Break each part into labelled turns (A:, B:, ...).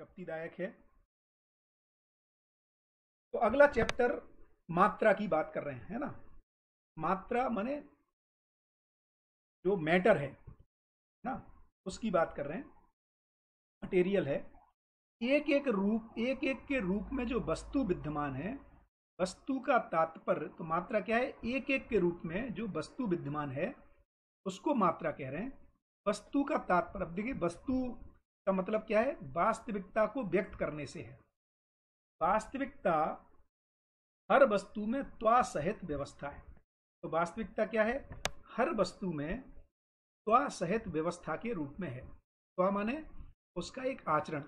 A: तृप्तिदायक है तो अगला चैप्टर
B: मात्रा की बात कर रहे हैं है ना मात्रा माने जो मैटर है ना उसकी बात कर रहे हैं मटेरियल है एक एक रूप एक एक के रूप में जो वस्तु विद्यमान है वस्तु का तात्पर्य तो मात्रा क्या है एक एक के रूप में जो वस्तु विद्यमान है उसको मात्रा कह रहे हैं वस्तु का तात्पर्य अब देखिए वस्तु का मतलब क्या है वास्तविकता को व्यक्त करने से है वास्तविकता हर वस्तु में त्वा सहित व्यवस्था है तो वास्तविकता क्या है हर वस्तु में त्वा सहित व्यवस्था के रूप में है त्वा माने उसका एक आचरण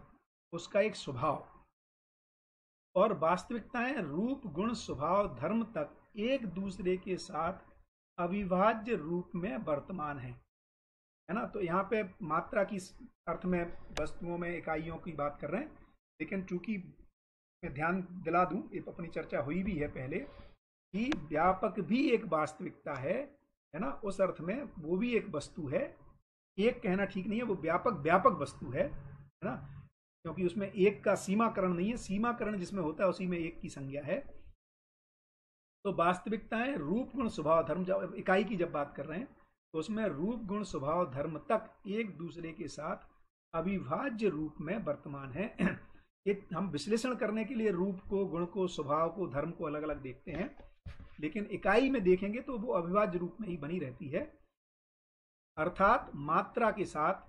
B: उसका एक स्वभाव और वास्तविकताएं रूप गुण स्वभाव धर्म तक एक दूसरे के साथ अविभाज्य रूप में वर्तमान है है ना तो यहाँ पे मात्रा की अर्थ में वस्तुओं में इकाइयों की बात कर रहे हैं लेकिन चूंकि मैं ध्यान दिला दूँ तो अपनी चर्चा हुई भी है पहले कि व्यापक भी एक वास्तविकता है है ना उस अर्थ में वो भी एक वस्तु है एक कहना ठीक नहीं है वो व्यापक व्यापक वस्तु है है ना क्योंकि उसमें एक का सीमाकरण नहीं है सीमाकरण जिसमें होता है उसी में एक की संज्ञा है तो वास्तविकताएं रूप गुण स्वभाव धर्म जब इकाई की जब बात कर रहे हैं तो उसमें रूप गुण स्वभाव धर्म तक एक दूसरे के साथ अविभाज्य रूप में वर्तमान है ये हम विश्लेषण करने के लिए रूप को गुण को स्वभाव को धर्म को अलग अलग देखते हैं लेकिन इकाई में देखेंगे तो वो अविभाज्य रूप में ही बनी रहती है अर्थात मात्रा के साथ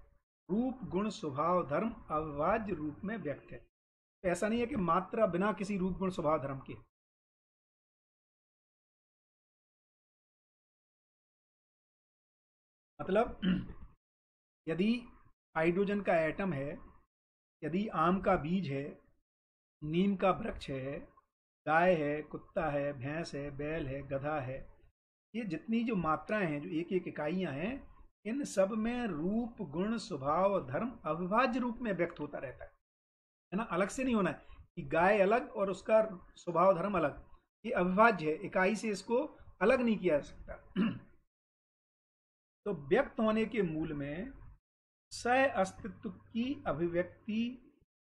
B: रूप गुण स्वभाव धर्म अविभाज्य रूप में व्यक्त है ऐसा नहीं है कि मात्रा बिना किसी रूप गुण स्वभाव धर्म के मतलब यदि हाइड्रोजन का एटम है यदि आम का बीज है नीम का वृक्ष है गाय है कुत्ता है भैंस है बैल है गधा है ये जितनी जो मात्राएं हैं जो एक एक इकाइयां हैं इन सब में रूप गुण स्वभाव धर्म अविभाज्य रूप में व्यक्त होता रहता है है ना अलग से नहीं होना है कि गाय अलग और उसका स्वभाव धर्म अलग ये अविभाज्य है इकाई से इसको अलग नहीं किया जा सकता तो व्यक्त होने के मूल में सह अस्तित्व की अभिव्यक्ति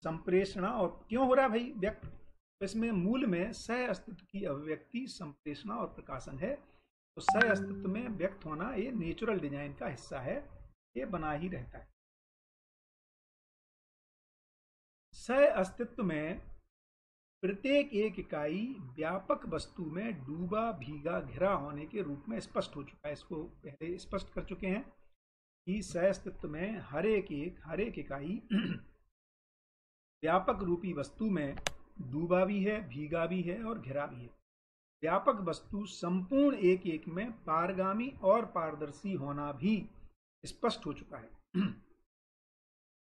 B: संप्रेषणा और क्यों हो रहा है भाई व्यक्त इसमें मूल में सह अस्तित्व की अभिव्यक्ति संप्रेषणा और प्रकाशन है तो सह अस्तित्व में व्यक्त होना ये नेचुरल डिजाइन का हिस्सा है ये बना ही रहता है सह अस्तित्व में प्रत्येक एक इकाई व्यापक वस्तु में डूबा भीगा घिरा होने के रूप में स्पष्ट हो चुका है इसको पहले स्पष्ट कर चुके हैं कि सहस्तित्व में हर एक एक हर एक इकाई व्यापक रूपी वस्तु में डूबा भी है भीगा भी है और घिरा भी है व्यापक वस्तु संपूर्ण एक एक में पारगामी और पारदर्शी होना भी स्पष्ट हो चुका है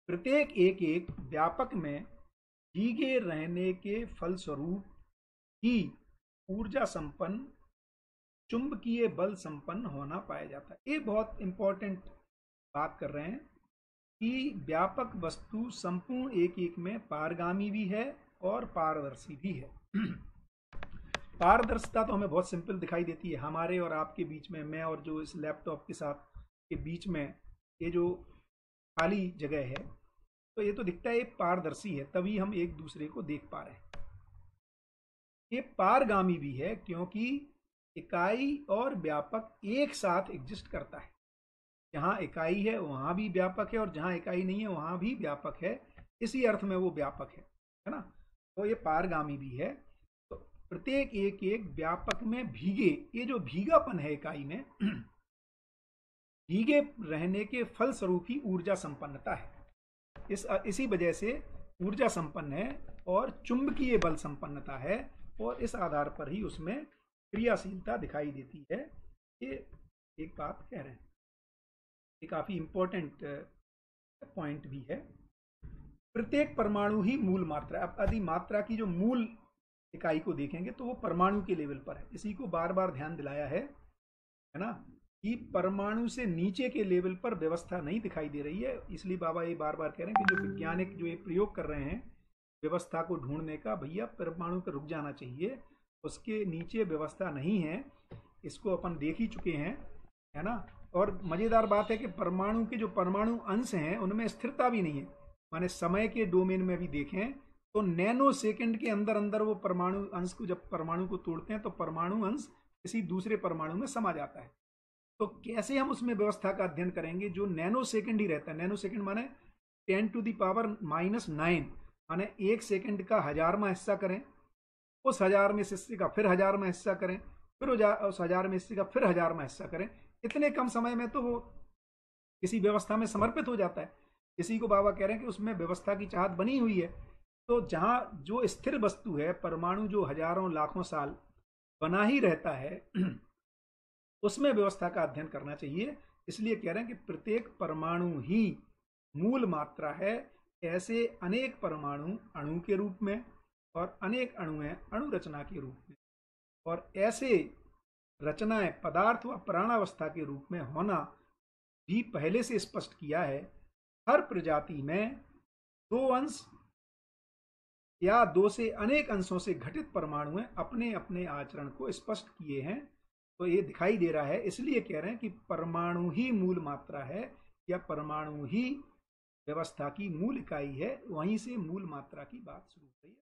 B: प्रत्येक एक एक व्यापक में भीगे रहने के फलस्वरूप ही ऊर्जा संपन्न चुंबकीय बल संपन्न होना पाया जाता है ये बहुत इंपॉर्टेंट बात कर रहे हैं कि व्यापक वस्तु संपूर्ण एक एक में पारगामी भी है और पारदर्शी भी है पारदर्शिता तो हमें बहुत सिंपल दिखाई देती है हमारे और आपके बीच में मैं और जो इस लैपटॉप के साथ के बीच में ये जो खाली जगह है तो ये तो दिखता है पारदर्शी है तभी हम एक दूसरे को देख पा रहे हैं ये पारगामी भी है क्योंकि इकाई और व्यापक एक साथ एग्जिस्ट करता है जहाँ इकाई है वहाँ भी व्यापक है और जहाँ इकाई नहीं है वहाँ भी व्यापक है इसी अर्थ में वो व्यापक है है ना तो ये पारगामी भी है तो प्रत्येक एक एक व्यापक में भीगे ये जो भीगापन है इकाई में भीगे रहने के फलस्वरूप ही ऊर्जा संपन्नता है इस इसी वजह से ऊर्जा संपन्न है और चुंबकीय बल संपन्नता है और इस आधार पर ही उसमें क्रियाशीलता दिखाई देती है ये एक बात कह रहे हैं ये काफ़ी इम्पोर्टेंट पॉइंट भी है प्रत्येक परमाणु ही मूल मात्रा अब यदि मात्रा की जो मूल इकाई को देखेंगे तो वो परमाणु के लेवल पर है इसी को बार बार ध्यान दिलाया है है ना कि परमाणु से नीचे के लेवल पर व्यवस्था नहीं दिखाई दे रही है इसलिए बाबा ये बार बार कह रहे हैं कि जो वैज्ञानिक जो ये प्रयोग कर रहे हैं व्यवस्था को ढूंढने का भैया परमाणु पर रुक जाना चाहिए उसके नीचे व्यवस्था नहीं है इसको अपन देख ही चुके हैं है ना और मज़ेदार बात है कि परमाणु के जो परमाणु अंश हैं उनमें स्थिरता भी नहीं है माने समय के डोमेन में भी देखें तो नैनो सेकंड के अंदर अंदर वो परमाणु अंश को जब परमाणु को तोड़ते हैं तो परमाणु अंश किसी दूसरे परमाणु में समा जाता है तो कैसे हम उसमें व्यवस्था का अध्ययन करेंगे जो नैनो सेकेंड ही रहता है नैनो सेकेंड माने ten to the power minus nine माने एक सेकेंड का हजारवा हिस्सा करें उस हजार में हिस्से का फिर में हिस्सा करें फिर उस हजार में हिस्से का फिर हजार में हिस्सा करें इतने कम समय में तो वो किसी व्यवस्था में समर्पित हो जाता है इसी को बाबा कह रहे हैं कि उसमें व्यवस्था की चाहत बनी हुई है तो जहाँ जो स्थिर वस्तु है परमाणु जो हजारों लाखों साल बना ही रहता है उसमें व्यवस्था का अध्ययन करना चाहिए इसलिए कह रहे हैं कि प्रत्येक परमाणु ही मूल मात्रा है ऐसे अनेक परमाणु अणु के रूप में और अनेक अणु हैं अणु रचना के रूप में और ऐसे रचनाएं पदार्थ व प्राणावस्था के रूप में होना भी पहले से स्पष्ट किया है हर प्रजाति में दो अंश या दो से अनेक अंशों से घटित परमाणुएं अपने अपने आचरण को स्पष्ट किए हैं तो ये दिखाई दे रहा है इसलिए कह रहे हैं कि परमाणु ही मूल मात्रा है या परमाणु ही व्यवस्था की मूल इकाई है वहीं से मूल मात्रा की बात शुरू हो रही है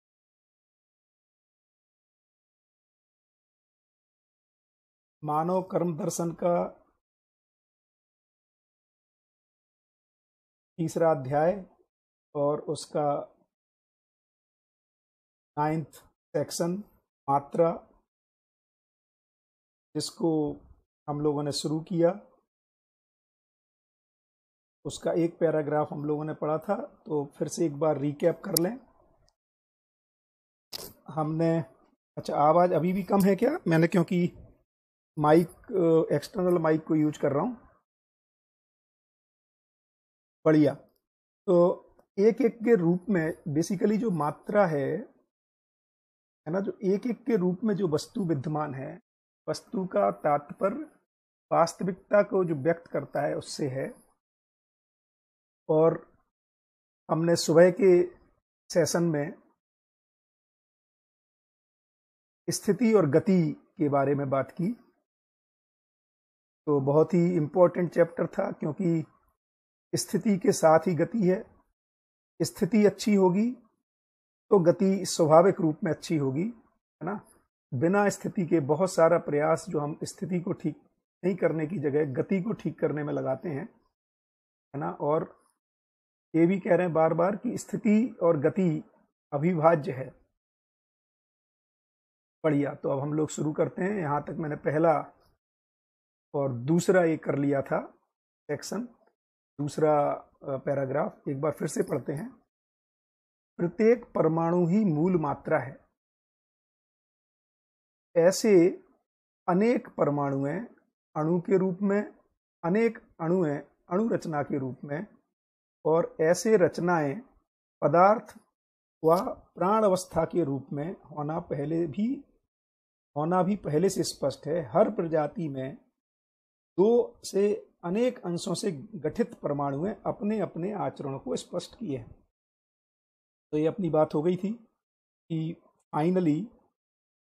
A: मानव कर्म दर्शन का तीसरा अध्याय और उसका नाइन्थ सेक्शन मात्रा जिसको हम लोगों ने शुरू किया
B: उसका एक पैराग्राफ हम लोगों ने पढ़ा था तो फिर से एक बार रिकैप कर लें हमने अच्छा आवाज़ अभी भी कम है क्या मैंने क्योंकि माइक एक्सटर्नल माइक को यूज कर रहा हूँ बढ़िया तो एक एक के रूप में बेसिकली जो मात्रा है है ना जो एक एक के रूप में जो वस्तु विद्यमान है वस्तु का तात्पर्य वास्तविकता को जो व्यक्त करता है उससे है और हमने सुबह के
A: सेशन में स्थिति और
B: गति के बारे में बात की तो बहुत ही इम्पोर्टेंट चैप्टर था क्योंकि स्थिति के साथ ही गति है स्थिति अच्छी होगी तो गति स्वाभाविक रूप में अच्छी होगी है ना बिना स्थिति के बहुत सारा प्रयास जो हम स्थिति को ठीक नहीं करने की जगह गति को ठीक करने में लगाते हैं है ना और ये भी कह रहे हैं बार बार कि स्थिति और गति अभिभाज्य है बढ़िया तो अब हम लोग शुरू करते हैं यहाँ तक मैंने पहला और दूसरा ये कर लिया था सेक्शन दूसरा पैराग्राफ एक बार फिर से पढ़ते हैं प्रत्येक परमाणु ही मूल मात्रा है ऐसे अनेक परमाणु हैं अणु के रूप में अनेक अणु हैं अणु रचना के रूप में और ऐसे रचनाएं पदार्थ व प्राण अवस्था के रूप में होना पहले भी होना भी पहले से स्पष्ट है हर प्रजाति में दो से अनेक अंशों से गठित परमाणुएं अपने अपने आचरणों को स्पष्ट किए हैं तो ये अपनी बात हो गई थी कि फाइनली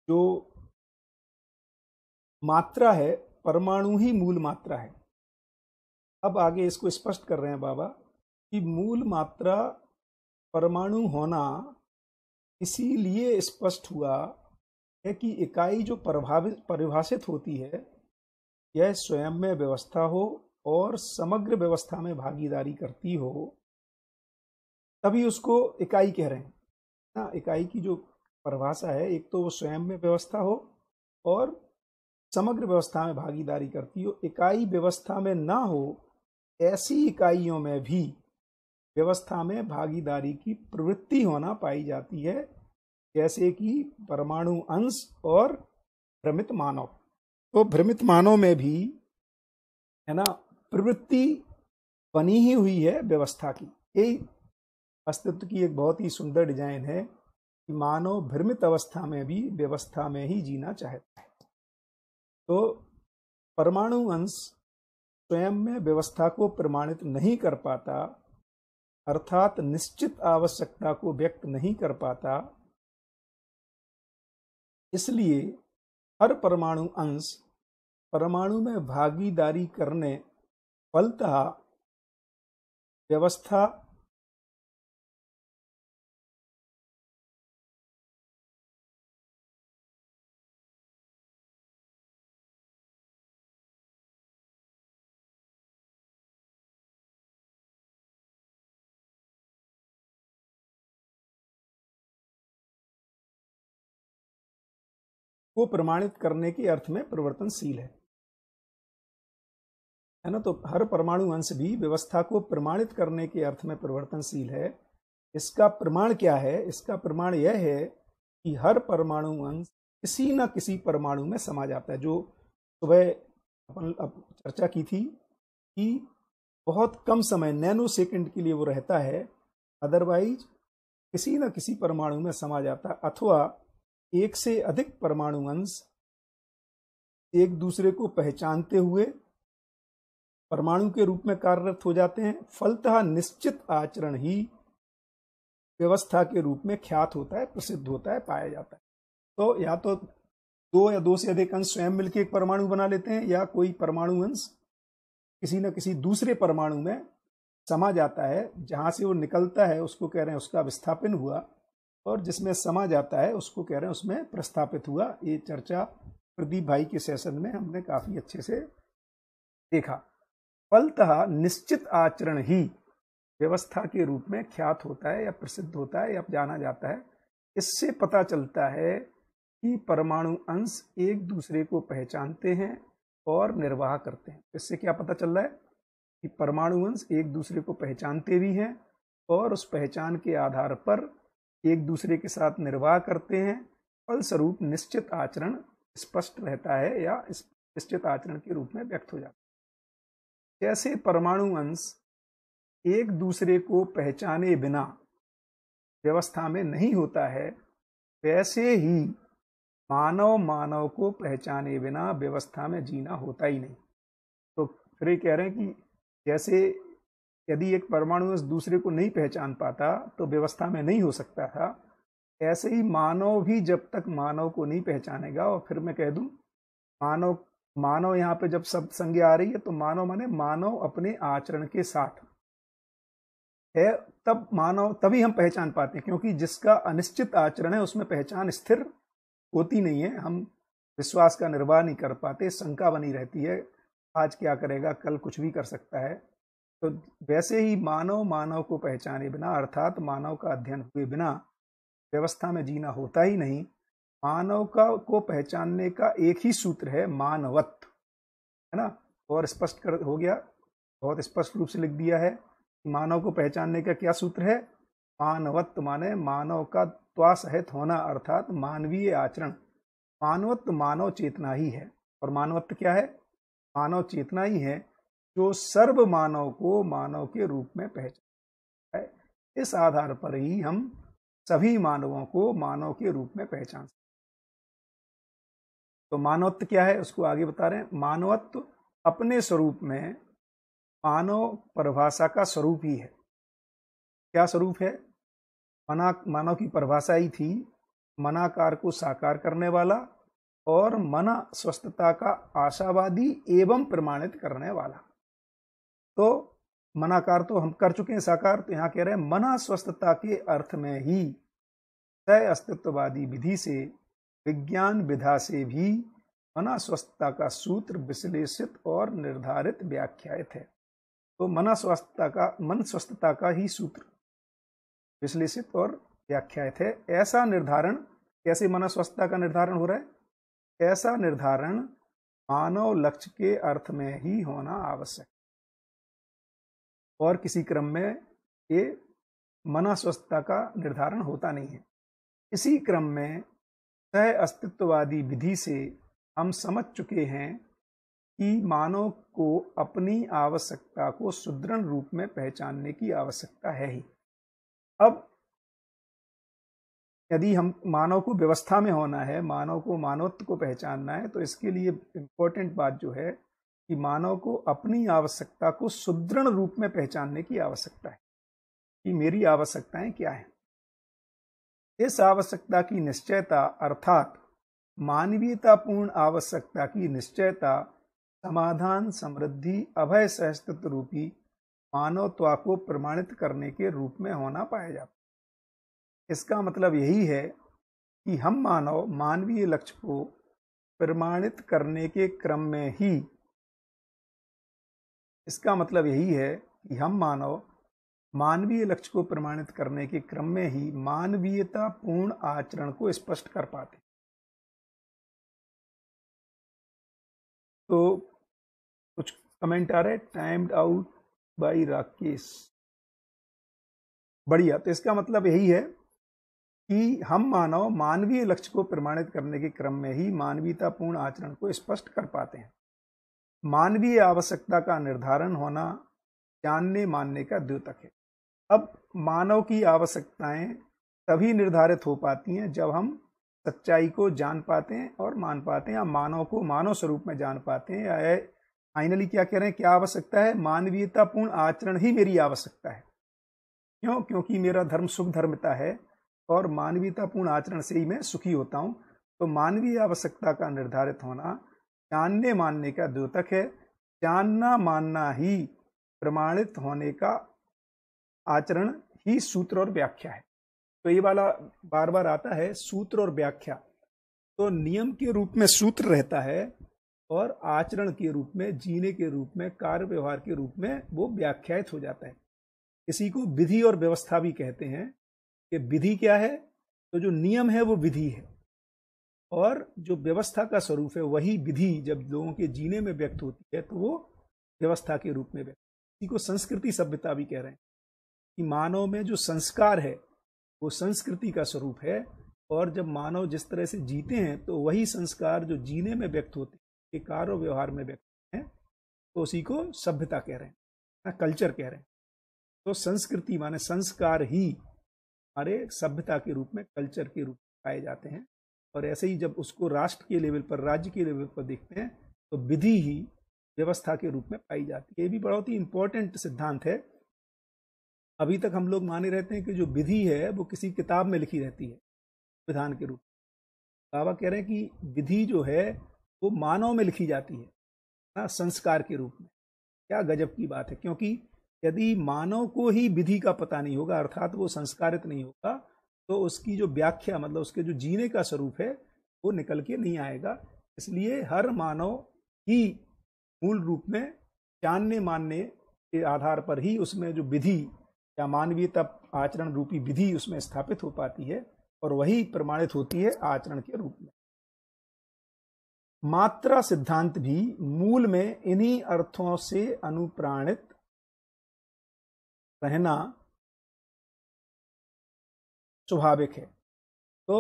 B: जो मात्रा है परमाणु ही मूल मात्रा है अब आगे इसको स्पष्ट कर रहे हैं बाबा कि मूल मात्रा परमाणु होना इसीलिए स्पष्ट हुआ है कि इकाई जो प्रभावित परिभाषित होती है यह स्वयं में व्यवस्था हो और समग्र व्यवस्था में भागीदारी करती हो तभी उसको इकाई कह रहे हैं ना इकाई की जो परिभाषा है एक तो वो स्वयं में व्यवस्था हो और समग्र व्यवस्था में भागीदारी करती हो इकाई व्यवस्था में ना हो ऐसी इकाइयों में भी व्यवस्था में भागीदारी की प्रवृत्ति होना पाई जाती है जैसे कि परमाणु अंश और भ्रमित मानव तो भ्रमित मानव में भी है ना प्रवृत्ति बनी ही हुई है व्यवस्था की ये अस्तित्व की एक बहुत ही सुंदर डिजाइन है कि मानव भ्रमित अवस्था में भी व्यवस्था में ही जीना चाहता है तो परमाणु अंश स्वयं में व्यवस्था को प्रमाणित नहीं कर पाता अर्थात निश्चित आवश्यकता को व्यक्त नहीं कर पाता इसलिए हर परमाणु अंश परमाणु में भागीदारी करने
A: फलतः व्यवस्था को
B: प्रमाणित करने के अर्थ में परिवर्तनशील है है ना तो हर परमाणु अंश भी व्यवस्था को प्रमाणित करने के अर्थ में परिवर्तनशील है इसका प्रमाण क्या है इसका प्रमाण यह है कि हर परमाणु अंश किसी न किसी परमाणु में समा जाता है जो सुबह अपन चर्चा की थी कि बहुत कम समय नैनो सेकंड के लिए वो रहता है अदरवाइज किसी न किसी परमाणु में समा जाता अथवा एक से अधिक परमाणु अंश एक दूसरे को पहचानते हुए परमाणु के रूप में कार्यरत हो जाते हैं फलतः निश्चित आचरण ही व्यवस्था के रूप में ख्यात होता है प्रसिद्ध होता है पाया जाता है तो या तो दो या दो से अधिक अंश स्वयं मिलकर एक परमाणु बना लेते हैं या कोई परमाणु अंश किसी न किसी दूसरे परमाणु में समा जाता है जहां से वो निकलता है उसको कह रहे हैं उसका विस्थापन हुआ और जिसमें समा जाता है उसको कह रहे हैं उसमें प्रस्थापित हुआ ये चर्चा प्रदीप भाई के सेशन में हमने काफ़ी अच्छे से देखा फलतः निश्चित आचरण ही व्यवस्था के रूप में ख्यात होता है या प्रसिद्ध होता है या जाना जाता है इससे पता चलता है कि परमाणु अंश एक दूसरे को पहचानते हैं और निर्वाह करते हैं इससे क्या पता चल रहा है कि परमाणु अंश एक दूसरे को पहचानते भी हैं और उस पहचान के आधार पर एक दूसरे के साथ निर्वाह करते हैं फलस्वरूप निश्चित आचरण स्पष्ट रहता है या निश्चित आचरण के रूप में व्यक्त हो जाता है जैसे परमाणु अंश एक दूसरे को पहचाने बिना व्यवस्था में नहीं होता है वैसे ही मानव मानव को पहचाने बिना व्यवस्था में जीना होता ही नहीं तो फिर ये कह रहे हैं कि जैसे यदि एक परमाणु दूसरे को नहीं पहचान पाता तो व्यवस्था में नहीं हो सकता था ऐसे ही मानव भी जब तक मानव को नहीं पहचानेगा और फिर मैं कह दूं मानव मानव यहाँ पे जब शब्द संज्ञा आ रही है तो मानव माने मानव अपने आचरण के साथ है तब मानव तभी हम पहचान पाते हैं क्योंकि जिसका अनिश्चित आचरण है उसमें पहचान स्थिर होती नहीं है हम विश्वास का निर्वाह नहीं कर पाते शंका बनी रहती है आज क्या करेगा कल कुछ भी कर सकता है तो वैसे ही मानव मानव को पहचाने बिना अर्थात मानव का अध्ययन हुए बिना व्यवस्था में जीना होता ही नहीं मानव का को पहचानने का एक ही सूत्र है मानवत्व है ना और स्पष्ट कर हो गया बहुत स्पष्ट रूप से लिख दिया है कि मानव को पहचानने का क्या सूत्र है मानवत्व माने मानव का त्वासहित होना अर्थात मानवीय आचरण मानवत्व मानव चेतना ही है और मानवत्व क्या है मानव चेतना ही है जो सर्व मानव को मानव के रूप में पहचान है इस आधार पर ही हम सभी मानवों को मानव के रूप में पहचान सकते तो मानवत्व क्या है उसको आगे बता रहे हैं मानवत्व अपने स्वरूप में मानव परिभाषा का स्वरूप ही है क्या स्वरूप है मना मानव की परिभाषा ही थी मनाकार को साकार करने वाला और मन स्वस्थता का आशावादी एवं प्रमाणित करने वाला तो मनाकार तो हम कर चुके हैं साकार तो यहां कह रहे हैं मना स्वस्थता के अर्थ में ही तय अस्तित्ववादी विधि से विज्ञान विधा से भी मना स्वस्थता का सूत्र विश्लेषित और निर्धारित व्याख्यायित है तो मना स्वस्थता का मन स्वस्थता का ही सूत्र विश्लेषित और व्याख्यायित है ऐसा निर्धारण कैसे मना स्वस्थता का निर्धारण हो रहा है ऐसा निर्धारण मानव लक्ष्य के अर्थ में ही होना आवश्यक और किसी क्रम में ये मना स्वस्थता का निर्धारण होता नहीं है इसी क्रम में सह अस्तित्ववादी विधि से हम समझ चुके हैं कि मानव को अपनी आवश्यकता को सुदृढ़ रूप में पहचानने की आवश्यकता है ही अब यदि हम मानव को व्यवस्था में होना है मानव को मानवत्व को पहचानना है तो इसके लिए इम्पोर्टेंट बात जो है कि मानव को अपनी आवश्यकता को सुदृढ़ रूप में पहचानने की आवश्यकता है कि मेरी आवश्यकताएं क्या है इस आवश्यकता की निश्चयता अर्थात मानवीयतापूर्ण आवश्यकता की निश्चयता समाधान समृद्धि अभय सहस्तित्व रूपी मानवत्वा को प्रमाणित करने के रूप में होना पाया जाता इसका मतलब यही है कि हम मानव मानवीय लक्ष्य को प्रमाणित करने के क्रम में ही इसका मतलब यही है कि हम मानव मानवीय लक्ष्य को प्रमाणित करने के क्रम में ही मानवीयता पूर्ण आचरण को स्पष्ट कर पाते
A: तो कुछ कमेंट आ रहे टाइम्ड
B: आउट बाई राकेश बढ़िया तो इसका मतलब यही है कि हम मानव मानवीय लक्ष्य को प्रमाणित करने के क्रम में ही मानवीयतापूर्ण आचरण को स्पष्ट कर पाते हैं मानवीय आवश्यकता का निर्धारण होना जानने मानने का द्योतक है अब मानव की आवश्यकताएं तभी निर्धारित हो पाती हैं जब हम सच्चाई को जान पाते हैं और मान पाते हैं या मानव को मानव स्वरूप में जान पाते हैं या फाइनली क्या कह रहे हैं क्या आवश्यकता है मानवीयतापूर्ण आचरण ही मेरी आवश्यकता है क्यों क्योंकि मेरा धर्म सुख धर्मता है और मानवीयतापूर्ण आचरण से ही मैं सुखी होता हूँ तो मानवीय आवश्यकता का निर्धारित होना जानने मानने का द्योतक है जानना मानना ही प्रमाणित होने का आचरण ही सूत्र और व्याख्या है तो ये वाला बार बार आता है सूत्र और व्याख्या तो नियम के रूप में सूत्र रहता है और आचरण के रूप में जीने के रूप में कार्य व्यवहार के रूप में वो व्याख्यात हो जाता है इसी को विधि और व्यवस्था भी कहते हैं कि विधि क्या है तो जो नियम है वो विधि है और जो व्यवस्था का स्वरूप है वही विधि जब लोगों के जीने में व्यक्त होती है तो वो व्यवस्था के रूप में व्यक्त इसी को संस्कृति सभ्यता भी कह रहे हैं कि मानव में जो संस्कार है वो संस्कृति का स्वरूप है और जब मानव जिस तरह से जीते हैं तो वही संस्कार जो जीने में व्यक्त होते हैं कारो व्यवहार में व्यक्त होते हैं तो उसी को सभ्यता कह रहे हैं कल्चर कह रहे हैं तो संस्कृति माने संस्कार ही हमारे सभ्यता के रूप में कल्चर के रूप में पाए जाते हैं और ऐसे ही जब उसको राष्ट्र के लेवल पर राज्य के लेवल पर देखते हैं तो विधि ही व्यवस्था के रूप में पाई जाती है ये भी बहुत ही इम्पोर्टेंट सिद्धांत है अभी तक हम लोग माने रहते हैं कि जो विधि है वो किसी किताब में लिखी रहती है विधान के रूप में बाबा कह रहे हैं कि विधि जो है वो मानव में लिखी जाती है ना संस्कार के रूप में क्या गजब की बात है क्योंकि यदि मानव को ही विधि का पता नहीं होगा अर्थात वो संस्कारित नहीं होगा तो उसकी जो व्याख्या मतलब उसके जो जीने का स्वरूप है वो निकल के नहीं आएगा इसलिए हर मानव ही मूल रूप में जानने मानने के आधार पर ही उसमें जो विधि या तप आचरण रूपी विधि उसमें स्थापित हो पाती है और वही प्रमाणित होती है आचरण के रूप में मात्रा सिद्धांत भी मूल में इन्हीं अर्थों से अनुप्राणित
A: रहना स्वाभाविक है तो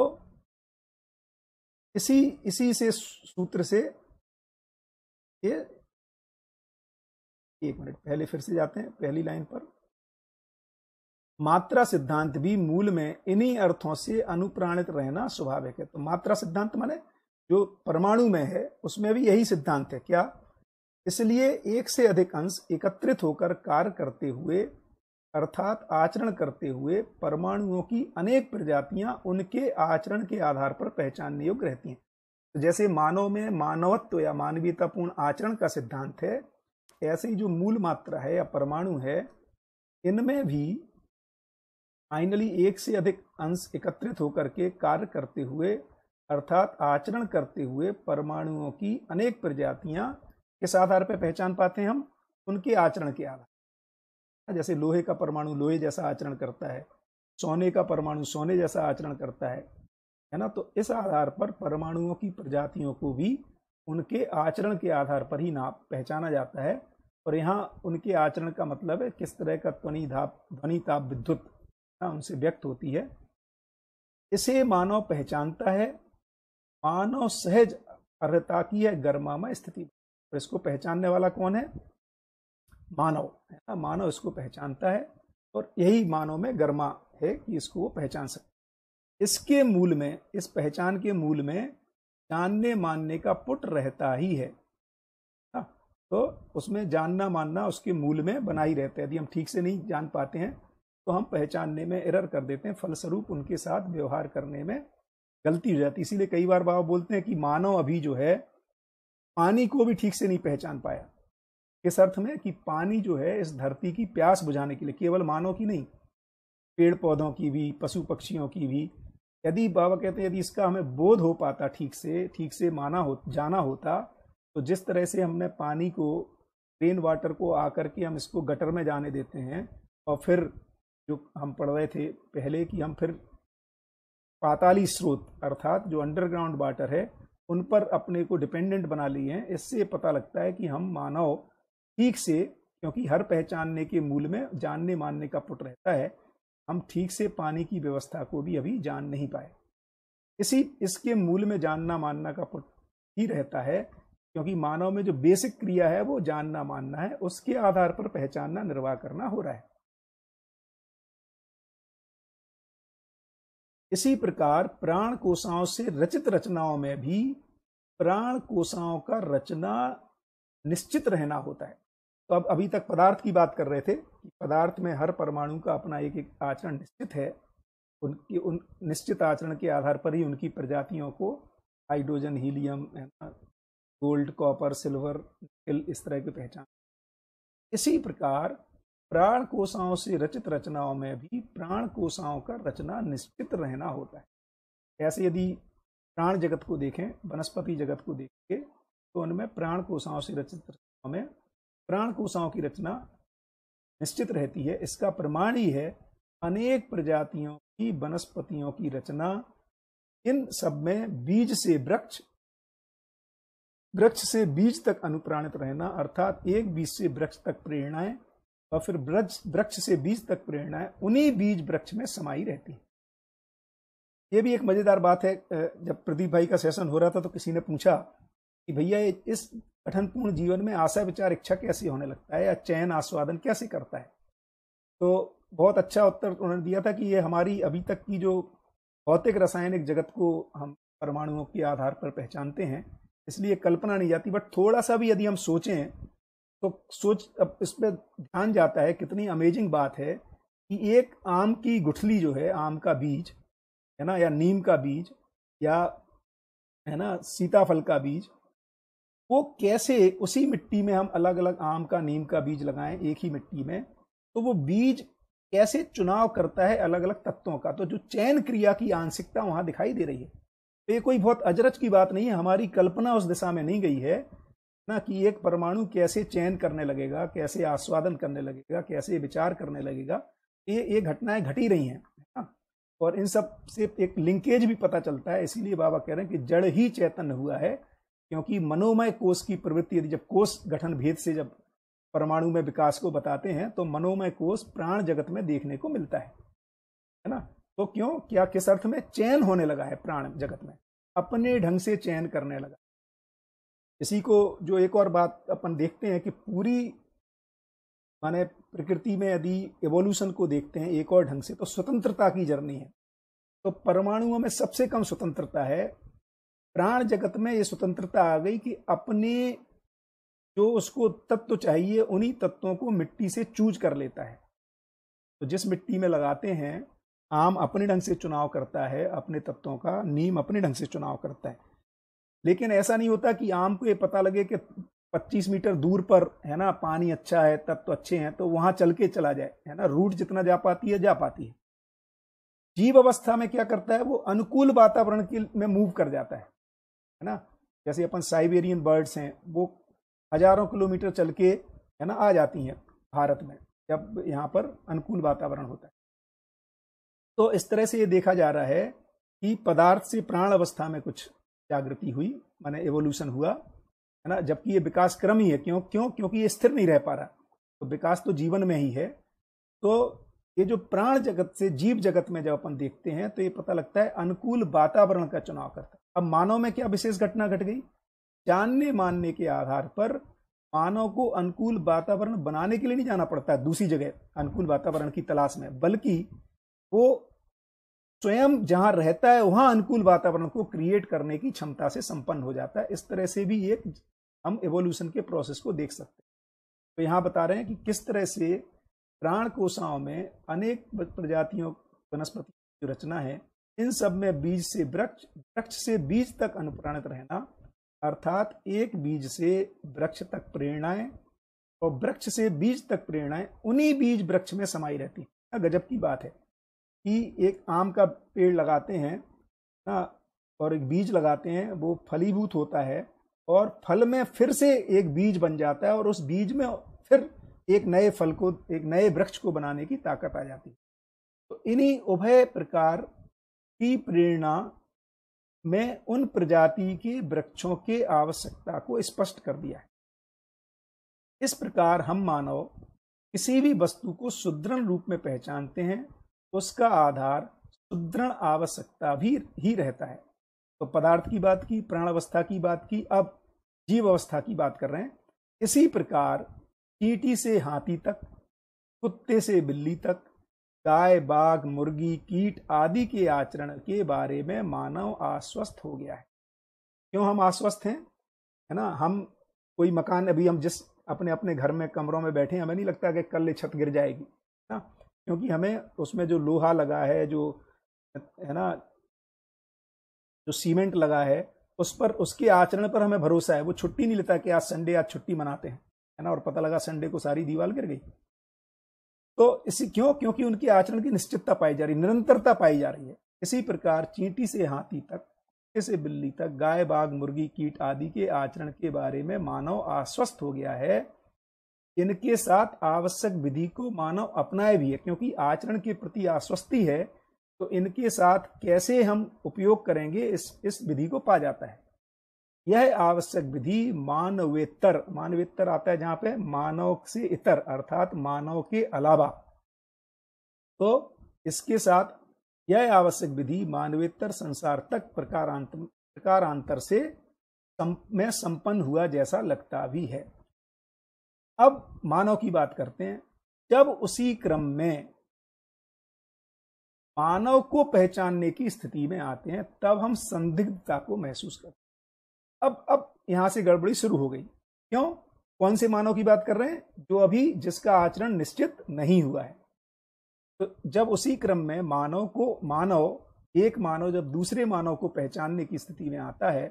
A: इसी इसी से सूत्र से ये एक मिनट पहले
B: फिर से जाते हैं पहली लाइन पर मात्रा सिद्धांत भी मूल में इन्हीं अर्थों से अनुप्राणित रहना स्वाभाविक है तो मात्रा सिद्धांत माने जो परमाणु में है उसमें भी यही सिद्धांत है क्या इसलिए एक से अधिक अंश एकत्रित होकर कार्य करते हुए अर्थात आचरण करते हुए परमाणुओं की अनेक प्रजातियां उनके आचरण के आधार पर पहचानने योग्य रहती हैं तो जैसे मानव में मानवत्व या मानवीयतापूर्ण आचरण का सिद्धांत है ऐसे ही जो मूल मात्रा है या परमाणु है इनमें भी फाइनली एक से अधिक अंश एकत्रित होकर के कार्य करते हुए अर्थात आचरण करते हुए परमाणुओं की अनेक प्रजातियां किस आधार पर पहचान पाते हैं हम उनके आचरण के आधार हाँ, जैसे लोहे का परमाणु लोहे जैसा आचरण करता है सोने का परमाणु सोने जैसा आचरण करता है है ना तो इस आधार पर परमाणुओं की प्रजातियों को भी उनके आचरण के आधार पर ही नाप पहचाना जाता है और यहाँ उनके आचरण का मतलब है किस तरह का ध्वनि धाप ध्वनि ताप विद्युत हाँ, उनसे व्यक्त होती है इसे मानव पहचानता है मानव सहज अर्ता की है गर्मामय स्थिति और इसको पहचानने वाला कौन है मानव है ना मानव इसको पहचानता है और यही मानव में गर्मा है कि इसको वो पहचान सकता इसके मूल में इस पहचान के मूल में जानने मानने का पुट रहता ही है ना हाँ, तो उसमें जानना मानना उसके मूल में बना ही रहता है यदि हम ठीक से नहीं जान पाते हैं तो हम पहचानने में एरर कर देते हैं फलस्वरूप उनके साथ व्यवहार करने में गलती हो जाती है इसीलिए कई बार बाबा बोलते हैं कि मानव अभी जो है पानी को भी ठीक से नहीं पहचान पाया इस अर्थ में कि पानी जो है इस धरती की प्यास बुझाने के लिए केवल मानव की नहीं पेड़ पौधों की भी पशु पक्षियों की भी यदि बाबा कहते हैं यदि इसका हमें बोध हो पाता ठीक से ठीक से माना हो जाना होता तो जिस तरह से हमने पानी को रेन वाटर को आकर के हम इसको गटर में जाने देते हैं और फिर जो हम पढ़ रहे थे पहले कि हम फिर पाताली स्रोत अर्थात जो अंडरग्राउंड वाटर है उन पर अपने को डिपेंडेंट बना लिए हैं इससे पता लगता है कि हम मानव ठीक से क्योंकि हर पहचानने के मूल में जानने मानने का पुट रहता है हम ठीक से पानी की व्यवस्था को भी अभी जान नहीं पाए इसी इसके मूल में जानना मानना का पुट ही रहता है क्योंकि मानव में जो बेसिक क्रिया है वो जानना मानना है उसके आधार पर पहचानना निर्वाह करना हो रहा है इसी प्रकार प्राण कोषाओं से रचित रचनाओं में भी प्राण कोषाओं का रचना निश्चित रहना होता है तो अब अभी तक पदार्थ की बात कर रहे थे कि पदार्थ में हर परमाणु का अपना एक एक आचरण निश्चित है उनकी उन निश्चित आचरण के आधार पर ही उनकी प्रजातियों को हाइड्रोजन हीलियम है ना गोल्ड कॉपर सिल्वर निकल इस तरह की पहचान इसी प्रकार प्राण कोषाओं से रचित रचनाओं में भी प्राण कोषाओं का रचना निश्चित रहना होता है ऐसे यदि प्राण जगत को देखें वनस्पति जगत को देखें तो उनमें प्राण कोषाओं से रचित रचनाओं में प्राणकोशाओं की रचना निश्चित रहती है इसका प्रमाण ही है अनेक प्रजातियों की वनस्पतियों की रचना इन सब में बीज से वृक्ष वृक्ष से बीज तक अनुप्राणित रहना अर्थात एक बीज से वृक्ष तक प्रेरणाएं और फिर वृक्ष से बीज तक प्रेरणाएं उन्हीं बीज वृक्ष में समाई रहती ये भी एक मजेदार बात है जब प्रदीप भाई का सेशन हो रहा था तो किसी ने पूछा कि भैया इस पठनपूर्ण जीवन में आशा विचार इच्छा कैसे होने लगता है या चयन आस्वादन कैसे करता है तो बहुत अच्छा उत्तर उन्होंने दिया था कि ये हमारी अभी तक की जो भौतिक रासायनिक जगत को हम परमाणुओं के आधार पर पहचानते हैं इसलिए कल्पना नहीं जाती बट थोड़ा सा भी यदि हम सोचें तो सोच अब इस पर ध्यान जाता है कितनी अमेजिंग बात है कि एक आम की गुठली जो है आम का बीज है ना या नीम का बीज या है ना सीताफल का बीज वो कैसे उसी मिट्टी में हम अलग अलग आम का नीम का बीज लगाएं एक ही मिट्टी में तो वो बीज कैसे चुनाव करता है अलग अलग तत्वों का तो जो चयन क्रिया की आंशिकता वहां दिखाई दे रही है तो ये कोई बहुत अजरज की बात नहीं है हमारी कल्पना उस दिशा में नहीं गई है ना कि एक परमाणु कैसे चयन करने लगेगा कैसे आस्वादन करने लगेगा कैसे विचार करने लगेगा ये ये घटनाएं घटी रही हैं और इन सब से एक लिंकेज भी पता चलता है इसीलिए बाबा कह रहे हैं कि जड़ ही चैतन्य हुआ है क्योंकि मनोमय कोष की प्रवृत्ति यदि जब कोष गठन भेद से जब परमाणु में विकास को बताते हैं तो मनोमय कोष प्राण जगत में देखने को मिलता है है ना तो क्यों क्या किस अर्थ में चयन होने लगा है प्राण जगत में अपने ढंग से चयन करने लगा इसी को जो एक और बात अपन देखते हैं कि पूरी माने प्रकृति में यदि एवोल्यूशन को देखते हैं एक और ढंग से तो स्वतंत्रता की जर्नी है तो परमाणुओं में सबसे कम स्वतंत्रता है प्राण जगत में ये स्वतंत्रता आ गई कि अपने जो उसको तत्व चाहिए उन्हीं तत्वों को मिट्टी से चूज कर लेता है तो जिस मिट्टी में लगाते हैं आम अपने ढंग से चुनाव करता है अपने तत्वों का नीम अपने ढंग से चुनाव करता है लेकिन ऐसा नहीं होता कि आम को ये पता लगे कि 25 मीटर दूर पर है ना पानी अच्छा है तत्व अच्छे हैं तो वहां चल के चला जाए है ना रूट जितना जा पाती है जा पाती है जीव अवस्था में क्या करता है वो अनुकूल वातावरण के में मूव कर जाता है है ना जैसे अपन साइबेरियन बर्ड्स हैं वो हज़ारों किलोमीटर चल के है ना आ जाती हैं भारत में जब यहाँ पर अनुकूल वातावरण होता है तो इस तरह से ये देखा जा रहा है कि पदार्थ से प्राण अवस्था में कुछ जागृति हुई माने एवोल्यूशन हुआ है ना जबकि ये विकास क्रम ही है क्यों क्यों क्योंकि ये स्थिर नहीं रह पा रहा तो विकास तो जीवन में ही है तो ये जो प्राण जगत से जीव जगत में जब अपन देखते हैं तो ये पता लगता है अनुकूल वातावरण का चुनाव करता है अब मानव में क्या विशेष घटना घट गट गई जानने मानने के आधार पर मानव को अनुकूल वातावरण बनाने के लिए नहीं जाना पड़ता दूसरी जगह अनुकूल वातावरण की तलाश में बल्कि वो स्वयं जहां रहता है वहां अनुकूल वातावरण को क्रिएट करने की क्षमता से संपन्न हो जाता है इस तरह से भी एक हम एवोल्यूशन के प्रोसेस को देख सकते हैं तो यहां बता रहे हैं कि किस तरह से प्राण कोषाओं में अनेक प्रजातियों वनस्पति की रचना है इन सब में बीज से वृक्ष वृक्ष से बीज तक अनुप्राणित रहना अर्थात एक बीज से वृक्ष तक प्रेरणाएं और वृक्ष से बीज तक प्रेरणाएं उन्हीं बीज वृक्ष में समाई रहती है गजब की बात है कि एक आम का पेड़ लगाते हैं ना और एक बीज लगाते हैं वो फलीभूत होता है और फल में फिर से एक बीज बन जाता है और उस बीज में फिर एक नए फल को एक नए वृक्ष को बनाने की ताकत आ जाती है तो इन्हीं उभय प्रकार की प्रेरणा में उन प्रजाति के वृक्षों के आवश्यकता को स्पष्ट कर दिया है इस प्रकार हम मानव किसी भी वस्तु को सुदृढ़ रूप में पहचानते हैं उसका आधार सुदृढ़ आवश्यकता भी ही रहता है तो पदार्थ की बात की प्राण अवस्था की बात की अब जीव अवस्था की बात कर रहे हैं इसी प्रकार चीटी से हाथी तक कुत्ते से बिल्ली तक गाय बाघ मुर्गी कीट आदि के आचरण के बारे में मानव आश्वस्त हो गया है क्यों हम आश्वस्त हैं है ना हम कोई मकान अभी हम जिस अपने अपने घर में कमरों में बैठे हमें नहीं लगता कि कल छत गिर जाएगी है ना क्योंकि हमें उसमें जो लोहा लगा है जो है ना जो सीमेंट लगा है उस पर उसके आचरण पर हमें भरोसा है वो छुट्टी नहीं लेता कि आज संडे आज छुट्टी मनाते हैं है ना और पता लगा संडे को सारी दीवार गिर गई तो इसी क्यों क्योंकि उनके आचरण की निश्चितता पाई जा रही निरंतरता पाई जा रही है इसी प्रकार चींटी से हाथी तक से बिल्ली तक गाय बाघ मुर्गी कीट आदि के आचरण के बारे में मानव आश्वस्त हो गया है इनके साथ आवश्यक विधि को मानव अपनाए भी है क्योंकि आचरण के प्रति आश्वस्ति है तो इनके साथ कैसे हम उपयोग करेंगे इस इस विधि को पा जाता है यह आवश्यक विधि मानवेतर मानवेतर आता है जहां पे मानव से इतर अर्थात मानव के अलावा तो इसके साथ यह आवश्यक विधि मानवेतर संसार तक प्रकारांतर प्रकारांतर से में संपन्न हुआ जैसा लगता भी है अब मानव की बात करते हैं जब उसी क्रम में मानव को पहचानने की स्थिति में आते हैं तब हम संदिग्धता को महसूस करते हैं अब अब यहां से गड़बड़ी शुरू हो गई क्यों कौन से मानव की बात कर रहे हैं जो अभी जिसका आचरण निश्चित नहीं हुआ है तो जब उसी क्रम में मानव को मानव एक मानव जब दूसरे मानव को पहचानने की स्थिति में आता है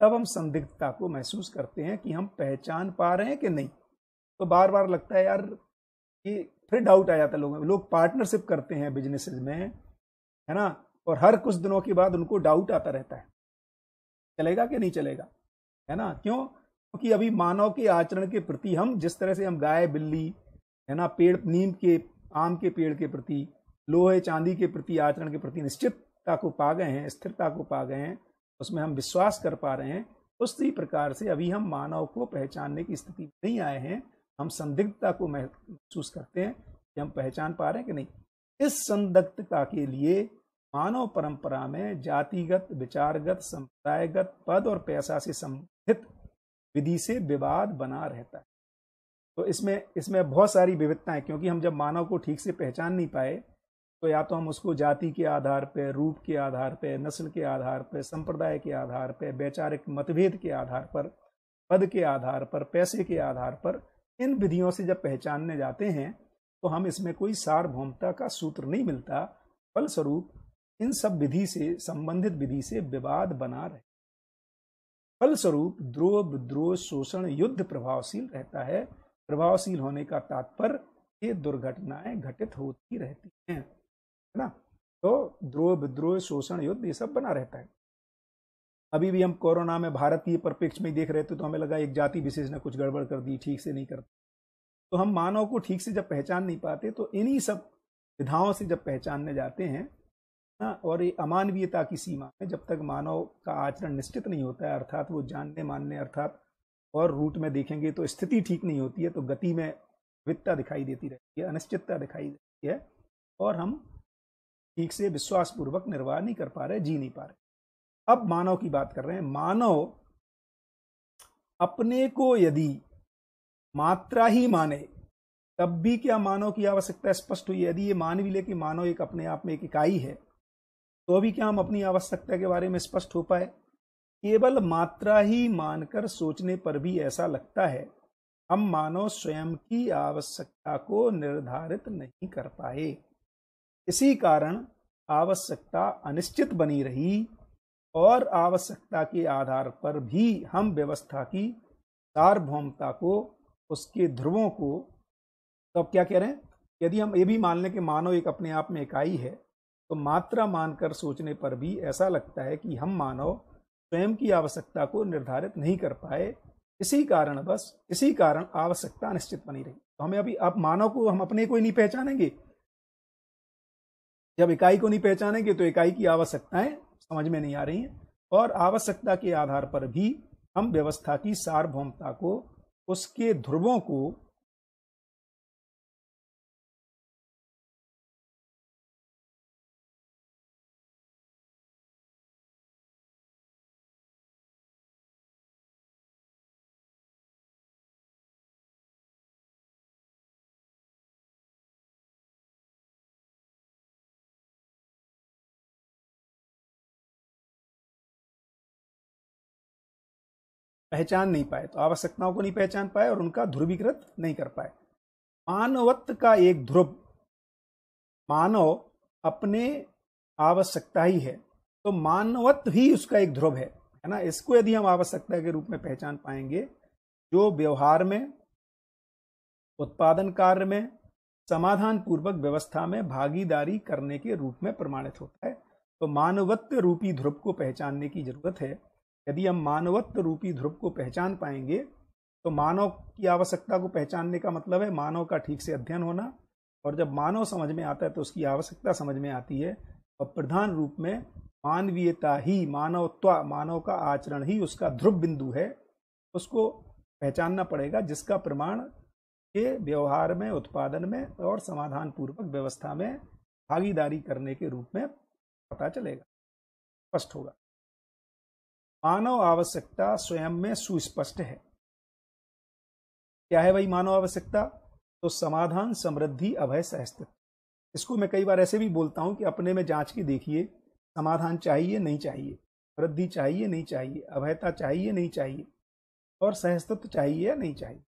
B: तब हम संदिग्धता को महसूस करते हैं कि हम पहचान पा रहे हैं कि नहीं तो बार बार लगता है यार कि फिर डाउट आ जाता है लोगों में लोग पार्टनरशिप करते हैं बिजनेसेस में है ना और हर कुछ दिनों के बाद उनको डाउट आता रहता है चलेगा कि नहीं चलेगा है ना क्यों क्योंकि अभी मानव के आचरण के प्रति हम जिस तरह से हम गाय बिल्ली है ना पेड़ नीम के आम के पेड़ के प्रति लोहे चांदी के प्रति आचरण के प्रति निश्चितता को पा गए हैं स्थिरता को पा गए हैं उसमें हम विश्वास कर पा रहे हैं उसी प्रकार से अभी हम मानव को पहचानने की स्थिति नहीं आए हैं हम संदिग्धता को महसूस करते हैं कि हम पहचान पा रहे हैं कि नहीं इस संदिग्धता के लिए मानव परंपरा में जातिगत विचारगत संप्रदायगत पद और पैसा से संबंधित विधि से विवाद बना रहता है तो इसमें इसमें बहुत सारी विविधताएं क्योंकि हम जब मानव को ठीक से पहचान नहीं पाए तो या तो हम उसको जाति के आधार पर रूप के आधार पर नस्ल के आधार पर संप्रदाय के आधार पर वैचारिक मतभेद के आधार पर पद के आधार पर पैसे के आधार पर इन विधियों से जब पहचानने जाते हैं तो हम इसमें कोई सार्वभौमता का सूत्र नहीं मिलता फलस्वरूप इन सब विधि से संबंधित विधि से विवाद बना रहे फलस्वरूप द्रोह विद्रोह शोषण युद्ध प्रभावशील रहता है प्रभावशील होने का तात्पर्य ये दुर्घटनाएं घटित होती रहती हैं है ना तो द्रोह विद्रोह शोषण युद्ध ये सब बना रहता है अभी भी हम कोरोना में भारतीय परिप्रेक्ष्य में देख रहे थे तो हमें लगा एक जाति विशेष ने कुछ गड़बड़ कर दी ठीक से नहीं करती तो हम मानव को ठीक से जब पहचान नहीं पाते तो इन्हीं सब विधाओं से जब पहचानने जाते हैं सीमा और ये अमानवीयता की सीमा है जब तक मानव का आचरण निश्चित नहीं होता है अर्थात वो जानने मानने अर्थात और रूट में देखेंगे तो स्थिति ठीक नहीं होती है तो गति में वित्ता दिखाई देती रहती है अनिश्चितता दिखाई देती है और हम ठीक से विश्वासपूर्वक निर्वाह नहीं कर पा रहे जी नहीं पा रहे अब मानव की बात कर रहे हैं मानव अपने को यदि मात्रा ही माने तब भी क्या मानव की आवश्यकता स्पष्ट हुई यदि ये मान भी ले कि मानव एक अपने आप में एक इकाई है तो अभी क्या हम अपनी आवश्यकता के बारे में स्पष्ट हो पाए केवल मात्रा ही मानकर सोचने पर भी ऐसा लगता है हम मानव स्वयं की आवश्यकता को निर्धारित नहीं कर पाए इसी कारण आवश्यकता अनिश्चित बनी रही और आवश्यकता के आधार पर भी हम व्यवस्था की सार्वभौमता को उसके ध्रुवों को तो अब क्या कह रहे हैं यदि हम ये भी मान लें कि मानव एक अपने आप में इकाई है तो मात्रा मानकर सोचने पर भी ऐसा लगता है कि हम मानव स्वयं की आवश्यकता को निर्धारित नहीं कर पाए इसी कारण बस इसी कारण आवश्यकता निश्चित बनी रही तो हमें अभी आप मानव को हम अपने को ही नहीं पहचानेंगे जब इकाई को नहीं पहचानेंगे तो इकाई की आवश्यकताएं समझ में नहीं आ रही हैं और आवश्यकता के आधार पर भी हम व्यवस्था की सार्वभौमता को उसके ध्रुवों को पहचान नहीं पाए तो आवश्यकताओं को नहीं पहचान पाए और उनका ध्रुवीकृत नहीं कर पाए मानवत्व का एक ध्रुव मानव अपने आवश्यकता ही है तो मानवत्व ही उसका एक ध्रुव है है ना इसको यदि हम आवश्यकता के रूप में पहचान पाएंगे जो व्यवहार में उत्पादन कार्य में समाधान पूर्वक व्यवस्था में भागीदारी करने के रूप में प्रमाणित होता है तो मानवत्व रूपी ध्रुव को पहचानने की जरूरत है यदि हम मानवत्व रूपी ध्रुव को पहचान पाएंगे तो मानव की आवश्यकता को पहचानने का मतलब है मानव का ठीक से अध्ययन होना और जब मानव समझ में आता है तो उसकी आवश्यकता समझ में आती है और प्रधान रूप में मानवीयता ही मानवत्व मानव का आचरण ही उसका ध्रुव बिंदु है उसको पहचानना पड़ेगा जिसका प्रमाण के व्यवहार में उत्पादन में और समाधान पूर्वक व्यवस्था में भागीदारी करने के रूप में पता चलेगा स्पष्ट होगा मानव आवश्यकता स्वयं में सुस्पष्ट है क्या है भाई मानव आवश्यकता तो समाधान समृद्धि अभय सहस्त्र इसको मैं कई बार ऐसे भी बोलता हूँ कि अपने में जांच के देखिए समाधान चाहिए नहीं चाहिए वृद्धि चाहिए नहीं चाहिए अभयता चाहिए नहीं चाहिए और सहस्तित्व चाहिए या नहीं चाहिए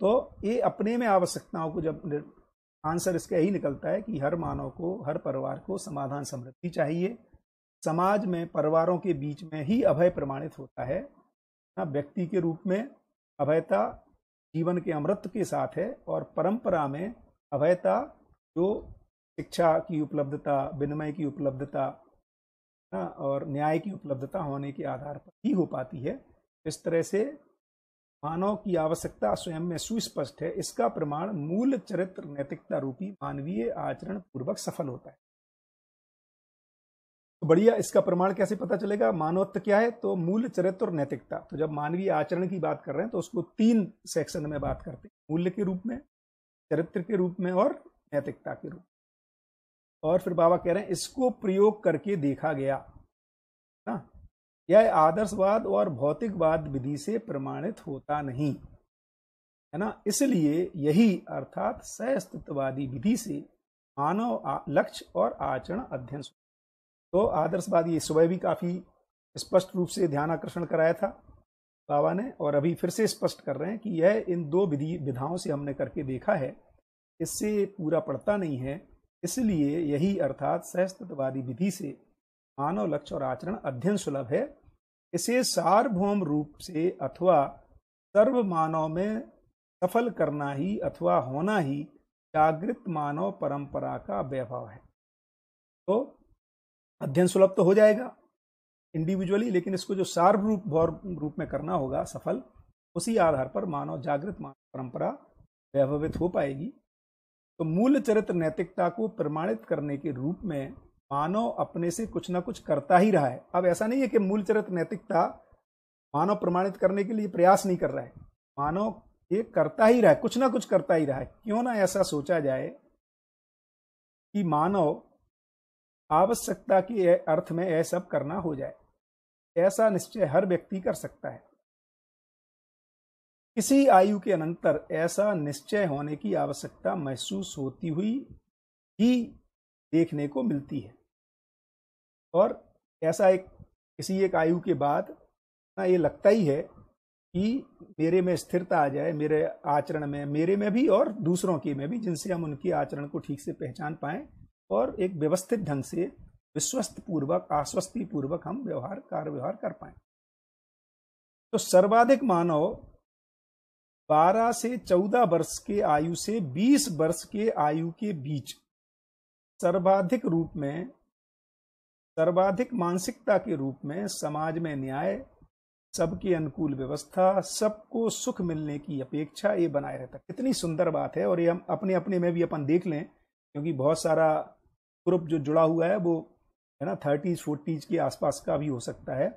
B: तो ये अपने में आवश्यकताओं को जब आंसर इसका यही निकलता है कि हर मानव को हर परिवार को समाधान समृद्धि चाहिए समाज में परिवारों के बीच में ही अभय प्रमाणित होता है ना व्यक्ति के रूप में अभयता जीवन के अमृत के साथ है और परंपरा में अभयता जो शिक्षा की उपलब्धता विनिमय की उपलब्धता ना और न्याय की उपलब्धता होने के आधार पर ही हो पाती है इस तरह से मानव की आवश्यकता स्वयं में सुस्पष्ट है इसका प्रमाण मूल चरित्र नैतिकता रूपी मानवीय आचरण पूर्वक सफल होता है बढ़िया इसका प्रमाण कैसे पता चलेगा मानवत्व क्या है तो मूल्य चरित्र और नैतिकता तो जब मानवीय आचरण की बात कर रहे हैं तो उसको तीन सेक्शन में बात करते हैं मूल्य के रूप में चरित्र के रूप में और नैतिकता के रूप में और फिर बाबा कह रहे हैं इसको प्रयोग करके देखा गया ना यह आदर्शवाद और भौतिकवाद विधि से प्रमाणित होता नहीं है ना इसलिए यही अर्थात सहअस्तित्ववादी विधि से मानव लक्ष्य और आचरण अध्ययन तो आदर्शवादी सुबह भी काफ़ी स्पष्ट रूप से ध्यान आकर्षण कराया था बाबा ने और अभी फिर से स्पष्ट कर रहे हैं कि यह इन दो विधि विधाओं से हमने करके देखा है इससे पूरा पड़ता नहीं है इसलिए यही अर्थात सहस्तवादी विधि से मानव लक्ष्य और आचरण अध्ययन सुलभ है इसे सार्वभौम रूप से अथवा सर्व मानव में सफल करना ही अथवा होना ही जागृत मानव परंपरा का वैभव है तो अध्ययन सुलभ तो हो जाएगा इंडिविजुअली लेकिन इसको जो सार्व रूप रूप में करना होगा सफल उसी आधार पर मानव जागृत मानव परंपरा वैभवित हो पाएगी तो मूल चरित्र नैतिकता को प्रमाणित करने के रूप में मानव अपने से कुछ ना कुछ करता ही रहा है अब ऐसा नहीं है कि मूल चरित्र नैतिकता मानव प्रमाणित करने के लिए प्रयास नहीं कर रहा है मानव ये करता ही रहा है कुछ ना कुछ करता ही रहा है क्यों ना ऐसा सोचा जाए कि मानव आवश्यकता के अर्थ में यह सब करना हो जाए ऐसा निश्चय हर व्यक्ति कर सकता है किसी आयु के अनंतर ऐसा निश्चय होने की आवश्यकता महसूस होती हुई ही देखने को मिलती है और ऐसा एक किसी एक आयु के बाद ना ये लगता ही है कि मेरे में स्थिरता आ जाए मेरे आचरण में मेरे में भी और दूसरों के में भी जिनसे हम उनके आचरण को ठीक से पहचान पाएं और एक व्यवस्थित ढंग से विश्वस्त पूर्वक आश्वस्ति पूर्वक हम व्यवहार कार्य व्यवहार कर पाए तो सर्वाधिक मानव 12 से 14 वर्ष के आयु से 20 वर्ष के आयु के बीच सर्वाधिक रूप में सर्वाधिक मानसिकता के रूप में समाज में न्याय सबके अनुकूल व्यवस्था सबको सुख मिलने की अपेक्षा ये बनाए रहता कितनी सुंदर बात है और ये हम अपने अपने में भी अपन देख लें क्योंकि बहुत सारा ग्रुप जो जुड़ा हुआ है वो है ना थर्टीज फोर्टीज के आसपास का भी हो सकता है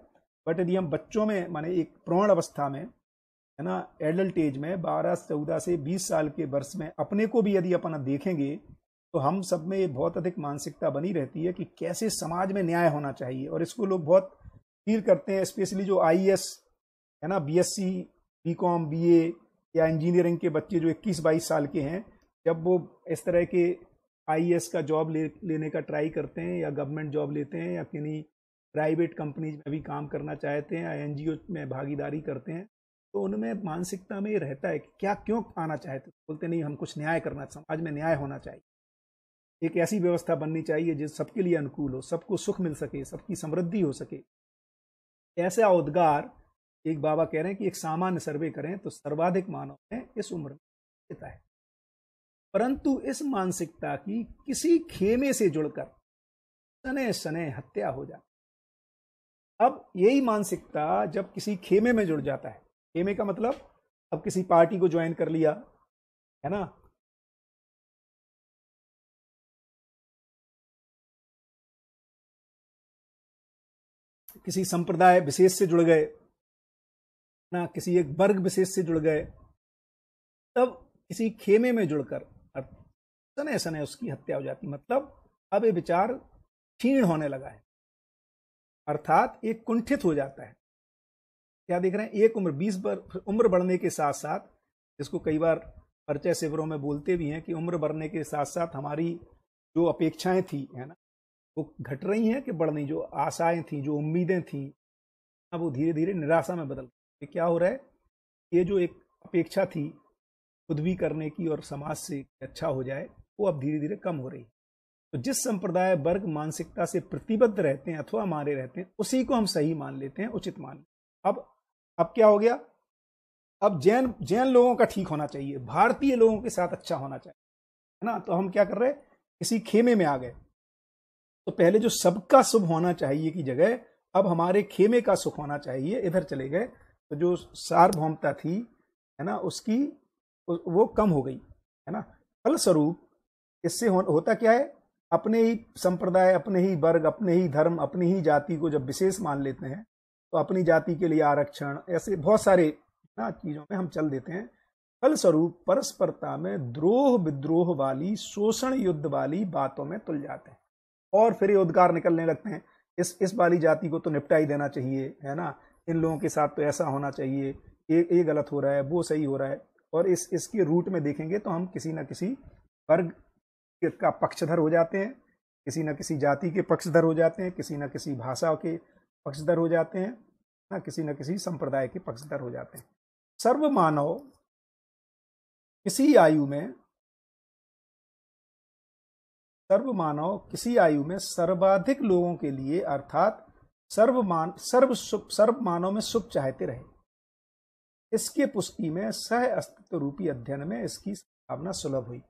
B: बट यदि हम बच्चों में माने एक प्रौण अवस्था में है ना एडल्ट एज में 12 चौदह से 20 साल के वर्ष में अपने को भी यदि अपना देखेंगे तो हम सब में ये बहुत अधिक मानसिकता बनी रहती है कि कैसे समाज में न्याय होना चाहिए और इसको लोग बहुत फील करते हैं स्पेशली जो आई है ना B S C B com B A या इंजीनियरिंग के बच्चे जो इक्कीस बाईस साल के हैं जब वो इस तरह के आई e का जॉब ले लेने का ट्राई करते हैं या गवर्नमेंट जॉब लेते हैं या किन्हीं प्राइवेट कंपनीज में भी काम करना चाहते हैं या एन में भागीदारी करते हैं तो उनमें मानसिकता में ये रहता है कि क्या क्यों आना चाहते बोलते नहीं हम कुछ न्याय करना समाज में न्याय होना चाहिए एक ऐसी व्यवस्था बननी चाहिए जिस सबके लिए अनुकूल हो सबको सुख मिल सके सबकी समृद्धि हो सके ऐसा उद्गार एक बाबा कह रहे हैं कि एक सामान्य सर्वे करें तो सर्वाधिक मानव में इस उम्र में देता है परंतु इस मानसिकता की किसी खेमे से जुड़कर सने सने हत्या हो जाती अब यही मानसिकता जब किसी खेमे में जुड़ जाता है खेमे का मतलब अब किसी पार्टी को ज्वाइन कर लिया है ना किसी संप्रदाय विशेष से जुड़ गए ना किसी एक वर्ग विशेष से जुड़ गए तब किसी खेमे में जुड़कर सने सने उसकी हत्या हो जाती मतलब अब ये विचार क्षीण होने लगा है अर्थात एक कुंठित हो जाता है क्या देख रहे हैं एक उम्र बीस बर, उम्र बढ़ने के साथ साथ इसको कई बार परिचय शिविरों में बोलते भी हैं कि उम्र बढ़ने के साथ साथ हमारी जो अपेक्षाएं थी है ना वो घट रही हैं कि बढ़ रही जो आशाएं थी जो उम्मीदें थी अब वो धीरे धीरे निराशा में बदल क्या हो रहा है ये जो एक अपेक्षा थी खुद भी करने की और समाज से अच्छा हो जाए वो अब धीरे धीरे कम हो रही तो जिस संप्रदाय वर्ग मानसिकता से प्रतिबद्ध रहते हैं अथवा मारे रहते हैं उसी को हम सही मान लेते हैं उचित मान अब अब क्या हो गया अब जैन जैन लोगों का ठीक होना चाहिए भारतीय लोगों के साथ अच्छा होना चाहिए है ना तो हम क्या कर रहे हैं किसी खेमे में आ गए तो पहले जो सबका शुभ होना चाहिए की जगह अब हमारे खेमे का सुख होना चाहिए इधर चले गए तो जो सार्वभौमता थी है ना उसकी वो कम हो गई है ना फलस्वरूप इससे हो, होता क्या है अपने ही संप्रदाय अपने ही वर्ग अपने ही धर्म अपनी ही जाति को जब विशेष मान लेते हैं तो अपनी जाति के लिए आरक्षण ऐसे बहुत सारे ना चीज़ों में हम चल देते हैं फलस्वरूप परस्परता में द्रोह विद्रोह वाली शोषण युद्ध वाली बातों में तुल जाते हैं और फिर ये उद्गार निकलने लगते हैं इस इस वाली जाति को तो निपटाई देना चाहिए है ना इन लोगों के साथ तो ऐसा होना चाहिए ये ये गलत हो रहा है वो सही हो रहा है और इस इसकी रूट में देखेंगे तो हम किसी न किसी वर्ग का पक्षधर हो जाते हैं किसी न किसी जाति के पक्षधर हो जाते हैं किसी न किसी भाषा के पक्षधर हो जाते हैं ना किसी न किसी संप्रदाय के पक्षधर हो जाते हैं सर्व मानव किसी आयु में सर्व मानव किसी आयु में सर्वाधिक लोगों के लिए अर्थात सर्व मान सर्व सर्व मानव में सुख चाहते रहे इसके पुष्टि में सह अस्तित्व रूपी अध्ययन में इसकी संभावना सुलभ हुई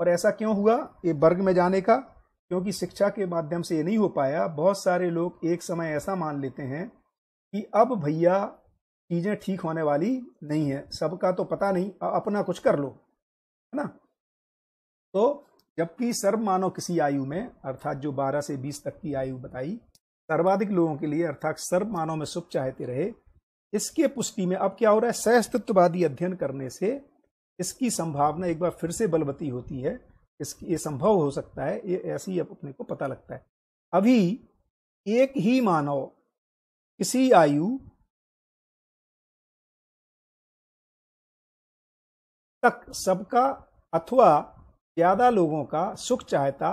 B: और ऐसा क्यों हुआ ये वर्ग में जाने का क्योंकि शिक्षा के माध्यम से ये नहीं हो पाया बहुत सारे लोग एक समय ऐसा मान लेते हैं कि अब भैया चीज़ें ठीक होने वाली नहीं है सबका तो पता नहीं अपना कुछ कर लो है ना तो जबकि सर्व मानव किसी आयु में अर्थात जो 12 से 20 तक की आयु बताई सर्वाधिक लोगों के लिए अर्थात सर्व मानव में सुख चाहते रहे इसके पुष्टि में अब क्या हो रहा है सहस्तित्ववादी अध्ययन करने से इसकी संभावना एक बार फिर से बलवती होती है इसकी ये संभव हो सकता है ये ऐसी अपने को पता लगता है अभी एक ही मानव किसी आयु तक सबका अथवा ज्यादा लोगों का सुख चाहता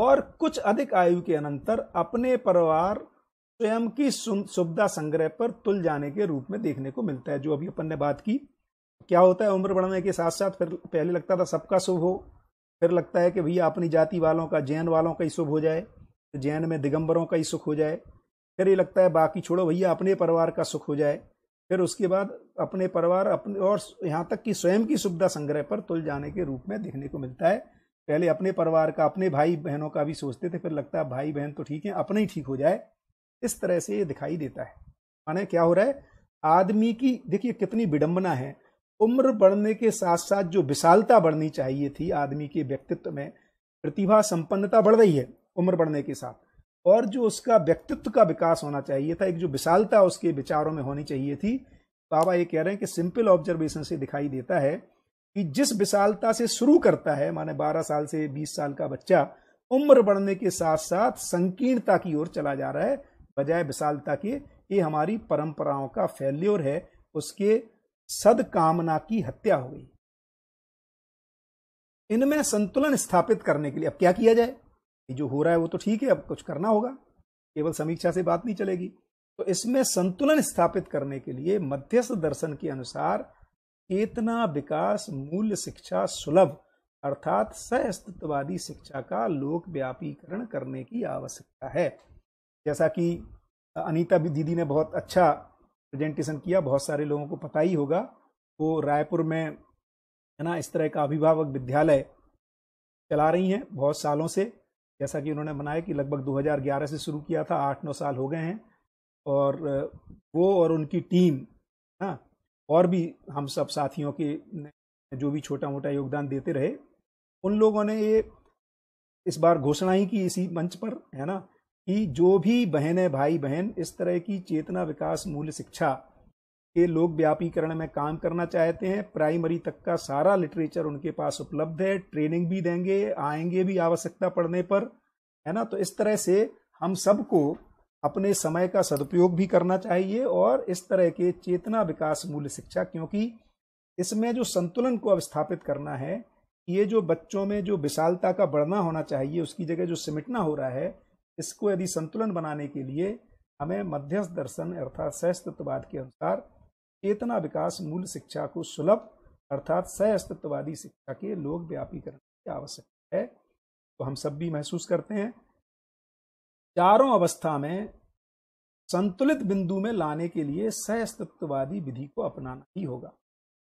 B: और कुछ अधिक आयु के अनंतर अपने परिवार स्वयं की सुविधा संग्रह पर तुल जाने के रूप में देखने को मिलता है जो अभी अपन ने बात की क्या होता है उम्र बढ़ने के साथ साथ फिर पहले लगता था सबका शुभ हो फिर लगता है कि भैया अपनी जाति वालों का जैन वालों का ही शुभ हो जाए जैन में दिगंबरों का ही सुख हो जाए फिर ये लगता है बाकी छोड़ो भैया अपने परिवार का सुख हो जाए फिर उसके बाद अपने परिवार अपने और यहाँ तक कि स्वयं की सुविधा संग्रह पर तुल जाने के रूप में देखने को मिलता है पहले अपने परिवार का अपने भाई बहनों का भी सोचते थे फिर लगता है भाई बहन तो ठीक है अपने ही ठीक हो जाए इस तरह से ये दिखाई देता है माने क्या हो रहा है आदमी की देखिए कितनी विडंबना है उम्र बढ़ने के साथ साथ जो विशालता बढ़नी चाहिए थी आदमी के व्यक्तित्व में प्रतिभा संपन्नता बढ़ रही है उम्र बढ़ने के साथ और जो उसका व्यक्तित्व का विकास होना चाहिए था एक जो विशालता उसके विचारों में होनी चाहिए थी बाबा तो ये कह रहे हैं कि सिंपल ऑब्जर्वेशन से दिखाई देता है कि जिस विशालता से शुरू करता है माने 12 साल से 20 साल का बच्चा उम्र बढ़ने के साथ साथ संकीर्णता की ओर चला जा रहा है बजाय विशालता के ये हमारी परंपराओं का फेल्योर है उसके सदकामना की हत्या हो गई इनमें संतुलन स्थापित करने के लिए अब क्या किया जाए ये जो हो रहा है वो तो ठीक है अब कुछ करना होगा केवल समीक्षा से बात नहीं चलेगी तो इसमें संतुलन स्थापित करने के लिए मध्यस्थ दर्शन के अनुसार चेतना विकास मूल्य शिक्षा सुलभ अर्थात सह शिक्षा का लोक व्यापीकरण करने की आवश्यकता है जैसा कि अनीता भी दीदी ने बहुत अच्छा प्रेजेंटेशन किया बहुत सारे लोगों को पता ही होगा वो रायपुर में है ना इस तरह का अभिभावक विद्यालय चला रही हैं बहुत सालों से जैसा कि उन्होंने बनाया कि लगभग 2011 से शुरू किया था आठ नौ साल हो गए हैं और वो और उनकी टीम ना और भी हम सब साथियों के जो भी छोटा मोटा योगदान देते रहे उन लोगों ने ये इस बार घोषणा ही की इसी मंच पर है ना कि जो भी बहनें भाई बहन इस तरह की चेतना विकास मूल्य शिक्षा के लोक व्यापीकरण में काम करना चाहते हैं प्राइमरी तक का सारा लिटरेचर उनके पास उपलब्ध है ट्रेनिंग भी देंगे आएंगे भी आवश्यकता पड़ने पर है ना तो इस तरह से हम सबको अपने समय का सदुपयोग भी करना चाहिए और इस तरह के चेतना विकास मूल्य शिक्षा क्योंकि इसमें जो संतुलन को अब स्थापित करना है ये जो बच्चों में जो विशालता का बढ़ना होना चाहिए उसकी जगह जो सिमटना हो रहा है इसको यदि संतुलन बनाने के लिए हमें मध्यस्थ दर्शन अर्थात सहस्तित्ववाद के अनुसार चेतना विकास मूल शिक्षा को सुलभ अर्थात सहअस्तित्ववादी शिक्षा के व्यापी व्यापीकरण की आवश्यकता है तो हम सब भी महसूस करते हैं चारों अवस्था में संतुलित बिंदु में लाने के लिए सहअस्तित्ववादी विधि को अपनाना ही होगा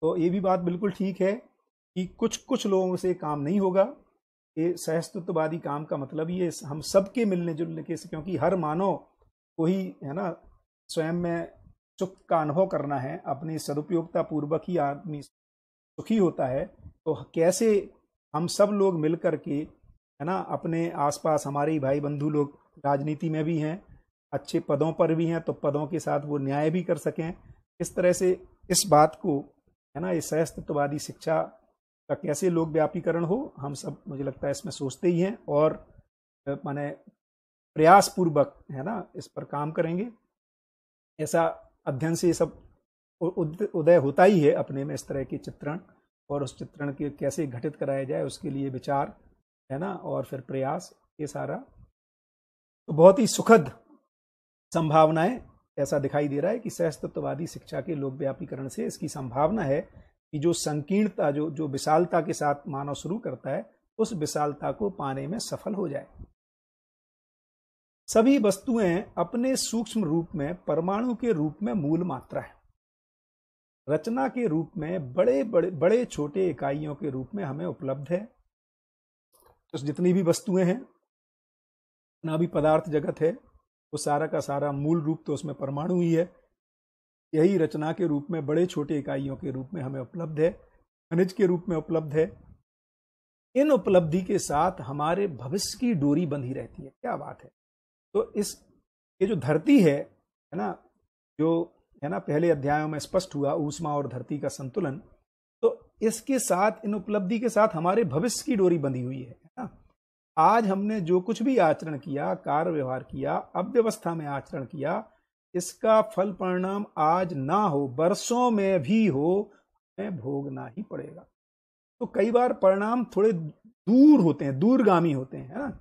B: तो ये भी बात बिल्कुल ठीक है कि कुछ कुछ लोगों से काम नहीं होगा ये सहस्तुत्ववादी काम का मतलब ये हम सबके मिलने जुलने के क्योंकि हर मानव को ही है ना स्वयं में सुख का अनुभव करना है अपनी सदुपयोगता पूर्वक ही आदमी सुखी होता है तो कैसे हम सब लोग मिल के है ना अपने आसपास हमारे भाई बंधु लोग राजनीति में भी हैं अच्छे पदों पर भी हैं तो पदों के साथ वो न्याय भी कर सकें इस तरह से इस बात को है ना ये सहस्तित्ववादी शिक्षा का कैसे लोक व्यापीकरण हो हम सब मुझे लगता है इसमें सोचते ही हैं और माने प्रयास पूर्वक है ना इस पर काम करेंगे ऐसा अध्ययन से ये सब उदय होता ही है अपने में इस तरह के चित्रण और उस चित्रण के कैसे घटित कराया जाए उसके लिए विचार है ना और फिर प्रयास ये सारा तो बहुत ही सुखद संभावनाएं ऐसा दिखाई दे रहा है कि सहस्तत्ववादी शिक्षा के लोक व्यापीकरण से इसकी संभावना है कि जो संकीर्णता जो जो विशालता के साथ मानव शुरू करता है उस विशालता को पाने में सफल हो जाए सभी वस्तुएं अपने सूक्ष्म रूप में परमाणु के रूप में मूल मात्रा है रचना के रूप में बड़े बड़े बड़े छोटे इकाइयों के रूप में हमें उपलब्ध है तो जितनी भी वस्तुएं हैं ना भी पदार्थ जगत है वो सारा का सारा मूल रूप तो उसमें परमाणु ही है यही रचना के रूप में बड़े छोटे इकाइयों के रूप में हमें उपलब्ध है खनिज के रूप में उपलब्ध है इन उपलब्धि के साथ हमारे भविष्य की डोरी बंधी रहती है क्या बात है तो इस ये जो धरती है है ना जो है ना पहले अध्यायों में स्पष्ट हुआ ऊष्मा और धरती का संतुलन तो इसके साथ इन उपलब्धि के साथ हमारे भविष्य की डोरी बंधी हुई है ना आज हमने जो कुछ भी आचरण किया कार्य व्यवहार किया अव्यवस्था में आचरण किया इसका फल परिणाम आज ना हो बरसों में भी हो हमें भोगना ही पड़ेगा तो कई बार परिणाम थोड़े दूर होते हैं दूरगामी होते हैं है ना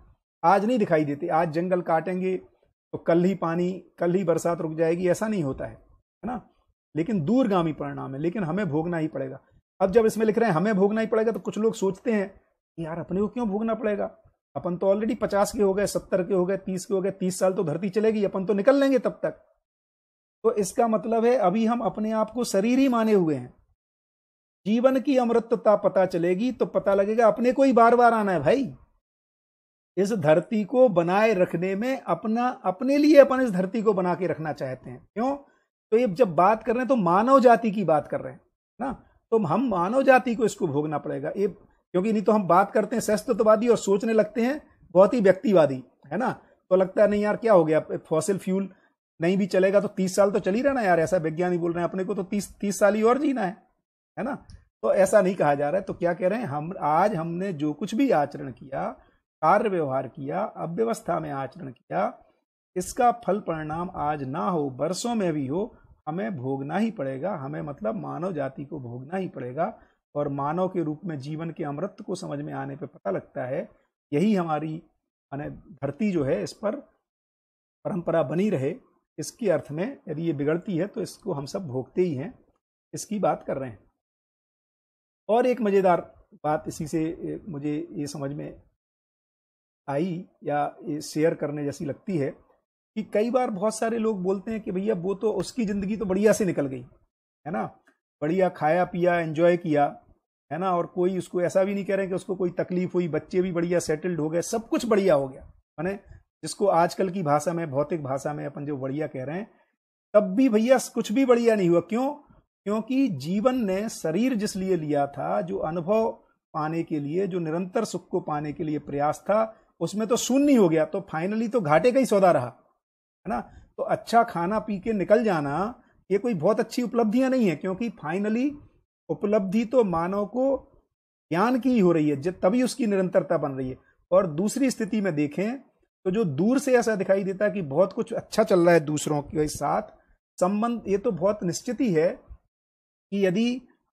B: आज नहीं दिखाई देते आज जंगल काटेंगे तो कल ही पानी कल ही बरसात रुक जाएगी ऐसा नहीं होता है है ना लेकिन दूरगामी परिणाम है लेकिन हमें भोगना ही पड़ेगा अब जब इसमें लिख रहे हैं हमें भोगना ही पड़ेगा तो कुछ लोग सोचते हैं यार अपने को क्यों भोगना पड़ेगा अपन तो ऑलरेडी पचास के हो गए सत्तर के हो गए तीस के हो गए तीस साल तो धरती चलेगी अपन तो निकल लेंगे तब तक तो इसका मतलब है अभी हम अपने आप को शरीर ही माने हुए हैं जीवन की अमृतता पता चलेगी तो पता लगेगा अपने को ही बार बार आना है भाई इस धरती को बनाए रखने में अपना अपने लिए अपन इस धरती को बना के रखना चाहते हैं क्यों तो ये जब बात कर रहे हैं तो मानव जाति की बात कर रहे हैं ना तो हम मानव जाति को इसको भोगना पड़ेगा ये क्योंकि नहीं तो हम बात करते हैं शस्त्रवादी और सोचने लगते हैं बहुत ही व्यक्तिवादी है ना तो लगता है नहीं यार क्या हो गया फॉसिल फ्यूल नहीं भी चलेगा तो तीस साल तो चल ही रहना यार ऐसा वैज्ञानिक बोल रहे हैं अपने को तो तीस तीस साल ही और जीना है है ना तो ऐसा नहीं कहा जा रहा है तो क्या कह रहे हैं हम आज हमने जो कुछ भी आचरण किया कार्य व्यवहार किया अव्यवस्था में आचरण किया इसका फल परिणाम आज ना हो बरसों में भी हो हमें भोगना ही पड़ेगा हमें मतलब मानव जाति को भोगना ही पड़ेगा और मानव के रूप में जीवन के अमृत को समझ में आने पर पता लगता है यही हमारी धरती जो है इस पर परंपरा बनी रहे इसके अर्थ में यदि ये बिगड़ती है तो इसको हम सब भोगते ही हैं इसकी बात कर रहे हैं और एक मज़ेदार बात इसी से मुझे ये समझ में आई या शेयर करने जैसी लगती है कि कई बार बहुत सारे लोग बोलते हैं कि भैया वो तो उसकी ज़िंदगी तो बढ़िया से निकल गई है ना बढ़िया खाया पिया एंजॉय किया है ना और कोई उसको ऐसा भी नहीं कह रहे कि उसको कोई तकलीफ हुई बच्चे भी बढ़िया सेटल्ड हो गए सब कुछ बढ़िया हो गया मैंने जिसको आजकल की भाषा में भौतिक भाषा में अपन जो बढ़िया कह रहे हैं तब भी भैया कुछ भी बढ़िया नहीं हुआ क्यों क्योंकि जीवन ने शरीर जिस लिए लिया था जो अनुभव पाने के लिए जो निरंतर सुख को पाने के लिए प्रयास था उसमें तो शून्य हो गया तो फाइनली तो घाटे का ही सौदा रहा है ना तो अच्छा खाना पी के निकल जाना ये कोई बहुत अच्छी उपलब्धियां नहीं है क्योंकि फाइनली उपलब्धि तो मानव को ज्ञान की ही हो रही है जब तभी उसकी निरंतरता बन रही है और दूसरी स्थिति में देखें तो जो दूर से ऐसा दिखाई देता है कि बहुत कुछ अच्छा चल रहा है दूसरों के साथ संबंध ये तो बहुत निश्चित ही है कि यदि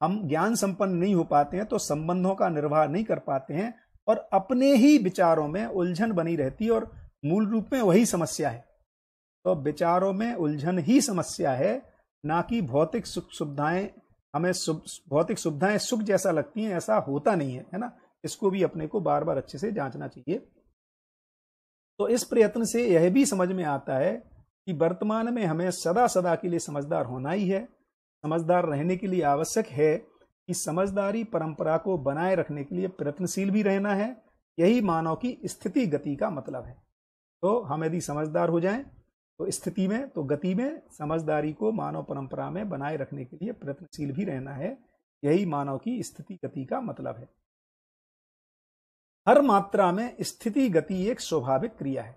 B: हम ज्ञान संपन्न नहीं हो पाते हैं तो संबंधों का निर्वाह नहीं कर पाते हैं और अपने ही विचारों में उलझन बनी रहती है और मूल रूप में वही समस्या है तो विचारों में उलझन ही समस्या है ना कि भौतिक सुख सुविधाएं हमें भौतिक सुविधाएं सुख जैसा लगती हैं ऐसा होता नहीं है है ना इसको भी अपने को बार बार अच्छे से जांचना चाहिए तो इस प्रयत्न से यह भी समझ में आता है कि वर्तमान में हमें सदा सदा के लिए समझदार होना ही है समझदार रहने के लिए आवश्यक है कि समझदारी परंपरा को बनाए रखने के लिए प्रयत्नशील भी रहना है यही मानव की स्थिति गति का मतलब है तो हम यदि समझदार हो जाएं तो स्थिति में तो गति में समझदारी को मानव परंपरा में बनाए रखने के लिए प्रयत्नशील भी रहना है यही मानव की स्थिति गति का मतलब है हर मात्रा में स्थिति गति एक स्वाभाविक क्रिया है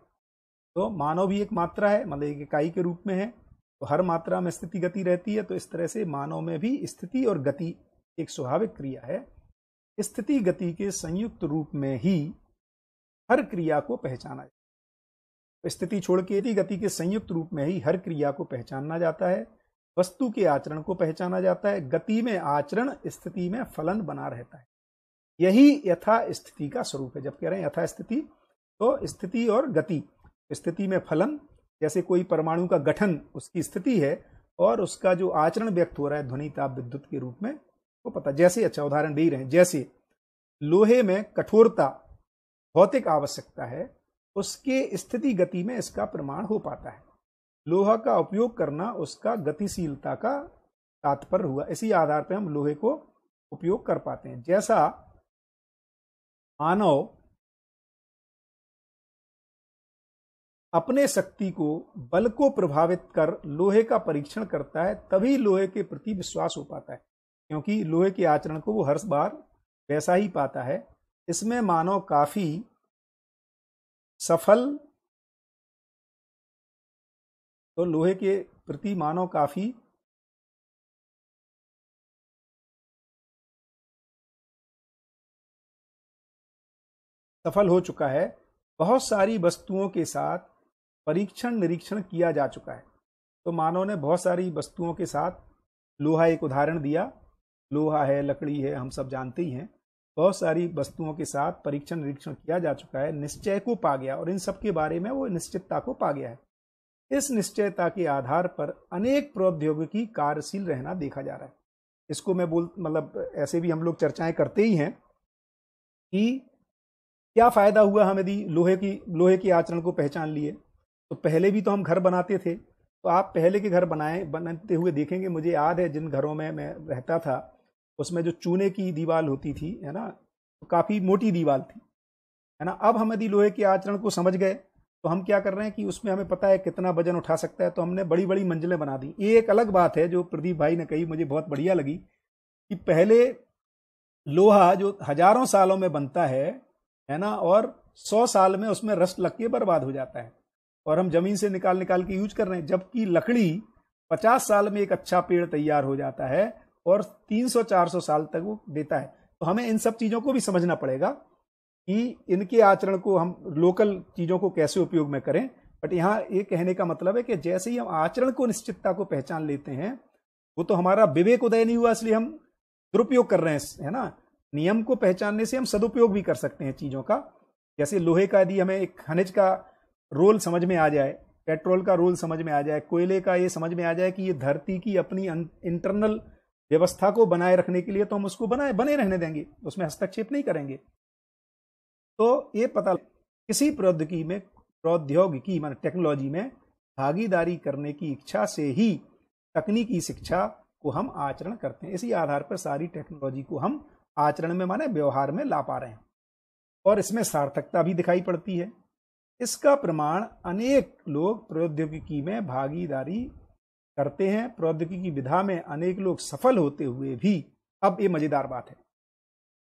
B: तो मानव भी एक मात्रा है मतलब एक इकाई के रूप में है तो हर मात्रा में स्थिति गति रहती है तो इस तरह से मानव में भी स्थिति और गति एक स्वाभाविक क्रिया है स्थिति गति के संयुक्त रूप में ही हर क्रिया को पहचाना जाता है स्थिति छोड़ के यदि गति के संयुक्त रूप में ही हर क्रिया को पहचाना जाता है वस्तु के आचरण को पहचाना जाता है गति में आचरण स्थिति में फलन बना रहता है यही यथा स्थिति का स्वरूप है जब कह रहे हैं यथा स्थिति तो स्थिति और गति स्थिति में फलन जैसे कोई परमाणु का गठन उसकी स्थिति है और उसका जो आचरण व्यक्त हो रहा है ध्वनि ताप विद्युत के रूप में वो पता जैसे अच्छा उदाहरण दे रहे रहे जैसे लोहे में कठोरता भौतिक आवश्यकता है उसके स्थिति गति में इसका प्रमाण हो पाता है लोहा का उपयोग करना उसका गतिशीलता का तात्पर्य हुआ इसी आधार पर हम लोहे को उपयोग कर पाते हैं जैसा मानव अपने शक्ति को बल को प्रभावित कर लोहे का परीक्षण करता है तभी लोहे के प्रति विश्वास हो पाता है क्योंकि लोहे के आचरण को वो हर बार वैसा ही पाता है इसमें मानव काफी सफल
A: तो लोहे के प्रति मानव काफी
B: सफल हो चुका है बहुत सारी वस्तुओं के साथ परीक्षण निरीक्षण किया जा चुका है तो मानव ने बहुत सारी वस्तुओं के साथ लोहा एक उदाहरण दिया लोहा है लकड़ी है हम सब जानते ही हैं बहुत सारी वस्तुओं के साथ परीक्षण निरीक्षण किया जा चुका है निश्चय को पा गया और इन सब के बारे में वो निश्चितता को पा गया है इस निश्चयता के आधार पर अनेक प्रौद्योगिकी कार्यशील रहना देखा जा रहा है इसको मैं बोल मतलब ऐसे भी हम लोग चर्चाएं करते ही हैं कि क्या फ़ायदा हुआ हम यदि लोहे की लोहे के आचरण को पहचान लिए तो पहले भी तो हम घर बनाते थे तो आप पहले के घर बनाए बनाते हुए देखेंगे मुझे याद है जिन घरों में मैं रहता था उसमें जो चूने की दीवार होती थी है ना तो काफ़ी मोटी दीवार थी है ना अब हम यदि लोहे के आचरण को समझ गए तो हम क्या कर रहे हैं कि उसमें हमें पता है कितना वजन उठा सकता है तो हमने बड़ी बड़ी मंजिलें बना दी ये एक अलग बात है जो प्रदीप भाई ने कही मुझे बहुत बढ़िया लगी कि पहले लोहा जो हजारों सालों में बनता है है ना और सौ साल में उसमें रस्ट लग के बर्बाद हो जाता है और हम जमीन से निकाल निकाल के यूज कर रहे हैं जबकि लकड़ी पचास साल में एक अच्छा पेड़ तैयार हो जाता है और तीन सौ चार सौ साल तक वो देता है तो हमें इन सब चीजों को भी समझना पड़ेगा कि इनके आचरण को हम लोकल चीजों को कैसे उपयोग में करें बट यहाँ ये कहने का मतलब है कि जैसे ही हम आचरण को निश्चितता को पहचान लेते हैं वो तो हमारा विवेक उदय नहीं हुआ इसलिए हम दुरुपयोग कर रहे हैं है ना नियम को पहचानने से हम सदुपयोग भी कर सकते हैं चीज़ों का जैसे लोहे का यदि हमें एक खनिज का रोल समझ में आ जाए पेट्रोल का रोल समझ में आ जाए कोयले का ये समझ में आ जाए कि ये धरती की अपनी इंटरनल अं-, व्यवस्था को बनाए रखने के लिए तो हम उसको बनाए बने रहने देंगे उसमें हस्तक्षेप नहीं करेंगे तो ये पता किसी प्रौद्योगिकी में प्रौद्योगिकी मान टेक्नोलॉजी में भागीदारी करने की इच्छा से ही तकनीकी शिक्षा को हम आचरण करते हैं इसी आधार पर सारी टेक्नोलॉजी को हम आचरण में माने व्यवहार में ला पा रहे हैं और इसमें सार्थकता भी दिखाई पड़ती है इसका प्रमाण अनेक लोग प्रौद्योगिकी में भागीदारी करते हैं प्रौद्योगिकी विधा में अनेक लोग सफल होते हुए भी अब ये मजेदार बात है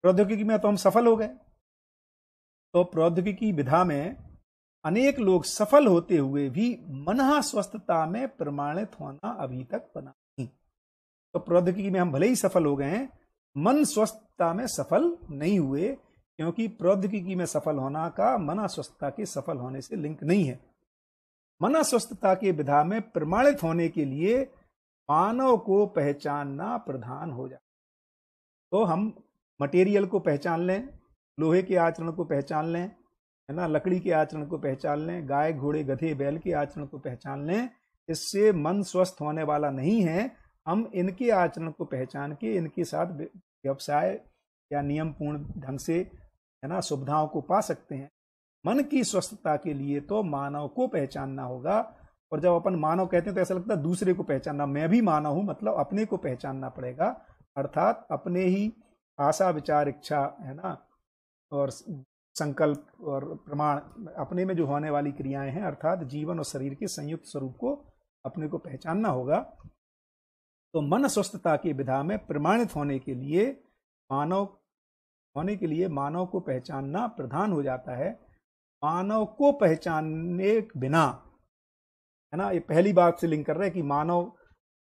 B: प्रौद्योगिकी में तो हम सफल हो गए तो प्रौद्योगिकी विधा में अनेक लोग सफल होते हुए भी मनहा स्वस्थता में प्रमाणित होना अभी तक बना नहीं तो प्रौद्योगिकी में हम भले ही सफल हो गए हैं मन स्वस्थता में सफल नहीं हुए क्योंकि प्रौद्योगिकी में सफल होना का मन अस्वस्थता के सफल होने से लिंक नहीं है मन अस्वस्थता के विधा में प्रमाणित होने के लिए मानव को पहचानना प्रधान हो जाए तो हम मटेरियल को पहचान लें लोहे के आचरण को पहचान लें है ना लकड़ी के आचरण को पहचान लें गाय घोड़े गधे बैल के आचरण को पहचान लें इससे मन स्वस्थ होने वाला नहीं है हम इनके आचरण को पहचान के इनके साथ व्यवसाय या नियम पूर्ण ढंग से है ना सुविधाओं को पा सकते हैं मन की स्वस्थता के लिए तो मानव को पहचानना होगा और जब अपन मानव कहते हैं तो ऐसा लगता है दूसरे को पहचानना मैं भी मानव हूं मतलब अपने को पहचानना पड़ेगा अर्थात अपने ही आशा विचार इच्छा है ना और संकल्प और प्रमाण अपने में जो होने वाली क्रियाएं हैं अर्थात जीवन और शरीर के संयुक्त स्वरूप को अपने को पहचानना होगा तो मन स्वस्थता की विधा में प्रमाणित होने के लिए मानव होने के लिए मानव को पहचानना प्रधान हो जाता है मानव को पहचानने बिना है ना ये पहली बात से लिंक कर रहे हैं कि मानव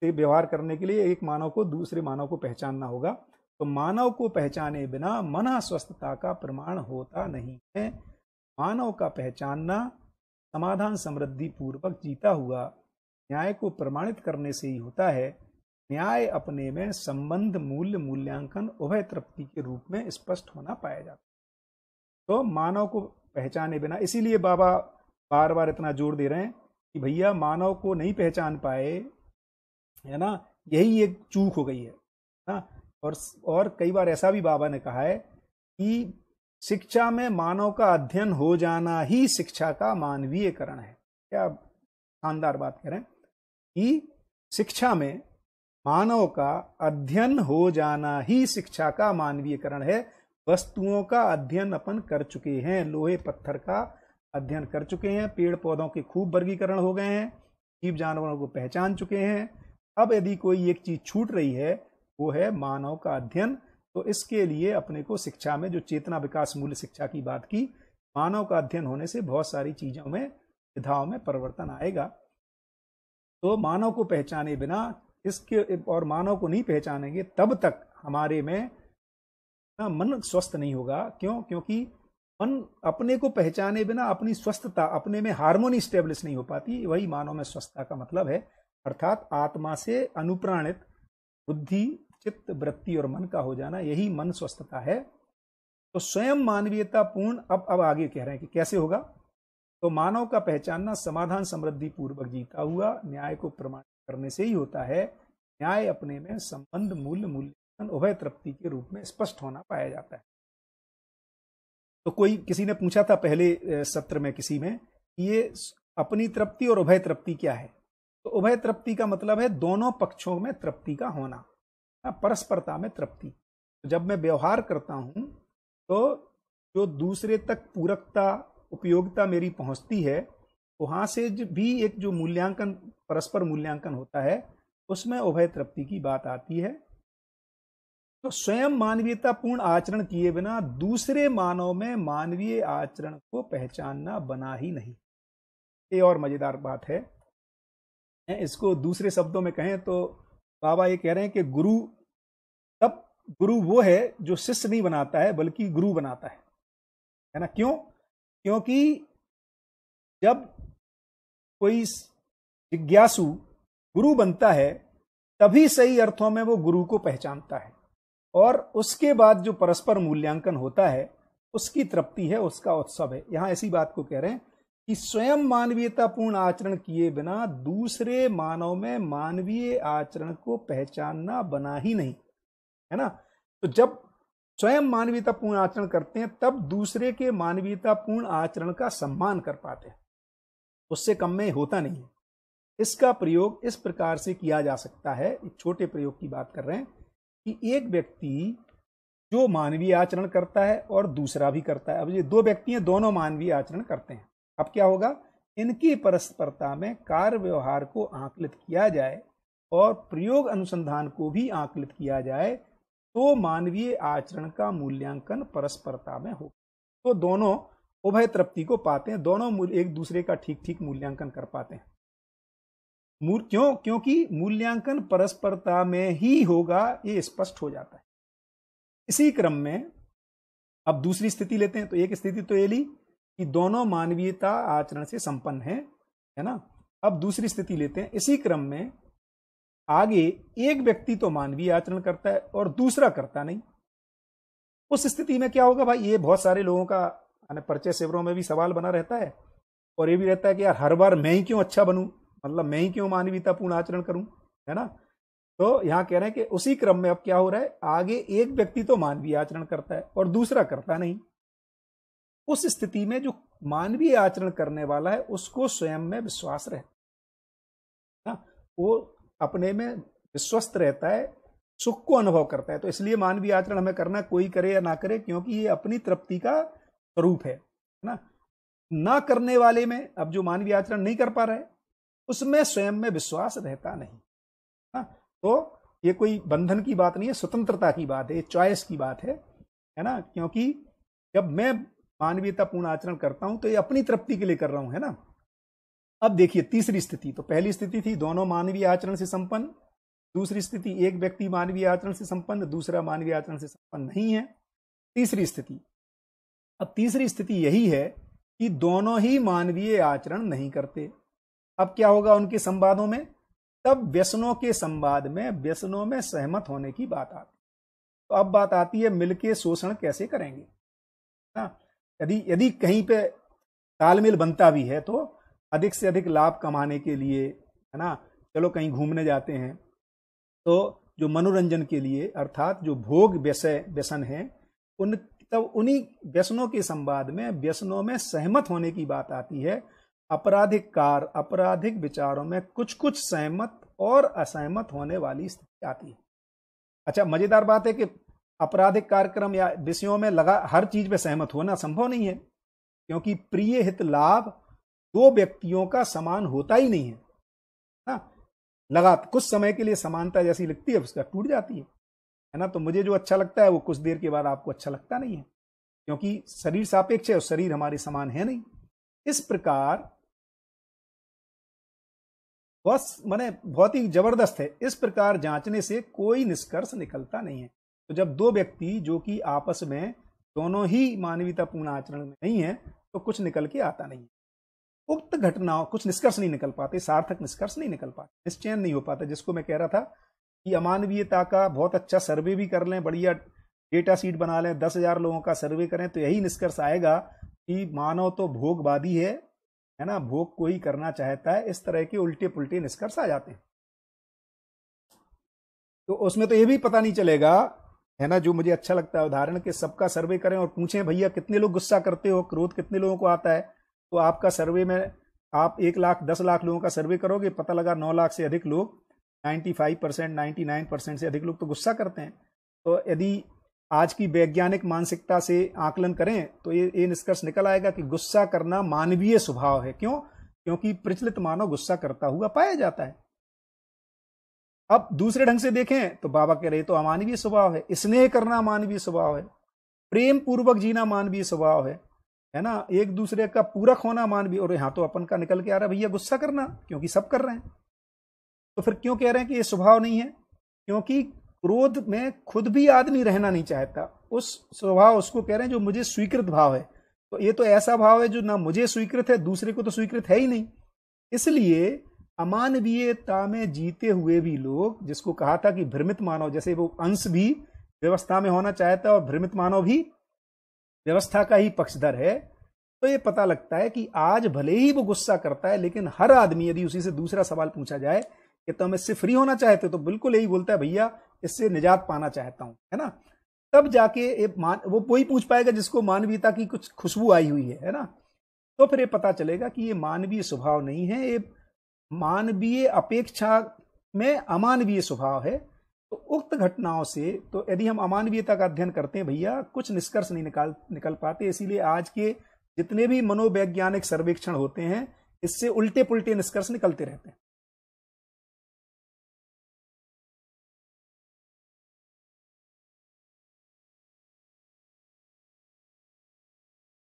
B: से व्यवहार करने के लिए एक मानव को दूसरे मानव को पहचानना होगा तो मानव को पहचाने बिना मन स्वस्थता का प्रमाण होता नहीं है मानव का पहचानना समाधान समृद्धि पूर्वक जीता हुआ न्याय को प्रमाणित करने से ही होता है न्याय अपने में संबंध मूल्य मूल्यांकन उभय तृप्ति के रूप में स्पष्ट होना पाया जाता तो मानव को पहचाने बिना इसीलिए बाबा बार बार इतना जोर दे रहे हैं कि भैया मानव को नहीं पहचान पाए है ना यही एक चूक हो गई है ना और और कई बार ऐसा भी बाबा ने कहा है कि शिक्षा में मानव का अध्ययन हो जाना ही शिक्षा का मानवीयकरण है क्या शानदार बात करें कि शिक्षा में मानव का अध्ययन हो जाना ही शिक्षा का मानवीयकरण है वस्तुओं का अध्ययन अपन कर चुके हैं लोहे पत्थर का अध्ययन कर चुके हैं पेड़ पौधों के खूब वर्गीकरण हो गए हैं जीव जानवरों को पहचान चुके हैं अब यदि कोई एक चीज छूट रही है वो है मानव का अध्ययन तो इसके लिए अपने को शिक्षा में जो चेतना विकास मूल्य शिक्षा की बात की मानव का अध्ययन होने से बहुत सारी चीजों में विधाओं में परिवर्तन आएगा तो मानव को पहचाने बिना इसके और मानव को नहीं पहचानेंगे तब तक हमारे में ना मन स्वस्थ नहीं होगा क्यों क्योंकि मन अपने को पहचाने बिना अपनी स्वस्थता अपने में हार्मोनी स्टेब्लिश नहीं हो पाती वही मानव में स्वस्थता का मतलब है अर्थात आत्मा से अनुप्राणित बुद्धि चित्त वृत्ति और मन का हो जाना यही मन स्वस्थता है तो स्वयं मानवीयता पूर्ण अब अब आगे कह रहे हैं कि कैसे होगा तो मानव का पहचानना समाधान समृद्धि पूर्वक जीता हुआ न्याय को प्रमाण करने से ही होता है न्याय अपने में संबंध मूल्य मूल्यांकन उभय तृप्ति के रूप में स्पष्ट होना पाया जाता है तो कोई किसी ने पूछा था पहले सत्र में किसी में ये अपनी तृप्ति और उभय तृप्ति क्या है तो उभय तृप्ति का मतलब है दोनों पक्षों में तृप्ति का होना परस्परता में तृप्ति तो जब मैं व्यवहार करता हूं तो जो दूसरे तक पूरकता उपयोगिता मेरी पहुंचती है वहाँ से भी एक जो मूल्यांकन परस्पर मूल्यांकन होता है उसमें उभय तृप्ति की बात आती है तो स्वयं मानवीयतापूर्ण आचरण किए बिना दूसरे मानव में मानवीय आचरण को पहचानना बना ही नहीं ये और मजेदार बात है इसको दूसरे शब्दों में कहें तो बाबा ये कह रहे हैं कि गुरु तब गुरु वो है जो शिष्य नहीं बनाता है बल्कि गुरु बनाता है है ना क्यों क्योंकि जब कोई जिज्ञासु गुरु बनता है तभी सही अर्थों में वो गुरु को पहचानता है और उसके बाद जो परस्पर मूल्यांकन होता है उसकी तृप्ति है उसका उत्सव है यहाँ ऐसी बात को कह रहे हैं कि स्वयं मानवीयतापूर्ण आचरण किए बिना दूसरे मानव में मानवीय आचरण को पहचानना बना ही नहीं है ना तो जब स्वयं मानवीयतापूर्ण आचरण करते हैं तब दूसरे के मानवीयतापूर्ण आचरण का सम्मान कर पाते हैं उससे कम में होता नहीं है इसका प्रयोग इस प्रकार से किया जा सकता है एक छोटे प्रयोग की बात कर रहे हैं कि एक व्यक्ति जो मानवीय आचरण करता है और दूसरा भी करता है अब ये दो व्यक्ति हैं दोनों मानवीय आचरण करते हैं अब क्या होगा इनकी परस्परता में कार्य व्यवहार को आकलित किया जाए और प्रयोग अनुसंधान को भी आकलित किया जाए तो मानवीय आचरण का मूल्यांकन परस्परता में हो तो दोनों उभय तृप्ति को पाते हैं दोनों एक दूसरे का ठीक ठीक मूल्यांकन कर पाते हैं मूल क्यों क्योंकि मूल्यांकन परस्परता में ही होगा ये स्पष्ट हो जाता है इसी क्रम में अब दूसरी स्थिति लेते हैं तो एक स्थिति तो ये ली कि दोनों मानवीयता आचरण से संपन्न है है ना अब दूसरी स्थिति लेते हैं इसी क्रम में आगे एक व्यक्ति तो मानवीय आचरण करता है और दूसरा करता नहीं उस स्थिति में क्या होगा भाई ये बहुत सारे लोगों का यानी पर्चे सेवरों में भी सवाल बना रहता है और ये भी रहता है कि यार हर बार मैं ही क्यों अच्छा बनूं मतलब मैं ही क्यों मानवीयतापूर्ण आचरण करूं है ना तो यहाँ कह रहे हैं कि उसी क्रम में अब क्या हो रहा है आगे एक व्यक्ति तो मानवीय आचरण करता है और दूसरा करता नहीं उस स्थिति में जो मानवीय आचरण करने वाला है उसको स्वयं में विश्वास रहता ना हाँ, वो अपने में विश्वस्त रहता है सुख को अनुभव करता है तो इसलिए मानवीय आचरण हमें करना कोई करे या ना करे क्योंकि ये अपनी तृप्ति का रूप है ना ना करने वाले में अब जो मानवीय आचरण नहीं कर पा रहे उसमें स्वयं में विश्वास रहता नहीं ना तो ये कोई बंधन की बात नहीं है स्वतंत्रता की बात है चॉइस की बात है है ना क्योंकि जब मैं मानवीयतापूर्ण आचरण करता हूं तो ये अपनी तृप्ति के लिए कर रहा हूं है ना अब देखिए तीसरी स्थिति तो पहली स्थिति थी दोनों मानवीय आचरण से संपन्न दूसरी स्थिति एक व्यक्ति मानवीय आचरण से संपन्न दूसरा मानवीय आचरण से संपन्न नहीं है तीसरी स्थिति अब तीसरी स्थिति यही है कि दोनों ही मानवीय आचरण नहीं करते अब क्या होगा उनके संवादों में तब व्यसनों के संवाद में व्यसनों में सहमत होने की बात आती तो अब बात आती है मिलके शोषण कैसे करेंगे ना यदि यदि कहीं पे तालमेल बनता भी है तो अधिक से अधिक लाभ कमाने के लिए है ना चलो कहीं घूमने जाते हैं तो जो मनोरंजन के लिए अर्थात जो भोग व्यसय व्यसन है उन तब उन्हीं व्यसनों के संवाद में व्यसनों में सहमत होने की बात आती है आपराधिक कार आपराधिक विचारों में कुछ कुछ सहमत और असहमत होने वाली स्थिति आती है अच्छा मजेदार बात है कि आपराधिक कार्यक्रम या विषयों में लगा हर चीज में सहमत होना संभव नहीं है क्योंकि प्रिय हित लाभ दो व्यक्तियों का समान होता ही नहीं है ना हाँ, लगा कुछ समय के लिए समानता जैसी लगती है उसका टूट जाती है है ना तो मुझे जो अच्छा लगता है वो कुछ देर के बाद आपको अच्छा लगता नहीं है क्योंकि शरीर सापेक्ष है और शरीर हमारे समान है नहीं इस प्रकार बस मैंने बहुत ही जबरदस्त है इस प्रकार जांचने से कोई निष्कर्ष निकलता नहीं है तो जब दो व्यक्ति जो कि आपस में दोनों ही मानवीयतापूर्ण आचरण में नहीं है तो कुछ निकल के आता नहीं है उक्त घटनाओं कुछ निष्कर्ष नहीं निकल पाते सार्थक निष्कर्ष नहीं निकल पाते निश्चयन नहीं हो पाता जिसको मैं कह रहा था कि अमानवीयता का बहुत अच्छा सर्वे भी कर लें बढ़िया डेटा सीट बना लें दस हजार लोगों का सर्वे करें तो यही निष्कर्ष आएगा कि मानव तो भोगवादी है है ना भोग को ही करना चाहता है इस तरह के उल्टे पुल्टे निष्कर्ष आ जाते हैं तो उसमें तो ये भी पता नहीं चलेगा है ना जो मुझे अच्छा लगता है उदाहरण के सबका सर्वे करें और पूछें भैया कितने लोग गुस्सा करते हो क्रोध कितने लोगों को आता है तो आपका सर्वे में आप एक लाख दस लाख लोगों का सर्वे करोगे पता लगा नौ लाख से अधिक लोग 95 परसेंट नाइन्टी परसेंट से अधिक लोग तो गुस्सा करते हैं तो यदि आज की वैज्ञानिक मानसिकता से आकलन करें तो ये ये निष्कर्ष निकल आएगा कि गुस्सा करना मानवीय स्वभाव है क्यों क्योंकि प्रचलित मानव गुस्सा करता हुआ पाया जाता है अब दूसरे ढंग से देखें तो बाबा कह रहे तो अमानवीय स्वभाव है स्नेह करना मानवीय स्वभाव है प्रेम पूर्वक जीना मानवीय स्वभाव है है ना एक दूसरे का पूरक होना मानवीय और यहाँ तो अपन का निकल के आ रहा है भैया गुस्सा करना क्योंकि सब कर रहे हैं तो फिर क्यों कह रहे हैं कि ये स्वभाव नहीं है क्योंकि क्रोध में खुद भी आदमी रहना नहीं चाहता उस स्वभाव उसको कह रहे हैं जो मुझे स्वीकृत भाव है तो ये तो ऐसा भाव है जो ना मुझे स्वीकृत है दूसरे को तो स्वीकृत है ही नहीं इसलिए अमानवीयता में जीते हुए भी लोग जिसको कहा था कि भ्रमित मानव जैसे वो अंश भी व्यवस्था में होना चाहता है और भ्रमित मानव भी व्यवस्था का ही पक्षधर है तो ये पता लगता है कि आज भले ही वो गुस्सा करता है लेकिन हर आदमी यदि उसी से दूसरा सवाल पूछा जाए कि तुम तो इससे फ्री होना चाहते हो तो बिल्कुल यही बोलता है भैया इससे निजात पाना चाहता हूँ है ना तब जाके ये मान वो कोई पूछ पाएगा जिसको मानवीयता की कुछ खुशबू आई हुई है है ना तो फिर ये पता चलेगा कि ये मानवीय स्वभाव नहीं है ये मानवीय अपेक्षा में अमानवीय स्वभाव है तो उक्त घटनाओं से तो यदि हम अमानवीयता का अध्ययन करते हैं भैया कुछ निष्कर्ष नहीं निकाल निकल पाते इसीलिए आज के जितने भी मनोवैज्ञानिक सर्वेक्षण होते हैं इससे उल्टे पुलटे निष्कर्ष निकलते
A: रहते हैं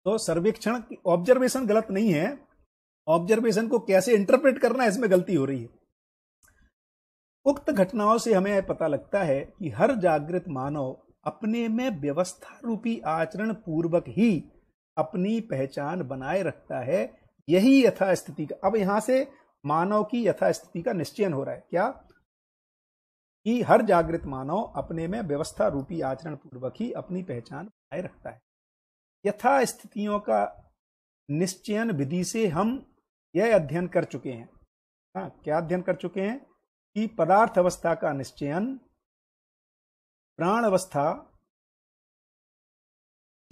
A: तो
B: सर्वेक्षण ऑब्जर्वेशन गलत नहीं है ऑब्जर्वेशन को कैसे इंटरप्रेट करना है इसमें गलती हो रही है उक्त घटनाओं से हमें पता लगता है कि हर जागृत मानव अपने में व्यवस्था रूपी आचरण पूर्वक ही अपनी पहचान बनाए रखता है यही यथास्थिति का अब यहां से मानव की यथास्थिति का निश्चयन हो रहा है क्या कि हर जागृत मानव अपने में व्यवस्था रूपी आचरण पूर्वक ही अपनी पहचान बनाए रखता है यथा स्थितियों का निश्चयन विधि से हम यह अध्ययन कर चुके हैं हाँ क्या अध्ययन कर चुके हैं कि पदार्थ अवस्था का निश्चयन प्राण अवस्था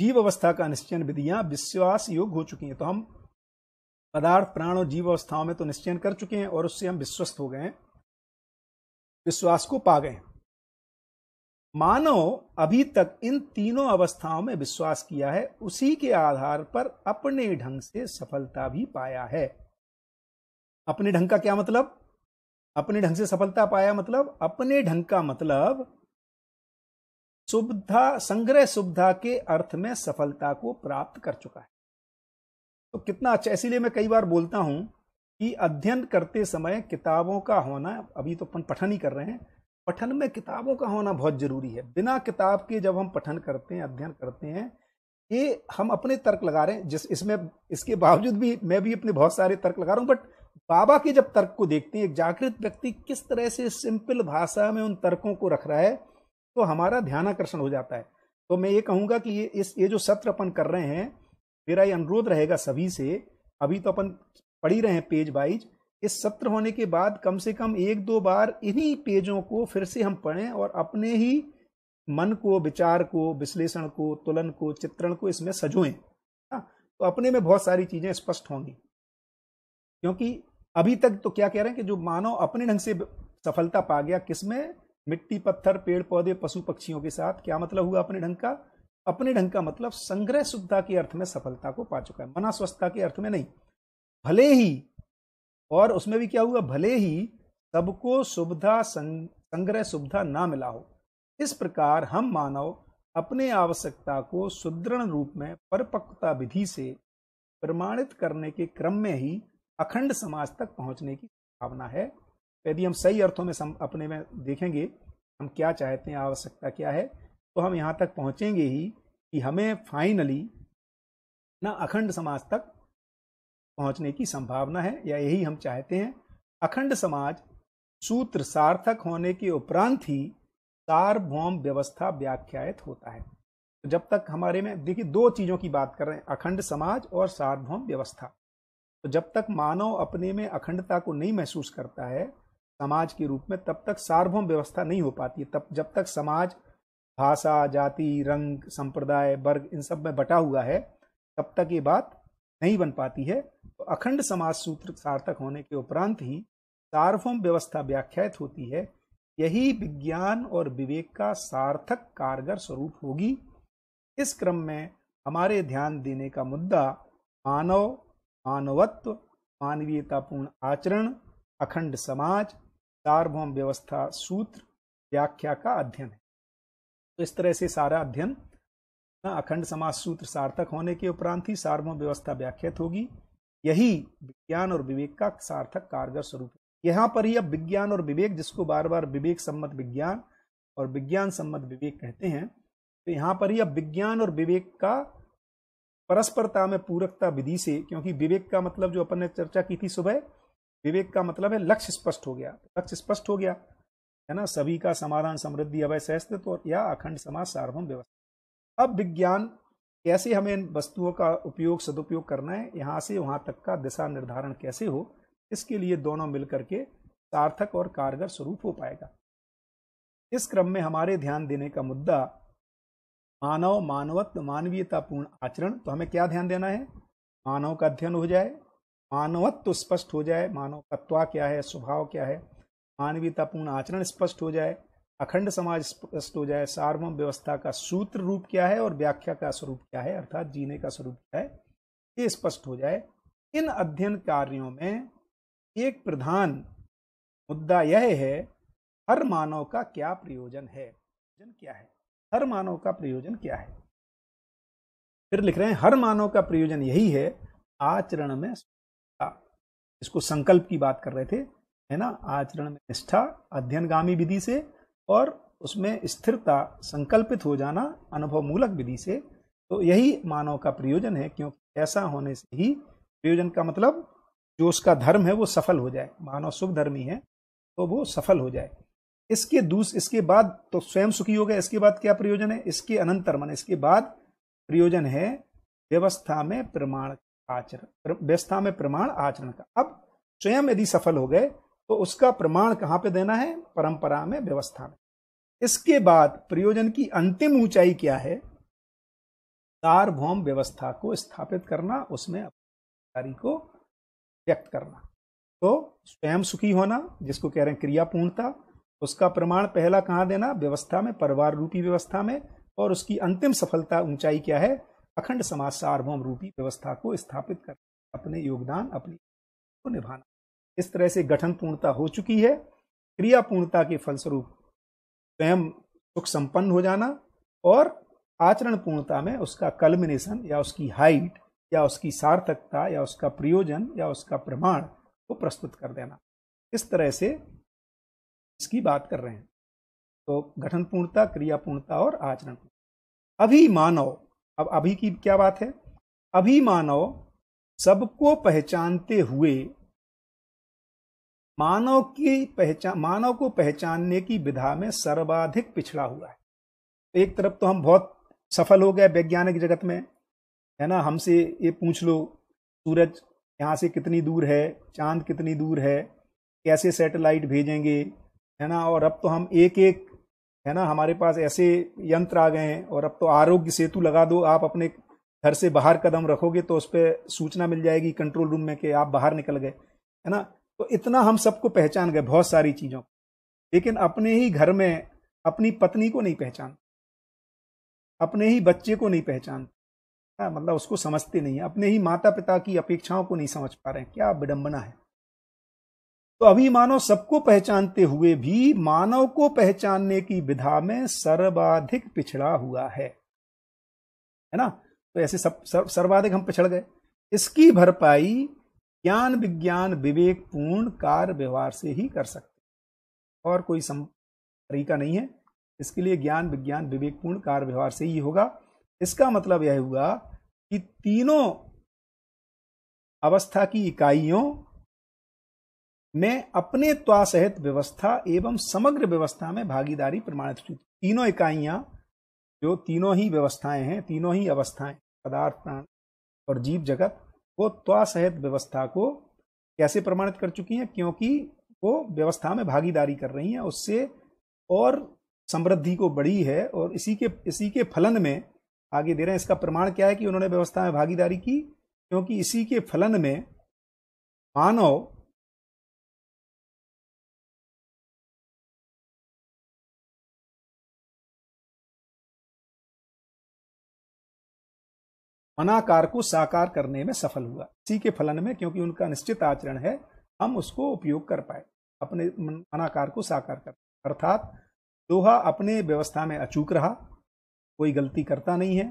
B: जीव अवस्था का निश्चयन विधियां विश्वास योग्य हो चुकी हैं तो हम पदार्थ प्राण और जीव अवस्थाओं में तो निश्चयन कर चुके हैं और उससे हम विश्वस्त हो गए विश्वास को पा गए हैं मानो अभी तक इन तीनों अवस्थाओं में विश्वास किया है उसी के आधार पर अपने ढंग से सफलता भी पाया है अपने ढंग का क्या मतलब अपने ढंग से सफलता पाया मतलब अपने ढंग का मतलब सुविधा संग्रह सुविधा के अर्थ में सफलता को प्राप्त कर चुका है तो कितना अच्छा इसीलिए मैं कई बार बोलता हूं कि अध्ययन करते समय किताबों का होना अभी तो अपन पठन ही कर रहे हैं पठन में किताबों का होना बहुत ज़रूरी है बिना किताब के जब हम पठन करते हैं अध्ययन करते हैं ये हम अपने तर्क लगा रहे हैं जिस इसमें इसके बावजूद भी मैं भी अपने बहुत सारे तर्क लगा रहा हूँ बट बाबा के जब तर्क को देखते हैं एक जागृत व्यक्ति किस तरह से सिंपल भाषा में उन तर्कों को रख रहा है तो हमारा ध्यानाकर्षण हो जाता है तो मैं ये कहूँगा कि ये इस ये जो सत्र अपन कर रहे हैं मेरा ये अनुरोध रहेगा सभी से अभी तो अपन पढ़ ही रहे हैं पेज वाइज इस सत्र होने के बाद कम से कम एक दो बार इन्हीं पेजों को फिर से हम पढ़ें और अपने ही मन को विचार को विश्लेषण को तुलन को चित्रण को इसमें सजोएं हाँ, तो अपने में बहुत सारी चीजें स्पष्ट होंगी क्योंकि अभी तक तो क्या कह रहे हैं कि जो मानव अपने ढंग से सफलता पा गया किसमें मिट्टी पत्थर पेड़ पौधे पशु पक्षियों के साथ क्या मतलब हुआ अपने ढंग का अपने ढंग का मतलब संग्रह शुद्धता के अर्थ में सफलता को पा चुका है मना स्वस्थता के अर्थ में नहीं भले ही और उसमें भी क्या हुआ भले ही सबको सुविधा संग्रह सुविधा ना मिला हो इस प्रकार हम मानव अपने आवश्यकता को सुदृढ़ रूप में परिपक्वता विधि से प्रमाणित करने के क्रम में ही अखंड समाज तक पहुंचने की भावना है यदि हम सही अर्थों में अपने में देखेंगे हम क्या चाहते हैं आवश्यकता क्या है तो हम यहाँ तक पहुँचेंगे ही कि हमें फाइनली ना अखंड समाज तक पहुंचने की संभावना है या यही हम चाहते हैं अखंड समाज सूत्र सार्थक होने के उपरांत ही सार्वभौम व्यवस्था व्याख्यायित होता है तो जब तक हमारे में देखिए दो चीज़ों की बात कर रहे हैं अखंड समाज और सार्वभौम व्यवस्था तो जब तक मानव अपने में अखंडता को नहीं महसूस करता है समाज के रूप में तब तक सार्वभौम व्यवस्था नहीं हो पाती है तब जब तक समाज भाषा जाति रंग संप्रदाय वर्ग इन सब में बटा हुआ है तब तक ये बात नहीं बन पाती है तो अखंड समाज सूत्र सार्थक होने के उपरांत ही सार्वभौम व्यवस्था व्याख्यात होती है यही विज्ञान और विवेक का सार्थक कारगर स्वरूप होगी इस क्रम में हमारे ध्यान देने का मुद्दा मानव मानवत्व मानवीयतापूर्ण आचरण अखंड समाज सार्वभौम व्यवस्था सूत्र व्याख्या का अध्ययन है तो इस तरह से सारा अध्ययन अखंड समाज सूत्र सार्थक होने के उपरांत ही सार्वभौम व्यवस्था व्याख्यात होगी यही विज्ञान और विवेक का सार्थक कारगर स्वरूप है यहाँ पर ही अब विज्ञान और विवेक जिसको बार बार विवेक सम्मत विज्ञान और विज्ञान सम्मत विवेक कहते हैं तो यहाँ पर ही अब विज्ञान और विवेक का परस्परता में पूरकता विधि से क्योंकि विवेक का मतलब जो अपन ने चर्चा की थी सुबह विवेक का मतलब है लक्ष्य स्पष्ट हो गया लक्ष्य स्पष्ट हो गया है ना सभी का समाधान समृद्धि अवय सहस्त्र तो या अखंड समाज सार्वभम व्यवस्था अब विज्ञान कैसे हमें इन वस्तुओं का उपयोग सदुपयोग करना है यहाँ से वहाँ तक का दिशा निर्धारण कैसे हो इसके लिए दोनों मिलकर के सार्थक और कारगर स्वरूप हो पाएगा इस क्रम में हमारे ध्यान देने का मुद्दा मानव मानवत्व मानवीयतापूर्ण आचरण तो हमें क्या ध्यान देना है मानव का अध्ययन हो जाए मानवत्व स्पष्ट हो जाए मानव तत्वा क्या है स्वभाव क्या है मानवीयतापूर्ण आचरण स्पष्ट हो जाए अखंड समाज स्पष्ट हो जाए सार्वम व्यवस्था का सूत्र रूप क्या है और व्याख्या का स्वरूप क्या है अर्थात जीने का स्वरूप क्या है ये स्पष्ट हो जाए इन अध्ययन कार्यों में एक प्रधान मुद्दा यह है हर मानव का क्या प्रयोजन है प्रयोजन क्या है हर मानव का प्रयोजन क्या है फिर लिख रहे हैं हर मानव का प्रयोजन यही है आचरण में इसको संकल्प की बात कर रहे थे है ना आचरण में निष्ठा अध्ययनगामी विधि से और उसमें स्थिरता संकल्पित हो जाना अनुभव मूलक विधि से तो यही मानव का प्रयोजन है क्योंकि ऐसा होने से ही प्रयोजन का मतलब जो उसका धर्म है वो सफल हो जाए मानव शुभ धर्मी है तो वो सफल हो जाए इसके दूस इसके बाद तो स्वयं सुखी हो गया इसके बाद क्या प्रयोजन है इसके अनंतर मन इसके बाद प्रयोजन है व्यवस्था में प्रमाण आचरण व्यवस्था में प्रमाण आचरण का अब स्वयं यदि सफल हो गए तो उसका प्रमाण कहाँ पे देना है परंपरा में व्यवस्था में इसके बाद प्रयोजन की अंतिम ऊंचाई क्या है सार्वभौम व्यवस्था को स्थापित करना उसमें अपनी को व्यक्त करना तो स्वयं सुखी होना जिसको कह रहे हैं क्रिया पूर्णता उसका प्रमाण पहला कहाँ देना व्यवस्था में परिवार रूपी व्यवस्था में और उसकी अंतिम सफलता ऊंचाई क्या है अखंड समाज सार्वभौम रूपी व्यवस्था को स्थापित कर अपने योगदान अपनी को निभाना इस तरह से गठन पूर्णता हो चुकी है क्रिया पूर्णता के फलस्वरूप स्वयं सुख संपन्न हो जाना और आचरण पूर्णता में उसका कल्मिनेशन या उसकी हाइट या उसकी सार्थकता या उसका प्रयोजन या उसका प्रमाण को प्रस्तुत कर देना इस तरह से इसकी बात कर रहे हैं तो गठन पूर्णता क्रिया पूर्णता और आचरण अभी मानव अब अभी की क्या बात है अभी मानव सबको पहचानते हुए मानव की पहचान मानव को पहचानने की विधा में सर्वाधिक पिछड़ा हुआ है एक तरफ तो हम बहुत सफल हो गए वैज्ञानिक जगत में है ना हमसे ये पूछ लो सूरज यहाँ से कितनी दूर है चांद कितनी दूर है कैसे सैटेलाइट भेजेंगे है ना और अब तो हम एक एक है ना हमारे पास ऐसे यंत्र आ गए हैं और अब तो आरोग्य सेतु लगा दो आप अपने घर से बाहर कदम रखोगे तो उस पर सूचना मिल जाएगी कंट्रोल रूम में कि आप बाहर निकल गए है ना तो इतना हम सबको पहचान गए बहुत सारी चीज़ों लेकिन अपने ही घर में अपनी पत्नी को नहीं पहचान अपने ही बच्चे को नहीं पहचान हाँ, मतलब उसको समझते नहीं अपने ही माता पिता की अपेक्षाओं को नहीं समझ पा रहे क्या विडंबना है तो अभी मानव सबको पहचानते हुए भी मानव को पहचानने की विधा में सर्वाधिक पिछड़ा हुआ है है ना तो ऐसे सब सर्वाधिक हम पिछड़ गए इसकी भरपाई ज्ञान विज्ञान विवेक पूर्ण कार्य व्यवहार से ही कर सकते और कोई सम तरीका नहीं है इसके लिए ज्ञान विज्ञान विवेकपूर्ण कार्य व्यवहार से ही होगा इसका मतलब यह हुआ कि तीनों अवस्था की इकाइयों में अपने त्वा सहित व्यवस्था एवं समग्र व्यवस्था में भागीदारी प्रमाणित तीनों इकाइयां जो तीनों ही व्यवस्थाएं हैं तीनों ही अवस्थाएं पदार्थ प्राण और जीव जगत को त्वासहित व्यवस्था को कैसे प्रमाणित कर चुकी हैं क्योंकि वो व्यवस्था में भागीदारी कर रही हैं उससे और समृद्धि को बढ़ी है और इसी के इसी के फलन में आगे दे रहे हैं इसका प्रमाण क्या है कि उन्होंने व्यवस्था में भागीदारी की क्योंकि इसी के फलन में मानव अनाकार को साकार करने में सफल हुआ इसी के फलन में क्योंकि उनका निश्चित आचरण है हम उसको उपयोग कर पाए अपने अनाकार को साकार कर अर्थात दोहा अपने व्यवस्था में अचूक रहा कोई गलती करता नहीं है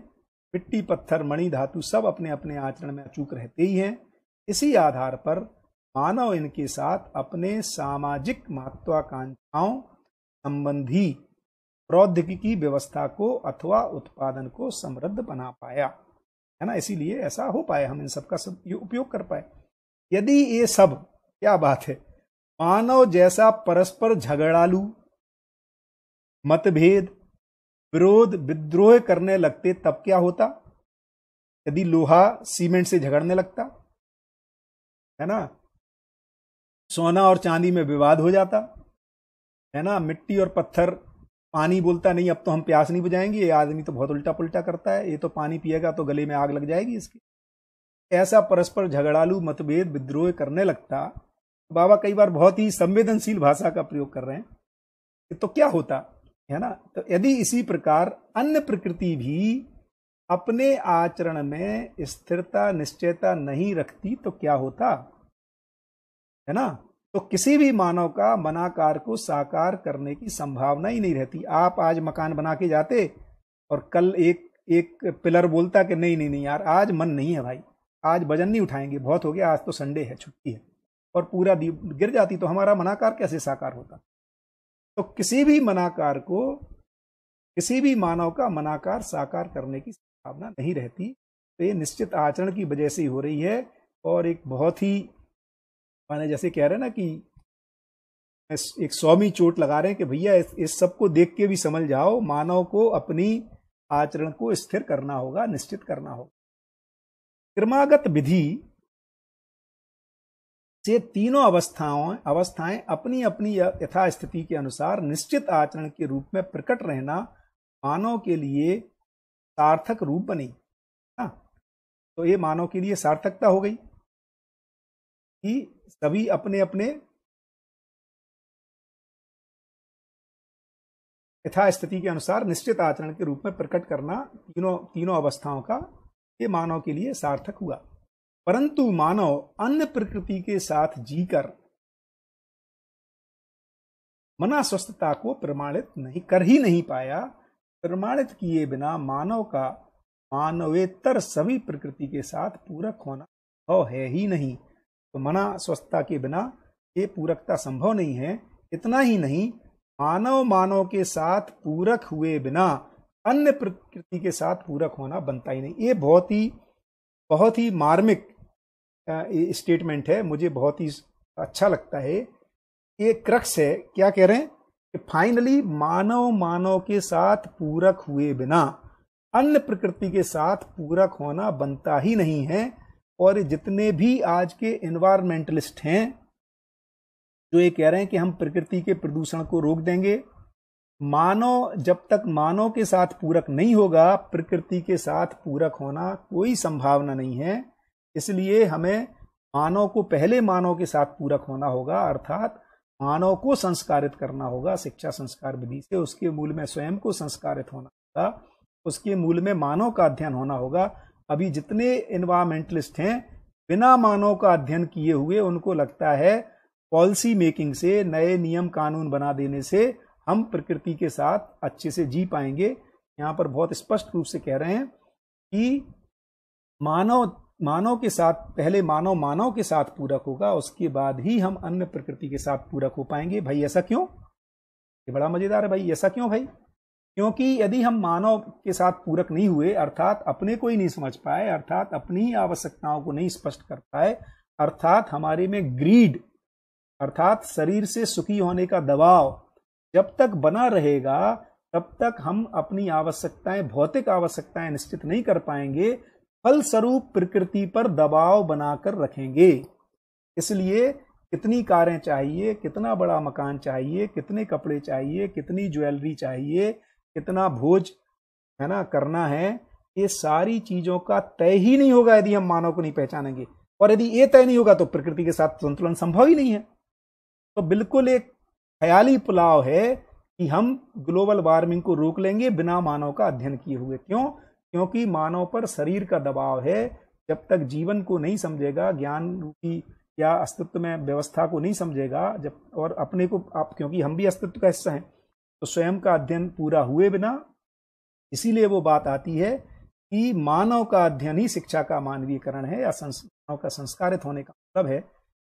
B: मिट्टी पत्थर मणि धातु सब अपने अपने आचरण में अचूक रहते ही हैं इसी आधार पर मानव इनके साथ अपने सामाजिक महत्वाकांक्षाओं संबंधी प्रौद्योगिकी व्यवस्था को अथवा उत्पादन को समृद्ध बना पाया है ना इसीलिए ऐसा हो पाए हम इन सब का सब ये उपयोग कर पाए यदि ये सब क्या बात है मानव जैसा परस्पर झगड़ालू मतभेद विरोध विद्रोह करने लगते तब क्या होता यदि लोहा सीमेंट से झगड़ने लगता है ना सोना और चांदी में विवाद हो जाता है ना मिट्टी और पत्थर पानी बोलता नहीं अब तो हम प्यास नहीं बुझाएंगे ये आदमी तो बहुत उल्टा पुलटा करता है ये तो पानी पिएगा तो गले में आग लग जाएगी इसकी ऐसा परस्पर झगड़ालू मतभेद विद्रोह करने लगता बाबा कई बार बहुत ही संवेदनशील भाषा का प्रयोग कर रहे हैं तो क्या होता है ना तो यदि इसी प्रकार अन्य प्रकृति भी अपने आचरण में स्थिरता निश्चयता नहीं रखती तो क्या होता है ना तो किसी भी मानव का मनाकार को साकार करने की संभावना ही नहीं रहती आप आज मकान बना के जाते और कल एक एक पिलर बोलता कि नहीं नहीं नहीं यार आज मन नहीं है भाई आज वजन नहीं उठाएंगे बहुत हो गया आज तो संडे है छुट्टी है और पूरा दीप गिर जाती तो हमारा मनाकार कैसे साकार होता तो किसी भी मनाकार को किसी भी मानव का मनाकार साकार करने की संभावना नहीं रहती तो ये निश्चित आचरण की वजह से ही हो रही है और एक बहुत ही माना जैसे कह रहे हैं ना कि एक सौमी चोट लगा रहे हैं कि भैया इस, इस सबको देख के भी समझ जाओ मानव को अपनी आचरण को स्थिर करना होगा निश्चित करना होगा क्रमागत विधि से तीनों अवस्थाओं अवस्थाएं अपनी अपनी यथास्थिति के अनुसार निश्चित आचरण के रूप में प्रकट रहना मानव के लिए सार्थक रूप बनी हाँ, तो ये मानव के लिए सार्थकता हो गई कि सभी अपने अपने
A: यथास्थिति के अनुसार निश्चित
B: आचरण के रूप में प्रकट करना तीनों तीनों अवस्थाओं का ये मानव के लिए सार्थक हुआ परंतु मानव अन्य प्रकृति के साथ जीकर मना स्वस्थता को प्रमाणित नहीं कर ही नहीं पाया प्रमाणित किए बिना मानव का मानवेतर सभी प्रकृति के साथ पूरक होना है ही नहीं तो मना स्वस्थता के बिना ये पूरकता संभव नहीं है इतना ही नहीं मानव मानव के साथ पूरक हुए बिना अन्य प्रकृति के साथ पूरक होना बनता ही नहीं ये बहुत ही बहुत ही मार्मिक स्टेटमेंट है मुझे बहुत ही अच्छा लगता है ये क्रक्स है क्या कह रहे हैं कि फाइनली मानव मानव के साथ पूरक हुए बिना अन्य प्रकृति के साथ पूरक होना बनता ही नहीं है और जितने भी आज के एनवायरमेंटलिस्ट हैं जो ये कह रहे हैं कि हम प्रकृति के प्रदूषण को रोक देंगे मानव जब तक मानव के साथ पूरक नहीं होगा प्रकृति के साथ पूरक होना कोई संभावना नहीं है इसलिए हमें मानव को पहले मानव के साथ पूरक होना होगा अर्थात मानव को संस्कारित करना होगा शिक्षा संस्कार विधि से उसके मूल में स्वयं को संस्कारित होना होगा उसके मूल में मानव का अध्ययन होना होगा अभी जितने इन्वायरमेंटलिस्ट हैं बिना मानव का अध्ययन किए हुए उनको लगता है पॉलिसी मेकिंग से नए नियम कानून बना देने से हम प्रकृति के साथ अच्छे से जी पाएंगे यहाँ पर बहुत स्पष्ट रूप से कह रहे हैं कि मानव मानव के साथ पहले मानव मानव के साथ पूरक होगा उसके बाद ही हम अन्य प्रकृति के साथ पूरक हो पाएंगे भाई ऐसा क्यों ये बड़ा मजेदार है भाई ऐसा क्यों भाई क्योंकि यदि हम मानव के साथ पूरक नहीं हुए अर्थात अपने को ही नहीं समझ पाए अर्थात अपनी ही आवश्यकताओं को नहीं स्पष्ट कर पाए अर्थात हमारे में ग्रीड अर्थात शरीर से सुखी होने का दबाव जब तक बना रहेगा तब तक हम अपनी आवश्यकताएं भौतिक आवश्यकताएं निश्चित नहीं कर पाएंगे फलस्वरूप प्रकृति पर दबाव बनाकर रखेंगे इसलिए कितनी कारें चाहिए कितना बड़ा मकान चाहिए कितने कपड़े चाहिए कितनी ज्वेलरी चाहिए कितना भोज है ना करना है ये सारी चीजों का तय ही नहीं होगा यदि हम मानव को नहीं पहचानेंगे और यदि ये तय नहीं होगा तो प्रकृति के साथ संतुलन संभव ही नहीं है तो बिल्कुल एक ख्याली पुलाव है कि हम ग्लोबल वार्मिंग को रोक लेंगे बिना मानव का अध्ययन किए हुए क्यों क्योंकि मानव पर शरीर का दबाव है जब तक जीवन को नहीं समझेगा ज्ञान रूपी या अस्तित्व में व्यवस्था को नहीं समझेगा जब और अपने को आप क्योंकि हम भी अस्तित्व का हिस्सा हैं तो स्वयं का अध्ययन पूरा हुए बिना इसीलिए वो बात आती है कि मानव का अध्ययन ही शिक्षा का मानवीयकरण है या मानव का संस्कारित होने का मतलब है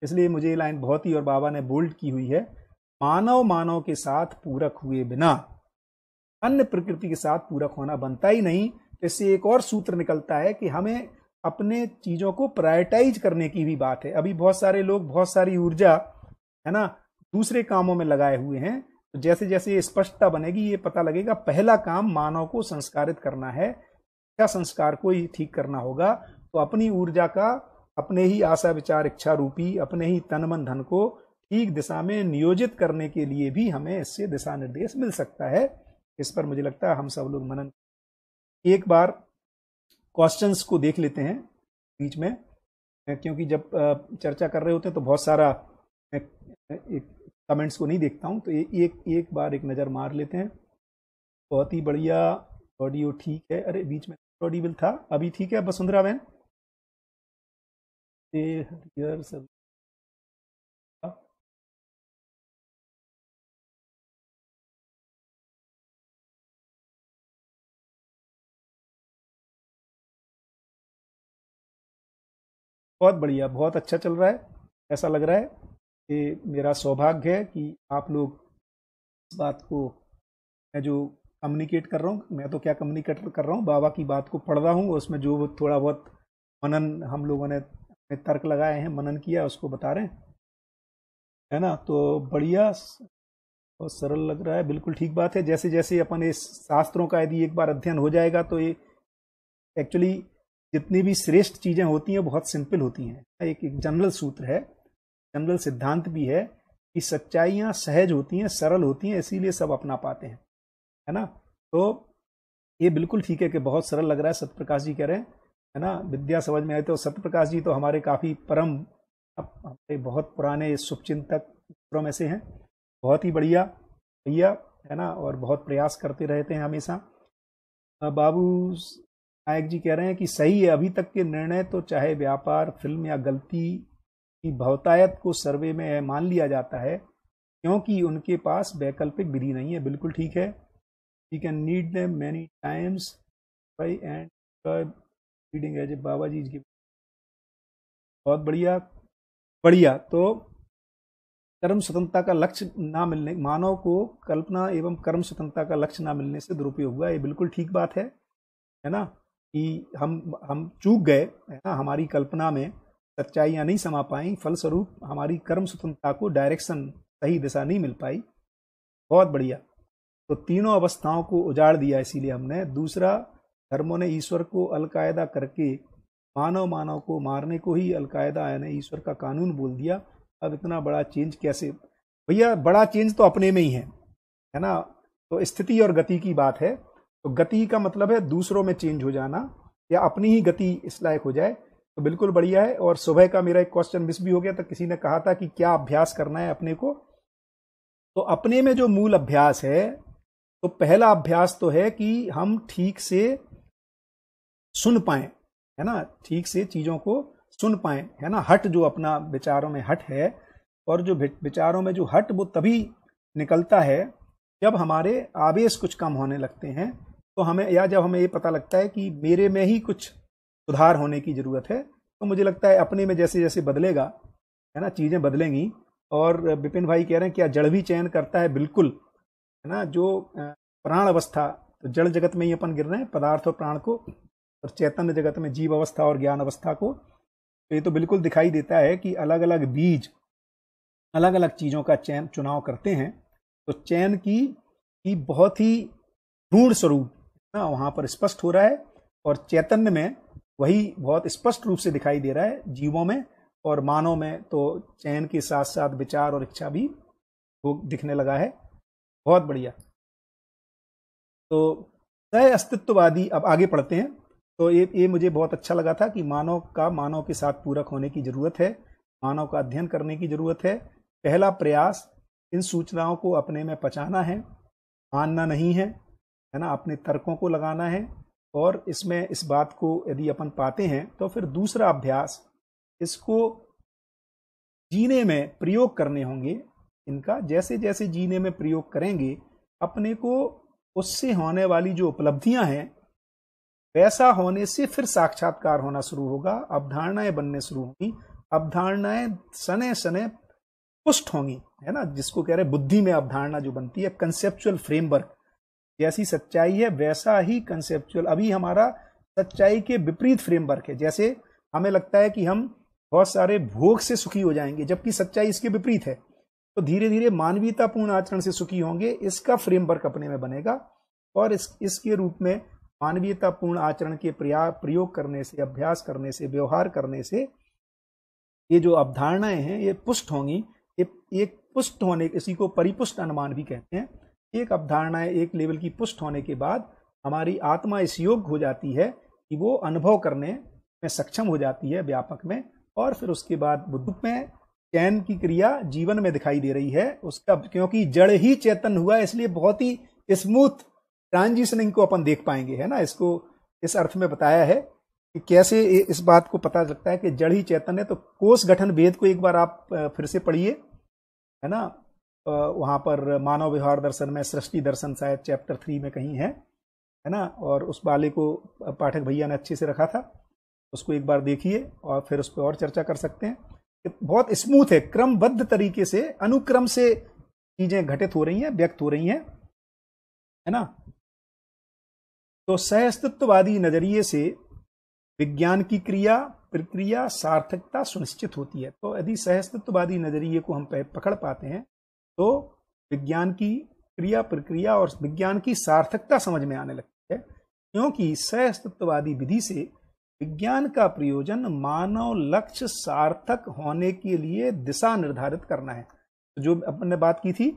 B: इसलिए मुझे ये लाइन बहुत ही और बाबा ने बोल्ड की हुई है मानव मानव के साथ पूरक हुए बिना अन्य प्रकृति के साथ पूरक होना बनता ही नहीं तो इससे एक और सूत्र निकलता है कि हमें अपने चीजों को प्रायोरिटाइज करने की भी बात है अभी बहुत सारे लोग बहुत सारी ऊर्जा है ना दूसरे कामों में लगाए हुए हैं तो जैसे जैसे ये स्पष्टता बनेगी ये पता लगेगा पहला काम मानव को संस्कारित करना है इच्छा संस्कार को ही ठीक करना होगा तो अपनी ऊर्जा का अपने ही आशा विचार इच्छा रूपी अपने ही तन मन धन को ठीक दिशा में नियोजित करने के लिए भी हमें इससे दिशा निर्देश मिल सकता है इस पर मुझे लगता है हम सब लोग मनन एक बार क्वेश्चंस को देख लेते हैं बीच में क्योंकि जब चर्चा कर रहे होते हैं तो बहुत सारा एक कमेंट्स को नहीं देखता हूँ तो ये एक एक बार एक नज़र मार लेते हैं बहुत ही बढ़िया ऑडियो ठीक है अरे बीच में ऑडिबल था अभी ठीक है वसुंधरा बहन बहुत बढ़िया बहुत अच्छा चल रहा है ऐसा लग रहा है ये मेरा सौभाग्य है कि आप लोग इस बात को मैं जो कम्युनिकेट कर रहा हूँ मैं तो क्या कम्युनिकेट कर रहा हूँ बाबा की बात को पढ़ रहा हूँ उसमें जो थोड़ा बहुत मनन हम लोगों ने तर्क लगाए हैं मनन किया उसको बता रहे हैं है ना तो बढ़िया और सरल लग रहा है बिल्कुल ठीक बात है जैसे जैसे अपन इस शास्त्रों का यदि एक बार अध्ययन हो जाएगा तो ये एक्चुअली जितनी भी श्रेष्ठ चीज़ें होती हैं बहुत सिंपल होती हैं एक, एक जनरल सूत्र है जनरल सिद्धांत भी है कि सच्चाइयाँ सहज होती हैं सरल होती हैं इसीलिए सब अपना पाते हैं है ना तो ये बिल्कुल ठीक है कि बहुत सरल लग रहा है सत्यप्रकाश जी कह रहे हैं है ना विद्या समझ में आए तो सत्यप्रकाश जी तो हमारे काफ़ी परम हमारे बहुत पुराने शुभचिंतक में से हैं बहुत ही बढ़िया भैया है ना और बहुत प्रयास करते रहते हैं हमेशा बाबू नायक जी कह रहे हैं कि सही है अभी तक के निर्णय तो चाहे व्यापार फिल्म या गलती कि भवतायत को सर्वे में मान लिया जाता है क्योंकि उनके पास वैकल्पिक विधि नहीं है बिल्कुल ठीक है you can need them many times by and reading as Baba ji की बहुत बढ़िया बढ़िया तो कर्म स्वतंत्रता का लक्ष्य ना मिलने मानव को कल्पना एवं कर्म स्वतंत्रता का लक्ष्य ना मिलने से दुरुपयोग हुआ ये बिल्कुल ठीक बात है है ना कि हम हम चूक गए है ना हमारी कल्पना में सच्चाइयाँ नहीं समा पाई फलस्वरूप हमारी कर्म स्वतंत्रता को डायरेक्शन सही दिशा नहीं मिल पाई बहुत बढ़िया तो तीनों अवस्थाओं को उजाड़ दिया इसीलिए हमने दूसरा धर्मों ने ईश्वर को अलकायदा करके मानव मानव को मारने को ही अलकायदा यानी ईश्वर का कानून बोल दिया अब इतना बड़ा चेंज कैसे भैया बड़ा चेंज तो अपने में ही है है ना तो स्थिति और गति की बात है तो गति का मतलब है दूसरों में चेंज हो जाना या अपनी ही गति इस लायक हो जाए तो बिल्कुल बढ़िया है और सुबह का मेरा एक क्वेश्चन मिस भी हो गया था तो किसी ने कहा था कि क्या अभ्यास करना है अपने को तो अपने में जो मूल अभ्यास है तो पहला अभ्यास तो है कि हम ठीक से सुन पाए है ना ठीक से चीजों को सुन पाए है ना हट जो अपना विचारों में हट है और जो विचारों में जो हट वो तभी निकलता है जब हमारे आवेश कुछ कम होने लगते हैं तो हमें या जब हमें ये पता लगता है कि मेरे में ही कुछ सुधार होने की ज़रूरत है तो मुझे लगता है अपने में जैसे जैसे बदलेगा है ना चीज़ें बदलेंगी और विपिन भाई कह रहे हैं क्या जड़ भी चयन करता है बिल्कुल है ना जो प्राण अवस्था तो जड़ जगत में ही अपन गिर रहे हैं पदार्थ और प्राण को और चैतन्य जगत में जीव अवस्था और ज्ञान अवस्था को तो ये तो बिल्कुल दिखाई देता है कि अलग अलग बीज अलग अलग चीज़ों का चयन चुनाव करते हैं तो चयन की ही बहुत ही ढूंढ स्वरूप ना वहाँ पर स्पष्ट हो रहा है और चैतन्य में वही बहुत स्पष्ट रूप से दिखाई दे रहा है जीवों में और मानव में तो चयन के साथ साथ विचार और इच्छा भी दिखने लगा है बहुत बढ़िया तो सह अस्तित्ववादी अब आगे पढ़ते हैं तो ये ये मुझे बहुत अच्छा लगा था कि मानव का मानव के साथ पूरक होने की जरूरत है मानव का अध्ययन करने की जरूरत है पहला प्रयास इन सूचनाओं को अपने में पचाना है मानना नहीं है है ना अपने तर्कों को लगाना है और इसमें इस बात को यदि अपन पाते हैं तो फिर दूसरा अभ्यास इसको जीने में प्रयोग करने होंगे इनका जैसे जैसे जीने में प्रयोग करेंगे अपने को उससे होने वाली जो उपलब्धियां हैं वैसा होने से फिर साक्षात्कार होना शुरू होगा अवधारणाएं बनने शुरू होंगी अवधारणाएं सने सने पुष्ट होंगी है ना जिसको कह रहे बुद्धि में अवधारणा जो बनती है कंसेप्चुअल फ्रेमवर्क जैसी सच्चाई है वैसा ही कंसेप्चुअल अभी हमारा सच्चाई के विपरीत फ्रेमवर्क है जैसे हमें लगता है कि हम बहुत सारे भोग से सुखी हो जाएंगे जबकि सच्चाई इसके विपरीत है तो धीरे धीरे मानवीयतापूर्ण आचरण से सुखी होंगे इसका फ्रेमवर्क अपने में बनेगा और इस इसके रूप में मानवीयतापूर्ण आचरण के प्रया प्रयोग करने से अभ्यास करने से व्यवहार करने से ये जो अवधारणाएं हैं ये पुष्ट होंगी ये एक पुष्ट होने इसी को परिपुष्ट अनुमान भी कहते हैं एक अवधारणाएं एक लेवल की पुष्ट होने के बाद हमारी आत्मा इस योग हो जाती है कि वो अनुभव करने में सक्षम हो जाती है व्यापक में और फिर उसके बाद बुद्ध में चैन की क्रिया जीवन में दिखाई दे रही है उसका क्योंकि जड़ ही चेतन हुआ इसलिए बहुत ही स्मूथ ट्रांजिशनिंग को अपन देख पाएंगे है ना इसको इस अर्थ में बताया है कि कैसे इस बात को पता चलता है कि जड़ ही चेतन है तो कोष गठन भेद को एक बार आप फिर से पढ़िए है ना वहाँ पर मानव विहार दर्शन में सृष्टि दर्शन शायद चैप्टर थ्री में कहीं है है ना और उस वाले को पाठक भैया ने अच्छे से रखा था उसको एक बार देखिए और फिर उस पर और चर्चा कर सकते हैं बहुत स्मूथ है क्रमबद्ध तरीके से अनुक्रम से चीज़ें घटित हो रही हैं व्यक्त हो रही हैं है ना तो सहअस्तित्ववादी नजरिए से विज्ञान की क्रिया प्रक्रिया सार्थकता सुनिश्चित होती है तो यदि सहअस्तित्ववादी नजरिए को हम पकड़ पाते हैं तो विज्ञान की क्रिया प्रक्रिया और विज्ञान की सार्थकता समझ में आने लगती है क्योंकि सहअस्तित्ववादी विधि से विज्ञान का प्रयोजन मानव लक्ष्य सार्थक होने के लिए दिशा निर्धारित करना है तो जो अपन ने बात की थी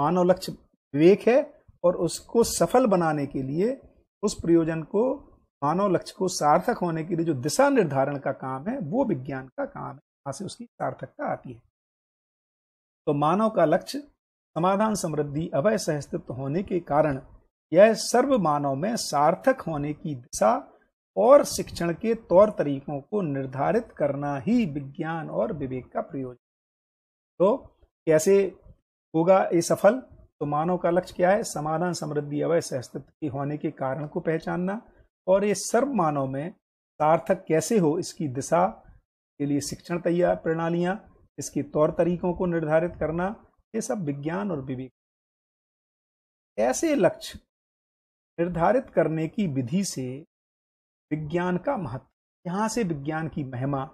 B: मानव लक्ष्य विवेक है और उसको सफल बनाने के लिए उस प्रयोजन को मानव लक्ष्य को सार्थक होने के लिए जो दिशा निर्धारण का काम है वो विज्ञान का काम है वहां से उसकी सार्थकता आती है तो मानव का लक्ष्य समाधान समृद्धि अभय सहस्तित्व होने के कारण यह सर्व मानव में सार्थक होने की दिशा और शिक्षण के तौर तरीकों को निर्धारित करना ही विज्ञान और विवेक का प्रयोजन तो कैसे होगा ये सफल तो मानव का लक्ष्य क्या है समाधान समृद्धि अवय सहस्तित्व के होने के कारण को पहचानना और ये सर्व मानव में सार्थक कैसे हो इसकी दिशा के लिए शिक्षण तैयार प्रणालियाँ इसकी तौर तरीकों को निर्धारित करना ये सब विज्ञान और विवेक ऐसे लक्ष्य निर्धारित करने की विधि से विज्ञान का महत्व यहाँ से विज्ञान की महिमा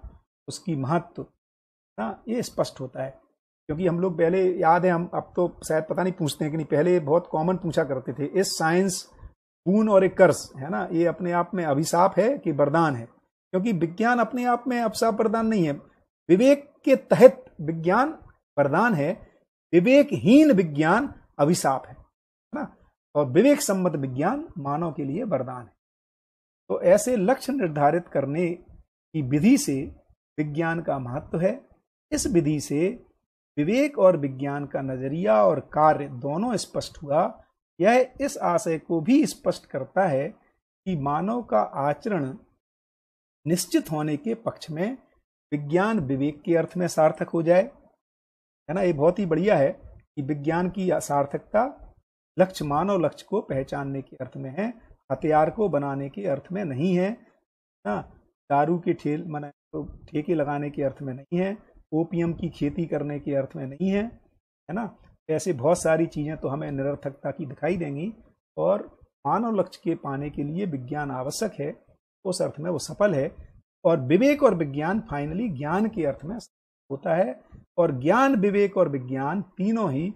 B: उसकी महत्व ना ये स्पष्ट होता है क्योंकि हम लोग पहले याद है हम अब तो शायद पता नहीं पूछते हैं कि नहीं पहले बहुत कॉमन पूछा करते थे इस साइंस गुण और एक कर्स है ना ये अपने आप में अभिशाप है कि वरदान है क्योंकि विज्ञान अपने आप में अभिशाप वरदान नहीं है विवेक के तहत विज्ञान वरदान है विवेकहीन विज्ञान अभिशाप है ना और विवेक सम्मत विज्ञान मानव के लिए वरदान है तो ऐसे लक्ष्य निर्धारित करने की विधि से विज्ञान का महत्व है इस विधि से विवेक और विज्ञान का नजरिया और कार्य दोनों स्पष्ट हुआ यह इस आशय को भी स्पष्ट करता है कि मानव का आचरण निश्चित होने के पक्ष में विज्ञान विवेक के अर्थ में सार्थक हो जाए है ना ये बहुत ही बढ़िया है कि विज्ञान की सार्थकता लक्ष्य मानव लक्ष्य को पहचानने के अर्थ में है हथियार को बनाने के अर्थ में नहीं है ना दारू के ठेल मना तो ठेके लगाने के अर्थ में नहीं है ओपीएम की खेती करने के अर्थ में नहीं है है ना ऐसे बहुत सारी चीज़ें तो हमें निरर्थकता की दिखाई देंगी और मानव लक्ष्य के पाने के लिए विज्ञान आवश्यक है उस अर्थ में वो सफल है और विवेक और विज्ञान फाइनली ज्ञान के अर्थ में होता है और ज्ञान विवेक और विज्ञान तीनों ही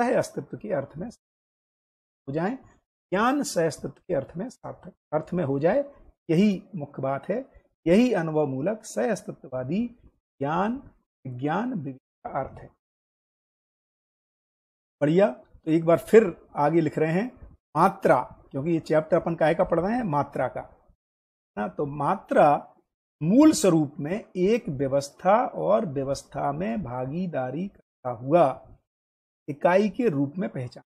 B: सह अस्तित्व के अर्थ में हो जाए ज्ञान सह अस्तित्व के अर्थ में सार्थक अर्थ में हो जाए यही मुख्य बात है यही अनुभव मूलक सह अस्तित्ववादी ज्ञान विज्ञान विवेक का अर्थ है बढ़िया तो एक बार फिर आगे लिख रहे हैं मात्रा क्योंकि ये चैप्टर अपन काय का पढ़ रहे हैं मात्रा का ना तो मात्रा मूल स्वरूप में एक व्यवस्था और व्यवस्था में भागीदारी करता हुआ इकाई के रूप में पहचान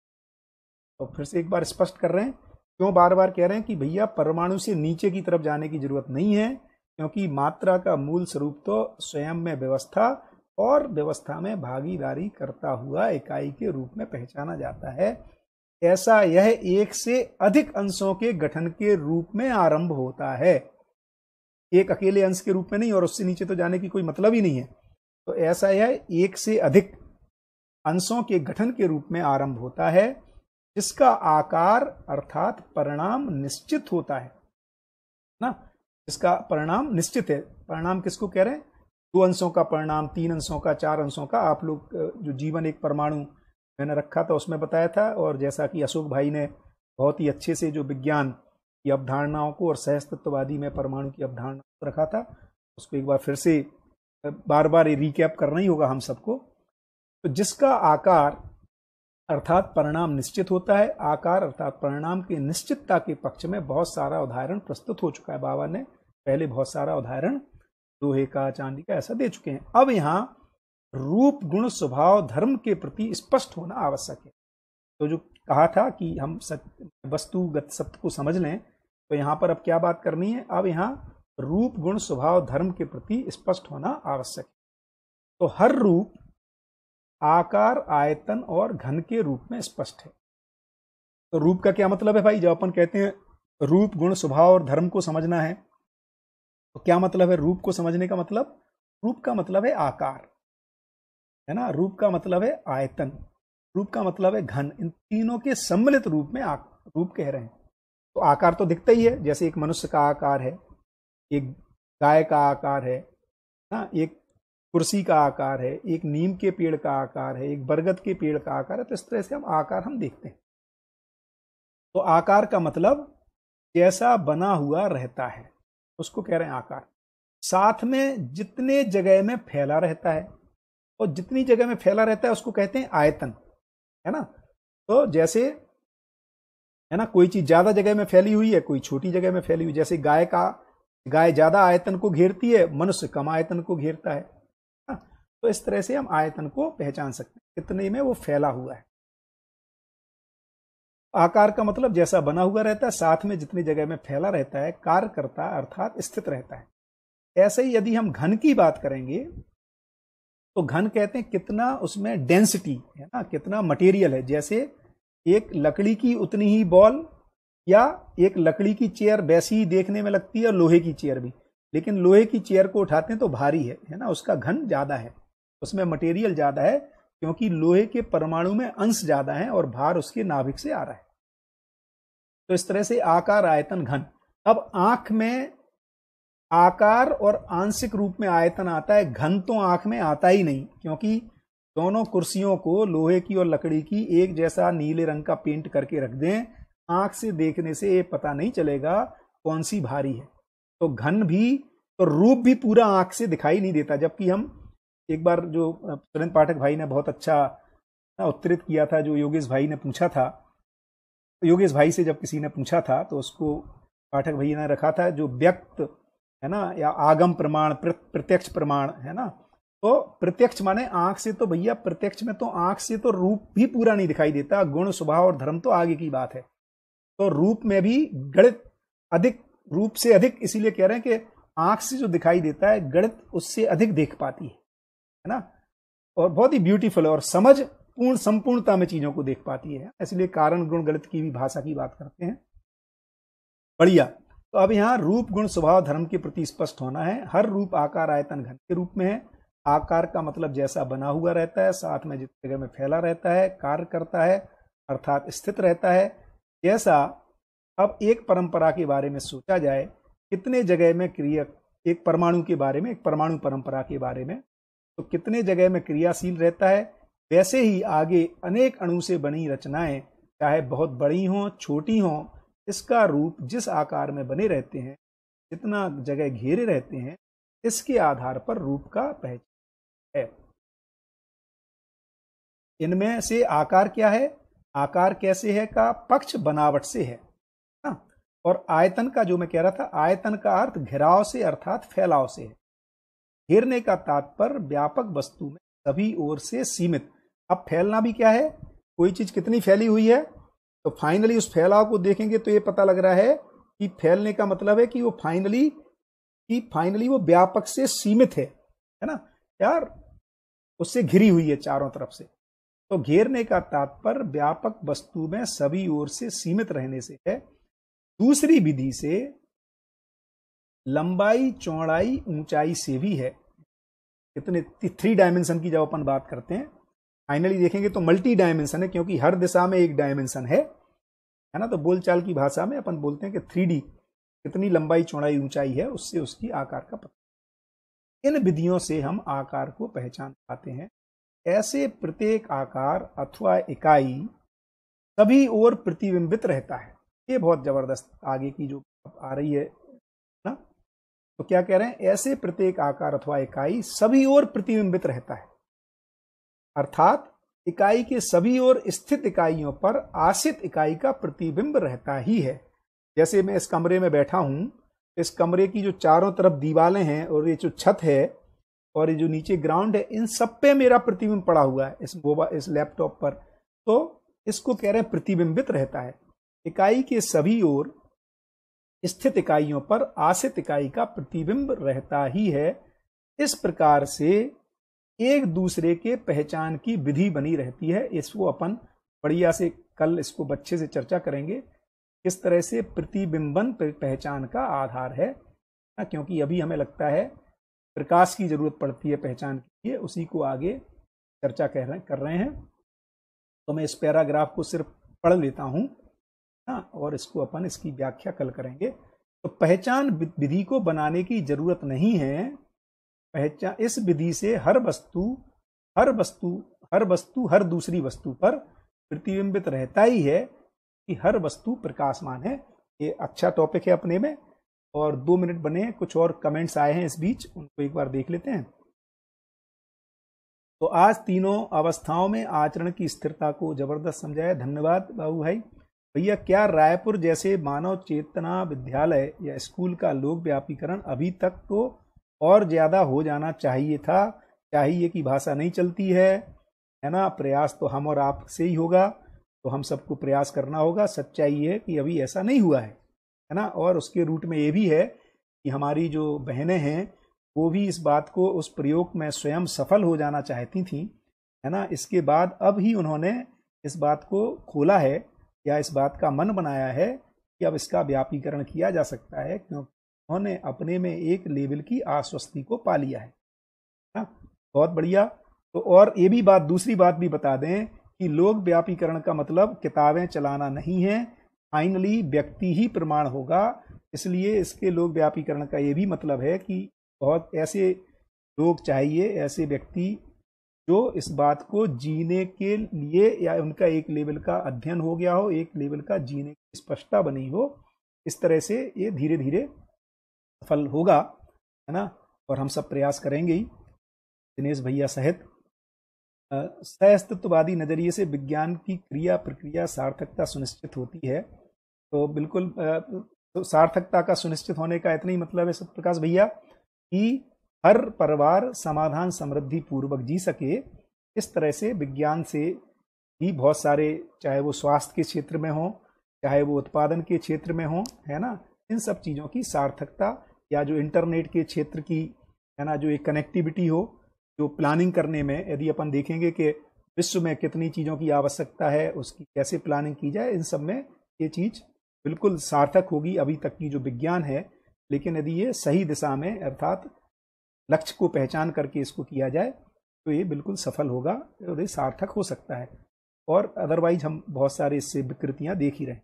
B: तो फिर से एक बार स्पष्ट कर रहे हैं क्यों बार बार कह रहे हैं कि भैया परमाणु से नीचे की तरफ जाने की जरूरत नहीं है क्योंकि मात्रा का मूल स्वरूप तो स्वयं में व्यवस्था और व्यवस्था में भागीदारी करता हुआ इकाई के रूप में पहचाना जाता है ऐसा यह एक से अधिक अंशों के गठन के रूप में आरंभ होता है एक अकेले अंश के रूप में नहीं और उससे नीचे तो जाने की कोई मतलब ही नहीं है तो ऐसा यह एक से अधिक अंशों के गठन के रूप में आरंभ होता है जिसका आकार अर्थात परिणाम निश्चित होता है ना इसका परिणाम निश्चित है परिणाम किसको कह रहे हैं दो अंशों का परिणाम तीन अंशों का चार अंशों का आप लोग जो जीवन एक परमाणु मैंने रखा था उसमें बताया था और जैसा कि अशोक भाई ने बहुत ही अच्छे से जो विज्ञान की अवधारणाओं को और सहस्तत्ववादी में परमाणु की अवधारणा रखा था उसको एक बार फिर से बार बार रिकैप करना ही होगा हम सबको तो जिसका आकार अर्थात परिणाम निश्चित होता है आकार अर्थात परिणाम की निश्चितता के पक्ष में बहुत सारा उदाहरण प्रस्तुत हो चुका है बाबा ने पहले बहुत सारा उदाहरण लोहे का चांदी का ऐसा दे चुके हैं अब यहाँ रूप गुण स्वभाव धर्म के प्रति स्पष्ट होना आवश्यक है तो जो कहा था कि हम वस्तुगत सत्य को समझ लें तो यहाँ पर अब क्या बात करनी है अब यहाँ रूप गुण स्वभाव धर्म के प्रति स्पष्ट होना आवश्यक है तो हर रूप आकार आयतन और घन के रूप में स्पष्ट है तो रूप का क्या मतलब है भाई जब अपन कहते हैं रूप गुण स्वभाव और धर्म को समझना है तो क्या मतलब है रूप को समझने का मतलब रूप का मतलब है आकार है ना रूप का मतलब है आयतन रूप का मतलब है घन इन तीनों के सम्मिलित रूप में आ, रूप कह रहे हैं तो आकार तो दिखता ही है जैसे एक मनुष्य का आकार है एक गाय का आकार है ना हाँ, एक कुर्सी का आकार है एक नीम के पेड़ का आकार है एक बरगद के पेड़ का आकार है तो इस तरह से हम आकार हम देखते हैं तो आकार का मतलब जैसा बना हुआ रहता है उसको कह रहे हैं आकार साथ में जितने जगह में फैला रहता है और जितनी जगह में फैला रहता है उसको कहते हैं आयतन है ना तो जैसे है ना कोई चीज ज्यादा जगह में फैली हुई है कोई छोटी जगह में फैली हुई जैसे गाय का गाय ज्यादा आयतन को घेरती है मनुष्य कम आयतन को घेरता है ना? तो इस तरह से हम आयतन को पहचान सकते हैं कितने में वो फैला हुआ है आकार का मतलब जैसा बना हुआ रहता है साथ में जितनी जगह में फैला रहता है कार्य करता अर्थात स्थित रहता है ऐसे ही यदि हम घन की बात करेंगे तो घन कहते हैं कितना उसमें डेंसिटी है ना कितना मटेरियल है जैसे एक लकड़ी की उतनी ही बॉल या एक लकड़ी की चेयर वैसी ही देखने में लगती है और लोहे की चेयर भी लेकिन लोहे की चेयर को उठाते हैं तो भारी है है ना उसका घन ज़्यादा है उसमें मटेरियल ज़्यादा है क्योंकि लोहे के परमाणु में अंश ज़्यादा है और भार उसके नाभिक से आ रहा है तो इस तरह से आकार आयतन घन अब आंख में आकार और आंशिक रूप में आयतन आता है घन तो आंख में आता ही नहीं क्योंकि दोनों कुर्सियों को लोहे की और लकड़ी की एक जैसा नीले रंग का पेंट करके रख दें आंख से देखने से ये पता नहीं चलेगा कौन सी भारी है तो घन भी तो रूप भी पूरा आंख से दिखाई नहीं देता जबकि हम एक बार जो सुरेंद्र पाठक भाई ने बहुत अच्छा उत्तरित किया था जो योगेश भाई ने पूछा था योगेश भाई से जब किसी ने पूछा था तो उसको पाठक भाई ने रखा था जो व्यक्त है ना या आगम प्रमाण प्रत्यक्ष प्रमाण है ना तो प्रत्यक्ष माने आंख से तो भैया प्रत्यक्ष में तो आंख से तो रूप भी पूरा नहीं दिखाई देता गुण स्वभाव और धर्म तो आगे की बात है तो रूप में भी गणित अधिक रूप से अधिक इसीलिए कह रहे हैं कि आंख से जो दिखाई देता है गणित उससे अधिक देख पाती है है ना और बहुत ही ब्यूटीफुल और समझ पूर्ण संपूर्णता में चीजों को देख पाती है इसलिए कारण गुण गणित की भी भाषा की बात करते हैं बढ़िया तो अब यहाँ रूप गुण स्वभाव धर्म के प्रति स्पष्ट होना है हर रूप आकार आयतन घन के रूप में है आकार का मतलब जैसा बना हुआ रहता है साथ में जिस जगह में फैला रहता है कार्य करता है अर्थात स्थित रहता है जैसा अब एक परंपरा के बारे में सोचा जाए कितने जगह में क्रिया एक परमाणु के बारे में एक परमाणु परंपरा के बारे में तो कितने जगह में क्रियाशील रहता है वैसे ही आगे अनेक अणु से बनी रचनाएं चाहे बहुत बड़ी हों छोटी हों इसका रूप जिस आकार में बने रहते हैं जितना जगह घेरे रहते हैं इसके आधार पर रूप का पहचान इनमें से आकार क्या है आकार कैसे है का पक्ष बनावट से है ना हाँ, और आयतन का जो मैं कह रहा था आयतन का अर्थ घेराव से अर्थात फैलाव से है घेरने का तात्पर्य व्यापक वस्तु में सभी ओर से सीमित अब फैलना भी क्या है कोई चीज कितनी फैली हुई है तो फाइनली उस फैलाव को देखेंगे तो ये पता लग रहा है कि फैलने का मतलब है कि वो फाइनली कि फाइनली वो व्यापक से सीमित है है ना यार उससे घिरी हुई है चारों तरफ से तो घेरने का तात्पर्य व्यापक वस्तु में सभी ओर से सीमित रहने से है दूसरी विधि से लंबाई चौड़ाई ऊंचाई से भी है इतने थ्री डायमेंशन की जब अपन बात करते हैं फाइनली देखेंगे तो मल्टी डायमेंशन है क्योंकि हर दिशा में एक डायमेंशन है है ना तो बोलचाल की भाषा में अपन बोलते हैं कि थ्री कितनी लंबाई चौड़ाई ऊंचाई है उससे उसकी आकार का पता इन विधियों से हम आकार को पहचान पाते हैं ऐसे प्रत्येक आकार अथवा इकाई सभी ओर प्रतिबिंबित रहता है ये बहुत जबरदस्त आगे की जो आ रही है ना तो क्या कह रहे हैं ऐसे प्रत्येक आकार अथवा इकाई सभी ओर प्रतिबिंबित रहता है अर्थात इकाई के सभी ओर स्थित इकाइयों पर आशित इकाई का प्रतिबिंब रहता ही है जैसे मैं इस कमरे में बैठा हूं इस कमरे की जो चारों तरफ दीवालें हैं और ये जो छत है और ये जो नीचे ग्राउंड है इन सब पे मेरा प्रतिबिंब पड़ा हुआ है इस मोबाइल इस लैपटॉप पर तो इसको कह रहे हैं प्रतिबिंबित रहता है इकाई के सभी ओर स्थित इकाइयों पर आश्रित इकाई का प्रतिबिंब रहता ही है इस प्रकार से एक दूसरे के पहचान की विधि बनी रहती है इसको अपन बढ़िया से कल इसको बच्चे से चर्चा करेंगे किस तरह से प्रतिबिंबन पहचान का आधार है क्योंकि अभी हमें लगता है प्रकाश की जरूरत पड़ती है पहचान के लिए उसी को आगे चर्चा कह रहे कर रहे हैं तो मैं इस पैराग्राफ को सिर्फ पढ़ लेता हूँ ना हाँ, और इसको अपन इसकी व्याख्या कल करेंगे तो पहचान विधि को बनाने की जरूरत नहीं है पहचान इस विधि से हर वस्तु हर वस्तु हर वस्तु हर दूसरी वस्तु पर प्रतिबिंबित रहता ही है कि हर वस्तु प्रकाशमान है ये अच्छा टॉपिक है अपने में और दो मिनट बने कुछ और कमेंट्स आए हैं इस बीच उनको एक बार देख लेते हैं तो आज तीनों अवस्थाओं में आचरण की स्थिरता को जबरदस्त समझाया धन्यवाद बाबू भाई भैया क्या रायपुर जैसे मानव चेतना विद्यालय या स्कूल का लोक व्यापीकरण अभी तक तो और ज़्यादा हो जाना चाहिए था चाहिए कि भाषा नहीं चलती है है ना प्रयास तो हम और आप से ही होगा तो हम सबको प्रयास करना होगा सच्चाई है कि अभी ऐसा नहीं हुआ है है ना और उसके रूट में ये भी है कि हमारी जो बहनें हैं वो भी इस बात को उस प्रयोग में स्वयं सफल हो जाना चाहती थीं है ना इसके बाद अब ही उन्होंने इस बात को खोला है या इस बात का मन बनाया है कि अब इसका व्यापीकरण किया जा सकता है क्योंकि उन्होंने अपने में एक लेवल की आश्वस्ति को पा लिया है ना बहुत बढ़िया तो और ये भी बात दूसरी बात भी बता दें कि लोग व्यापीकरण का मतलब किताबें चलाना नहीं है फाइनली व्यक्ति ही प्रमाण होगा इसलिए इसके लोक व्यापीकरण का ये भी मतलब है कि बहुत ऐसे लोग चाहिए ऐसे व्यक्ति जो इस बात को जीने के लिए या उनका एक लेवल का अध्ययन हो गया हो एक लेवल का जीने की स्पष्टता बनी हो इस तरह से ये धीरे धीरे सफल होगा है ना और हम सब प्रयास करेंगे ही दिनेश भैया सहित सहअस्तित्ववादी नज़रिए से विज्ञान की क्रिया प्रक्रिया सार्थकता सुनिश्चित होती है तो बिल्कुल तो सार्थकता का सुनिश्चित होने का इतना ही मतलब है सत्य प्रकाश भैया कि हर परिवार समाधान समृद्धि पूर्वक जी सके इस तरह से विज्ञान से ही बहुत सारे चाहे वो स्वास्थ्य के क्षेत्र में हो चाहे वो उत्पादन के क्षेत्र में हो है ना इन सब चीज़ों की सार्थकता या जो इंटरनेट के क्षेत्र की है ना जो एक कनेक्टिविटी हो जो प्लानिंग करने में यदि अपन देखेंगे कि विश्व में कितनी चीज़ों की आवश्यकता है उसकी कैसे प्लानिंग की जाए इन सब में ये चीज़ बिल्कुल सार्थक होगी अभी तक की जो विज्ञान है लेकिन यदि ये सही दिशा में अर्थात लक्ष्य को पहचान करके इसको किया जाए तो ये बिल्कुल सफल होगा और ये सार्थक हो सकता है और अदरवाइज हम बहुत सारे इससे विकृतियाँ देख ही रहे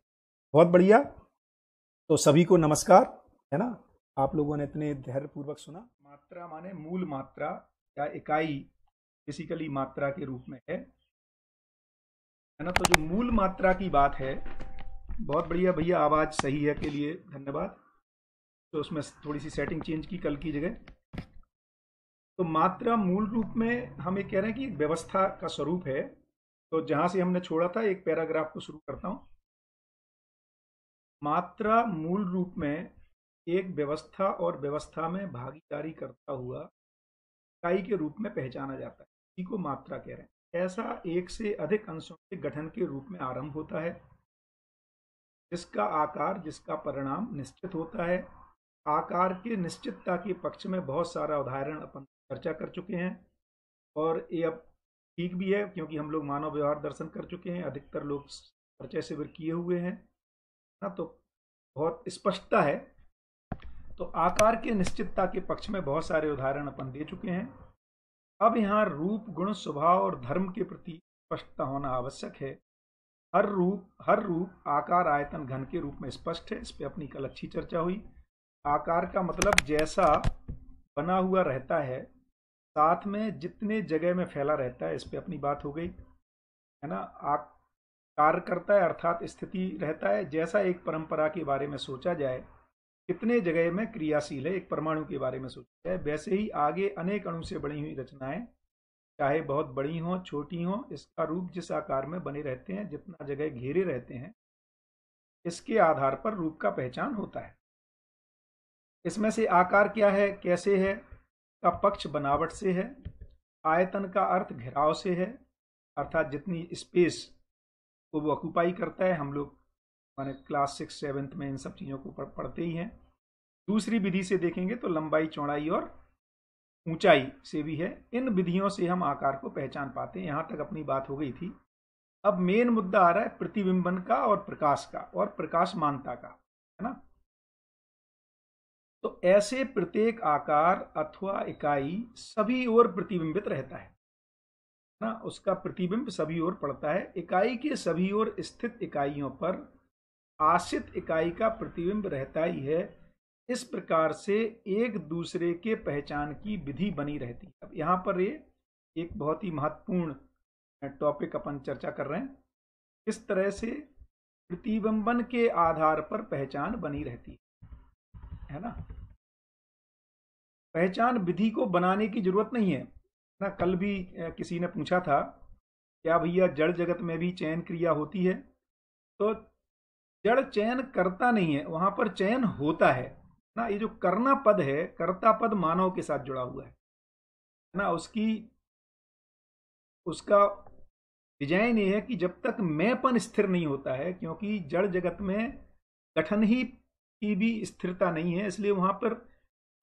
B: बहुत बढ़िया तो सभी को नमस्कार है ना आप लोगों ने इतने धैर्यपूर्वक सुना मात्रा माने मूल मात्रा या इकाई बेसिकली मात्रा के रूप में है है ना तो जो मूल मात्रा की बात है बहुत बढ़िया भैया आवाज़ सही है के लिए धन्यवाद तो उसमें थोड़ी सी सेटिंग चेंज की कल की जगह तो मात्रा मूल रूप में हम ये कह रहे हैं कि एक व्यवस्था का स्वरूप है तो जहां से हमने छोड़ा था एक पैराग्राफ को शुरू करता हूं मात्रा मूल रूप में एक व्यवस्था और व्यवस्था में भागीदारी करता हुआ इकाई के रूप में पहचाना जाता है इसी को मात्रा कह रहे हैं ऐसा एक से अधिक अंशों के गठन के रूप में आरंभ होता है जिसका आकार जिसका परिणाम निश्चित होता है आकार के निश्चितता के पक्ष में बहुत सारा उदाहरण अपन चर्चा कर चुके हैं और ये अब ठीक भी है क्योंकि हम लोग मानव व्यवहार दर्शन कर चुके हैं अधिकतर लोग परिचय शिविर किए हुए हैं ना हाँ, तो बहुत स्पष्टता है तो आकार के निश्चितता के पक्ष में बहुत सारे उदाहरण अपन दे चुके हैं अब यहाँ रूप गुण स्वभाव और धर्म के प्रति स्पष्टता होना आवश्यक है हर रूप हर रूप आकार आयतन घन के रूप में स्पष्ट है इस पर अपनी कल अच्छी चर्चा हुई आकार का मतलब जैसा बना हुआ रहता है साथ में जितने जगह में फैला रहता है इस पर अपनी बात हो गई है ना आप कार्य करता है अर्थात स्थिति रहता है जैसा एक परंपरा के बारे में सोचा जाए कितने जगह में क्रियाशील है एक परमाणु के बारे में सोचता है वैसे ही आगे अनेक अणु से बनी हुई रचनाएं चाहे बहुत बड़ी हों छोटी हों इसका रूप जिस आकार में बने रहते हैं जितना जगह घेरे रहते हैं इसके आधार पर रूप का पहचान होता है इसमें से आकार क्या है कैसे है का पक्ष बनावट से है आयतन का अर्थ घेराव से है अर्थात जितनी स्पेस को वो ऑक्यूपाई करता है हम लोग हमारे क्लास सिक्स सेवन्थ में इन सब चीज़ों को ऊपर पढ़ते ही हैं दूसरी विधि से देखेंगे तो लंबाई चौड़ाई और ऊंचाई से भी है इन विधियों से हम आकार को पहचान पाते हैं यहाँ तक अपनी बात हो गई थी अब मेन मुद्दा आ रहा है प्रतिबिंबन का और प्रकाश का और प्रकाश मानता का है ना तो ऐसे प्रत्येक आकार अथवा इकाई सभी ओर प्रतिबिंबित रहता है ना उसका प्रतिबिंब सभी ओर पड़ता है इकाई के सभी ओर स्थित इकाइयों पर आश्रित इकाई का प्रतिबिंब रहता ही है इस प्रकार से एक दूसरे के पहचान की विधि बनी रहती है अब यहाँ पर ये एक बहुत ही महत्वपूर्ण टॉपिक अपन चर्चा कर रहे हैं इस तरह से प्रतिबिंबन के आधार पर पहचान बनी रहती है है ना पहचान विधि को बनाने की जरूरत नहीं है ना कल भी किसी ने पूछा था क्या भैया जड़ जगत में भी चयन क्रिया होती है तो जड़ चयन करता नहीं है वहां पर चयन होता है ना ये जो करना पद है कर्ता पद मानव के साथ जुड़ा हुआ है ना उसकी उसका डिजाइन ये है कि जब तक मैंपन स्थिर नहीं होता है क्योंकि जड़ जगत में गठन ही की भी स्थिरता नहीं है इसलिए वहां पर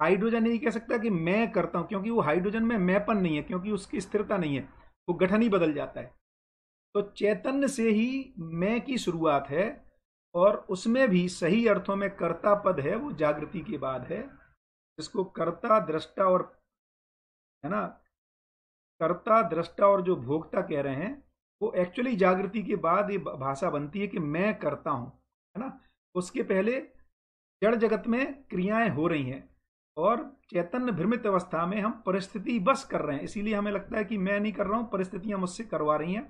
B: हाइड्रोजन नहीं कह सकता कि मैं करता हूं क्योंकि वो हाइड्रोजन में मैंपन नहीं है क्योंकि उसकी स्थिरता नहीं है वो गठन ही बदल जाता है तो चैतन्य से ही मैं की शुरुआत है और उसमें भी सही अर्थों में कर्ता पद है वो जागृति के बाद है जिसको कर्ता दृष्टा और है ना कर्ता दृष्टा और जो भोक्ता कह रहे हैं वो एक्चुअली जागृति के बाद ये भाषा बनती है कि मैं करता हूँ है ना उसके पहले जड़ जगत में क्रियाएं हो रही हैं और चैतन्य भ्रमित अवस्था में हम परिस्थिति बस कर रहे हैं इसीलिए हमें लगता है कि मैं नहीं कर रहा हूँ परिस्थितियाँ मुझसे करवा रही हैं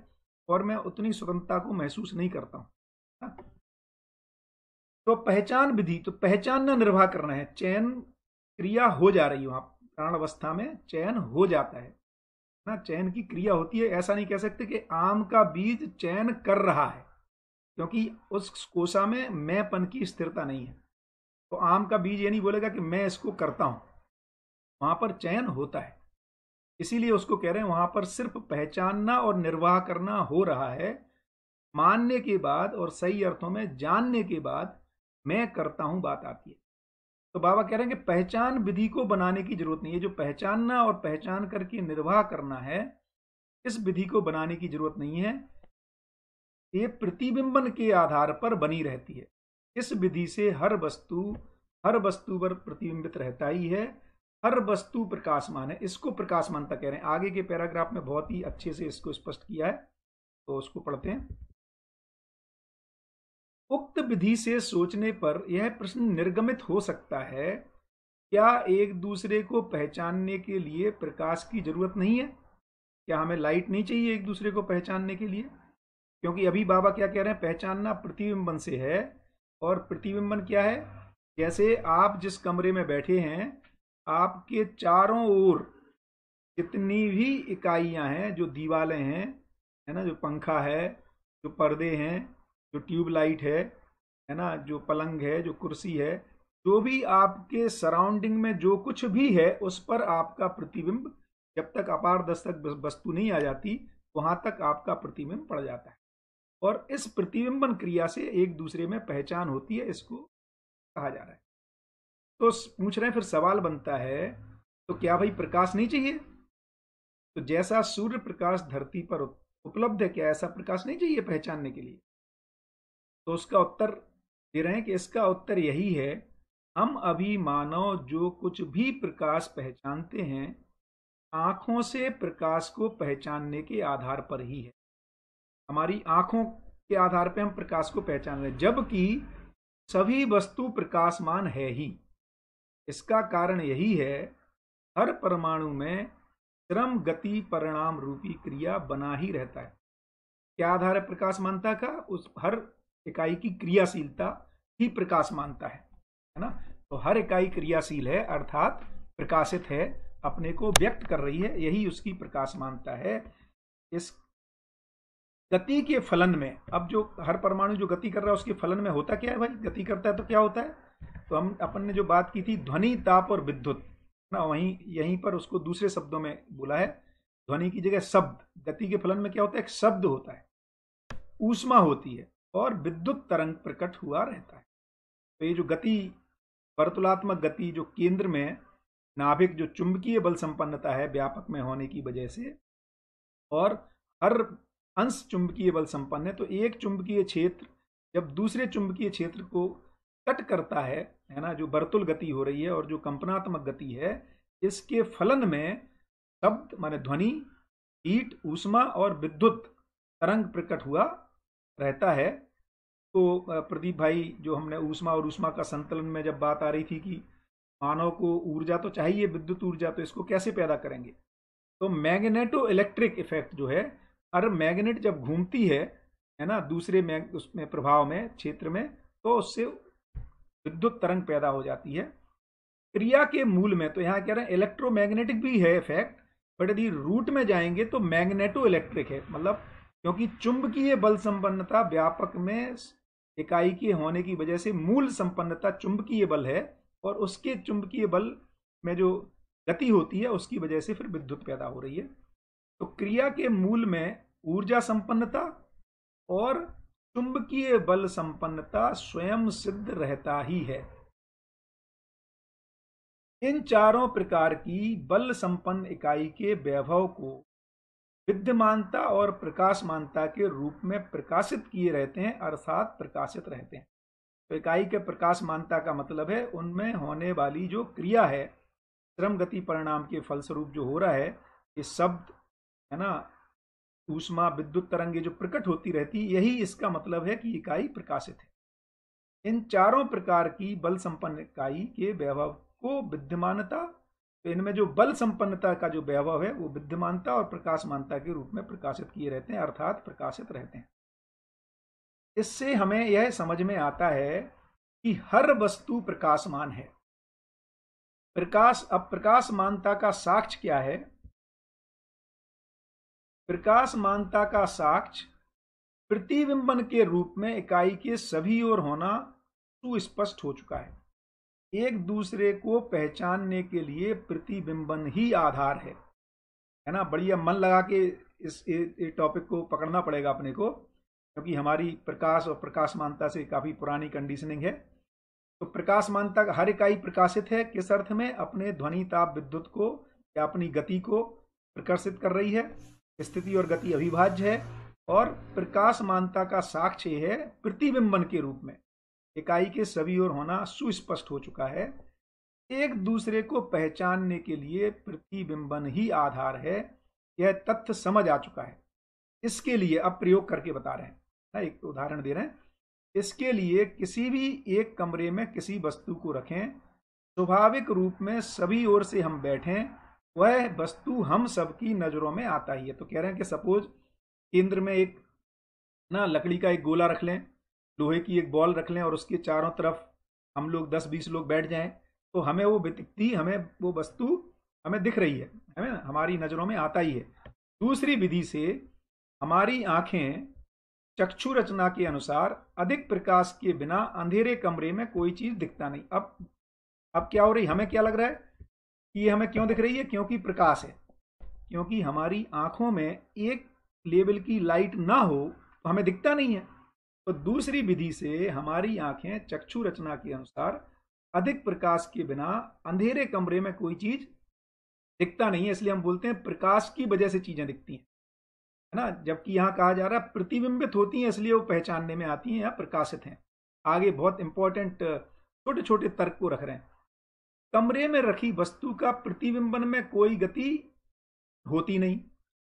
B: और मैं उतनी स्वतंत्रता को महसूस नहीं करता
A: हूँ
B: तो पहचान विधि तो पहचानना निर्वाह करना है चयन क्रिया हो जा रही वहां प्राण अवस्था में चयन हो जाता है ना चयन की क्रिया होती है ऐसा नहीं कह सकते कि आम का बीज चयन कर रहा है क्योंकि उस कोशा में मैंपन की स्थिरता नहीं है तो आम का बीज ये नहीं बोलेगा कि मैं इसको करता हूं वहां पर चयन होता है इसीलिए उसको कह रहे हैं वहां पर सिर्फ पहचानना और निर्वाह करना हो रहा है मानने के बाद और सही अर्थों में जानने के बाद मैं करता हूं बात आती है तो बाबा कह रहे हैं कि पहचान विधि को बनाने की जरूरत नहीं है जो पहचानना और पहचान करके निर्वाह करना है इस विधि को बनाने की जरूरत नहीं है ये प्रतिबिंबन के आधार पर बनी रहती है इस विधि से हर वस्तु हर वस्तु पर प्रतिबिंबित रहता ही है हर वस्तु प्रकाशमान है इसको प्रकाशमानता कह रहे हैं आगे के पैराग्राफ में बहुत ही अच्छे से इसको स्पष्ट किया है तो उसको पढ़ते हैं उक्त विधि से सोचने पर यह प्रश्न निर्गमित हो सकता है क्या एक दूसरे को पहचानने के लिए प्रकाश की जरूरत नहीं है क्या हमें लाइट नहीं चाहिए एक दूसरे को पहचानने के लिए क्योंकि अभी बाबा क्या कह रहे हैं पहचानना प्रतिबिंबन से है और प्रतिबिंबन क्या है जैसे आप जिस कमरे में बैठे हैं आपके चारों ओर जितनी भी इकाइयां हैं जो दीवालें हैं है ना जो पंखा है जो पर्दे हैं जो ट्यूबलाइट है है ना जो पलंग है जो कुर्सी है जो भी आपके सराउंडिंग में जो कुछ भी है उस पर आपका प्रतिबिंब जब तक अपारदर्शक वस्तु नहीं आ जाती वहां तक आपका प्रतिबिंब पड़ जाता है और इस प्रतिबिंबन क्रिया से एक दूसरे में पहचान होती है इसको कहा जा रहा है तो पूछ रहे हैं फिर सवाल बनता है तो क्या भाई प्रकाश नहीं चाहिए तो जैसा सूर्य प्रकाश धरती पर उपलब्ध है क्या ऐसा प्रकाश नहीं चाहिए पहचानने के लिए तो उसका उत्तर दे रहे हैं कि इसका उत्तर यही है हम अभी मानव जो कुछ भी प्रकाश पहचानते हैं आँखों से प्रकाश को पहचानने के आधार पर ही है हमारी आँखों के आधार पर हम प्रकाश को पहचान रहे हैं जबकि सभी वस्तु प्रकाशमान है ही इसका कारण यही है हर परमाणु में श्रम गति परिणाम रूपी क्रिया बना ही रहता है क्या आधार है प्रकाशमानता का उस हर इकाई की क्रियाशीलता ही प्रकाश मानता है है ना तो हर इकाई क्रियाशील है अर्थात प्रकाशित है अपने को व्यक्त कर रही है यही उसकी प्रकाश मानता है इस गति के फलन में अब जो हर परमाणु जो गति कर रहा है उसके फलन में होता क्या है भाई गति करता है तो क्या होता है तो हम अपन ने जो बात की थी ध्वनि ताप और विद्युत ना वहीं यहीं पर उसको दूसरे शब्दों में बोला है ध्वनि की जगह शब्द गति के फलन में क्या होता है एक शब्द होता है ऊष्मा होती है और विद्युत तरंग प्रकट हुआ रहता है तो ये जो गति वर्तुलात्मक गति जो केंद्र में नाभिक जो चुंबकीय बल संपन्नता है व्यापक में होने की वजह से और हर अंश चुंबकीय बल संपन्न है तो एक चुंबकीय क्षेत्र जब दूसरे चुंबकीय क्षेत्र को कट करता है है ना जो बर्तुल गति हो रही है और जो कंपनात्मक गति है इसके फलन में शब्द माने ध्वनि हीट ऊष्मा और विद्युत तरंग प्रकट हुआ रहता है तो प्रदीप भाई जो हमने ऊष्मा और ऊष्मा का संतुलन में जब बात आ रही थी कि मानव को ऊर्जा तो चाहिए विद्युत ऊर्जा तो इसको कैसे पैदा करेंगे तो मैग्नेटो इलेक्ट्रिक इफेक्ट जो है हर मैग्नेट जब घूमती है है ना दूसरे मैग उसमें प्रभाव में क्षेत्र में तो उससे विद्युत तरंग पैदा हो जाती है क्रिया के मूल में तो यहाँ कह रहे हैं इलेक्ट्रोमैग्नेटिक भी है इफेक्ट बट यदि रूट में जाएंगे तो मैग्नेटो इलेक्ट्रिक है मतलब क्योंकि चुंबकीय बल संपन्नता व्यापक में इकाई के होने की वजह से मूल संपन्नता चुंबकीय बल है और उसके चुंबकीय बल में जो गति होती है उसकी वजह से फिर विद्युत पैदा हो रही है तो क्रिया के मूल में ऊर्जा संपन्नता और चुंबकीय बल संपन्नता स्वयं सिद्ध रहता ही है इन चारों प्रकार की बल संपन्न इकाई के वैभव को विद्यमानता और प्रकाशमानता के रूप में प्रकाशित किए रहते हैं अर्थात प्रकाशित रहते हैं तो इकाई के प्रकाशमानता का मतलब है उनमें होने वाली जो क्रिया है श्रम गति परिणाम के फलस्वरूप जो हो रहा है ये शब्द है ना ऊष्मा विद्युत तरंगे जो प्रकट होती रहती यही इसका मतलब है कि इकाई प्रकाशित है इन चारों प्रकार की बल संपन्न इकाई के वैभव को विद्यमानता तो इनमें जो बल संपन्नता का जो वैभव है वो विद्यमानता और प्रकाशमानता के रूप में प्रकाशित किए रहते हैं अर्थात प्रकाशित रहते हैं इससे हमें यह समझ में आता है कि हर वस्तु प्रकाशमान है प्रकाश अब प्रकाशमानता का साक्ष्य क्या है प्रकाशमानता का साक्ष्य प्रतिबिंबन के रूप में इकाई के सभी ओर होना सुस्पष्ट हो चुका है एक दूसरे को पहचानने के लिए प्रतिबिंबन ही आधार है है ना बढ़िया मन लगा के इस टॉपिक को पकड़ना पड़ेगा अपने को क्योंकि हमारी प्रकाश और प्रकाशमानता से काफ़ी पुरानी कंडीशनिंग है तो प्रकाशमानता हर इकाई प्रकाशित है किस अर्थ में अपने ध्वनि ताप विद्युत को या अपनी गति को प्रकर्षित कर रही है स्थिति और गति अविभाज्य है और प्रकाशमानता का साक्ष्य है प्रतिबिंबन के रूप में इकाई के सभी ओर होना सुस्पष्ट हो चुका है एक दूसरे को पहचानने के लिए प्रतिबिंबन ही आधार है यह तथ्य समझ आ चुका है इसके लिए अब प्रयोग करके बता रहे हैं ना एक तो उदाहरण दे रहे हैं इसके लिए किसी भी एक कमरे में किसी वस्तु को रखें स्वाभाविक रूप में सभी ओर से हम बैठें वह वस्तु हम सबकी नज़रों में आता ही है तो कह रहे हैं कि सपोज केंद्र में एक ना लकड़ी का एक गोला रख लें लोहे की एक बॉल रख लें और उसके चारों तरफ हम लोग दस बीस लोग बैठ जाएं तो हमें वो विधि हमें वो वस्तु हमें दिख रही है है ना हमारी नज़रों में आता ही है दूसरी विधि से हमारी आँखें चक्षु रचना के अनुसार अधिक प्रकाश के बिना अंधेरे कमरे में कोई चीज़ दिखता नहीं अब अब क्या हो रही हमें क्या लग रहा है कि ये हमें क्यों दिख रही है क्योंकि प्रकाश है क्योंकि हमारी आंखों में एक लेवल की लाइट ना हो तो हमें दिखता नहीं है तो दूसरी विधि से हमारी आंखें चक्षु रचना के अनुसार अधिक प्रकाश के बिना अंधेरे कमरे में कोई चीज दिखता नहीं है इसलिए हम बोलते हैं प्रकाश की वजह से चीजें दिखती हैं है ना जबकि यहाँ कहा जा रहा है प्रतिबिंबित होती हैं इसलिए वो पहचानने में आती हैं या प्रकाशित हैं आगे बहुत इंपॉर्टेंट छोटे छोटे तर्क को रख रहे हैं कमरे में रखी वस्तु का प्रतिबिंबन में कोई गति होती नहीं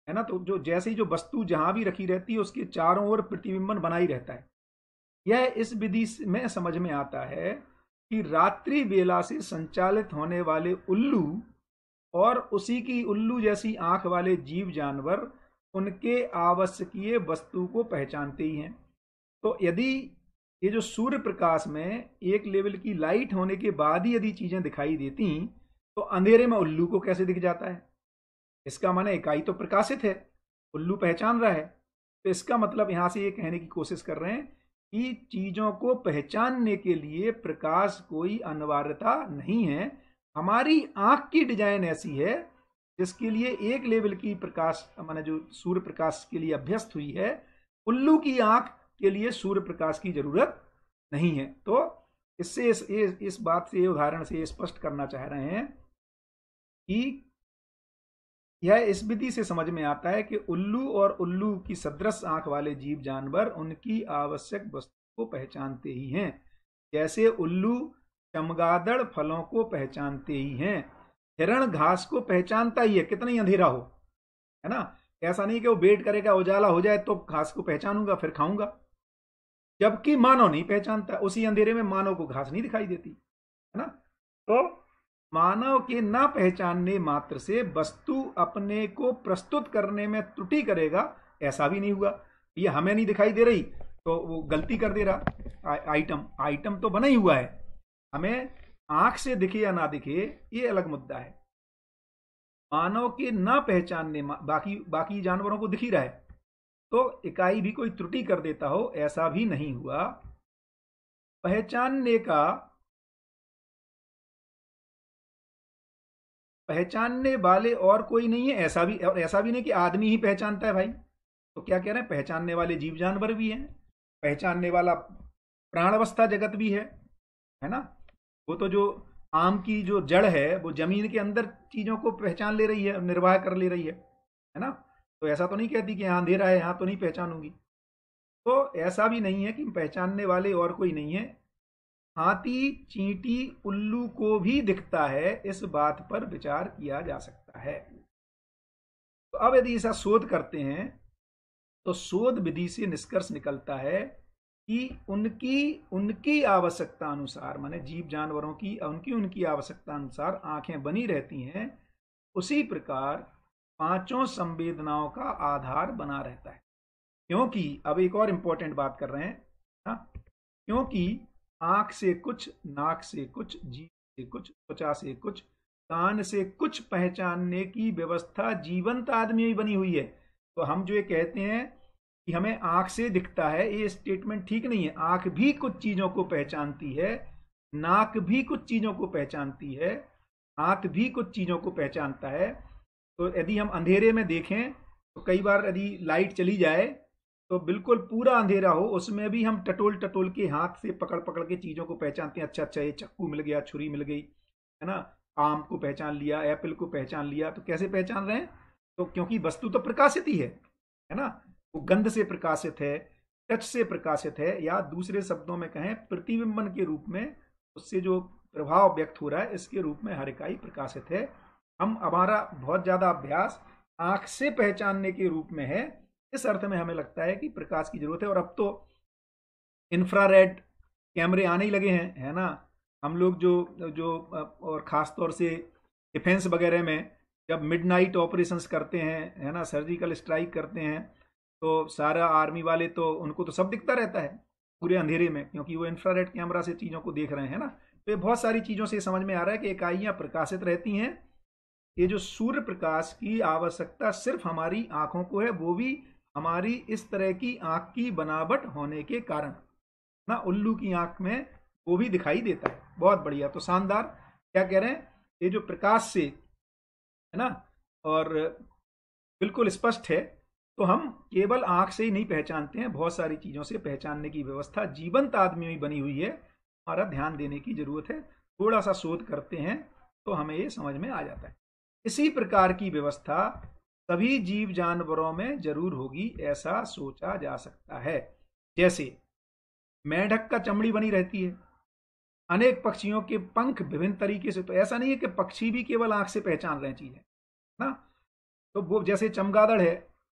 B: है ना तो जो जैसे ही जो वस्तु जहां भी रखी रहती है उसके चारों ओर प्रतिबिंबन बना ही रहता है यह इस विधि में समझ में आता है कि रात्रि बेला से संचालित होने वाले उल्लू और उसी की उल्लू जैसी आंख वाले जीव जानवर उनके आवश्यकीय वस्तु को पहचानते ही हैं तो यदि ये जो सूर्य प्रकाश में एक लेवल की लाइट होने के बाद ही यदि चीज़ें दिखाई देती तो अंधेरे में उल्लू को कैसे दिख जाता है इसका माने इकाई तो प्रकाशित है उल्लू पहचान रहा है तो इसका मतलब यहाँ से ये कहने की कोशिश कर रहे हैं कि चीज़ों को पहचानने के लिए प्रकाश कोई अनिवार्यता नहीं है हमारी आँख की डिजाइन ऐसी है जिसके लिए एक लेवल की प्रकाश माने जो सूर्य प्रकाश के लिए अभ्यस्त हुई है उल्लू की आँख के लिए सूर्य प्रकाश की जरूरत नहीं है तो इससे इस, इस बात से उदाहरण से स्पष्ट करना चाह रहे हैं कि यह इस विधि से समझ में आता है कि उल्लू और उल्लू की सदृश आंख वाले जीव जानवर उनकी आवश्यक वस्तु को पहचानते ही हैं जैसे उल्लू चमगादड़ फलों को पहचानते ही हैं हिरण घास को पहचानता ही है कितना ही अंधेरा हो है ना ऐसा नहीं कि वो वेट करेगा उजाला हो जाए तो घास को पहचानूंगा फिर खाऊंगा जबकि मानव नहीं पहचानता उसी अंधेरे में मानव को घास नहीं दिखाई देती है ना तो मानव के न पहचानने मात्र से वस्तु अपने को प्रस्तुत करने में त्रुटि करेगा ऐसा भी नहीं हुआ ये हमें नहीं दिखाई दे रही तो वो गलती कर दे रहा आइटम आइटम तो बना ही हुआ है हमें आंख से दिखे या ना दिखे ये अलग मुद्दा है मानव के ना पहचानने बाकी बाकी जानवरों को दिख ही रहा है तो इकाई भी कोई त्रुटि कर देता हो ऐसा भी नहीं हुआ पहचानने का पहचानने वाले और कोई नहीं है ऐसा भी और ऐसा भी नहीं कि आदमी ही पहचानता है भाई तो क्या कह रहे हैं पहचानने वाले जीव जानवर भी हैं पहचानने वाला प्राणवस्था जगत भी है है ना वो तो जो आम की जो जड़ है वो जमीन के अंदर चीजों को पहचान ले रही है निर्वाह कर ले रही है है ना तो ऐसा तो नहीं कहती कि यहाँ अंधेरा है यहाँ तो नहीं पहचानूंगी तो ऐसा भी नहीं है कि पहचानने वाले और कोई नहीं है हाथी चींटी उल्लू को भी दिखता है इस बात पर विचार किया जा सकता है तो अब यदि ऐसा शोध करते हैं तो शोध विधि से निष्कर्ष निकलता है कि उनकी उनकी आवश्यकता अनुसार माने जीव जानवरों की उनकी उनकी आवश्यकता अनुसार आंखें बनी रहती हैं उसी प्रकार पांचों संवेदनाओं का आधार बना रहता है क्योंकि अब एक और इंपॉर्टेंट बात कर रहे हैं हा? क्योंकि आंख से कुछ नाक से कुछ जीव से कुछ त्वचा से कुछ कान से कुछ पहचानने की व्यवस्था जीवंत आदमी में बनी हुई है तो हम जो ये कहते हैं कि हमें आंख से दिखता है ये स्टेटमेंट ठीक नहीं है आंख भी कुछ चीजों को पहचानती है नाक भी कुछ चीजों को पहचानती है हाथ भी कुछ चीजों को पहचानता है तो यदि हम अंधेरे में देखें तो कई बार यदि लाइट चली जाए तो बिल्कुल पूरा अंधेरा हो उसमें भी हम टटोल टटोल के हाथ से पकड़ पकड़ के चीज़ों को पहचानते हैं अच्छा अच्छा ये चक्कू मिल गया छुरी मिल गई है ना आम को पहचान लिया एप्पल को पहचान लिया तो कैसे पहचान रहे हैं तो क्योंकि वस्तु तो प्रकाशित ही है है ना वो गंध से प्रकाशित है टच से प्रकाशित है या दूसरे शब्दों में कहें प्रतिबिंबन के रूप में उससे जो प्रभाव व्यक्त हो रहा है इसके रूप में हर इकाई प्रकाशित है हम हमारा बहुत ज़्यादा अभ्यास आँख से पहचानने के रूप में है इस अर्थ में हमें लगता है कि प्रकाश की जरूरत है और अब तो इंफ्रारेड कैमरे आने ही लगे हैं है ना हम लोग जो जो और ख़ास तौर से डिफेंस वगैरह में जब मिडनाइट ऑपरेशंस करते हैं है ना सर्जिकल स्ट्राइक करते हैं तो सारा आर्मी वाले तो उनको तो सब दिखता रहता है पूरे अंधेरे में क्योंकि वो इंफ्रारेड कैमरा से चीज़ों को देख रहे हैं ना तो ये बहुत सारी चीज़ों से समझ में आ रहा है कि इकाइयाँ प्रकाशित रहती हैं ये जो सूर्य प्रकाश की आवश्यकता सिर्फ हमारी आँखों को है वो भी हमारी इस तरह की आंख की बनावट होने के कारण ना उल्लू की आंख में वो भी दिखाई देता है बहुत बढ़िया तो शानदार क्या कह रहे हैं ये जो प्रकाश से है ना और बिल्कुल स्पष्ट है तो हम केवल आंख से ही नहीं पहचानते हैं बहुत सारी चीज़ों से पहचानने की व्यवस्था जीवंत आदमी में बनी हुई है हमारा ध्यान देने की जरूरत है थोड़ा सा शोध करते हैं तो हमें ये समझ में आ जाता है इसी प्रकार की व्यवस्था सभी जीव जानवरों में जरूर होगी ऐसा सोचा जा सकता है जैसे मेढक का चमड़ी बनी रहती है अनेक पक्षियों के पंख विभिन्न तरीके से तो ऐसा नहीं है कि पक्षी भी केवल आंख से पहचान रहे चीजें ना तो वो जैसे चमगादड़ है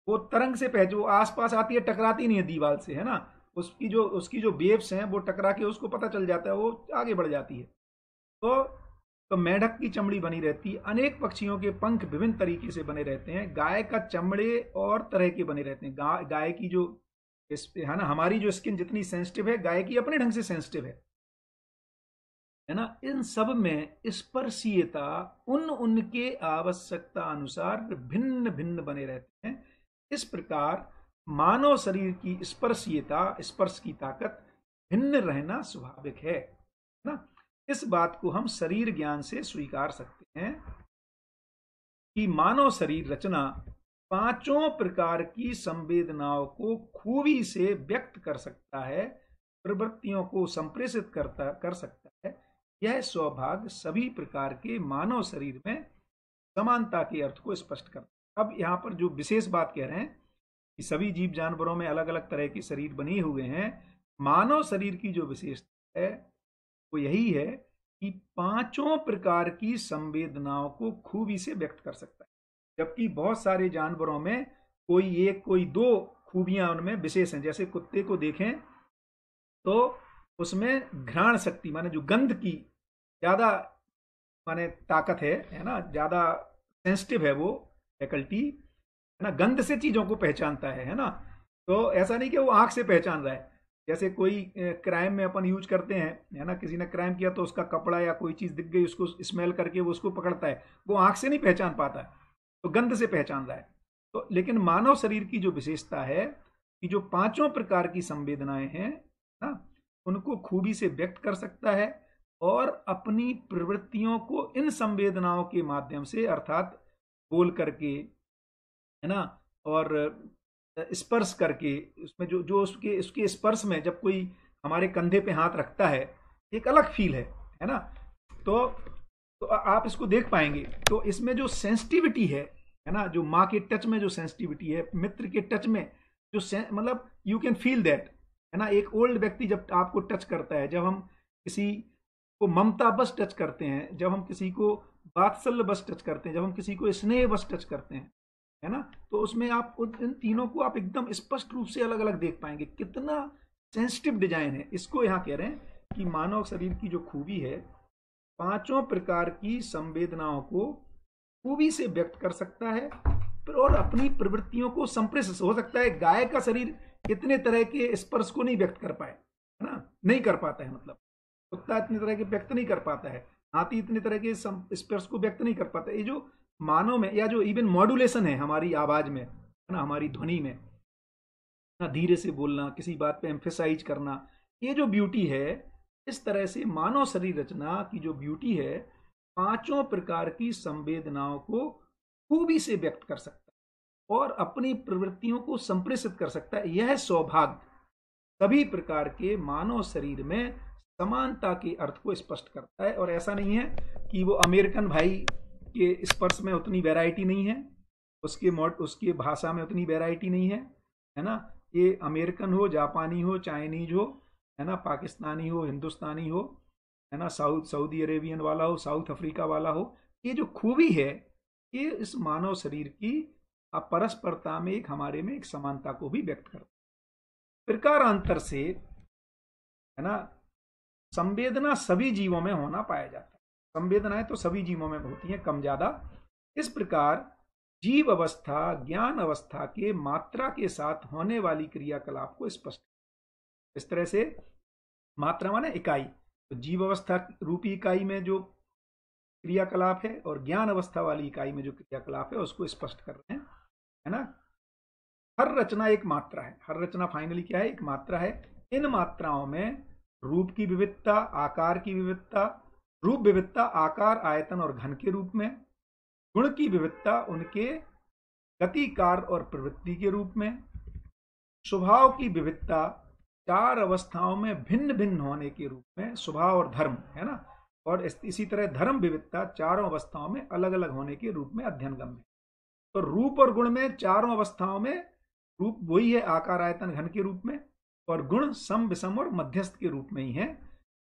B: वो तरंग से पहचान वो आसपास आती है टकराती नहीं है दीवार से है ना उसकी जो उसकी जो बेब्स हैं वो टकरा के उसको पता चल जाता है वो आगे बढ़ जाती है तो तो मेढक की चमड़ी बनी रहती है अनेक पक्षियों के पंख विभिन्न तरीके से बने रहते हैं गाय का चमड़े और तरह के बने रहते हैं गा, गाय की जो इस है ना हमारी जो स्किन जितनी सेंसिटिव है गाय की अपने ढंग से सेंसिटिव है है ना इन सब में स्पर्शीयता उन उनके आवश्यकता अनुसार भिन्न भिन्न बने रहते हैं इस प्रकार मानव शरीर की स्पर्शीयता स्पर्श की ताकत भिन्न रहना स्वाभाविक है ना इस बात को हम शरीर ज्ञान से स्वीकार सकते हैं कि मानव शरीर रचना पांचों प्रकार की संवेदनाओं को खूबी से व्यक्त कर सकता है प्रवृत्तियों को संप्रेषित करता कर सकता है यह सौभाग्य सभी प्रकार के मानव शरीर में समानता के अर्थ को स्पष्ट करता अब यहाँ पर जो विशेष बात कह रहे हैं कि सभी जीव जानवरों में अलग अलग तरह के शरीर बने हुए हैं मानव शरीर की जो विशेषता है वो तो यही है कि पांचों प्रकार की संवेदनाओं को खूबी से व्यक्त कर सकता है जबकि बहुत सारे जानवरों में कोई एक कोई दो खूबियां उनमें विशेष हैं जैसे कुत्ते को देखें तो उसमें घ्राण शक्ति माने जो गंध की ज़्यादा माने ताकत है है ना ज़्यादा सेंसिटिव है वो फैकल्टी है ना गंध से चीज़ों को पहचानता है है ना तो ऐसा नहीं कि वो आंख से पहचान रहा है जैसे कोई क्राइम में अपन यूज करते हैं है ना किसी ने क्राइम किया तो उसका कपड़ा या कोई चीज़ दिख गई उसको स्मेल करके वो उसको पकड़ता है वो आँख से नहीं पहचान पाता तो गंध से पहचान रहा है तो लेकिन मानव शरीर की जो विशेषता है कि जो पांचों प्रकार की संवेदनाएं हैं ना उनको खूबी से व्यक्त कर सकता है और अपनी प्रवृत्तियों को इन संवेदनाओं के माध्यम से अर्थात बोल करके है ना और स्पर्श करके उसमें जो जो उसके उसके स्पर्श में जब कोई हमारे कंधे पे हाथ रखता है एक अलग फील है है ना तो तो आप इसको देख पाएंगे तो इसमें जो सेंसिटिविटी है है ना जो माँ के टच में जो सेंसिटिविटी है मित्र के टच में जो मतलब यू कैन फील दैट है ना एक ओल्ड व्यक्ति जब आपको टच करता है जब हम किसी को ममता बस टच करते हैं जब हम किसी को बात्सल्य बस टच करते हैं जब हम किसी को स्नेह बस टच करते हैं है ना तो उसमें आप इन तीनों को आप एकदम स्पष्ट रूप से अलग अलग देख पाएंगे कितना सेंसिटिव डिजाइन है इसको यहाँ कह रहे हैं कि मानव शरीर की जो खूबी है पांचों प्रकार की संवेदनाओं को खूबी से व्यक्त कर सकता है और अपनी प्रवृत्तियों को संप्रेषित हो सकता है गाय का शरीर इतने तरह के स्पर्श को नहीं व्यक्त कर पाए है ना नहीं कर पाता है मतलब कुत्ता इतने तरह के व्यक्त नहीं कर पाता है हाथी इतने तरह के स्पर्श को व्यक्त नहीं कर पाता ये जो मानों में या जो इवन मॉड्यूलेशन है हमारी आवाज़ में है ना हमारी ध्वनि में ना धीरे से बोलना किसी बात पे एम्फेसाइज करना ये जो ब्यूटी है इस तरह से मानव शरीर रचना की जो ब्यूटी है पांचों प्रकार की संवेदनाओं को खूबी से व्यक्त कर सकता है और अपनी प्रवृत्तियों को संप्रेषित कर सकता है यह सौभाग्य सभी प्रकार के मानव शरीर में समानता के अर्थ को स्पष्ट करता है और ऐसा नहीं है कि वो अमेरिकन भाई उसके स्पर्श में उतनी वैरायटी नहीं है उसके मॉड उसके भाषा में उतनी वैरायटी नहीं है है ना ये अमेरिकन हो जापानी हो चाइनीज हो है ना पाकिस्तानी हो हिंदुस्तानी हो है ना साउथ सऊदी अरेबियन वाला हो साउथ अफ्रीका वाला हो ये जो खूबी है ये इस मानव शरीर की अपरस्परता में एक हमारे में एक समानता को भी व्यक्त करता प्रकार अंतर से है ना संवेदना सभी जीवों में होना पाया जाता संवेदनाएं तो सभी जीवों में होती हैं कम ज्यादा इस प्रकार जीव अवस्था ज्ञान अवस्था के मात्रा के साथ होने वाली क्रियाकलाप को स्पष्ट इस तरह से मात्रा माने इकाई तो जीव अवस्था रूपी इकाई में जो क्रियाकलाप है और ज्ञान अवस्था वाली इकाई में जो क्रियाकलाप है उसको स्पष्ट कर रहे हैं है ना हर रचना एक मात्रा है हर रचना फाइनली क्या है एक मात्रा है इन मात्राओं में रूप की विविधता आकार की विविधता रूप विविधता आकार आयतन और घन के रूप में गुण की विविधता उनके गति कार और प्रवृत्ति के रूप में स्वभाव की विविधता चार अवस्थाओं में भिन्न भिन्न होने के रूप में स्वभाव और धर्म है ना और इसी तरह धर्म विविधता चारों अवस्थाओं में अलग अलग होने के रूप में अध्ययन गम्य तो रूप और गुण में चारों अवस्थाओं में रूप वही है आकार आयतन घन के रूप में और गुण सम विषम और मध्यस्थ के रूप में ही है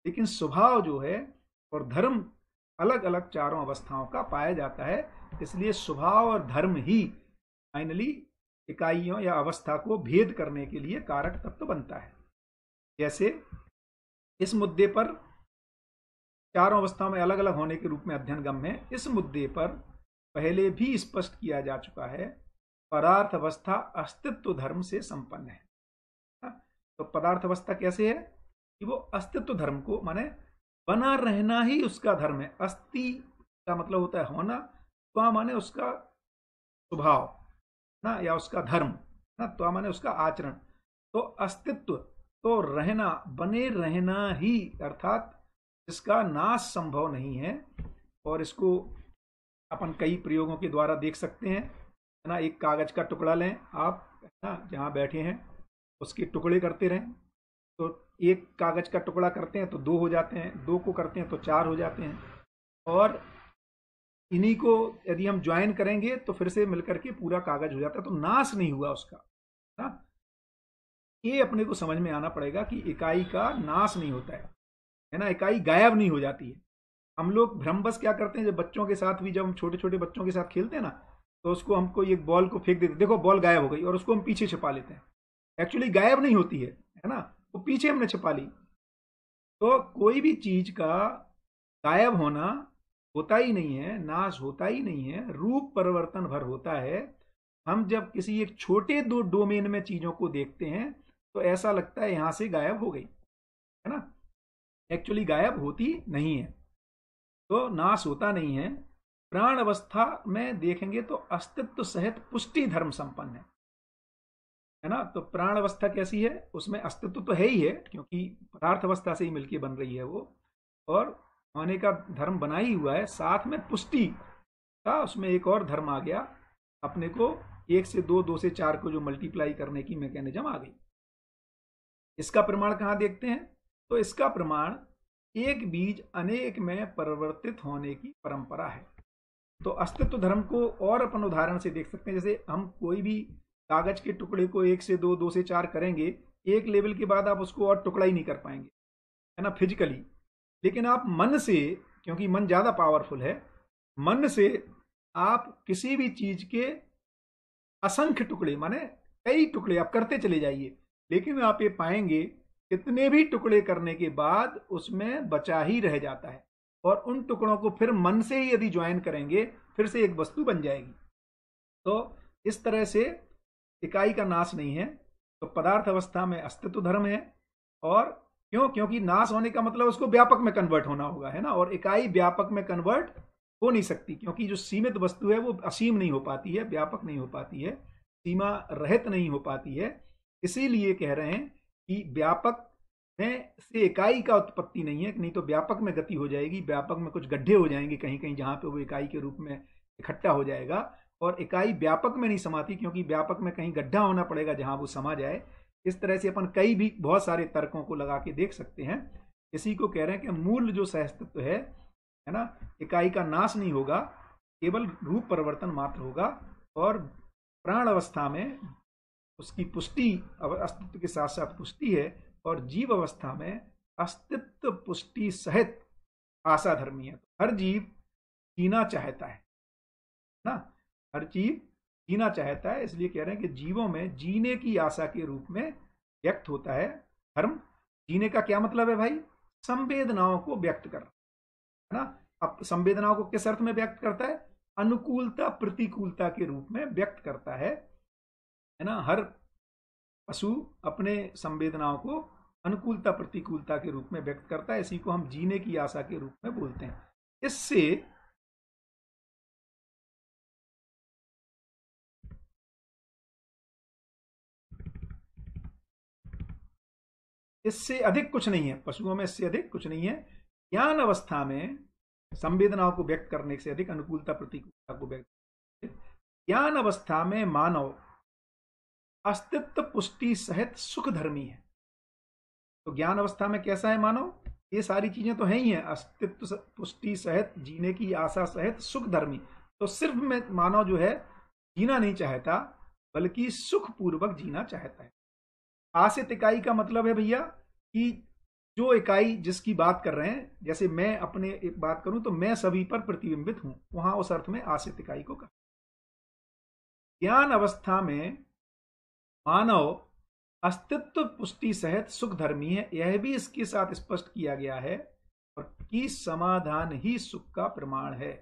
B: लेकिन स्वभाव जो है और धर्म अलग अलग चारों अवस्थाओं का पाया जाता है इसलिए स्वभाव और धर्म ही फाइनली इकाइयों या अवस्था को भेद करने के लिए कारक तत्व बनता है जैसे इस मुद्दे पर चारों अवस्थाओं में अलग अलग होने के रूप में अध्ययन गम है इस मुद्दे पर पहले भी स्पष्ट किया जा चुका है पदार्थ अवस्था अस्तित्व धर्म से संपन्न है हाँ, तो पदार्थ अवस्था कैसे है कि वो अस्तित्व धर्म को माने बना रहना ही उसका धर्म है अस्थि का मतलब होता है होना त्वा माने उसका स्वभाव ना या उसका धर्म ना त्वा माने उसका आचरण तो अस्तित्व तो रहना बने रहना ही अर्थात इसका नाश संभव नहीं है और इसको अपन कई प्रयोगों के द्वारा देख सकते हैं है ना एक कागज का टुकड़ा लें आप है ना जहाँ बैठे हैं उसके टुकड़े करते रहें तो एक कागज का टुकड़ा करते हैं तो दो हो जाते हैं दो को करते हैं तो चार हो जाते हैं और इन्हीं को यदि हम ज्वाइन करेंगे तो फिर से मिलकर के पूरा कागज हो जाता है तो नाश नहीं हुआ उसका ना ये अपने को समझ में आना पड़ेगा कि इकाई का नाश नहीं होता है है ना इकाई गायब नहीं हो जाती है हम लोग भ्रम बस क्या करते हैं जब बच्चों के साथ भी जब हम छोटे छोटे बच्चों के साथ खेलते हैं ना तो उसको हमको एक बॉल को फेंक देते देखो बॉल गायब हो गई और उसको हम पीछे छिपा लेते हैं एक्चुअली गायब नहीं होती है है ना वो तो पीछे हमने छिपा ली तो कोई भी चीज का गायब होना होता ही नहीं है नाश होता ही नहीं है रूप परिवर्तन भर होता है हम जब किसी एक छोटे दो डोमेन में चीजों को देखते हैं तो ऐसा लगता है यहां से गायब हो गई है ना एक्चुअली गायब होती नहीं है तो नाश होता नहीं है प्राण अवस्था में देखेंगे तो अस्तित्व सहित पुष्टि धर्म संपन्न है है ना तो प्राण अवस्था कैसी है उसमें अस्तित्व तो है ही है क्योंकि पदार्थ अवस्था से ही मिलकर बन रही है वो और होने का धर्म बना ही हुआ है साथ में पुष्टि का उसमें एक और धर्म आ गया अपने को एक से दो दो से चार को जो मल्टीप्लाई करने की मैकेनिज्म आ गई इसका प्रमाण कहाँ देखते हैं तो इसका प्रमाण एक बीज अनेक में परिवर्तित होने की परंपरा है तो अस्तित्व धर्म को और अपन उदाहरण से देख सकते हैं जैसे हम कोई भी कागज के टुकड़े को एक से दो दो से चार करेंगे एक लेवल के बाद आप उसको और टुकड़ा ही नहीं कर पाएंगे है ना फिजिकली लेकिन आप मन से क्योंकि मन ज़्यादा पावरफुल है मन से आप किसी भी चीज़ के असंख्य टुकड़े माने कई टुकड़े आप करते चले जाइए लेकिन आप ये पाएंगे कितने भी टुकड़े करने के बाद उसमें बचा ही रह जाता है और उन टुकड़ों को फिर मन से ही यदि ज्वाइन करेंगे फिर से एक वस्तु बन जाएगी तो इस तरह से इकाई का नाश नहीं है तो पदार्थ अवस्था में अस्तित्व धर्म है और क्यों क्योंकि नाश होने का मतलब उसको व्यापक में कन्वर्ट होना होगा है ना और इकाई व्यापक में कन्वर्ट हो नहीं सकती क्योंकि जो सीमित वस्तु है वो असीम नहीं हो पाती है व्यापक नहीं हो पाती है सीमा रहित नहीं हो पाती है इसीलिए कह रहे हैं कि व्यापक में से इकाई का उत्पत्ति नहीं है नहीं तो व्यापक में गति हो जाएगी व्यापक में कुछ गड्ढे हो जाएंगे कहीं कहीं जहाँ पे वो इकाई के रूप में इकट्ठा हो जाएगा और इकाई व्यापक में नहीं समाती क्योंकि व्यापक में कहीं गड्ढा होना पड़ेगा जहां वो समा जाए इस तरह से अपन कई भी बहुत सारे तर्कों को लगा के देख सकते हैं इसी को कह रहे हैं कि मूल जो सहस्तित्व है है ना इकाई का नाश नहीं होगा केवल रूप परिवर्तन मात्र होगा और प्राण अवस्था में उसकी पुष्टि अस्तित्व के साथ साथ पुष्टि है और जीव अवस्था में अस्तित्व पुष्टि सहित आशाधर्मी है तो हर जीव जीना चाहता है ना हर चीज जीना चाहता है इसलिए कह रहे हैं कि जीवों में जीने की आशा के रूप में व्यक्त होता है धर्म जीने का क्या मतलब है भाई संवेदनाओं को व्यक्त कर है ना अब संवेदनाओं को किस अर्थ में व्यक्त करता है अनुकूलता प्रतिकूलता के रूप में व्यक्त करता है है ना हर पशु अपने संवेदनाओं को अनुकूलता प्रतिकूलता के रूप में व्यक्त करता है इसी को हम जीने की आशा के रूप में बोलते
A: हैं इससे
B: इससे अधिक कुछ नहीं है पशुओं में इससे अधिक कुछ नहीं है ज्ञान अवस्था में संवेदनाओं को व्यक्त करने से अधिक अनुकूलता प्रतिकूलता को व्यक्त ज्ञान अवस्था में मानव अस्तित्व पुष्टि सहित सुख धर्मी है तो ज्ञान अवस्था में कैसा है मानव ये सारी चीजें तो है ही है अस्तित्व पुष्टि सहित जीने की आशा सहित सुख धर्मी तो सिर्फ में मानव जो है जीना नहीं चाहता बल्कि सुखपूर्वक जीना चाहता है आसित इकाई का मतलब है भैया कि जो इकाई जिसकी बात कर रहे हैं जैसे मैं अपने एक बात करूं तो मैं सभी पर प्रतिबिंबित हूं वहां उस अर्थ में आसित इकाई को कहा ज्ञान अवस्था में मानव अस्तित्व पुष्टि सहित सुख धर्मी है यह भी इसके साथ स्पष्ट किया गया है और कि समाधान ही सुख का प्रमाण है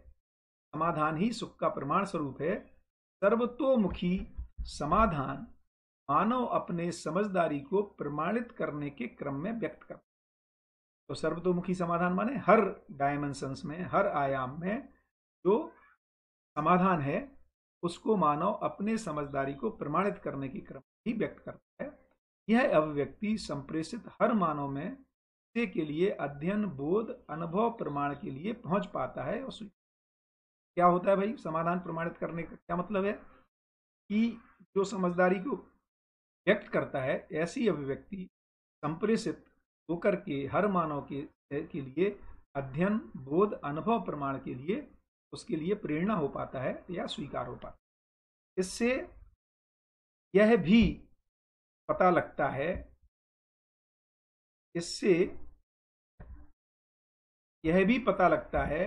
B: समाधान ही सुख का प्रमाण स्वरूप है सर्वतोमुखी समाधान मानव अपने समझदारी को प्रमाणित करने के क्रम में व्यक्त करता तो सर्वतोमुखी समाधान माने हर डायमेंशंस में हर आयाम में जो समाधान है उसको मानव अपने समझदारी को प्रमाणित करने के क्रम में ही व्यक्त करता है यह अभिव्यक्ति संप्रेषित हर मानव में से के लिए अध्ययन बोध अनुभव प्रमाण के लिए पहुंच पाता है और क्या होता है भाई समाधान प्रमाणित करने का क्या मतलब है कि जो समझदारी को व्यक्त करता है ऐसी अभिव्यक्ति संप्रेषित होकर के हर मानव के के लिए अध्ययन बोध अनुभव प्रमाण के लिए उसके लिए प्रेरणा हो पाता है या स्वीकार हो पाता है इससे यह भी पता लगता है इससे यह भी पता लगता है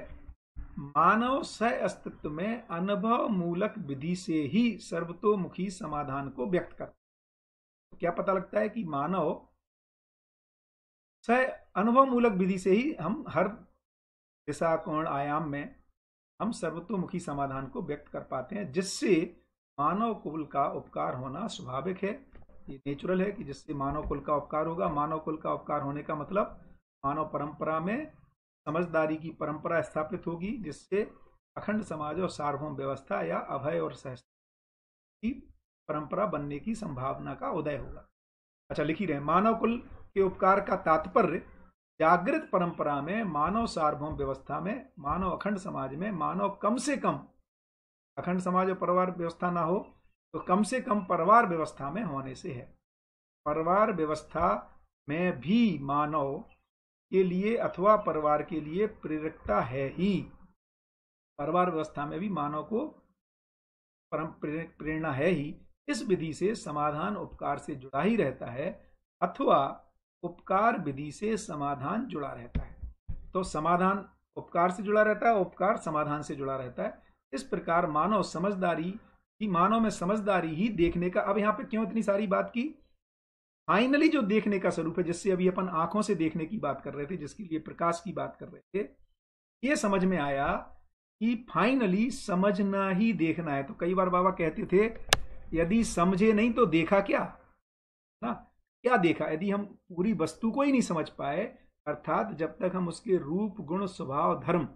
B: मानव सह अस्तित्व में अनुभव मूलक विधि से ही सर्वतोमुखी समाधान को व्यक्त करता क्या पता लगता है कि मानव सह अनुभव मूलक विधि से ही हम हर दिशा कोण आयाम में हम सर्वतोमुखी समाधान को व्यक्त कर पाते हैं जिससे मानव कुल का उपकार होना स्वाभाविक है ये नेचुरल है कि जिससे मानव कुल का उपकार होगा मानव कुल का उपकार होने का मतलब मानव परंपरा में समझदारी की परंपरा स्थापित होगी जिससे अखंड समाज और सार्वभौम व्यवस्था या अभय और सहस्त्र की परंपरा बनने की संभावना का उदय होगा अच्छा लिखी रहे मानव कुल के उपकार का तात्पर्य जागृत परंपरा में मानव सार्वभौम व्यवस्था में मानव अखंड समाज में मानव कम से कम अखंड समाज और परिवार व्यवस्था ना हो तो कम से कम परिवार व्यवस्था में होने से है परिवार व्यवस्था में भी मानव के लिए अथवा परिवार के लिए प्रेरकता है ही परिवार व्यवस्था में भी मानव को परम प्रेरणा है ही इस विधि से समाधान उपकार से जुड़ा ही रहता है अथवा उपकार विधि से समाधान जुड़ा रहता है तो समाधान उपकार से जुड़ा रहता है उपकार समाधान से जुड़ा रहता है इस प्रकार मानव समझदारी की मानव में समझदारी ही देखने का अब यहाँ पे क्यों इतनी सारी बात की फाइनली जो देखने का स्वरूप है जिससे अभी अपन आंखों से देखने की बात कर रहे थे जिसके लिए प्रकाश की बात कर रहे थे ये समझ में आया कि फाइनली समझना ही देखना है तो कई बार बाबा कहते थे यदि समझे नहीं तो देखा क्या ना क्या देखा यदि हम पूरी वस्तु को ही नहीं समझ पाए अर्थात जब तक हम उसके रूप गुण स्वभाव धर्म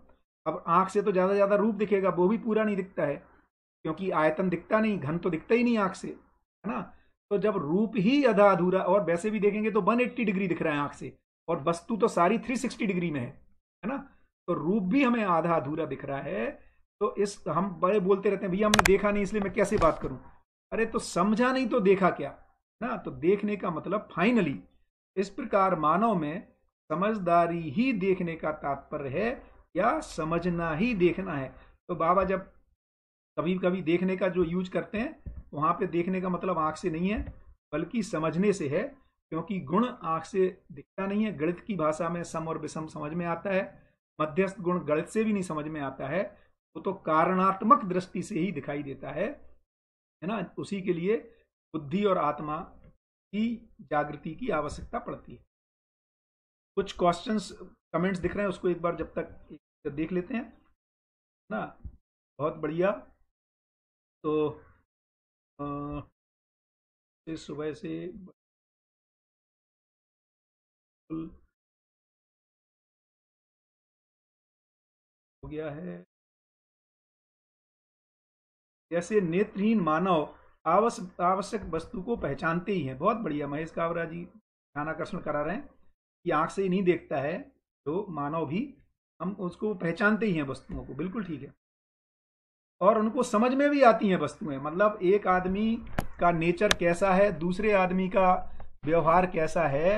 B: अब आंख से तो ज़्यादा ज़्यादा रूप दिखेगा वो भी पूरा नहीं दिखता है क्योंकि आयतन दिखता नहीं घन तो दिखता ही नहीं आंख से है ना तो जब रूप ही आधा अधूरा और वैसे भी देखेंगे तो 180 डिग्री दिख रहा है आंख से और वस्तु तो सारी 360 डिग्री में है है ना तो रूप भी हमें आधा अधूरा दिख रहा है तो इस हम बड़े बोलते रहते हैं भैया हमने देखा नहीं इसलिए मैं कैसे बात करूं अरे तो समझा नहीं तो देखा क्या ना तो देखने का मतलब फाइनली इस प्रकार मानव में समझदारी ही देखने का तात्पर्य है या समझना ही देखना है तो बाबा जब कभी कभी देखने का जो यूज करते हैं वहां पे देखने का मतलब आंख से नहीं है बल्कि समझने से है क्योंकि गुण आंख से दिखता नहीं है गणित की भाषा में सम और विषम समझ में आता है मध्यस्थ गुण गणित से भी नहीं समझ में आता है वो तो कारणात्मक दृष्टि से ही दिखाई देता है है ना उसी के लिए बुद्धि और आत्मा की जागृति की आवश्यकता पड़ती है कुछ क्वेश्चंस कमेंट्स दिख रहे हैं उसको एक बार जब तक
A: देख लेते हैं ना बहुत बढ़िया तो सुबह से
B: हो गया है जैसे नेत्रहीन मानव आवश्यक वस्तु को पहचानते ही हैं बहुत बढ़िया महेश कावरा जी ध्यान आकर्षण करा रहे हैं कि आंख से ही नहीं देखता है तो मानव भी हम उसको पहचानते ही हैं वस्तुओं को बिल्कुल ठीक है और उनको समझ में भी आती हैं वस्तुएं मतलब एक आदमी का नेचर कैसा है दूसरे आदमी का व्यवहार कैसा है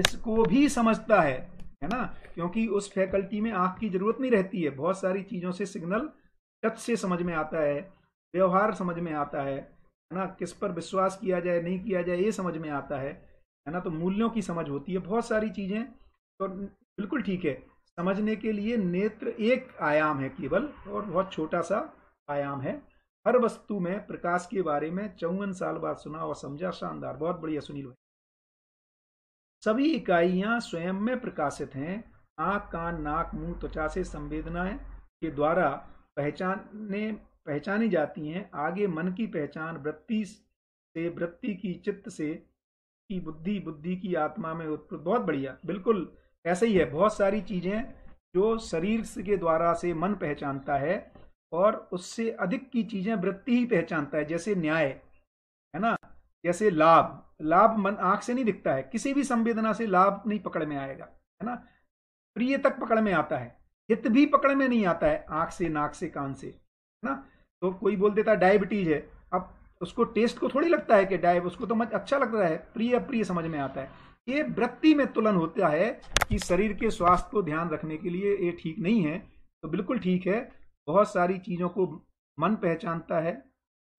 B: इसको भी समझता है है ना क्योंकि उस फैकल्टी में आंख की जरूरत नहीं रहती है बहुत सारी चीज़ों से सिग्नल टच से समझ में आता है व्यवहार समझ में आता है है ना किस पर विश्वास किया जाए नहीं किया जाए ये समझ में आता है है ना तो मूल्यों की समझ होती है बहुत सारी चीज़ें तो बिल्कुल ठीक है समझने के लिए नेत्र एक आयाम है केवल और बहुत छोटा सा आयाम है हर वस्तु में प्रकाश के बारे में चौवन साल बाद सुना और समझा शानदार बहुत बढ़िया सुनील भाई सभी इकाइयां स्वयं में प्रकाशित हैं आंख कान नाक मुंह त्वचा से संवेदनाएं के द्वारा पहचानने पहचानी जाती हैं आगे मन की पहचान वृत्ति से वृत्ति की चित्त से की बुद्धि बुद्धि की आत्मा में बहुत बढ़िया बिल्कुल ऐसे ही है बहुत सारी चीज़ें जो शरीर के द्वारा से मन पहचानता है और उससे अधिक की चीज़ें वृत्ति ही पहचानता है जैसे न्याय है ना जैसे लाभ लाभ मन आंख से नहीं दिखता है किसी भी संवेदना से लाभ नहीं पकड़ में आएगा है ना प्रिय तक पकड़ में आता है हित भी पकड़ में नहीं आता है आंख से नाक से कान से है ना तो कोई बोल देता है डायबिटीज़ है अब उसको टेस्ट को थोड़ी लगता है कि डायब उसको तो मत अच्छा लग रहा है प्रिय अप्रिय समझ में आता है ये वृत्ति में तुलन होता है कि शरीर के स्वास्थ्य को ध्यान रखने के लिए ये ठीक नहीं है तो बिल्कुल ठीक है बहुत सारी चीज़ों को मन पहचानता है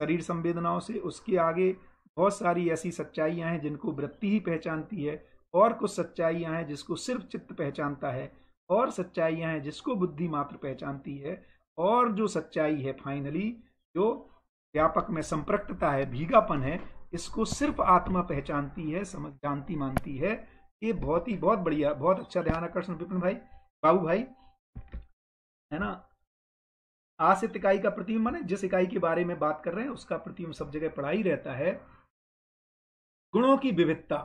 B: शरीर संवेदनाओं से उसके आगे बहुत सारी ऐसी सच्चाइयाँ हैं जिनको वृत्ति ही पहचानती है और कुछ सच्चाइयाँ हैं जिसको सिर्फ चित्त पहचानता है और सच्चाइयाँ हैं जिसको बुद्धि मात्र पहचानती है और जो सच्चाई है फाइनली जो व्यापक में संप्रक्तता है भीगापन है इसको सिर्फ आत्मा पहचानती है समझ जानती मानती है ये बहुत ही बहुत बढ़िया बहुत अच्छा ध्यान आकर्षण विपिन भाई बाबू भाई है ना आसित इकाई का प्रतिबिंब माने जिस इकाई के बारे में बात कर रहे हैं उसका प्रतिबिंब सब जगह पड़ा ही रहता है गुणों की विविधता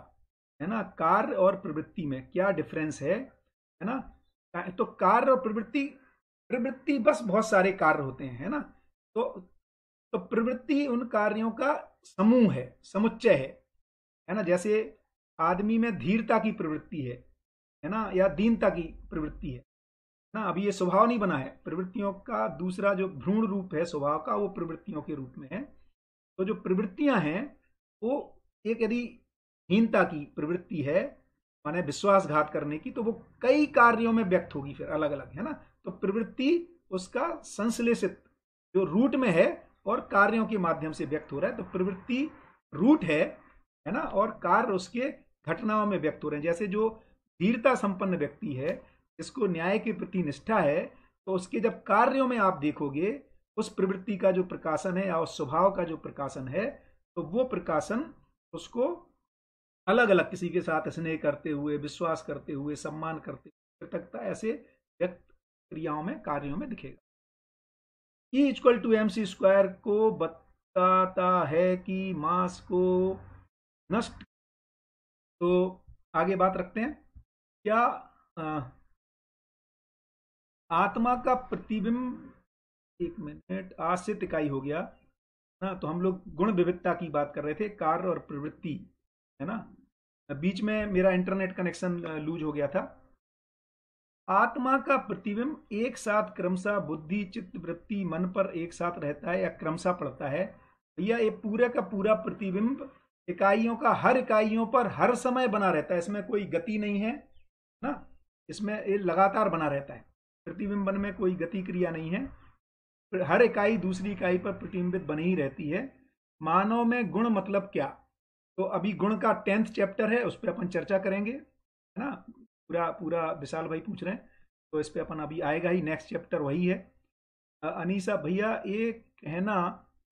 B: है ना कार्य और प्रवृत्ति में क्या डिफरेंस है है ना तो कार्य और प्रवृत्ति प्रवृत्ति बस बहुत सारे कार्य होते हैं है ना तो तो प्रवृत्ति उन कार्यों का समूह है समुच्चय है है ना जैसे आदमी में धीरता की प्रवृत्ति है है ना या दीनता की प्रवृत्ति है ना अभी ये स्वभाव नहीं बना है प्रवृत्तियों का दूसरा जो भ्रूण रूप है स्वभाव का वो प्रवृत्तियों के रूप में है तो जो प्रवृत्तियां हैं वो एक यदि हीनता की प्रवृत्ति है माने विश्वासघात करने की तो वो कई कार्यों में व्यक्त होगी फिर अलग अलग है ना तो प्रवृत्ति उसका संश्लेषित जो रूट में है और कार्यों के माध्यम से व्यक्त हो रहा है तो प्रवृत्ति रूट है है ना और कार्य उसके घटनाओं में व्यक्त हो रहे हैं जैसे जो धीरता संपन्न व्यक्ति है जिसको न्याय के प्रति निष्ठा है तो उसके जब कार्यों में आप देखोगे उस प्रवृत्ति का जो प्रकाशन है या उस स्वभाव का जो प्रकाशन है तो वो प्रकाशन उसको अलग अलग किसी के साथ स्नेह करते हुए विश्वास करते हुए सम्मान करते हुए कृतज्ञता ऐसे व्यक्त क्रियाओं में कार्यों में दिखेगा E equal to M C square को बताता है कि मास को नष्ट तो आगे बात रखते हैं क्या आ, आत्मा का प्रतिबिंब एक मिनट आश्रित इकाई हो गया ना तो हम लोग गुण विविधता की बात कर रहे थे कार्य और प्रवृत्ति है ना बीच में मेरा इंटरनेट कनेक्शन लूज हो गया था आत्मा का प्रतिबिंब एक साथ क्रमशः बुद्धि चित्त वृत्ति मन पर एक साथ रहता है या क्रमशः पड़ता है भैया ये पूरे का पूरा प्रतिबिंब इकाइयों का हर इकाइयों पर हर समय बना रहता है इसमें कोई गति नहीं है ना इसमें ये लगातार बना रहता है प्रतिबिंबन में कोई गति क्रिया नहीं है हर इकाई दूसरी इकाई पर प्रतिबिंबित बनी ही रहती है मानव में गुण मतलब क्या तो अभी गुण का टेंथ चैप्टर है उस पर अपन चर्चा करेंगे है ना पूरा पूरा विशाल भाई पूछ रहे हैं तो इस पर अपन अभी आएगा ही नेक्स्ट चैप्टर वही है अनीसा भैया ये कहना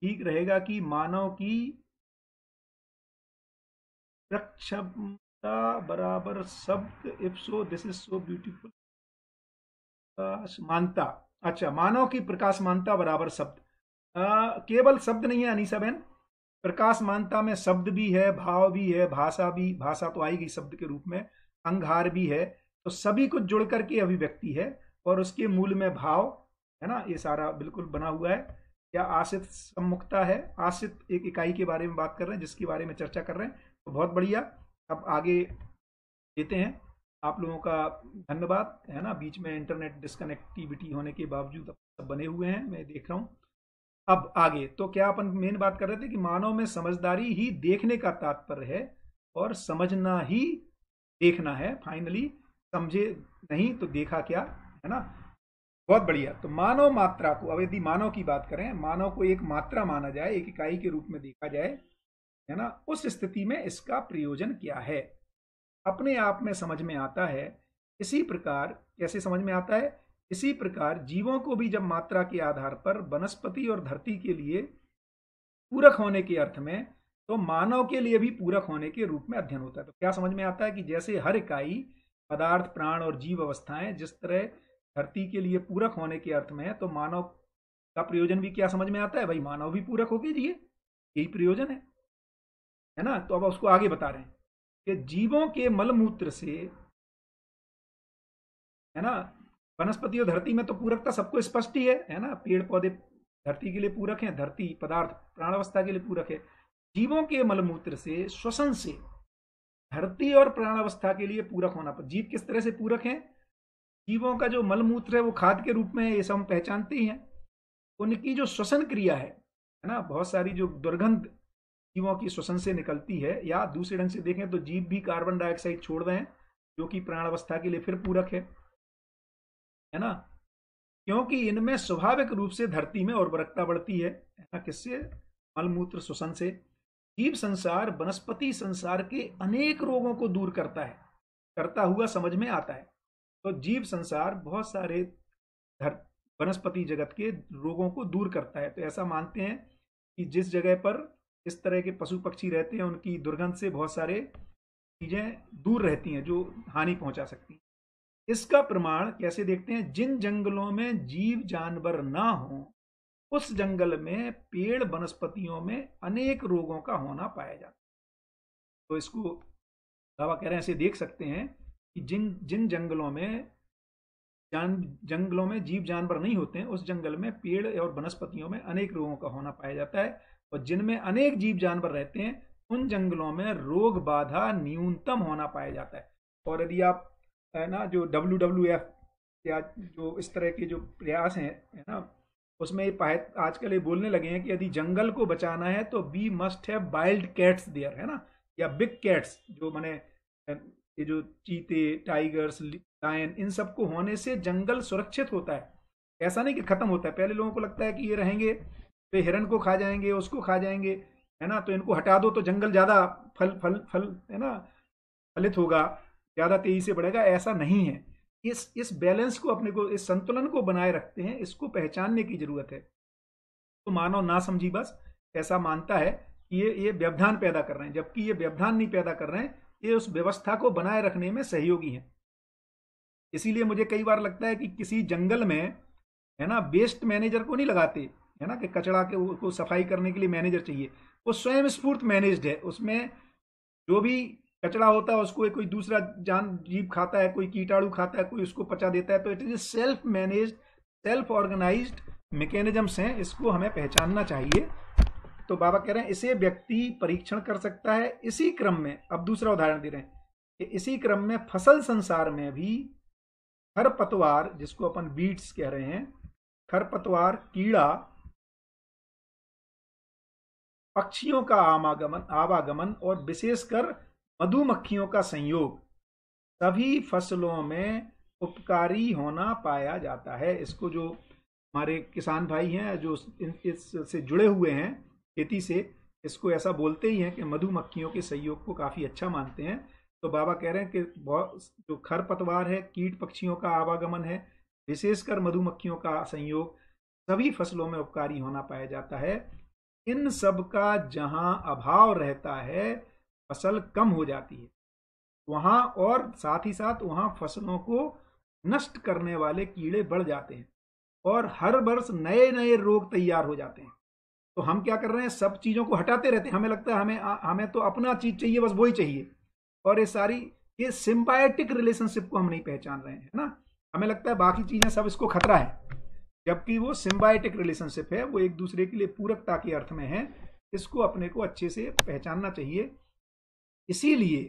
B: ठीक रहेगा कि मानव की प्रक्षमता बराबर शब्द if so this is so beautiful मानता अच्छा मानव की प्रकाश मानता बराबर शब्द केवल शब्द नहीं है अनिसा बहन प्रकाश मानता में शब्द भी है भाव भी है भाषा भी भाषा तो आएगी शब्द के रूप में अंगहार भी है तो सभी कुछ कर के अभिव्यक्ति है और उसके मूल में भाव है ना ये सारा बिल्कुल बना हुआ है या आशित सम्मुखता है आशित एक इकाई के बारे में बात कर रहे हैं जिसके बारे में चर्चा कर रहे हैं तो बहुत बढ़िया अब आगे देते हैं आप लोगों का धन्यवाद है ना बीच में इंटरनेट डिस्कनेक्टिविटी होने के बावजूद सब बने हुए हैं मैं देख रहा हूँ अब आगे तो क्या अपन मेन बात कर रहे थे कि मानव में समझदारी ही देखने का तात्पर्य है और समझना ही देखना है फाइनली समझे नहीं तो देखा क्या है ना बहुत बढ़िया तो मानव मात्रा को अब यदि मानव की बात करें मानव को एक मात्रा माना जाए एक इकाई के रूप में देखा जाए है ना उस स्थिति में इसका प्रयोजन क्या है अपने आप में समझ में आता है इसी प्रकार कैसे समझ में आता है इसी प्रकार जीवों को भी जब मात्रा के आधार पर वनस्पति और धरती के लिए पूरक होने के अर्थ में तो मानव के लिए भी पूरक होने के रूप में अध्ययन होता है तो क्या समझ में आता है कि जैसे हर इकाई पदार्थ प्राण और जीव अवस्थाएं जिस तरह धरती के लिए पूरक होने के अर्थ में है तो मानव का प्रयोजन भी क्या समझ में आता है भाई मानव भी पूरक होगी जी यही प्रयोजन है है ना तो अब उसको आगे बता रहे हैं कि जीवों के मलमूत्र से है ना वनस्पति और धरती में तो पूरकता सबको स्पष्ट ही है है ना पेड़ पौधे धरती के लिए पूरक है धरती पदार्थ प्राण अवस्था के लिए पूरक है जीवों के मलमूत्र से श्वसन से धरती और प्राण अवस्था के लिए पूरक होना पर जीव किस तरह से पूरक है जीवों का जो मलमूत्र है वो खाद के रूप में है ये सब हम पहचानते ही हैं उनकी जो श्वसन क्रिया है है ना बहुत सारी जो दुर्गंध जीवों की श्वसन से निकलती है या दूसरे ढंग से देखें तो जीव भी कार्बन डाइऑक्साइड छोड़ रहे हैं जो कि प्राण अवस्था के लिए फिर पूरक है है ना क्योंकि इनमें स्वाभाविक रूप से धरती में उर्वरकता बढ़ती है ना किससे मलमूत्र श्वसन से जीव संसार वनस्पति संसार के अनेक रोगों को दूर करता है करता हुआ समझ में आता है तो जीव संसार बहुत सारे वनस्पति जगत के रोगों को दूर करता है तो ऐसा मानते हैं कि जिस जगह पर इस तरह के पशु पक्षी रहते हैं उनकी दुर्गंध से बहुत सारे चीजें दूर रहती हैं जो हानि पहुंचा सकती हैं इसका प्रमाण कैसे देखते हैं जिन जंगलों में जीव जानवर ना हों उस जंगल में पेड़ वनस्पतियों में अनेक रोगों का होना पाया जाता तो इसको दावा कह रहे हैं ऐसे देख सकते हैं कि जिन जिन जंगलों में जान जंगलों में जीव जानवर नहीं होते हैं उस जंगल में पेड़ और वनस्पतियों में अनेक रोगों का होना पाया जाता है और जिनमें अनेक जीव जानवर रहते हैं उन जंगलों में रोग बाधा न्यूनतम होना पाया जाता है और यदि आप है ना जो डब्ल्यू डब्ल्यू एफ या जो इस तरह के जो प्रयास हैं है ना उसमें पायत आजकल ये बोलने लगे हैं कि यदि जंगल को बचाना है तो we must have wild cats there है ना या बिग कैट्स जो मैंने ये जो चीते टाइगर्स लायन इन सब को होने से जंगल सुरक्षित होता है ऐसा नहीं कि खत्म होता है पहले लोगों को लगता है कि ये रहेंगे तो हिरण को खा जाएंगे उसको खा जाएंगे है ना तो इनको हटा दो तो जंगल ज़्यादा फल फल फल है ना फलित होगा ज़्यादा तेजी से बढ़ेगा ऐसा नहीं है इस इस बैलेंस को अपने को इस संतुलन को बनाए रखते हैं इसको पहचानने की जरूरत है तो मानव ना समझी बस ऐसा मानता है कि ये ये व्यवधान पैदा कर रहे हैं जबकि ये व्यवधान नहीं पैदा कर रहे हैं ये उस व्यवस्था को बनाए रखने में सहयोगी हैं इसीलिए मुझे कई बार लगता है कि किसी जंगल में है ना वेस्ट मैनेजर को नहीं लगाते है ना कि कचरा के को सफाई करने के लिए मैनेजर चाहिए वो स्वयं स्फूर्त मैनेज्ड है उसमें जो भी कचरा होता है उसको कोई दूसरा जान जीव खाता है कोई कीटाणु खाता है कोई उसको पचा देता है तो it is self manage self organise mechanisms हैं इसको हमें पहचानना चाहिए तो बाबा कह रहे हैं इसे व्यक्ति परीक्षण कर सकता है इसी क्रम में अब दूसरा उदाहरण दे रहे हैं कि इसी क्रम में फसल संसार में भी खरपतवार जिसको अपन बीट्स कह रहे हैं खरपतवार कीड़ा पक्षियों का आमागमन आवागमन और विशेषकर मधुमक्खियों का संयोग सभी फसलों में उपकारी होना पाया जाता है इसको जो हमारे किसान भाई हैं जो इससे जुड़े हुए हैं खेती से इसको ऐसा बोलते ही हैं कि मधुमक्खियों के सहयोग को काफ़ी अच्छा मानते हैं तो बाबा कह रहे हैं कि बहुत जो खरपतवार है कीट पक्षियों का आवागमन है विशेषकर मधुमक्खियों का संयोग सभी फसलों में उपकारी होना पाया जाता है इन सब का जहाँ अभाव रहता है फसल कम हो जाती है वहाँ और साथ ही साथ वहाँ फसलों को नष्ट करने वाले कीड़े बढ़ जाते हैं और हर वर्ष नए नए रोग तैयार हो जाते हैं तो हम क्या कर रहे हैं सब चीज़ों को हटाते रहते हैं हमें लगता है हमें आ, हमें तो अपना चीज़ चाहिए बस वही चाहिए और ये सारी ये सिम्बायोटिक रिलेशनशिप को हम नहीं पहचान रहे हैं ना हमें लगता है बाकी चीज़ें सब इसको खतरा है जबकि वो सिम्बायोटिक रिलेशनशिप है वो एक दूसरे के लिए पूरकता के अर्थ में है इसको अपने को अच्छे से पहचानना चाहिए इसीलिए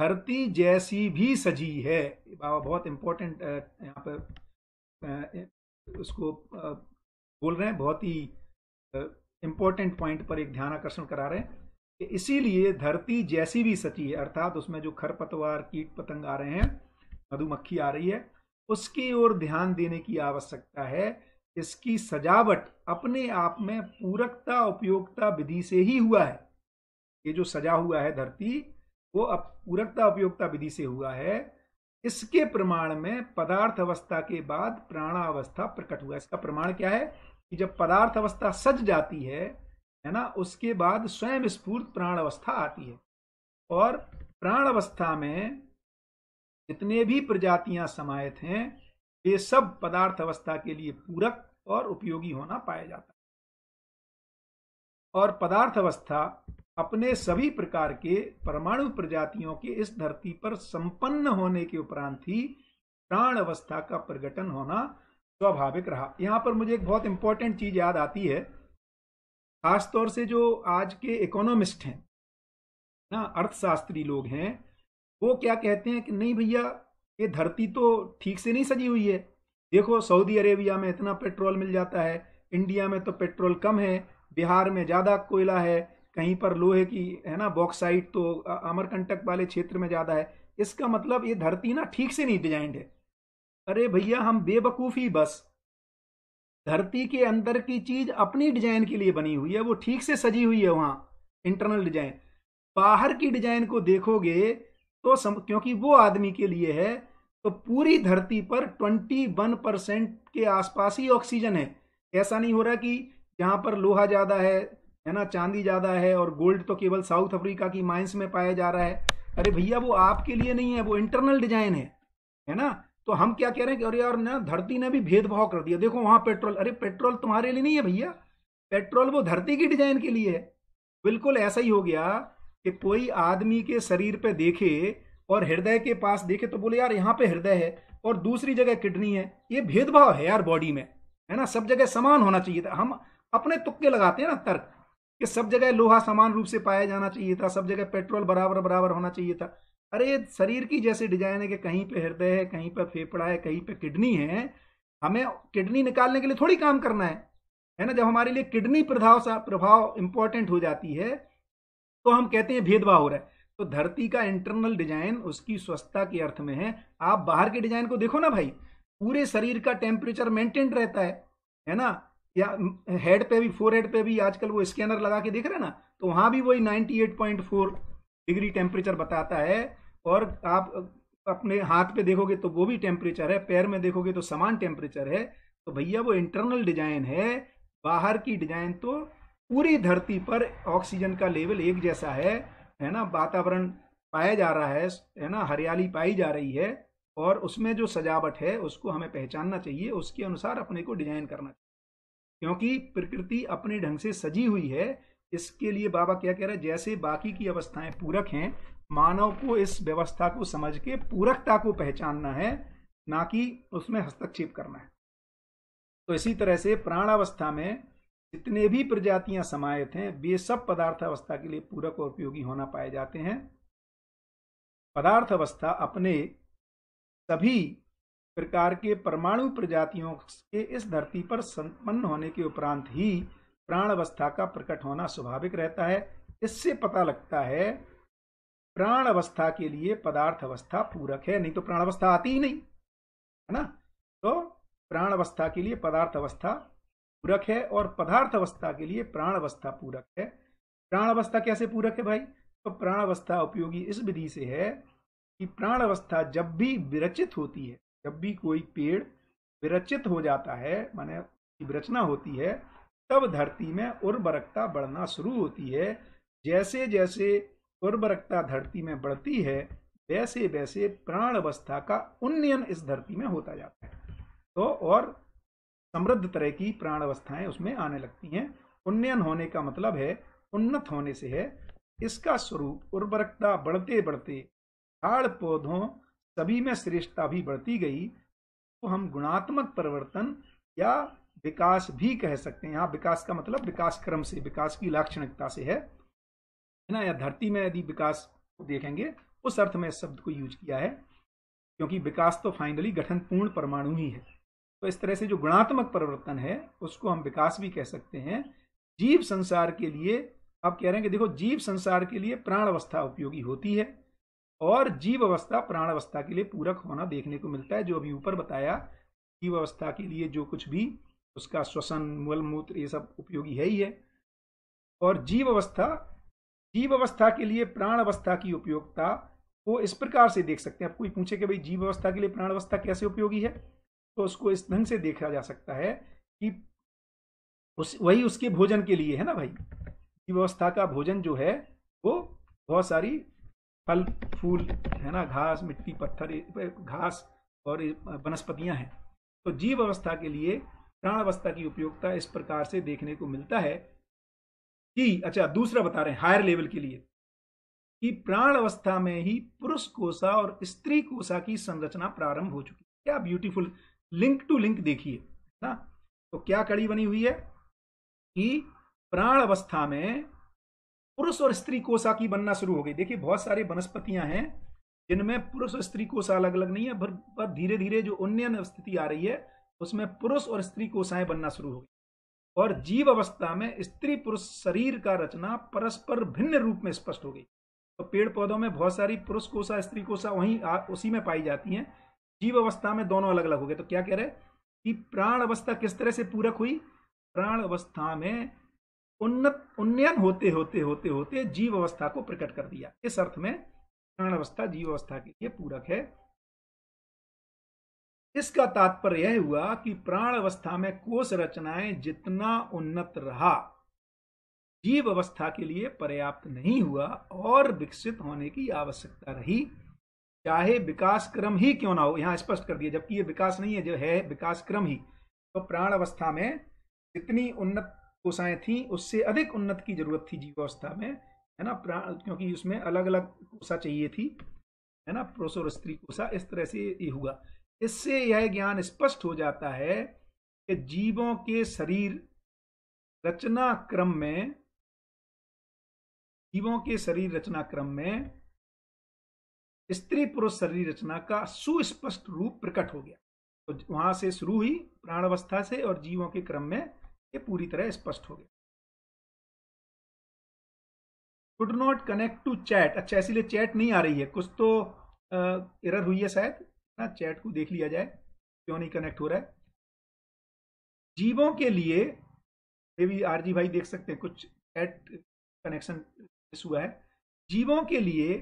B: धरती जैसी भी सजी है बाबा बहुत इम्पोर्टेंट यहाँ पर उसको बोल रहे हैं बहुत ही इम्पोर्टेंट पॉइंट पर एक ध्यान आकर्षण करा रहे हैं कि इसीलिए धरती जैसी भी सची है अर्थात उसमें जो खरपतवार कीट पतंग आ रहे हैं मधुमक्खी आ रही है उसकी ओर ध्यान देने की आवश्यकता है इसकी सजावट अपने आप में पूरकता उपयोगता विधि से ही हुआ है ये जो सजा हुआ है धरती वो अब पूरकता उपयोगता विधि से हुआ है इसके प्रमाण में पदार्थ अवस्था के बाद प्राणावस्था प्रकट हुआ इसका प्रमाण क्या है कि जब पदार्थ अवस्था सज जाती है है ना उसके बाद स्वयं स्फूर्त प्राण अवस्था आती है और प्राण अवस्था में जितने भी प्रजातियां समाहित हैं ये सब पदार्थ अवस्था के लिए पूरक और उपयोगी होना पाया जाता है और पदार्थ अवस्था अपने सभी प्रकार के परमाणु प्रजातियों के इस धरती पर संपन्न होने के उपरांत ही प्राण अवस्था का प्रगटन होना स्वाभाविक रहा यहाँ पर मुझे एक बहुत इंपॉर्टेंट चीज याद आती है खासतौर से जो आज के इकोनॉमिस्ट हैं ना अर्थशास्त्री लोग हैं वो क्या कहते हैं कि नहीं भैया ये धरती तो ठीक से नहीं सजी हुई है देखो सऊदी अरेबिया में इतना पेट्रोल मिल जाता है इंडिया में तो पेट्रोल कम है बिहार में ज़्यादा कोयला है कहीं पर लोहे की है ना बॉक्साइट तो अमरकंटक वाले क्षेत्र में ज़्यादा है इसका मतलब ये धरती ना ठीक से नहीं डिजाइंड है अरे भैया हम बेवकूफ़ी बस धरती के अंदर की चीज़ अपनी डिजाइन के लिए बनी हुई है वो ठीक से सजी हुई है वहाँ इंटरनल डिजाइन बाहर की डिजाइन को देखोगे तो सम, क्योंकि वो आदमी के लिए है तो पूरी धरती पर 21 परसेंट के आसपास ही ऑक्सीजन है ऐसा नहीं हो रहा कि यहाँ पर लोहा ज़्यादा है है ना चांदी ज़्यादा है और गोल्ड तो केवल साउथ अफ्रीका की माइंस में पाया जा रहा है अरे भैया वो आपके लिए नहीं है वो इंटरनल डिजाइन है है ना तो हम क्या कह रहे हैं कि अरे यार ना धरती ने भी भेदभाव कर दिया देखो वहां पेट्रोल अरे पेट्रोल तुम्हारे लिए नहीं है भैया पेट्रोल वो धरती की डिजाइन के लिए है बिल्कुल ऐसा ही हो गया कि कोई आदमी के शरीर पे देखे और हृदय के पास देखे तो बोले यार यहाँ पे हृदय है और दूसरी जगह किडनी है ये भेदभाव है यार बॉडी में है ना सब जगह समान होना चाहिए था हम अपने तुक्के लगाते हैं ना तर्क कि सब जगह लोहा समान रूप से पाया जाना चाहिए था सब जगह पेट्रोल बराबर बराबर होना चाहिए था अरे ये शरीर की जैसे डिजाइन है कि कहीं पे हृदय है कहीं पर फेफड़ा है कहीं पे किडनी है हमें किडनी निकालने के लिए थोड़ी काम करना है है ना जब हमारे लिए किडनी प्रभाव सा प्रभाव इंपॉर्टेंट हो जाती है तो हम कहते हैं भेदभाव हो रहा है तो धरती का इंटरनल डिजाइन उसकी स्वस्थता के अर्थ में है आप बाहर के डिजाइन को देखो ना भाई पूरे शरीर का टेम्परेचर मेंटेन रहता है है ना या हेड पे भी फोर हेड पे भी आजकल वो स्कैनर लगा के देख रहे हैं ना तो वहाँ भी वही 98.4 डिग्री टेम्परेचर बताता है और आप अपने हाथ पे देखोगे तो वो भी टेम्परेचर है पैर में देखोगे तो समान टेम्परेचर है तो भैया वो इंटरनल डिजाइन है बाहर की डिजाइन तो पूरी धरती पर ऑक्सीजन का लेवल एक जैसा है है ना वातावरण पाया जा रहा है है ना हरियाली पाई जा रही है और उसमें जो सजावट है उसको हमें पहचानना चाहिए उसके अनुसार अपने को डिजाइन करना चाहिए क्योंकि प्रकृति अपने ढंग से सजी हुई है इसके लिए बाबा क्या कह रहे हैं जैसे बाकी की अवस्थाएं पूरक हैं मानव को इस व्यवस्था को समझ के पूरकता को पहचानना है ना कि उसमें हस्तक्षेप करना है तो इसी तरह से प्राण अवस्था में जितने भी प्रजातियां समायत हैं वे सब पदार्थ अवस्था के लिए पूरक और उपयोगी होना पाए जाते हैं पदार्थ अवस्था अपने सभी प्रकार के परमाणु प्रजातियों के इस धरती पर संपन्न होने के उपरांत ही प्राण अवस्था का प्रकट होना स्वाभाविक रहता है इससे पता लगता है प्राण अवस्था के लिए पदार्थ अवस्था पूरक है नहीं तो प्राण अवस्था आती ही नहीं है ना तो प्राण अवस्था के लिए पदार्थ अवस्था पूरक है और पदार्थ अवस्था के लिए प्राण अवस्था पूरक है प्राण अवस्था कैसे पूरक है भाई तो प्राण अवस्था उपयोगी इस विधि से है कि प्राण अवस्था जब भी विरचित होती है जब भी कोई पेड़ विरचित हो जाता है माने विरचना होती है तब धरती में उर्वरकता बढ़ना शुरू होती है जैसे जैसे उर्वरकता धरती में बढ़ती है वैसे वैसे प्राण अवस्था का उन्नयन इस धरती में होता जाता है तो और समृद्ध तरह की प्राण अवस्थाएं उसमें आने लगती हैं उन्नयन होने का मतलब है उन्नत होने से है इसका स्वरूप उर्वरकता बढ़ते बढ़ते हाड़ पौधों सभी में श्रेष्ठता भी बढ़ती गई तो हम गुणात्मक परिवर्तन या विकास भी कह सकते हैं यहाँ विकास का मतलब विकास क्रम से विकास की लाक्षणिकता से है ना या धरती में यदि विकास को देखेंगे उस अर्थ में इस शब्द को यूज किया है क्योंकि विकास तो फाइनली गठन पूर्ण परमाणु ही है तो इस तरह से जो गुणात्मक परिवर्तन है उसको हम विकास भी कह सकते हैं जीव संसार के लिए आप कह रहे हैं कि देखो जीव संसार के लिए प्राण अवस्था उपयोगी होती है और जीव अवस्था प्राण अवस्था के लिए पूरक होना देखने को मिलता है जो अभी ऊपर बताया जीव अवस्था के लिए जो कुछ भी उसका श्वसन मूल मूत्र ये सब उपयोगी है ही है और जीव अवस्था जीव अवस्था के लिए प्राण अवस्था की उपयोगिता को इस प्रकार से देख सकते हैं आप कोई पूछे कि भाई जीव अवस्था के लिए प्राण अवस्था कैसे उपयोगी है तो उसको इस ढंग से देखा जा सकता है कि उस वही उसके भोजन के लिए है ना भाई जीव अवस्था का भोजन जो है वो बहुत सारी फल फूल है ना घास मिट्टी पत्थर घास और वनस्पतियां हैं तो जीव अवस्था के लिए प्राण अवस्था की उपयोगिता इस प्रकार से देखने को मिलता है कि अच्छा दूसरा बता रहे हैं हायर लेवल के लिए कि प्राण अवस्था में ही पुरुष कोशा और स्त्री कोषा की संरचना प्रारंभ हो चुकी है क्या ब्यूटीफुल लिंक टू लिंक देखिए ना तो क्या कड़ी बनी हुई है कि प्राण अवस्था में पुरुष और स्त्री कोशा की बनना शुरू हो गई देखिए बहुत सारी वनस्पतियां हैं जिनमें पुरुष और स्त्री कोशा अलग अलग नहीं है पर धीरे धीरे जो उन्नयन स्थिति आ रही है उसमें पुरुष और स्त्री कोशाएं बनना शुरू हो गई और जीव अवस्था में स्त्री पुरुष शरीर का रचना परस्पर भिन्न रूप में स्पष्ट हो गई तो पेड़ पौधों में बहुत सारी पुरुष कोशा स्त्री कोषा वहीं उसी में पाई जाती हैं जीव अवस्था में दोनों अलग अलग हो गए तो क्या कह रहे कि प्राण अवस्था किस तरह से पूरक हुई प्राण अवस्था में उन्नत उन्नयन होते होते होते होते जीव अवस्था को प्रकट कर दिया इस अर्थ में प्राण अवस्था जीव अवस्था के लिए पूरक है इसका तात्पर्य यह हुआ कि प्राण अवस्था में कोष रचनाएं जितना उन्नत रहा जीव अवस्था के लिए पर्याप्त नहीं हुआ और विकसित होने की आवश्यकता रही चाहे विकास क्रम ही क्यों ना हो यहाँ स्पष्ट कर दिया जबकि ये विकास नहीं है जो है विकास क्रम ही तो प्राण अवस्था में जितनी उन्नत कोसाएं थी उससे अधिक उन्नत की जरूरत थी जीवावस्था में है ना क्योंकि उसमें अलग अलग कोशा चाहिए थी है ना पुरुष और स्त्री कोशा इस तरह से ये हुआ इससे यह ज्ञान स्पष्ट हो जाता है कि जीवों के शरीर रचना क्रम में जीवों के शरीर रचना क्रम में स्त्री पुरुष शरीर रचना का सुस्पष्ट रूप प्रकट हो गया तो वहां से शुरू हुई प्राण अवस्था से और जीवों के क्रम में ये पूरी तरह स्पष्ट हो गया could not connect to chat अच्छा इसीलिए चैट नहीं आ रही है कुछ तो एरर हुई है शायद ना चैट को देख लिया जाए क्यों नहीं कनेक्ट हो रहा है जीवों के लिए ये भी आरजी भाई देख सकते हैं कुछ चैट कनेक्शन हुआ है जीवों के लिए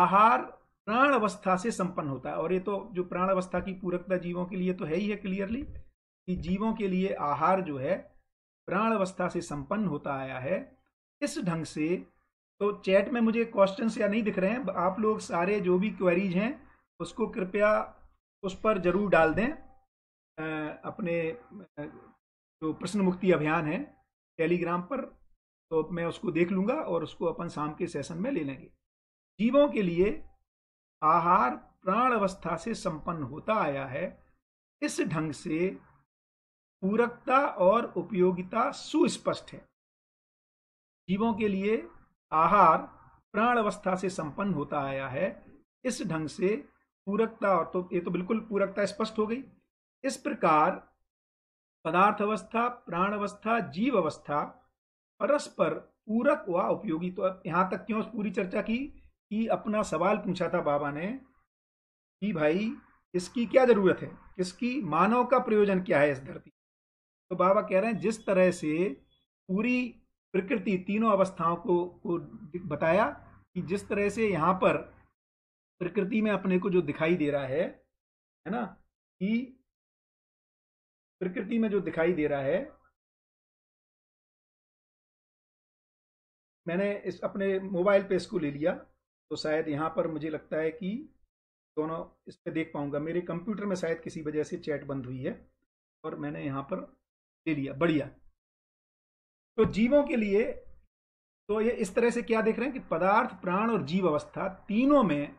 B: आहार प्राण अवस्था से संपन्न होता है और ये तो जो प्राण अवस्था की पूरकता जीवों के लिए तो है ही है क्लियरली कि जीवों के लिए आहार जो है प्राण अवस्था से संपन्न होता आया है इस ढंग से तो चैट में मुझे क्वेश्चन या नहीं दिख रहे हैं आप लोग सारे जो भी क्वेरीज हैं उसको कृपया उस पर जरूर डाल दें अपने जो प्रश्न मुक्ति अभियान है टेलीग्राम पर तो मैं उसको देख लूँगा और उसको अपन शाम के सेशन में ले लेंगे जीवों के लिए आहार प्राण अवस्था से संपन्न होता आया है इस ढंग से पूरकता और उपयोगिता सुस्पष्ट है जीवों के लिए आहार प्राण अवस्था से संपन्न होता आया है इस ढंग से पूरकता और तो ये तो बिल्कुल पूरकता स्पष्ट हो गई इस प्रकार पदार्थ अवस्था प्राण अवस्था जीव अवस्था परस्पर पूरक व उपयोगी तो यहाँ तक क्यों पूरी चर्चा की कि अपना सवाल पूछा था बाबा ने कि भाई इसकी क्या जरूरत है इसकी मानव का प्रयोजन क्या है इस धरती तो बाबा कह रहे हैं जिस तरह से पूरी प्रकृति तीनों अवस्थाओं को, को बताया कि जिस तरह से यहाँ पर प्रकृति में अपने को जो दिखाई दे रहा है है ना कि
A: प्रकृति में जो दिखाई दे रहा है
B: मैंने इस अपने मोबाइल पे इसको ले लिया तो शायद यहाँ पर मुझे लगता है कि दोनों इस पर देख पाऊंगा मेरे कंप्यूटर में शायद किसी वजह से चैट बंद हुई है और मैंने यहाँ पर ले लिया बढ़िया तो जीवों के लिए तो ये इस तरह से क्या देख रहे हैं कि पदार्थ प्राण और जीव अवस्था तीनों में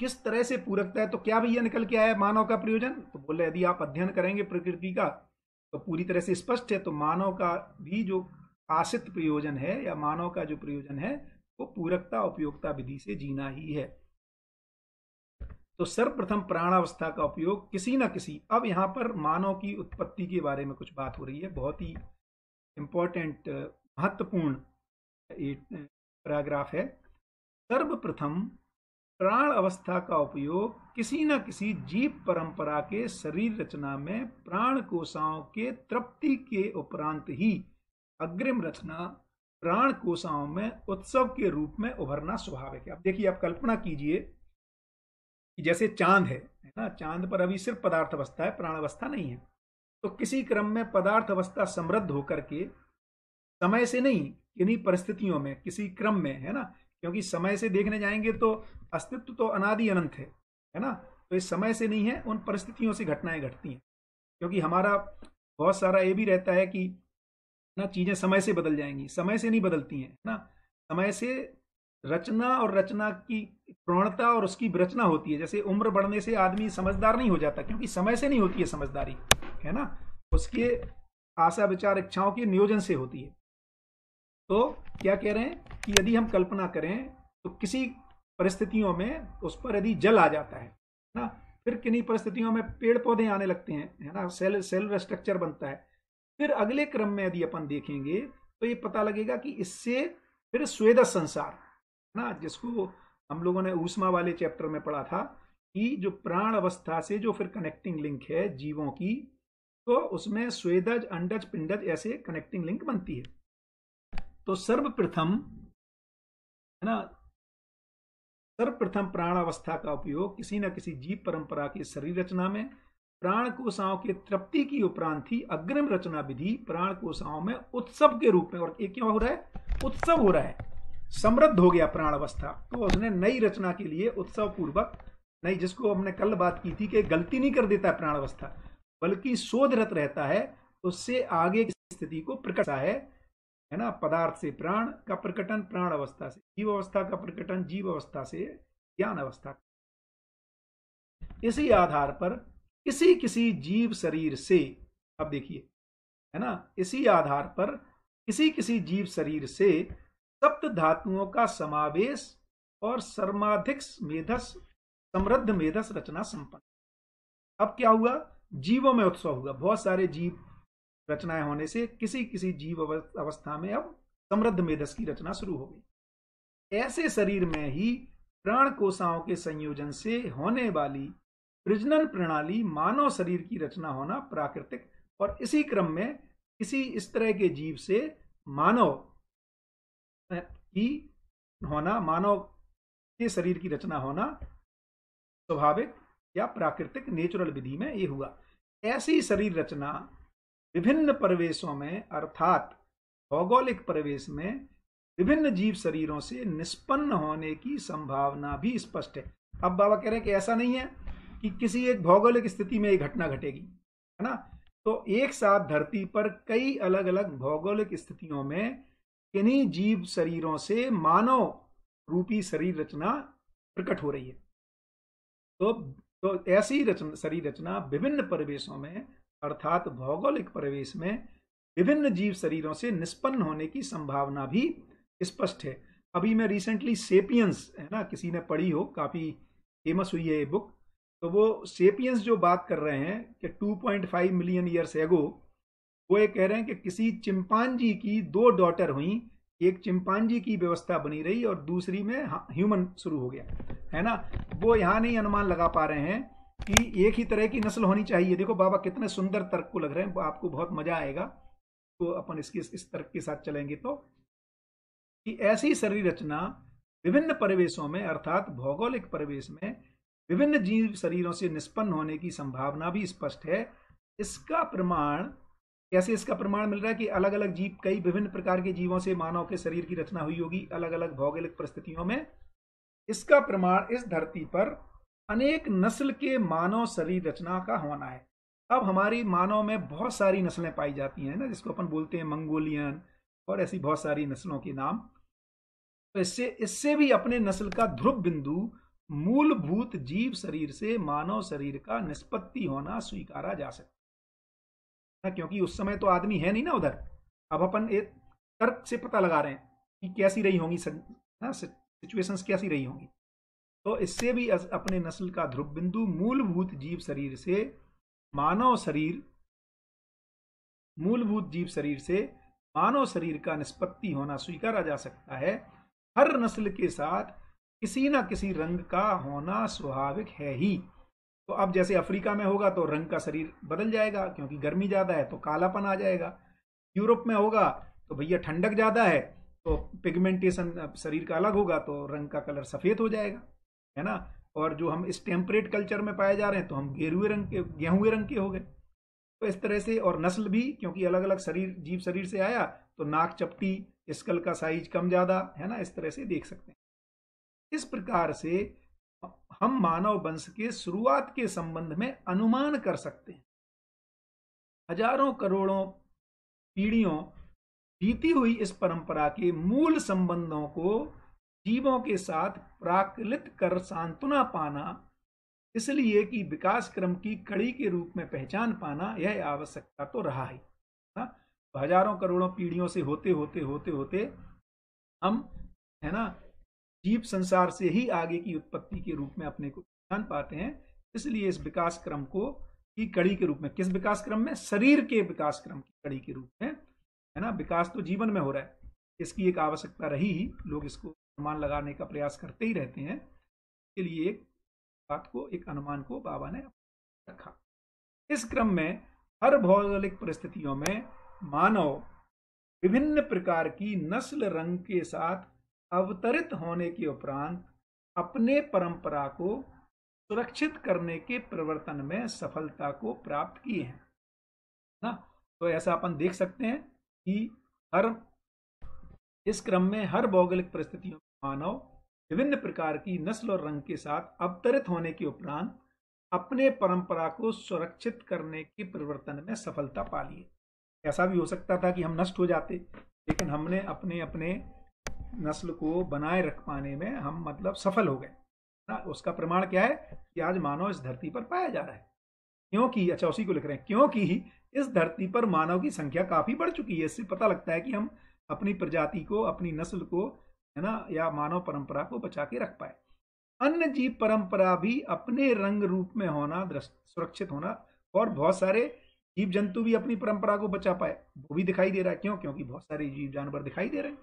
B: किस तरह से पूरकता है तो क्या भैया निकल के आया मानव का प्रयोजन तो बोले यदि आप अध्ययन करेंगे प्रकृति का तो पूरी तरह से स्पष्ट है तो मानव का भी जो आशित प्रयोजन है या मानव का जो प्रयोजन है वो पूरकता उपयोगता विधि से जीना ही है तो सर्वप्रथम प्राणावस्था का उपयोग किसी ना किसी अब यहाँ पर मानव की उत्पत्ति के बारे में कुछ बात हो रही है बहुत ही इम्पोर्टेंट महत्वपूर्ण पैराग्राफ है सर्वप्रथम प्राण अवस्था का उपयोग किसी न किसी जीव परंपरा के शरीर रचना में प्राण कोशाओं के तृप्ति के उपरांत ही अग्रिम रचना प्राण कोशाओं में उत्सव के रूप में उभरना स्वाभाविक है अब देखिए आप कल्पना कीजिए कि जैसे चांद है ना चांद पर अभी सिर्फ पदार्थ अवस्था है प्राण अवस्था नहीं है तो किसी क्रम में पदार्थ अवस्था समृद्ध होकर के समय से नहीं किन्हीं परिस्थितियों में किसी क्रम में है ना क्योंकि समय से देखने जाएंगे तो अस्तित्व तो अनादि अनंत है है ना तो इस समय से नहीं है उन परिस्थितियों से घटनाएं घटती हैं क्योंकि हमारा बहुत सारा ये भी रहता है कि ना चीज़ें समय से बदल जाएंगी समय से नहीं बदलती हैं ना समय से रचना और रचना की प्रवणता और उसकी रचना होती है जैसे उम्र बढ़ने से आदमी समझदार नहीं हो जाता क्योंकि समय से नहीं होती है समझदारी है ना उसके आशा विचार इच्छाओं के नियोजन से होती है तो क्या कह रहे हैं कि यदि हम कल्पना करें तो किसी परिस्थितियों में उस पर यदि जल आ जाता है ना फिर किन्हीं परिस्थितियों में पेड़ पौधे आने लगते हैं है ना सेल सेल स्ट्रक्चर बनता है फिर अगले क्रम में यदि अपन देखेंगे तो ये पता लगेगा कि इससे फिर स्वेदस संसार ना जिसको हम लोगों ने ऊषमा वाले चैप्टर में पढ़ा था कि जो प्राण अवस्था से जो फिर कनेक्टिंग लिंक है जीवों की तो उसमें स्वेदज अंडज पिंडज ऐसे कनेक्टिंग लिंक बनती है तो सर्वप्रथम है ना सर्वप्रथम प्राण अवस्था का उपयोग किसी न किसी जीव परंपरा की शरीर रचना में प्राण कोशाओं की तृप्ति की उपरांत ही अग्रिम रचना विधि प्राण कोषाओं में उत्सव के रूप में और ये क्या हो रहा है उत्सव हो रहा है समृद्ध हो गया प्राण अवस्था तो उसने नई रचना के लिए उत्सव पूर्वक नहीं जिसको हमने कल बात की थी कि गलती नहीं कर देता प्राण अवस्था बल्कि शोधरत रहता है उससे आगे की स्थिति को प्रकटता है है ना पदार्थ से प्राण का प्रकटन प्राण अवस्था से जीव अवस्था का प्रकटन जीव अवस्था से ज्ञान अवस्था इसी आधार पर किसी किसी जीव शरीर से अब देखिए है ना इसी आधार पर किसी किसी जीव शरीर से सप्त धातुओं का समावेश और सर्माधिक मेधस समृद्ध मेधस रचना संपन्न अब क्या हुआ जीवों में उत्सव हुआ बहुत सारे जीव रचनाएं होने से किसी किसी जीव अवस्था में अब समृद्ध मेधस की रचना शुरू हो गई ऐसे शरीर में ही प्राण कोशाओं के संयोजन से होने वाली प्रजनन प्रणाली मानव शरीर की रचना होना प्राकृतिक और इसी क्रम में किसी इस तरह के जीव से मानव ही होना मानव के शरीर की रचना होना स्वाभाविक या प्राकृतिक नेचुरल विधि में ये हुआ ऐसी शरीर रचना विभिन्न परिवेशों में अर्थात भौगोलिक परिवेश में विभिन्न जीव शरीरों से निष्पन्न होने की संभावना भी स्पष्ट है अब बाबा कह रहे हैं कि ऐसा नहीं है कि किसी एक भौगोलिक स्थिति में ये घटना घटेगी है ना तो एक साथ धरती पर कई अलग अलग भौगोलिक स्थितियों में किन्हीं जीव शरीरों से मानव रूपी शरीर रचना प्रकट हो रही है तो तो ऐसी रचना शरीर रचना विभिन्न परिवेशों में अर्थात भौगोलिक परिवेश में विभिन्न जीव शरीरों से निष्पन्न होने की संभावना भी स्पष्ट है अभी मैं रिसेंटली सेपियंस है ना किसी ने पढ़ी हो काफ़ी फेमस हुई है ये बुक तो वो सेपियंस जो बात कर रहे हैं कि 2.5 मिलियन ईयर्स एगो वो ये कह रहे हैं कि किसी चिंपांजी की दो डॉटर हुई एक चिंपांजी की व्यवस्था बनी रही और दूसरी में ह्यूमन शुरू हो गया है ना वो यहाँ नहीं अनुमान लगा पा रहे हैं कि एक ही तरह की नस्ल होनी चाहिए देखो बाबा कितने सुंदर तर्क को लग रहे हैं आपको बहुत मजा आएगा तो अपन इसके इस तर्क के साथ चलेंगे तो कि ऐसी शरीर रचना विभिन्न परिवेशों में अर्थात भौगोलिक परिवेश में विभिन्न जीव शरीरों से निष्पन्न होने की संभावना भी स्पष्ट है इसका प्रमाण कैसे इसका प्रमाण मिल रहा है कि अलग अलग जीव कई विभिन्न प्रकार के जीवों से मानव के शरीर की रचना हुई होगी अलग अलग भौगोलिक परिस्थितियों में इसका प्रमाण इस धरती पर अनेक नस्ल के मानव शरीर रचना का होना है अब हमारी मानव में बहुत सारी नस्लें पाई जाती हैं ना जिसको अपन बोलते हैं मंगोलियन और ऐसी बहुत सारी नस्लों के नाम तो इससे इससे भी अपने नस्ल का ध्रुव बिंदु मूलभूत जीव शरीर से मानव शरीर का निष्पत्ति होना स्वीकारा जा सकता क्योंकि उस समय तो आदमी है नहीं ना उधर अब अपन एक तर्क से पता लगा रहे हैं कि कैसी रही होंगी ना सिचुएशंस कैसी रही होंगी तो इससे भी अपने नस्ल का ध्रुव बिंदु मूलभूत जीव शरीर से मानव शरीर मूलभूत जीव शरीर से मानव शरीर का निष्पत्ति होना स्वीकारा जा सकता है हर नस्ल के साथ किसी ना किसी रंग का होना स्वाभाविक है ही तो अब जैसे अफ्रीका में होगा तो रंग का शरीर बदल जाएगा क्योंकि गर्मी ज़्यादा है तो कालापन आ जाएगा यूरोप में होगा तो भैया ठंडक ज़्यादा है तो पिगमेंटेशन शरीर का अलग होगा तो रंग का कलर सफ़ेद हो जाएगा है ना और जो हम इस टेम्परेट कल्चर में पाए जा रहे हैं तो हम गेरुए रंग के गेहूँ रंग के हो गए तो इस तरह से और नस्ल भी क्योंकि अलग अलग शरीर जीव शरीर से आया तो नाक चपटी स्कल का साइज कम ज़्यादा है ना इस तरह से देख सकते हैं इस प्रकार से हम मानव वंश के शुरुआत के संबंध में अनुमान कर सकते हैं हजारों करोड़ों पीढ़ियों बीती हुई इस परंपरा के मूल संबंधों को जीवों के साथ प्राकृत कर सांत्वना पाना इसलिए कि विकास क्रम की कड़ी के रूप में पहचान पाना यह आवश्यकता तो रहा है ना हजारों करोड़ों पीढ़ियों से होते होते होते होते हम है ना जीव संसार से ही आगे की उत्पत्ति के रूप में अपने को जान पाते हैं इसलिए इस विकास क्रम को की कड़ी के रूप में किस विकास क्रम में शरीर के विकास क्रम की कड़ी के रूप में है ना विकास तो जीवन में हो रहा है इसकी एक आवश्यकता रही ही लोग इसको अनुमान लगाने का प्रयास करते ही रहते हैं इसके लिए एक बात को एक अनुमान को बाबा ने रखा इस क्रम में हर भौगोलिक परिस्थितियों में मानव विभिन्न प्रकार की नस्ल रंग के साथ अवतरित होने के उपरांत अपने परंपरा को सुरक्षित करने के प्रवर्तन में सफलता को प्राप्त की है ना तो ऐसा अपन देख सकते हैं कि हर इस क्रम में हर भौगोलिक परिस्थितियों में मानव विभिन्न प्रकार की नस्ल और रंग के साथ अवतरित होने के उपरांत अपने परंपरा को सुरक्षित करने के परिवर्तन में सफलता पा लिए ऐसा भी हो सकता था कि हम नष्ट हो जाते लेकिन हमने अपने अपने नस्ल को बनाए रख पाने में हम मतलब सफल हो गए ना उसका प्रमाण क्या है कि आज मानव इस धरती पर पाया जा रहा है क्योंकि अच्छा उसी को लिख रहे हैं क्योंकि इस धरती पर मानव की संख्या काफी बढ़ चुकी है इससे पता लगता है कि हम अपनी प्रजाति को अपनी नस्ल को है ना या मानव परंपरा को बचा के रख पाए अन्य जीव परंपरा भी अपने रंग रूप में होना सुरक्षित होना और बहुत सारे जीव जंतु भी अपनी परंपरा को बचा पाए वो भी दिखाई दे रहा है क्यों क्योंकि बहुत सारे जीव जानवर दिखाई दे रहे हैं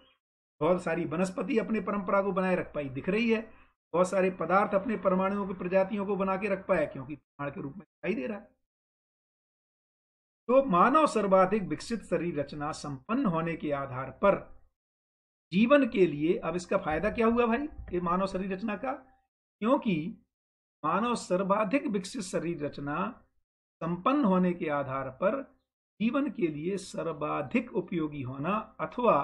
B: बहुत सारी वनस्पति अपने परंपरा को बनाए रख पाई दिख रही है बहुत सारे पदार्थ अपने परमाणुओं की प्रजातियों को बना के रख पाया क्योंकि प्रमाण के रूप में दिखाई दे रहा है तो मानव सर्वाधिक विकसित शरीर रचना संपन्न होने के आधार पर जीवन के लिए अब इसका फायदा क्या हुआ भाई ये मानव शरीर रचना का क्योंकि मानव सर्वाधिक विकसित शरीर रचना संपन्न होने के आधार पर जीवन के लिए सर्वाधिक उपयोगी होना अथवा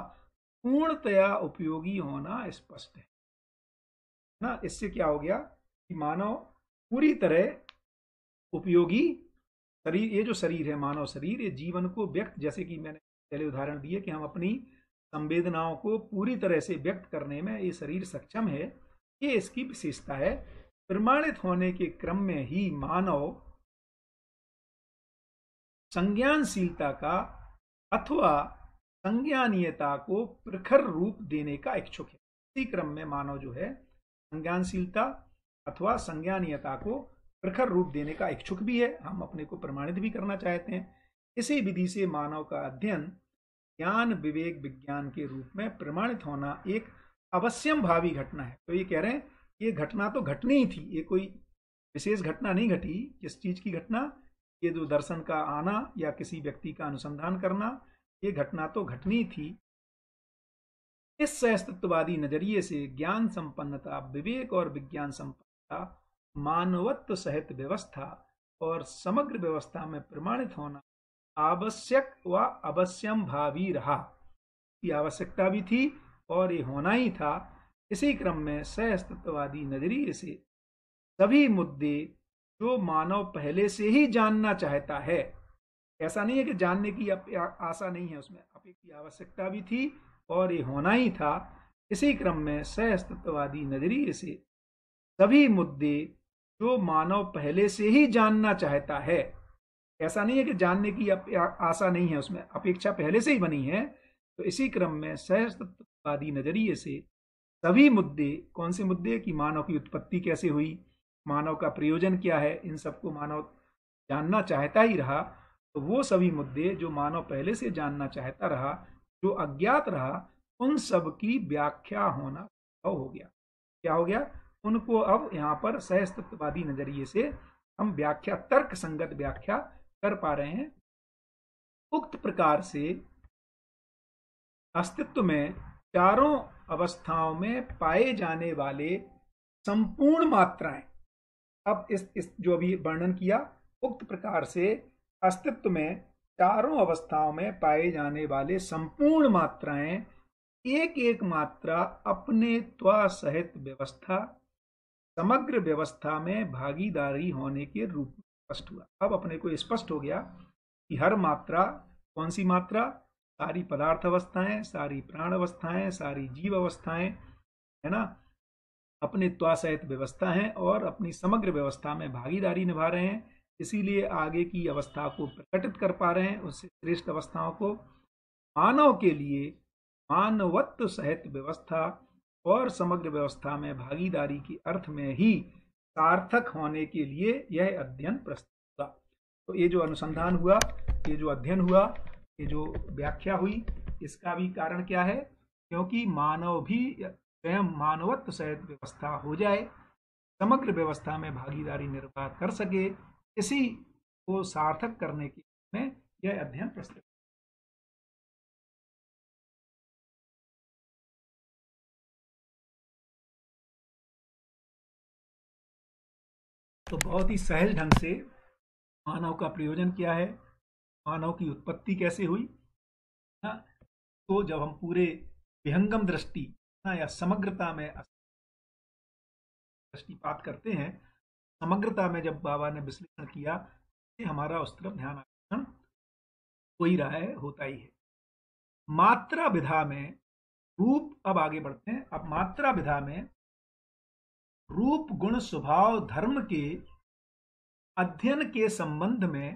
B: पूर्णतया उपयोगी होना स्पष्ट है ना इससे क्या हो गया कि मानव पूरी तरह उपयोगी शरीर ये जो शरीर है मानव शरीर ये जीवन को व्यक्त जैसे कि मैंने पहले उदाहरण दिए कि हम अपनी संवेदनाओं को पूरी तरह से व्यक्त करने में ये शरीर सक्षम है ये इसकी विशेषता है प्रमाणित होने के क्रम में ही मानव संज्ञानशीलता का अथवा संज्ञानीयता को प्रखर रूप देने का इच्छुक है इसी क्रम में मानव जो है संज्ञानशीलता अथवा संज्ञानीयता को प्रखर रूप देने का इच्छुक भी है हम अपने को प्रमाणित भी करना चाहते हैं इसी विधि से मानव का अध्ययन ज्ञान विवेक विज्ञान के रूप में प्रमाणित होना एक अवश्यम भावी घटना है तो ये कह रहे हैं ये घटना तो घटनी ही थी ये कोई विशेष घटना नहीं घटी किस चीज की घटना ये जो दर्शन का आना या किसी व्यक्ति का अनुसंधान करना ये घटना तो घटनी थी इस सहस्तित्ववादी नजरिए से ज्ञान संपन्नता विवेक और विज्ञान संपन्नता मानवत्व सहित व्यवस्था और समग्र व्यवस्था में प्रमाणित होना आवश्यक व अवश्यम भावी रहा की आवश्यकता भी थी और ये होना ही था इसी क्रम में सहअस्तित्ववादी नजरिए से सभी मुद्दे जो मानव पहले से ही जानना चाहता है ऐसा नहीं है कि जानने की आशा नहीं है उसमें की आवश्यकता भी थी और ये होना ही था इसी क्रम में सहअस्तित्ववादी नजरिए से सभी मुद्दे जो मानव पहले से ही जानना चाहता है ऐसा नहीं है कि जानने की आशा नहीं है उसमें अपेक्षा पहले से ही बनी है तो इसी क्रम में सहअस्तित्ववादी नजरिए से सभी मुद्दे कौन से मुद्दे कि मानव की उत्पत्ति कैसे हुई मानव का प्रयोजन क्या है इन सबको मानव जानना चाहता ही रहा तो वो सभी मुद्दे जो मानव पहले से जानना चाहता रहा जो अज्ञात रहा उन सब की व्याख्या होना संभव हो गया क्या हो गया उनको अब यहाँ पर सहस्तत्ववादी नजरिए से हम व्याख्या तर्क संगत व्याख्या कर पा रहे हैं उक्त प्रकार से अस्तित्व में चारों अवस्थाओं में पाए जाने वाले संपूर्ण मात्राएं अब इस, इस जो अभी वर्णन किया उक्त प्रकार से अस्तित्व में चारों अवस्थाओं में पाए जाने वाले संपूर्ण मात्राएं एक एक मात्रा अपने त्वा सहित व्यवस्था समग्र व्यवस्था में भागीदारी होने के रूप में स्पष्ट हुआ अब अपने को स्पष्ट हो गया कि हर मात्रा कौन सी मात्रा सारी पदार्थ अवस्थाएं सारी प्राण अवस्थाएं सारी जीव अवस्थाएं है ना अपने त्वा सहित व्यवस्था है और अपनी समग्र व्यवस्था में भागीदारी निभा रहे हैं इसीलिए आगे की अवस्था को प्रकटित कर पा रहे हैं उससे श्रेष्ठ अवस्थाओं को मानव के लिए मानवत्व सहित व्यवस्था और समग्र व्यवस्था में भागीदारी के अर्थ में ही सार्थक होने के लिए यह अध्ययन प्रस्तुत हुआ तो ये जो अनुसंधान हुआ ये जो अध्ययन हुआ ये जो व्याख्या हुई इसका भी कारण क्या है क्योंकि मानव भी स्वयं मानवत्व सहित व्यवस्था हो जाए समग्र व्यवस्था में भागीदारी निर्वाह कर सके इसी को सार्थक करने की में
A: यह अध्ययन प्रस्तुत
B: तो बहुत ही सहज ढंग से मानव का प्रयोजन क्या है मानव की उत्पत्ति कैसे हुई ना तो जब हम पूरे विहंगम दृष्टि या समग्रता में दृष्टिपात करते हैं समग्रता में जब बाबा ने विश्लेषण किया तो हमारा उस तरफ ध्यान आकर्षण हो ही रहा है होता ही है मात्रा विधा में रूप अब आगे बढ़ते हैं अब मात्रा विधा में रूप गुण स्वभाव धर्म के अध्ययन के संबंध में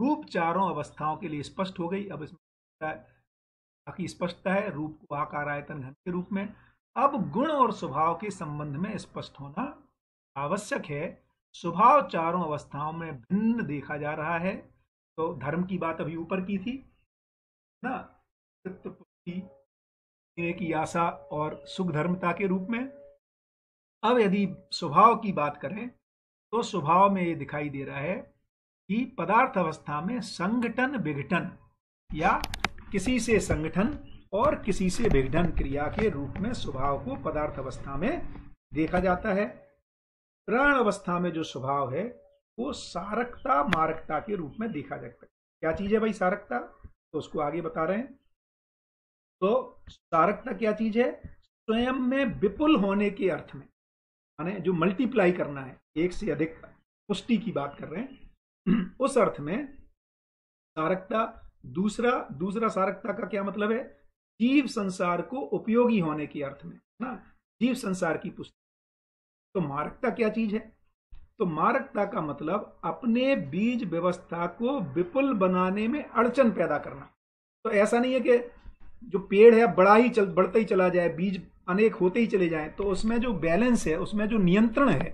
B: रूप चारों अवस्थाओं के लिए स्पष्ट हो गई अब इसमें बाकी स्पष्टता है रूप को आकार आयतन घन के रूप में अब गुण और स्वभाव के संबंध में स्पष्ट होना आवश्यक है स्वभाव चारों अवस्थाओं में भिन्न देखा जा रहा है तो धर्म की बात अभी ऊपर की थी ना की आशा और सुख धर्मता के रूप में अब यदि स्वभाव की बात करें तो स्वभाव में ये दिखाई दे रहा है कि पदार्थ अवस्था में संगठन विघटन या किसी से संगठन और किसी से विघटन क्रिया के रूप में स्वभाव को पदार्थ अवस्था में देखा जाता है प्राण अवस्था में जो स्वभाव है वो सारकता मारकता के रूप में देखा जा सकता है क्या चीज है भाई सारकता तो उसको आगे बता रहे हैं तो सारकता क्या चीज है स्वयं में विपुल होने के अर्थ में माने जो मल्टीप्लाई करना है एक से अधिक पुष्टि की बात कर रहे हैं उस अर्थ में सारकता दूसरा दूसरा सारकता का क्या मतलब है जीव संसार को उपयोगी होने के अर्थ में ना जीव संसार की पुष्टि तो मारकता क्या चीज है तो मारकता का मतलब अपने बीज व्यवस्था को विपुल बनाने में अड़चन पैदा करना तो ऐसा नहीं है कि जो पेड़ है बड़ा ही चल बढ़ते ही चला जाए बीज अनेक होते ही चले जाए तो उसमें जो बैलेंस है उसमें जो नियंत्रण है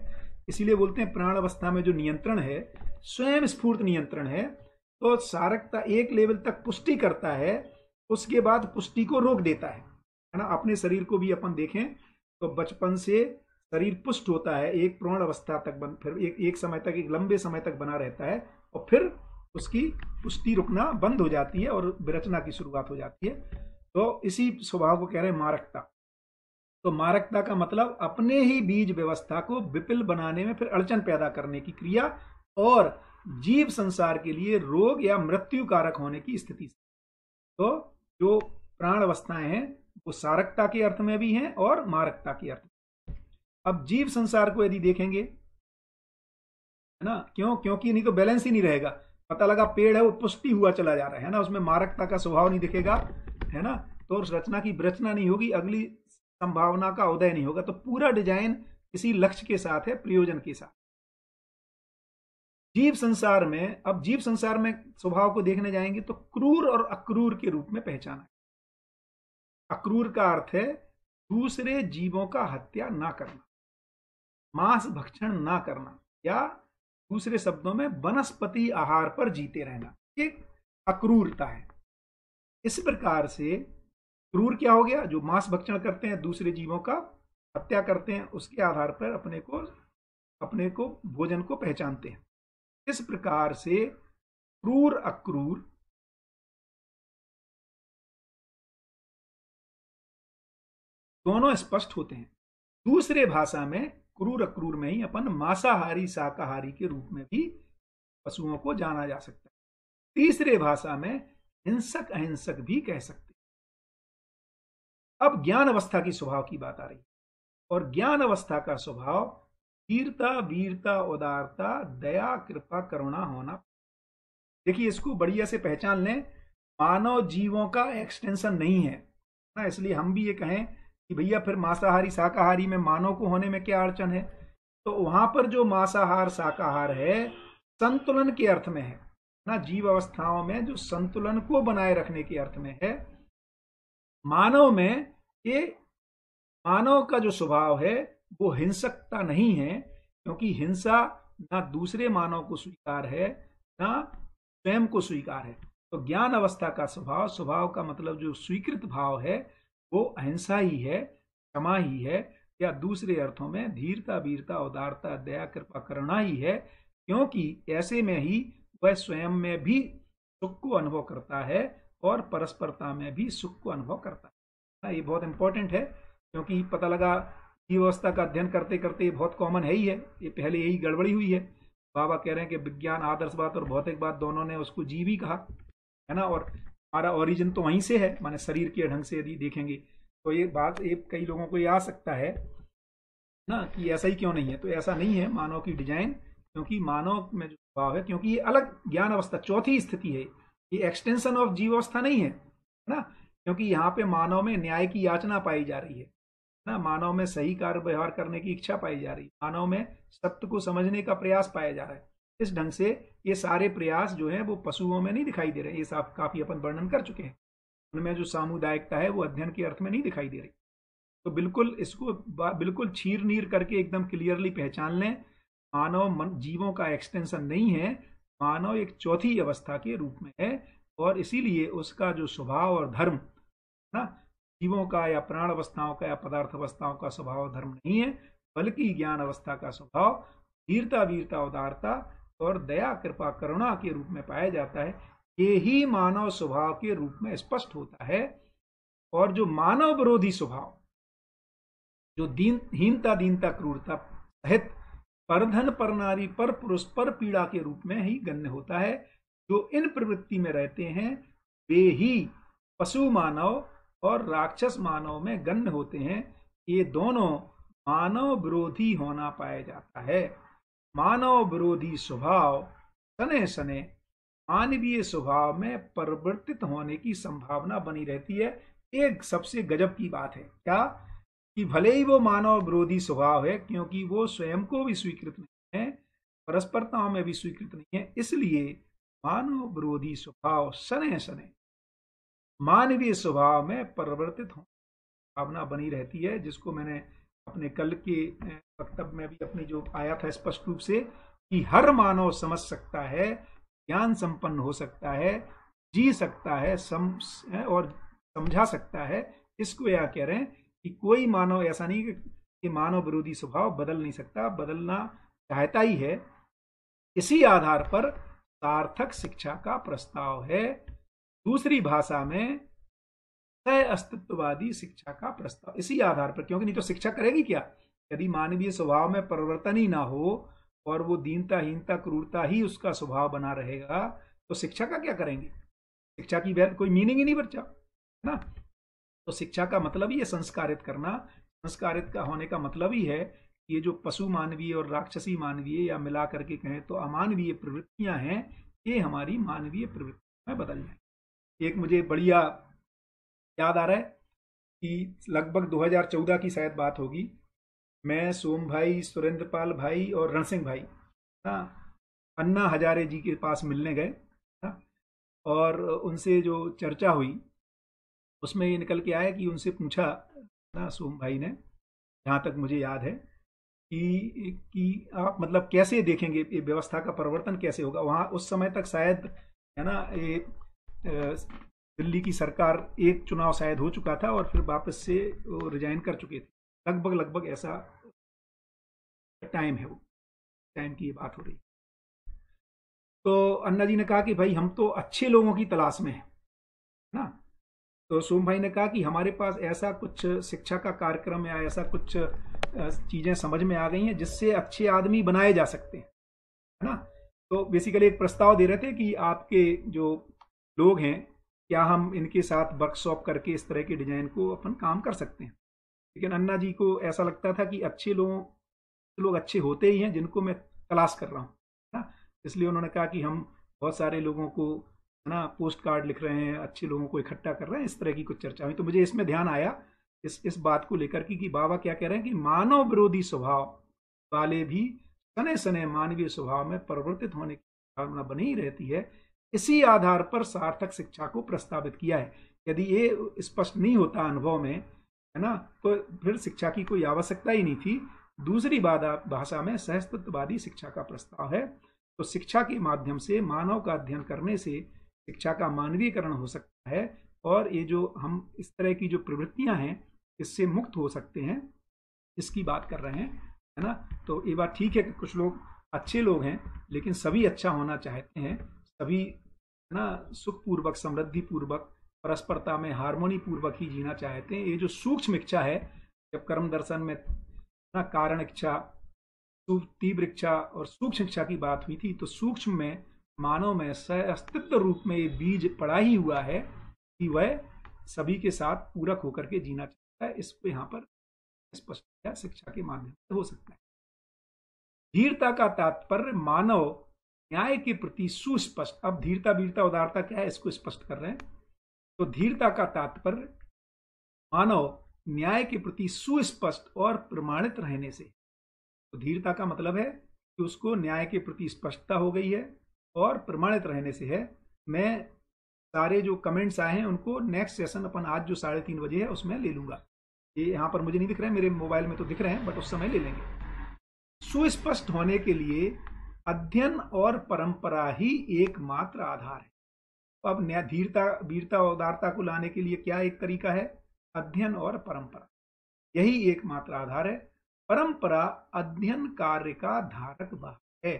B: इसीलिए बोलते हैं प्राण अवस्था में जो नियंत्रण है स्वयं स्फूर्त नियंत्रण है तो सारकता एक लेवल तक पुष्टि करता है उसके बाद पुष्टि को रोक देता है है ना अपने शरीर को भी अपन देखें तो बचपन से शरीर पुष्ट होता है एक प्रौण अवस्था तक बन फिर एक एक समय तक एक लंबे समय तक बना रहता है और फिर उसकी पुष्टि रुकना बंद हो जाती है और विरचना की शुरुआत हो जाती है तो इसी स्वभाव को कह रहे हैं मारकता तो मारकता का मतलब अपने ही बीज व्यवस्था को विपिल बनाने में फिर अड़चन पैदा करने की क्रिया और जीव संसार के लिए रोग या मृत्यु कारक होने की स्थिति तो जो प्राण अवस्थाएं हैं वो सारकता के अर्थ में भी हैं और मारकता के अर्थ अब जीव संसार को यदि देखेंगे है ना क्यों क्योंकि नहीं तो बैलेंस ही नहीं रहेगा पता लगा पेड़ है वो पुष्टि हुआ चला जा रहा है ना उसमें मारकता का स्वभाव नहीं दिखेगा है ना तो रचना की रचना नहीं होगी अगली संभावना का उदय नहीं होगा तो पूरा डिजाइन किसी लक्ष्य के साथ है प्रयोजन के साथ जीव संसार में अब जीव संसार में स्वभाव को देखने जाएंगे तो क्रूर और अक्रूर के रूप में पहचाना अक्रूर का अर्थ है दूसरे जीवों का हत्या ना करना मांस भक्षण ना करना या दूसरे शब्दों में वनस्पति आहार पर जीते रहना ये अक्रूरता है इस प्रकार से क्रूर क्या हो गया जो मांस भक्षण करते हैं दूसरे जीवों का हत्या करते हैं उसके आधार पर अपने को अपने को भोजन को पहचानते हैं इस प्रकार से क्रूर अक्रूर दोनों स्पष्ट होते हैं दूसरे भाषा में क्रूर अक्रूर में ही अपन मांसाहारी शाकाहारी के रूप में भी पशुओं को जाना जा सकता है तीसरे भाषा में हिंसक अहिंसक भी कह सकते अब ज्ञान अवस्था की स्वभाव की बात आ रही है और ज्ञान अवस्था का स्वभाव वीरता वीरता उदारता दया कृपा करुणा होना देखिए इसको बढ़िया से पहचान लें मानव जीवों का एक्सटेंशन नहीं है ना इसलिए हम भी ये कहें कि भैया फिर मांसाहारी शाकाहारी में मानव को होने में क्या अड़चन है तो वहां पर जो मांसाहार शाकाहार है संतुलन के अर्थ में है ना जीव अवस्थाओं में जो संतुलन को बनाए रखने के अर्थ में है मानव में ये मानव का जो स्वभाव है वो हिंसकता नहीं है क्योंकि हिंसा ना दूसरे मानव को स्वीकार है ना स्वयं को स्वीकार है तो ज्ञान अवस्था का स्वभाव स्वभाव का मतलब जो स्वीकृत भाव है वो अहिंसा ही है क्षमा ही है या दूसरे अर्थों में धीरता वीरता उदारता दया कृपा करना ही है क्योंकि ऐसे में ही वह स्वयं में भी सुख को अनुभव करता है और परस्परता में भी सुख को अनुभव करता है हाँ, ये बहुत इंपॉर्टेंट है क्योंकि पता लगा जीव अवस्था का अध्ययन करते करते ये बहुत कॉमन है ही है ये पहले यही गड़बड़ी हुई है बाबा कह रहे हैं कि विज्ञान आदर्शवाद और भौतिकवाद दोनों ने उसको जीव ही कहा है ना और हमारा ओरिजिन तो वहीं से है माने शरीर के ढंग से यदि देखेंगे तो ये बात ये कई लोगों को ये आ सकता है ना कि ऐसा ही क्यों नहीं है तो ऐसा नहीं है मानव की डिजाइन क्योंकि मानव में जो भाव है क्योंकि ये अलग ज्ञान अवस्था चौथी स्थिति है ये एक्सटेंशन ऑफ जीव अवस्था नहीं है ना क्योंकि यहाँ पे मानव में न्याय की याचना पाई जा रही है ना मानव में सही कार्य व्यवहार करने की इच्छा पाई जा रही है मानव में सत्य को समझने का प्रयास पाया जा रहा है इस ढंग से ये सारे प्रयास जो है वो पशुओं में नहीं दिखाई दे रहे ये साफ काफी अपन वर्णन कर चुके हैं उनमें जो सामुदायिकता है वो अध्ययन के अर्थ में नहीं दिखाई दे रही तो बिल्कुल इसको बिल्कुल छीर नीर करके एकदम क्लियरली पहचान लें मानव मन जीवों का एक्सटेंशन नहीं है मानव एक चौथी अवस्था के रूप में है और इसीलिए उसका जो स्वभाव और धर्म ना जीवों का या प्राण अवस्थाओं का या पदार्थ अवस्थाओं का स्वभाव धर्म नहीं है बल्कि ज्ञान अवस्था का स्वभाव वीरता वीरता उदारता और दया कृपा करुणा के रूप में पाया जाता है ये ही मानव स्वभाव के रूप में स्पष्ट होता है और जो मानव विरोधी स्वभाव जो दीन हीनता दीनता क्रूरता सहित परधन पर नारी पर पुरुष पर पीड़ा के रूप में ही गण्य होता है जो इन प्रवृत्ति में रहते हैं वे ही पशु मानव और राक्षस मानव में गण्य होते हैं ये दोनों मानव विरोधी होना पाया जाता है मानव विरोधी स्वभाव सने सने मानवीय स्वभाव में परिवर्तित होने की संभावना बनी रहती है एक सबसे गजब की बात है क्या कि भले ही वो मानव विरोधी स्वभाव है क्योंकि वो स्वयं को भी स्वीकृत नहीं है परस्परताओं में भी स्वीकृत नहीं है इसलिए मानव विरोधी स्वभाव सने सने मानवीय स्वभाव में परिवर्तित होने की संभावना बनी रहती है जिसको मैंने अपने कल के वक्तव्य में भी अपनी जो आया था स्पष्ट रूप से कि हर मानव समझ सकता है ज्ञान संपन्न हो सकता है जी सकता है सम और समझा सकता है इसको यह कह रहे हैं कि कोई मानव ऐसा नहीं कि मानव विरोधी स्वभाव बदल नहीं सकता बदलना चाहता ही है इसी आधार पर सार्थक शिक्षा का प्रस्ताव है दूसरी भाषा में सह अस्तित्ववादी शिक्षा का प्रस्ताव इसी आधार पर क्योंकि नहीं तो शिक्षा करेगी क्या यदि मानवीय स्वभाव में परिवर्तन ही ना हो और वो दीनता हीनता क्रूरता ही उसका स्वभाव बना रहेगा तो शिक्षा का क्या करेंगे शिक्षा की वैध कोई मीनिंग ही नहीं बच्चा है ना तो शिक्षा का मतलब ही है संस्कारित करना संस्कारित का होने का मतलब ही है ये जो पशु मानवीय और राक्षसी मानवीय या मिला करके कहें तो अमानवीय प्रवृत्तियां हैं ये हमारी मानवीय प्रवृत्ति में बदल जाए एक मुझे बढ़िया याद आ रहा है कि लगभग 2014 की शायद बात होगी मैं सोम भाई सुरेंद्र पाल भाई और रण सिंह भाई हाँ अन्ना हजारे जी के पास मिलने गए हाँ और उनसे जो चर्चा हुई उसमें ये निकल के आया कि उनसे पूछा ना सोम भाई ने जहाँ तक मुझे याद है कि कि आप मतलब कैसे देखेंगे ये व्यवस्था का परिवर्तन कैसे होगा वहाँ उस समय तक शायद है ना ये दिल्ली की सरकार एक चुनाव शायद हो चुका था और फिर वापस से वो रिजाइन कर चुके थे लगभग लगभग ऐसा टाइम है वो टाइम की ये बात हो रही तो अन्ना जी ने कहा कि भाई हम तो अच्छे लोगों की तलाश में है ना तो सोम भाई ने कहा कि हमारे पास ऐसा कुछ शिक्षा का कार्यक्रम या ऐसा कुछ चीज़ें समझ में आ गई हैं जिससे अच्छे आदमी बनाए जा सकते हैं है ना तो बेसिकली एक प्रस्ताव दे रहे थे कि आपके जो लोग हैं क्या हम इनके साथ वर्कशॉप करके इस तरह के डिजाइन को अपन काम कर सकते हैं लेकिन अन्ना जी को ऐसा लगता था कि अच्छे लोगों लोग अच्छे होते ही हैं जिनको मैं क्लास कर रहा हूँ ना इसलिए उन्होंने कहा कि हम बहुत सारे लोगों को है ना पोस्ट कार्ड लिख रहे हैं अच्छे लोगों को इकट्ठा कर रहे हैं इस तरह की कुछ चर्चा हुई तो मुझे इसमें ध्यान आया इस इस बात को लेकर कि, कि बाबा क्या कह रहे हैं कि मानव विरोधी स्वभाव वाले भी सने सने मानवीय स्वभाव में परिवर्तित होने की भावना बनी रहती है इसी आधार पर सार्थक शिक्षा को प्रस्तावित किया है यदि ये स्पष्ट नहीं होता अनुभव में है ना तो फिर शिक्षा की कोई आवश्यकता ही नहीं थी दूसरी भाषा में सहस्तित्ववादी शिक्षा का प्रस्ताव है तो शिक्षा के माध्यम से मानव का अध्ययन करने से शिक्षा का मानवीयकरण हो सकता है और ये जो हम इस तरह की जो प्रवृत्तियां हैं इससे मुक्त हो सकते हैं इसकी बात कर रहे हैं है ना तो ये बात ठीक है कि कुछ लोग अच्छे लोग हैं लेकिन सभी अच्छा होना चाहते हैं सभी है ना सुखपूर्वक समृद्धि पूर्वक परस्परता में हारमोनी पूर्वक ही जीना चाहते हैं ये जो सूक्ष्म इच्छा है जब कर्म दर्शन में ना कारण इच्छा तीव्र इच्छा और सूक्ष्म इच्छा की बात हुई थी तो सूक्ष्म में मानव में अस्तित्व रूप में ये बीज पड़ा ही हुआ है कि वह सभी के साथ पूरक होकर के जीना चाहता है इसको यहाँ पर स्पष्ट किया शिक्षा के माध्यम से हो सकता है धीरता का तात्पर्य मानव न्याय के प्रति सुस्पष्ट अब धीरता वीरता उदारता क्या है इसको स्पष्ट कर रहे हैं तो धीरता का तात्पर्य मानव न्याय के प्रति सुस्पष्ट और प्रमाणित रहने से तो धीरता का मतलब है कि उसको न्याय के प्रति स्पष्टता हो गई है और प्रमाणित रहने से है मैं सारे जो कमेंट्स आए हैं उनको नेक्स्ट सेशन अपन आज जो साढ़े तीन बजे है उसमें ले लूंगा ये यहाँ पर मुझे नहीं दिख रहे मेरे मोबाइल में तो दिख रहे हैं बट उस समय ले लेंगे सुस्पष्ट होने के लिए अध्ययन और परंपरा ही एकमात्र आधार है अब न्याय धीरता वीरता उदारता को लाने के लिए क्या एक तरीका है अध्ययन और परंपरा यही एकमात्र आधार है परंपरा अध्ययन कार्य का धारक बाहर है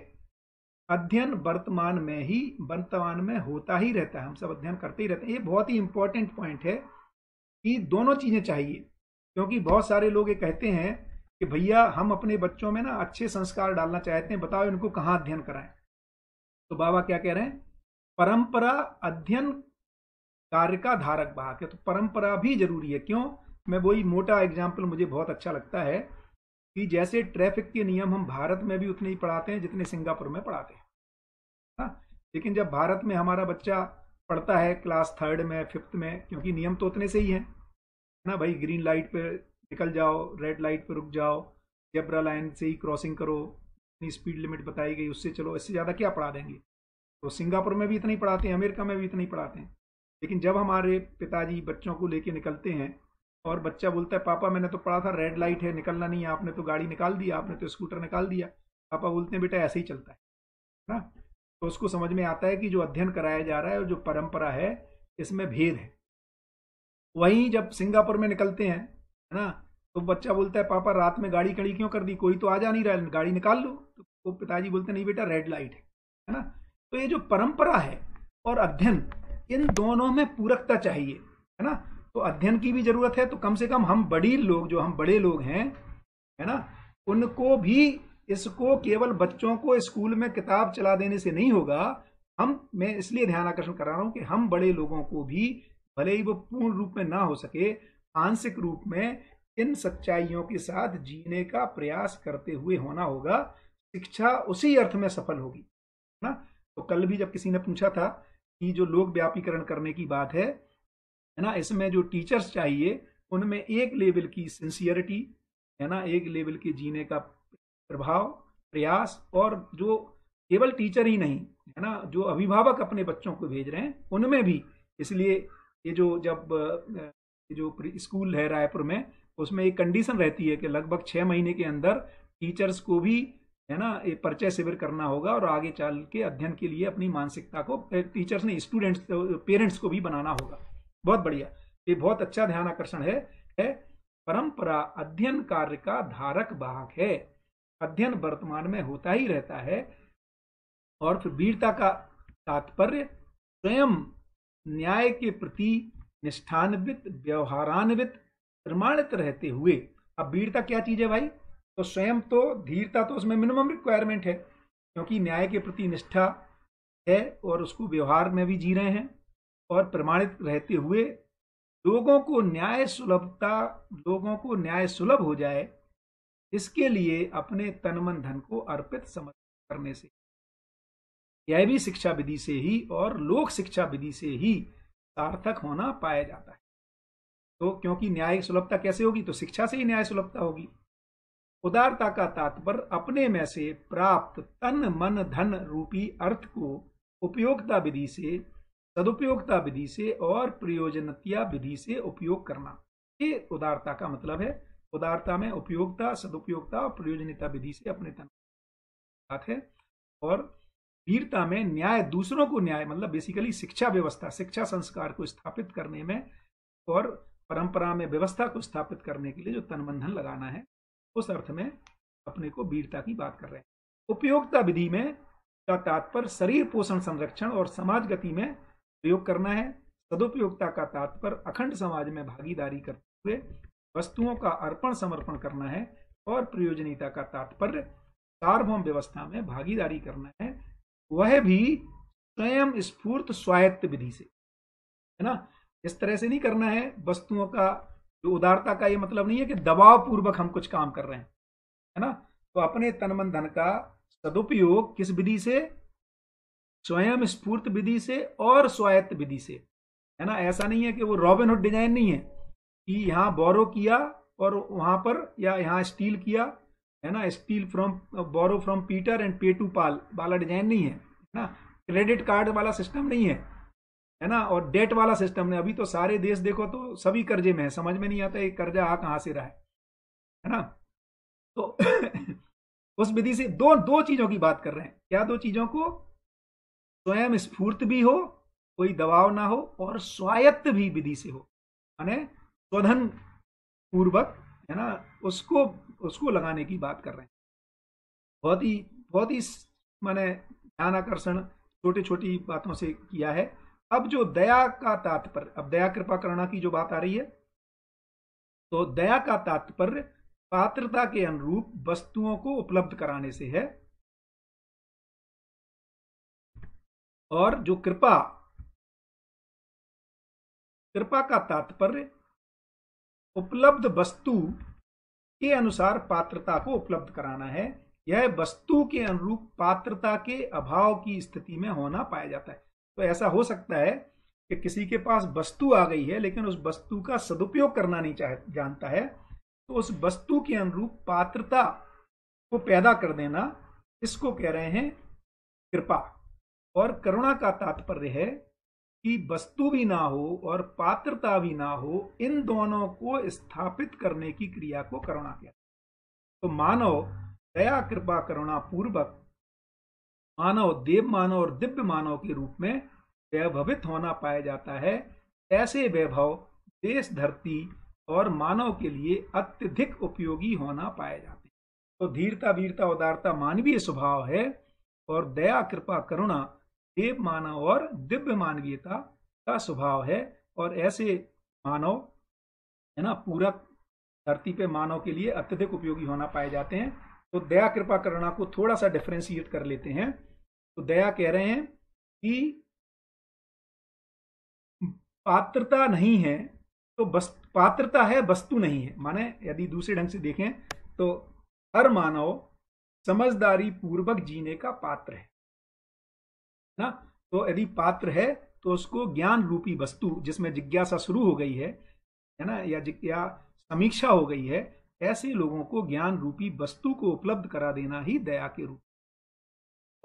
B: अध्ययन वर्तमान में ही वर्तमान में होता ही रहता है हम सब अध्ययन करते ही रहते हैं ये बहुत ही इंपॉर्टेंट पॉइंट है कि दोनों चीज़ें चाहिए क्योंकि बहुत सारे लोग ये कहते हैं कि भैया हम अपने बच्चों में ना अच्छे संस्कार डालना चाहते हैं बताओ इनको कहाँ अध्ययन कराएं तो बाबा क्या कह रहे हैं परंपरा अध्ययन कार्य का धारक वाहक है तो परंपरा भी जरूरी है क्यों मैं वही मोटा एग्जाम्पल मुझे बहुत अच्छा लगता है कि जैसे ट्रैफिक के नियम हम भारत में भी उतने ही पढ़ाते हैं जितने सिंगापुर में पढ़ाते हैं हाँ लेकिन जब भारत में हमारा बच्चा पढ़ता है क्लास थर्ड में फिफ्थ में क्योंकि नियम तो उतने से ही हैं ना भाई ग्रीन लाइट पे निकल जाओ रेड लाइट पे रुक जाओ जेब्रा लाइन से ही क्रॉसिंग करो अपनी स्पीड लिमिट बताई गई उससे चलो इससे ज़्यादा क्या पढ़ा देंगे तो सिंगापुर में भी इतना ही पढ़ाते हैं अमेरिका में भी इतना ही पढ़ाते हैं लेकिन जब हमारे पिताजी बच्चों को लेके निकलते हैं और बच्चा बोलता है पापा मैंने तो पढ़ा था रेड लाइट है निकलना नहीं है आपने तो गाड़ी निकाल दिया आपने तो स्कूटर निकाल दिया पापा बोलते हैं बेटा ऐसे ही चलता है ना तो उसको समझ में आता है कि जो अध्ययन कराया जा रहा है और जो परंपरा है इसमें भेद है वहीं जब सिंगापुर में निकलते हैं है ना तो बच्चा बोलता है पापा रात में गाड़ी खड़ी क्यों कर दी कोई तो आ जा नहीं रहा गाड़ी निकाल लो तो पिताजी बोलते नहीं बेटा रेड लाइट है है ना तो ये जो परंपरा है और अध्ययन इन दोनों में पूरकता चाहिए है ना तो अध्ययन की भी जरूरत है तो कम से कम हम बड़ी लोग जो हम बड़े लोग हैं है ना उनको भी इसको केवल बच्चों को स्कूल में किताब चला देने से नहीं होगा हम मैं इसलिए ध्यान आकर्षण करा रहा हूं कि हम बड़े लोगों को भी भले ही वो पूर्ण रूप में ना हो सके आंशिक रूप में इन सच्चाइयों के साथ जीने का प्रयास करते हुए होना होगा शिक्षा उसी अर्थ में सफल होगी है ना तो कल भी जब किसी ने पूछा था की जो लोक व्यापीकरण करने की बात है है ना इसमें जो टीचर्स चाहिए उनमें एक लेवल की सिंसियरिटी है ना एक लेवल के जीने का प्रभाव प्रयास और जो केवल टीचर ही नहीं है ना जो अभिभावक अपने बच्चों को भेज रहे हैं उनमें भी इसलिए ये जो जब ये जो स्कूल है रायपुर में उसमें एक कंडीशन रहती है कि लगभग छः महीने के अंदर टीचर्स को भी है ना ये परिचय शिविर करना होगा और आगे चल के अध्ययन के लिए अपनी मानसिकता को टीचर्स ने स्टूडेंट्स पेरेंट्स को भी बनाना होगा बहुत बढ़िया ये बहुत अच्छा ध्यान आकर्षण है है परंपरा अध्ययन कार्य का धारक भाग है अध्ययन वर्तमान में होता ही रहता है और फिर वीरता का तात्पर्य स्वयं न्याय के प्रति निष्ठान्वित व्यवहारान्वित प्रमाणित रहते हुए अब वीरता क्या चीज है भाई तो स्वयं तो धीरता तो उसमें मिनिमम रिक्वायरमेंट है क्योंकि न्याय के प्रति निष्ठा है और उसको व्यवहार में भी जी रहे हैं और प्रमाणित रहते हुए लोगों को न्याय सुलभता लोगों को न्याय सुलभ हो जाए इसके लिए अपने तन मन धन को अर्पित समर्पित करने से यह भी शिक्षा विधि से ही और लोक शिक्षा विधि से ही सार्थक होना पाया जाता है तो क्योंकि न्याय सुलभता कैसे होगी तो शिक्षा से ही न्याय सुलभता होगी उदारता का तात्पर्य अपने में से प्राप्त तन मन धन रूपी अर्थ को उपयोगता विधि से सदुपयोगता विधि से और प्रयोजनतिया विधि से उपयोग करना ये उदारता का मतलब है उदारता में उपयोगता सदुपयोगता और प्रयोजनता विधि से अपने तन बात है और वीरता में न्याय दूसरों को न्याय मतलब बेसिकली शिक्षा व्यवस्था शिक्षा संस्कार को स्थापित करने में और परंपरा में व्यवस्था को स्थापित करने के लिए जो तनबंधन लगाना है उस अर्थ में अपने को वीरता की बात कर रहे हैं उपयोगिता विधि में का तात्पर्य शरीर पोषण संरक्षण और समाज गति में प्रयोग करना है सदुपयोगिता का तात्पर्य अखंड समाज में भागीदारी करते हुए वस्तुओं का अर्पण समर्पण करना है और प्रयोजनीयता का तात्पर्य सार्वभौम व्यवस्था में भागीदारी करना है वह भी स्वयं स्फूर्त स्वायत्त विधि से है ना इस तरह से नहीं करना है वस्तुओं का तो उदारता का ये मतलब नहीं है कि दबाव पूर्वक हम कुछ काम कर रहे हैं है ना तो अपने तन मन धन का सदुपयोग किस विधि से स्वयं स्फूर्त विधि से और स्वायत्त विधि से है ना ऐसा नहीं है कि वो रॉबिनहुड डिजाइन नहीं है कि यहाँ बोरो किया और वहां पर या यहाँ स्टील किया है ना steal from borrow from Peter and pay to Paul वाला डिजाइन नहीं है ना क्रेडिट कार्ड वाला सिस्टम नहीं है है ना और डेट वाला सिस्टम है अभी तो सारे देश देखो तो सभी कर्जे में है समझ में नहीं आता ये कर्जा आ कहाँ से रहा है है ना तो उस विधि से दो दो चीजों की बात कर रहे हैं क्या दो चीजों को स्वयं स्फूर्त भी हो कोई दबाव ना हो और स्वायत्त भी विधि से हो माने स्वधन पूर्वक है ना उसको उसको लगाने की बात कर रहे हैं बहुत ही बहुत ही मैंने ध्यान आकर्षण छोटी छोटी बातों से किया है अब जो दया का तात्पर्य अब दया कृपा करुणा की जो बात आ रही है तो दया का तात्पर्य पात्रता के अनुरूप वस्तुओं को उपलब्ध कराने से है
A: और जो कृपा
B: कृपा का तात्पर्य उपलब्ध वस्तु के अनुसार पात्रता को उपलब्ध कराना है यह वस्तु के अनुरूप पात्रता के अभाव की स्थिति में होना पाया जाता है तो ऐसा हो सकता है कि किसी के पास वस्तु आ गई है लेकिन उस वस्तु का सदुपयोग करना नहीं चाह जानता है तो उस वस्तु के अनुरूप पात्रता को पैदा कर देना इसको कह रहे हैं कृपा और करुणा का तात्पर्य है कि वस्तु भी ना हो और पात्रता भी ना हो इन दोनों को स्थापित करने की क्रिया को करुणा कहते हैं तो मानव दया कृपा करुणा पूर्वक मानव देव मानव और दिव्य मानव के रूप में वैभवित होना पाया जाता है ऐसे वैभव देश धरती और मानव के लिए अत्यधिक उपयोगी होना पाए जाते हैं तो धीरता वीरता उदारता मानवीय स्वभाव है और दया कृपा करुणा देव मानव और दिव्य मानवीयता का स्वभाव है और ऐसे मानव है ना पूरा धरती पे मानव के लिए अत्यधिक उपयोगी होना पाए जाते हैं तो दया कृपा करुणा को थोड़ा सा डिफ्रेंशिएट कर लेते हैं तो दया कह रहे हैं कि पात्रता नहीं है तो बस पात्रता है वस्तु नहीं है माने यदि दूसरे ढंग से देखें तो हर मानव समझदारी पूर्वक जीने का पात्र है ना तो यदि पात्र है तो उसको ज्ञान रूपी वस्तु जिसमें जिज्ञासा शुरू हो गई है है ना या या समीक्षा हो गई है ऐसे लोगों को ज्ञान रूपी वस्तु को उपलब्ध करा देना ही दया के रूप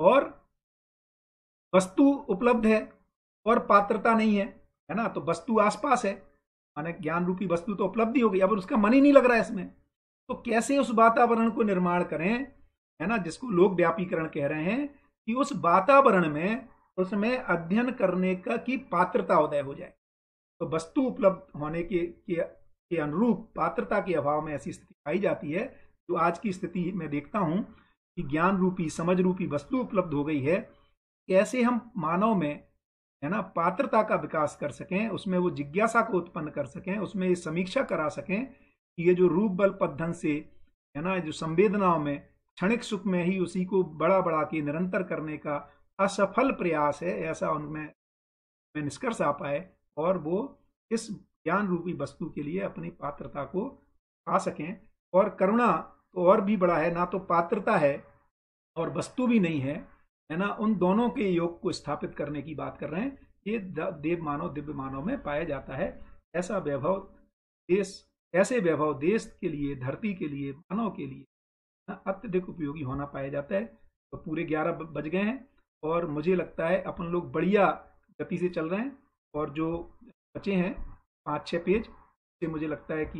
B: और वस्तु उपलब्ध है और पात्रता नहीं है है ना तो वस्तु आसपास है माने ज्ञान रूपी वस्तु तो उपलब्धि हो गई अब उसका मन ही नहीं लग रहा है इसमें तो कैसे उस वातावरण को निर्माण करें है ना जिसको लोग व्यापीकरण कह रहे हैं कि उस वातावरण में उसमें अध्ययन करने का की पात्रता उदय हो जाए तो वस्तु उपलब्ध होने के, के के अनुरूप पात्रता के अभाव में ऐसी स्थिति पाई जाती है जो आज की स्थिति में देखता हूँ कि ज्ञान रूपी समझ रूपी वस्तु उपलब्ध हो गई है कैसे हम मानव में है ना पात्रता का विकास कर सकें उसमें वो जिज्ञासा को उत्पन्न कर सकें उसमें ये समीक्षा करा सकें कि ये जो रूप बल पद्धन से है ना जो संवेदनाओं में क्षणिक सुख में ही उसी को बड़ा बड़ा के निरंतर करने का असफल प्रयास है ऐसा उनमें निष्कर्ष आ पाए और वो इस ज्ञान रूपी वस्तु के लिए अपनी पात्रता को पा सकें और करुणा तो और भी बड़ा है ना तो पात्रता है और वस्तु भी नहीं है है ना उन दोनों के योग को स्थापित करने की बात कर रहे हैं ये देव मानव दिव्य मानव में पाया जाता है ऐसा वैभव देश ऐसे वैभव देश के लिए धरती के लिए मानव के लिए अत्यधिक उपयोगी होना पाया जाता है तो पूरे ग्यारह बज गए हैं और मुझे लगता है अपन लोग बढ़िया गति से चल रहे हैं और जो बचे हैं पाँच छः पेज से मुझे लगता है कि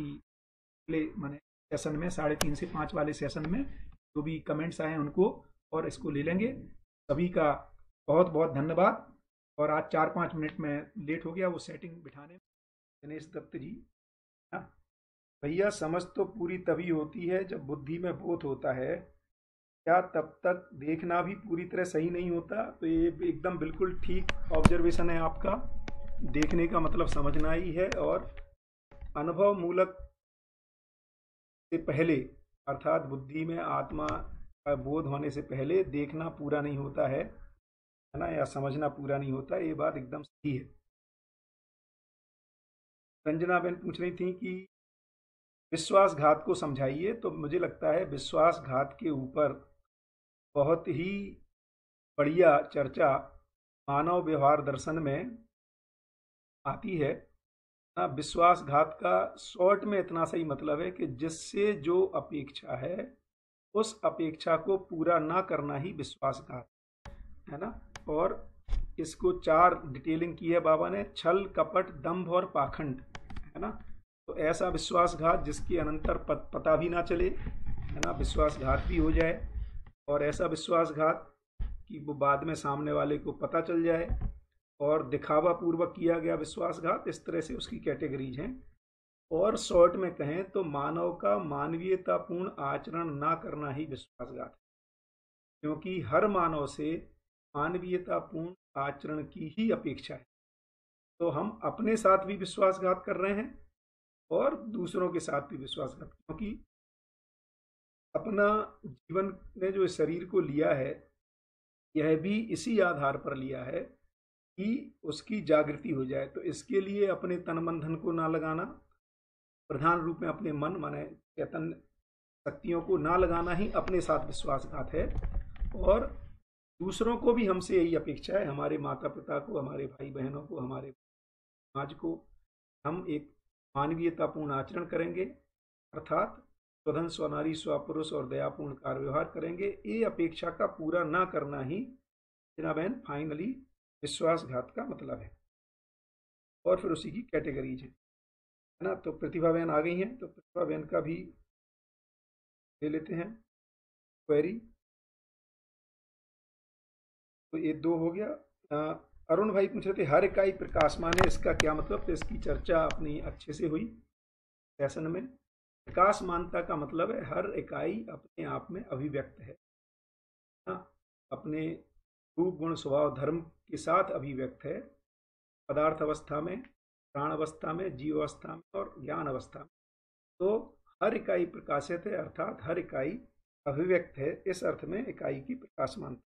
B: अगले मैंने सेशन में साढ़े तीन से पाँच वाले सेशन में जो भी कमेंट्स आए उनको और इसको ले लेंगे सभी का बहुत बहुत धन्यवाद और आज चार पाँच मिनट में लेट हो गया वो सेटिंग बिठाने गणेश दत्त जी भैया समझ तो पूरी तभी होती है जब बुद्धि में बोध होता है क्या तब तक देखना भी पूरी तरह सही नहीं होता तो ये एकदम बिल्कुल ठीक ऑब्जर्वेशन है आपका देखने का मतलब समझना ही है और अनुभव मूलक से पहले अर्थात बुद्धि में आत्मा का बोध होने से पहले देखना पूरा नहीं होता है है ना या समझना पूरा नहीं होता ये बात एकदम सही है रंजना बहन पूछ रही थी कि विश्वासघात को समझाइए तो मुझे लगता है विश्वासघात के ऊपर बहुत ही बढ़िया चर्चा मानव व्यवहार दर्शन में आती है ना विश्वासघात का शॉर्ट में इतना सही मतलब है कि जिससे जो अपेक्षा है उस अपेक्षा को पूरा ना करना ही विश्वासघात है ना और इसको चार डिटेलिंग की है बाबा ने छल कपट दम्भ और पाखंड है ना तो ऐसा विश्वासघात जिसके अनंतर पता भी ना चले है ना विश्वासघात भी हो जाए और ऐसा विश्वासघात कि वो बाद में सामने वाले को पता चल जाए और दिखावा पूर्वक किया गया विश्वासघात इस तरह से उसकी कैटेगरीज हैं और शॉर्ट में कहें तो मानव का मानवीयतापूर्ण आचरण ना करना ही विश्वासघात है क्योंकि हर मानव से मानवीयतापूर्ण आचरण की ही अपेक्षा है तो हम अपने साथ भी विश्वासघात कर रहे हैं और दूसरों के साथ भी विश्वासघात क्योंकि अपना जीवन ने जो शरीर को लिया है यह भी इसी आधार पर लिया है कि उसकी जागृति हो जाए तो इसके लिए अपने तन बंधन को ना लगाना प्रधान रूप में अपने मन माने चेतन शक्तियों को ना लगाना ही अपने साथ विश्वासघात है और दूसरों को भी हमसे यही अपेक्षा है हमारे माता पिता को हमारे भाई बहनों को हमारे समाज को हम एक मानवीयतापूर्ण आचरण करेंगे अर्थात स्वधन स्वनारी स्वपुरुष और दयापूर्ण कार्य व्यवहार करेंगे ये अपेक्षा का पूरा ना करना ही जना बहन फाइनली विश्वासघात का मतलब है और फिर उसी की कैटेगरीज है ना तो प्रतिभा बहन आ गई हैं तो प्रतिभा बहन का भी
A: ले लेते हैं क्वेरी
B: तो ये दो हो गया अरुण भाई पूछ रहे थे हर इकाई प्रकाशमान है इसका क्या मतलब तो इसकी चर्चा अपनी अच्छे से हुई सेशन में प्रकाशमानता का मतलब है हर इकाई अपने आप में अभिव्यक्त है ना हाँ, अपने रूप गुण स्वभाव धर्म के साथ अभिव्यक्त है पदार्थ अवस्था में प्राण अवस्था में जीव अवस्था में और ज्ञान अवस्था में तो हर इकाई प्रकाशित है अर्थात हर इकाई अभिव्यक्त है इस अर्थ में इकाई की प्रकाश मानता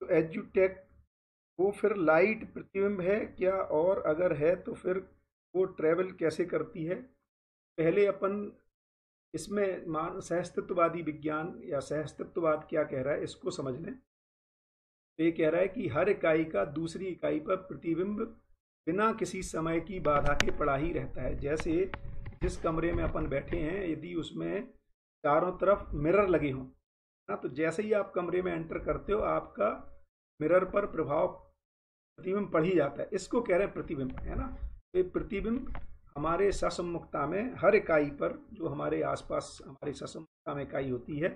B: तो एजुटेक वो फिर लाइट प्रतिबिंब है क्या और अगर है तो फिर वो ट्रेवल कैसे करती है पहले अपन इसमें मान सहस्तित्ववादी विज्ञान या सहस्तित्ववाद क्या कह रहा है इसको समझ लें तो ये कह रहा है कि हर इकाई का दूसरी इकाई पर प्रतिबिंब बिना किसी समय की बाधा के पड़ा ही रहता है जैसे जिस कमरे में अपन बैठे हैं यदि उसमें चारों तरफ मिरर लगे हों ना तो जैसे ही आप कमरे में एंटर करते हो आपका मिरर पर प्रभाव प्रतिबिंब पढ़ ही जाता है इसको कह रहे हैं प्रतिबिंब है ना तो ये प्रतिबिंब हमारे ससम्मुखता में हर इकाई पर जो हमारे आसपास हमारी ससम्मुखता में इकाई होती है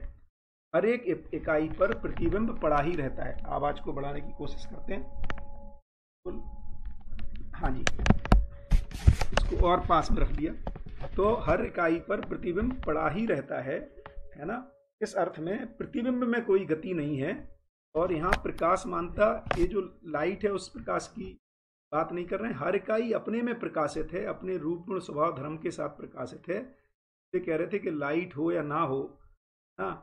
B: हर एक इकाई पर प्रतिबिंब पड़ा ही रहता है आवाज को बढ़ाने की कोशिश करते हैं हाँ जी इसको और पास में रख दिया तो हर इकाई पर प्रतिबिंब पड़ा ही रहता है है ना इस अर्थ में प्रतिबिंब में कोई गति नहीं है और यहाँ प्रकाश मानता ये जो लाइट है उस प्रकाश की बात नहीं कर रहे हैं हर इकाई अपने में प्रकाशित है अपने रूप गुण स्वभाव धर्म के साथ प्रकाशित है ये कह रहे थे कि लाइट हो या ना हो ना हाँ,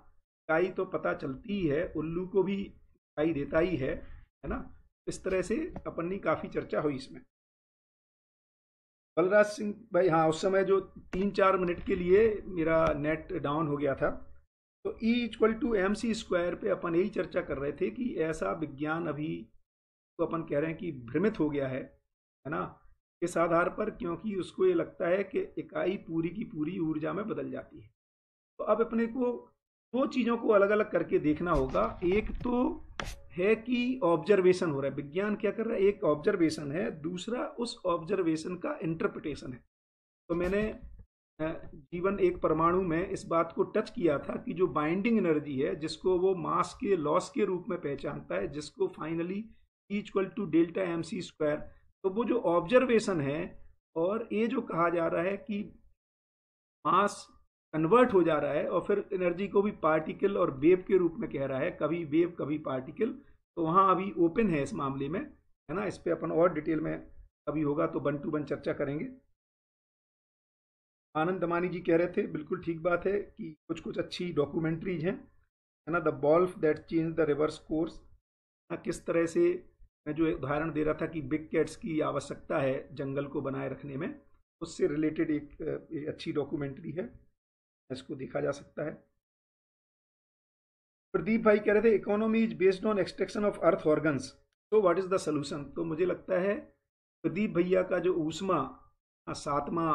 B: इकाई तो पता चलती ही है उल्लू को भी इकाई देता ही है है ना इस तरह से अपनी काफ़ी चर्चा हुई इसमें बलराज सिंह भाई हाँ उस समय जो तीन चार मिनट के लिए मेरा नेट डाउन हो गया था तो E equal to M C square पर अपन यही चर्चा कर रहे थे कि ऐसा विज्ञान अभी तो अपन कह रहे हैं कि भ्रमित हो गया है है ना इस आधार पर क्योंकि उसको ये लगता है कि इकाई पूरी की पूरी ऊर्जा में बदल जाती है तो अब अपने को दो चीज़ों को अलग अलग करके देखना होगा एक तो है कि ऑब्जर्वेशन हो रहा है विज्ञान क्या कर रहा है एक ऑब्जर्वेशन है दूसरा उस ऑब्जर्वेशन का इंटरप्रिटेशन है तो मैंने जीवन एक परमाणु में इस बात को टच किया था कि जो बाइंडिंग एनर्जी है जिसको वो मास के लॉस के रूप में पहचानता है जिसको finally equal to delta M C square तो वो जो ऑब्जर्वेशन है और ये जो कहा जा रहा है कि मास कन्वर्ट हो जा रहा है और फिर एनर्जी को भी पार्टिकल और वेव के रूप में कह रहा है कभी वेव कभी पार्टिकल तो वहाँ अभी ओपन है इस मामले में है ना इस पर अपन और डिटेल में अभी होगा तो वन टू वन चर्चा करेंगे आनंद दमानी जी कह रहे थे बिल्कुल ठीक बात है कि कुछ कुछ अच्छी डॉक्यूमेंट्रीज हैं है ना the wolf that change the rivers course किस तरह से मैं जो उदाहरण दे रहा था कि बिग कैट्स की आवश्यकता है जंगल को बनाए रखने में उससे रिलेटेड एक, एक अच्छी डॉक्यूमेंट्री है इसको देखा जा सकता है प्रदीप भाई कह रहे थे economy is based on extraction of earth organs तो व्हाट इज द सोल्यूशन तो मुझे लगता है प्रदीप भैया का जो ऊषमा हाँ, सातवा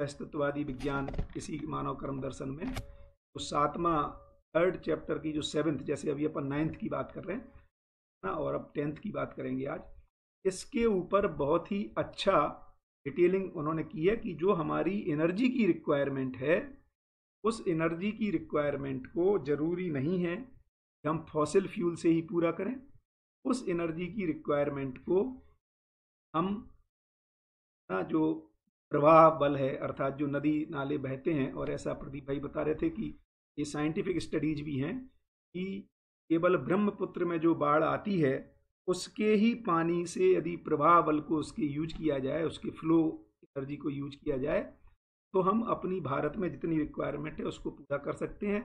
B: अस्तित्ववादी विज्ञान इसी मानव कर्म दर्शन में तो सातवां थर्ड चैप्टर की जो सेवन्थ जैसे अभी अपन नाइन्थ की बात कर रहे हैं ना और अब टेंथ की बात करेंगे आज इसके ऊपर बहुत ही अच्छा डिटेलिंग उन्होंने की है कि जो हमारी एनर्जी की रिक्वायरमेंट है उस एनर्जी की रिक्वायरमेंट को ज़रूरी नहीं है कि हम फॉसिल फ्यूल से ही पूरा करें उस एनर्जी की रिक्वायरमेंट को हम ना जो प्रवाह बल है अर्थात जो नदी नाले बहते हैं और ऐसा प्रदीप भाई बता रहे थे कि ये साइंटिफिक स्टडीज भी हैं कि केवल ब्रह्मपुत्र में जो बाढ़ आती है उसके ही पानी से यदि प्रवाह बल को उसके यूज किया जाए उसके फ्लो एनर्जी को यूज किया जाए तो हम अपनी भारत में जितनी रिक्वायरमेंट है उसको पूरा कर सकते हैं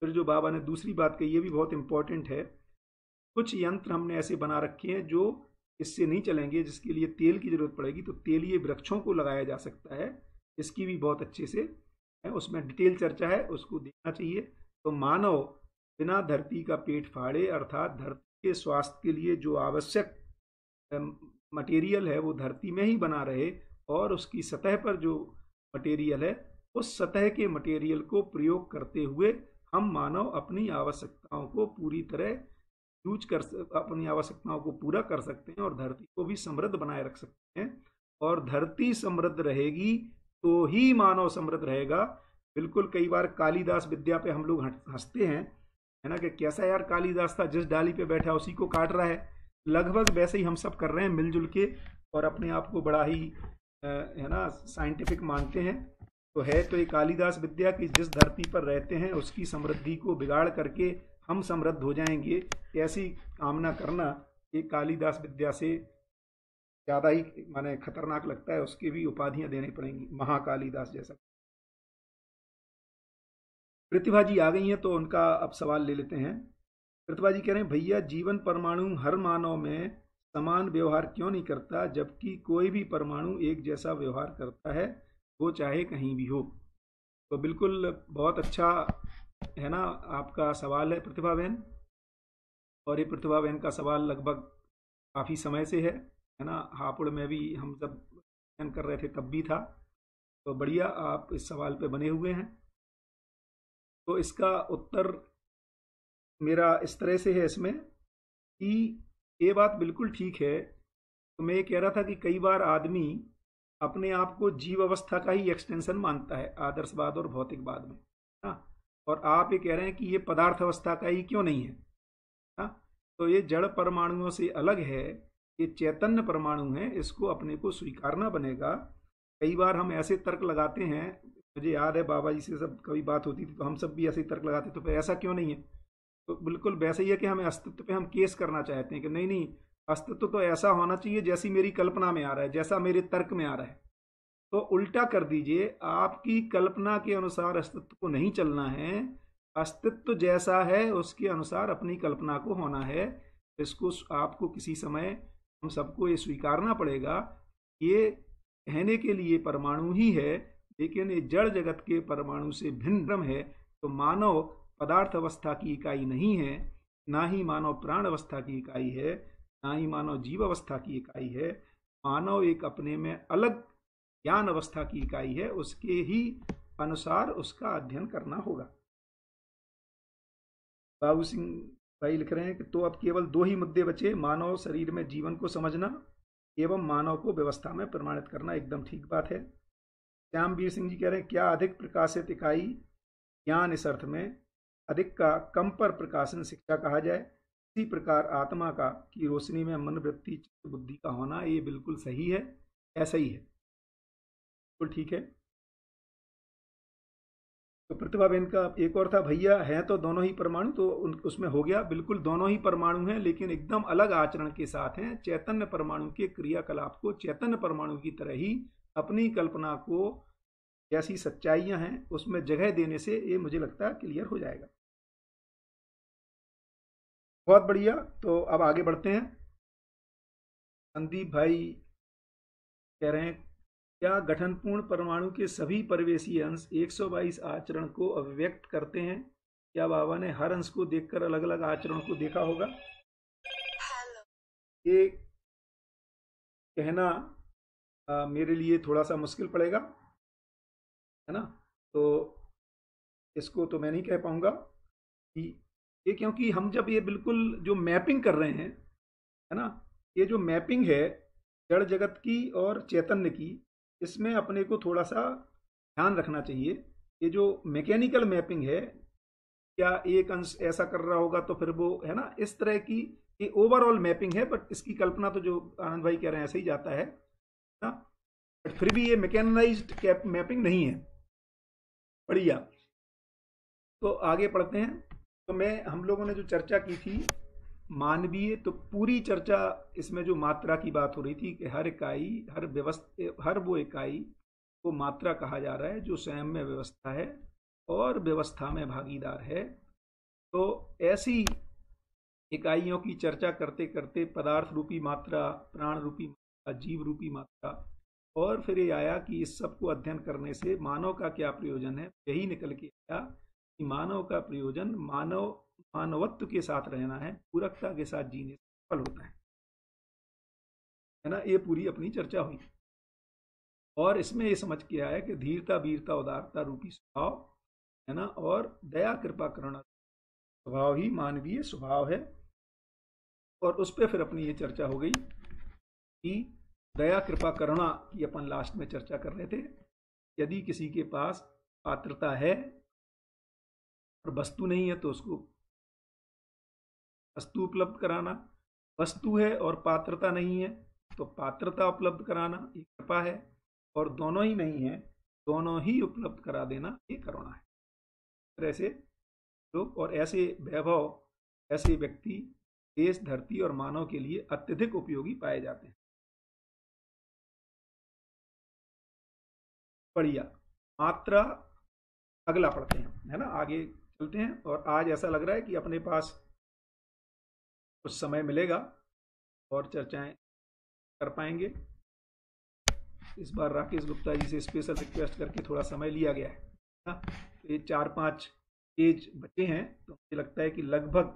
B: फिर जो बाबा ने दूसरी बात कही ये भी बहुत इम्पॉर्टेंट है कुछ यंत्र हमने ऐसे बना रखे हैं जो इससे नहीं चलेंगे जिसके लिए तेल की ज़रूरत पड़ेगी तो तेलीय वृक्षों को लगाया जा सकता है इसकी भी बहुत अच्छे से है उसमें डिटेल चर्चा है उसको देखना चाहिए तो मानव बिना धरती का पेट फाड़े अर्थात धरती के स्वास्थ्य के लिए जो आवश्यक मटेरियल है वो धरती में ही बना रहे और उसकी सतह पर जो मटेरियल है उस सतह के मटेरियल को प्रयोग करते हुए हम मानव अपनी आवश्यकताओं को पूरी तरह यूज कर अपनी आवश्यकताओं को पूरा कर सकते हैं और धरती को भी समृद्ध बनाए रख सकते हैं और धरती समृद्ध रहेगी तो ही मानव समृद्ध रहेगा बिल्कुल कई बार कालीदास विद्या पे हम लोग हंसते हैं है ना कि कैसा यार कालीदास था जिस डाली पे बैठा उसी को काट रहा है लगभग वैसे ही हम सब कर रहे हैं मिलजुल के और अपने आप को बड़ा ही है ना साइंटिफिक मानते हैं तो है तो ये कालीदास विद्या की जिस धरती पर रहते हैं उसकी समृद्धि को बिगाड़ करके हम समृद्ध हो जाएंगे ऐसी कामना करना ये कालीदास विद्या से ज़्यादा ही माने खतरनाक लगता है उसकी भी उपाधियां देनी पड़ेंगी महाकालीदास जैसा प्रतिभा जी आ गई हैं तो उनका अब सवाल ले लेते हैं प्रतिभा जी कह रहे हैं भैया जीवन परमाणु हर मानव में समान व्यवहार क्यों नहीं करता जबकि कोई भी परमाणु एक जैसा व्यवहार करता है वो चाहे कहीं भी हो तो बिल्कुल बहुत अच्छा है ना आपका सवाल है प्रतिभा बहन और ये प्रतिभा बहन का सवाल लगभग काफ़ी समय से है है ना हापुड़ में भी हम जब अध्ययन कर रहे थे तब भी था तो बढ़िया आप इस सवाल पे बने हुए हैं तो इसका उत्तर मेरा इस तरह से है इसमें कि ये बात बिल्कुल ठीक है तो मैं ये कह रहा था कि कई बार आदमी अपने आप को जीव अवस्था का ही एक्सटेंशन मानता है आदर्शवाद और भौतिकवाद में है ना और आप ये कह रहे हैं कि ये पदार्थ अवस्था का ही क्यों नहीं है हा? तो ये जड़ परमाणुओं से अलग है ये चैतन्य परमाणु है इसको अपने को स्वीकारना बनेगा कई बार हम ऐसे तर्क लगाते हैं मुझे याद है बाबा जी से सब कभी बात होती थी तो हम सब भी ऐसे तर्क लगाते तो फिर ऐसा क्यों नहीं है तो बिल्कुल वैसे ही है कि हमें अस्तित्व पे हम केस करना चाहते हैं कि नहीं नहीं अस्तित्व तो ऐसा होना चाहिए जैसी मेरी कल्पना में आ रहा है जैसा मेरे तर्क में आ रहा है तो उल्टा कर दीजिए आपकी कल्पना के अनुसार अस्तित्व को नहीं चलना है अस्तित्व जैसा है उसके अनुसार अपनी कल्पना को होना है इसको आपको किसी समय हम सबको ये स्वीकारना पड़ेगा ये कहने के लिए परमाणु ही है लेकिन ये जड़ जगत के परमाणु से भिन्न भ्रम है तो मानव पदार्थ अवस्था की इकाई नहीं है ना ही मानव प्राण अवस्था की इकाई है ना ही मानव जीव अवस्था की इकाई है मानव एक अपने में अलग ज्ञान अवस्था की इकाई है उसके ही अनुसार उसका अध्ययन करना होगा बाबू सिंह भाई लिख रहे हैं कि तो अब केवल दो ही मुद्दे बचे मानव शरीर में जीवन को समझना एवं मानव को व्यवस्था में प्रमाणित करना एकदम ठीक बात है श्यामवीर सिंह जी कह रहे हैं क्या अधिक प्रकाशित इकाई ज्ञान इस अर्थ में अधिक का कम पर प्रकाशन शिक्षा कहा जाए इसी प्रकार आत्मा का की रोशनी में मन वृत्ति बुद्धि का होना ये बिल्कुल सही है ऐसा ही है तो ठीक है तो बेन का एक और था भैया है तो दोनों ही परमाणु तो उन उसमें हो गया बिल्कुल दोनों ही परमाणु हैं लेकिन एकदम अलग आचरण के साथ हैं चैतन्य परमाणु के क्रियाकलाप को चैतन्य परमाणु की तरह ही अपनी कल्पना को जैसी सच्चाइयां हैं उसमें जगह देने से ये मुझे लगता है क्लियर हो जाएगा बहुत बढ़िया तो अब आगे बढ़ते हैं संदीप भाई कह रहे हैं क्या गठनपूर्ण परमाणु के सभी परिवेशी अंश 122 आचरण को अभिव्यक्त करते हैं क्या बाबा ने हर अंश को देखकर अलग अलग आचरण को देखा होगा ये कहना आ, मेरे लिए थोड़ा सा मुश्किल पड़ेगा है ना तो इसको तो मैं नहीं कह पाऊंगा कि ये क्योंकि हम जब ये बिल्कुल जो मैपिंग कर रहे हैं है ना ये जो मैपिंग है जड़ जगत की और चैतन्य की इसमें अपने को थोड़ा सा ध्यान रखना चाहिए ये जो मैकेनिकल मैपिंग है क्या एक अंश ऐसा कर रहा होगा तो फिर वो है ना इस तरह की ये ओवरऑल मैपिंग है बट इसकी कल्पना तो जो आनंद भाई कह रहे हैं ऐसे ही जाता है ना बट फिर भी ये कैप मैपिंग नहीं है बढ़िया तो आगे पढ़ते हैं तो मैं हम लोगों ने जो चर्चा की थी मानवीय तो पूरी चर्चा इसमें जो मात्रा की बात हो रही थी कि हर इकाई हर व्यवस्था हर वो इकाई को मात्रा कहा जा रहा है जो स्वयं में व्यवस्था है और व्यवस्था में भागीदार है तो ऐसी इकाइयों की चर्चा करते करते पदार्थ रूपी मात्रा प्राण रूपी मात्रा जीव रूपी मात्रा और फिर ये आया कि इस सब को अध्ययन करने से मानव का क्या प्रयोजन है यही निकल के आया कि मानव का प्रयोजन मानव मानवत्व के साथ रहना है पूरकता के साथ जीने सफल होता है है ना ये पूरी अपनी चर्चा हुई और इसमें ये समझ के आया कि धीरता वीरता उदारता रूपी स्वभाव है ना और दया कृपा करुणा स्वभाव ही मानवीय स्वभाव है और उस पर फिर अपनी ये चर्चा हो गई कि दया कृपा करुणा की अपन लास्ट में चर्चा कर रहे थे यदि किसी के पास पात्रता है और वस्तु नहीं है तो उसको वस्तु उपलब्ध कराना वस्तु है और पात्रता नहीं है तो पात्रता उपलब्ध कराना ये कृपा है और दोनों ही नहीं है दोनों ही उपलब्ध करा देना ये करुणा है तो ऐसे लोग और ऐसे वैभव ऐसे व्यक्ति देश धरती और मानव के लिए अत्यधिक उपयोगी पाए जाते हैं
A: बढ़िया मात्रा
B: अगला पढ़ते हैं है ना आगे चलते हैं और आज ऐसा लग रहा है कि अपने पास कुछ समय मिलेगा और चर्चाएं कर पाएंगे इस बार राकेश गुप्ता जी से स्पेशल रिक्वेस्ट करके थोड़ा समय लिया गया है ना हाँ, तो ये चार पांच पेज बचे हैं तो मुझे लगता है कि लगभग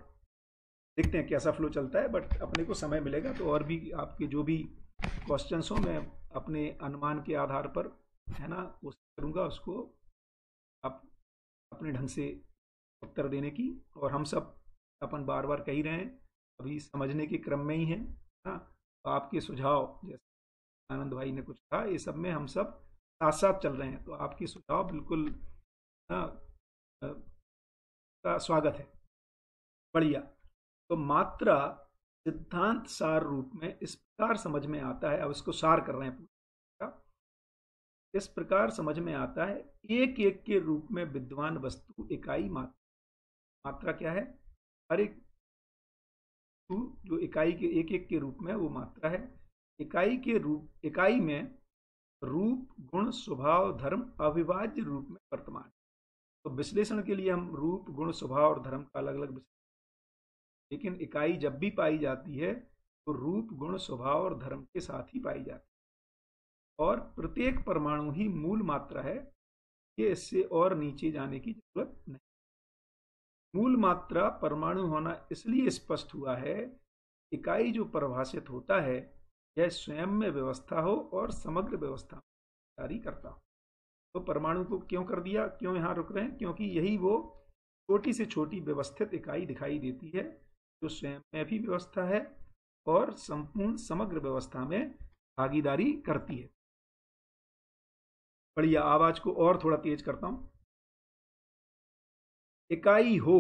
B: देखते हैं कैसा फ्लो चलता है बट अपने को समय मिलेगा तो और भी आपके जो भी क्वेश्चन हो मैं अपने अनुमान के आधार पर है ना कोशिश करूँगा उसको आप अपने ढंग से उत्तर देने की और हम सब अपन बार बार कही रहे हैं अभी समझने के क्रम में ही है ना हाँ, तो आपके सुझाव जैसे आनंद भाई ने कुछ कहा ये सब में हम सब साथ साथ चल रहे हैं तो आपके सुझाव बिल्कुल ना हाँ, का स्वागत है बढ़िया तो मात्रा सिद्धांत सार रूप में इस प्रकार समझ में आता है अब इसको सार कर रहे हैं इस प्रकार समझ में आता है एक एक के रूप में विद्वान वस्तु इकाई मात्रा मात्रा क्या है हर एक जो इकाई के एक एक के रूप में वो मात्रा है इकाई के रूप इकाई में रूप गुण स्वभाव धर्म अविभाज्य रूप में वर्तमान तो विश्लेषण के लिए हम रूप गुण स्वभाव और धर्म का अलग अलग विश्लेषण लेकिन इकाई जब भी पाई जाती है तो रूप गुण स्वभाव और धर्म के साथ ही पाई जाती है और प्रत्येक परमाणु ही मूल मात्रा है ये इससे और नीचे जाने की जरूरत नहीं मूल मात्रा परमाणु होना इसलिए स्पष्ट हुआ है इकाई जो परिभाषित होता है यह स्वयं में व्यवस्था हो और समग्र व्यवस्था जारी करता हो तो परमाणु को क्यों कर दिया क्यों यहाँ रुक रहे हैं क्योंकि यही वो छोटी से छोटी व्यवस्थित इकाई दिखाई देती है जो स्वयं में भी व्यवस्था है और संपूर्ण समग्र व्यवस्था में भागीदारी करती है बढ़िया आवाज को और थोड़ा तेज करता हूँ
A: इकाई हो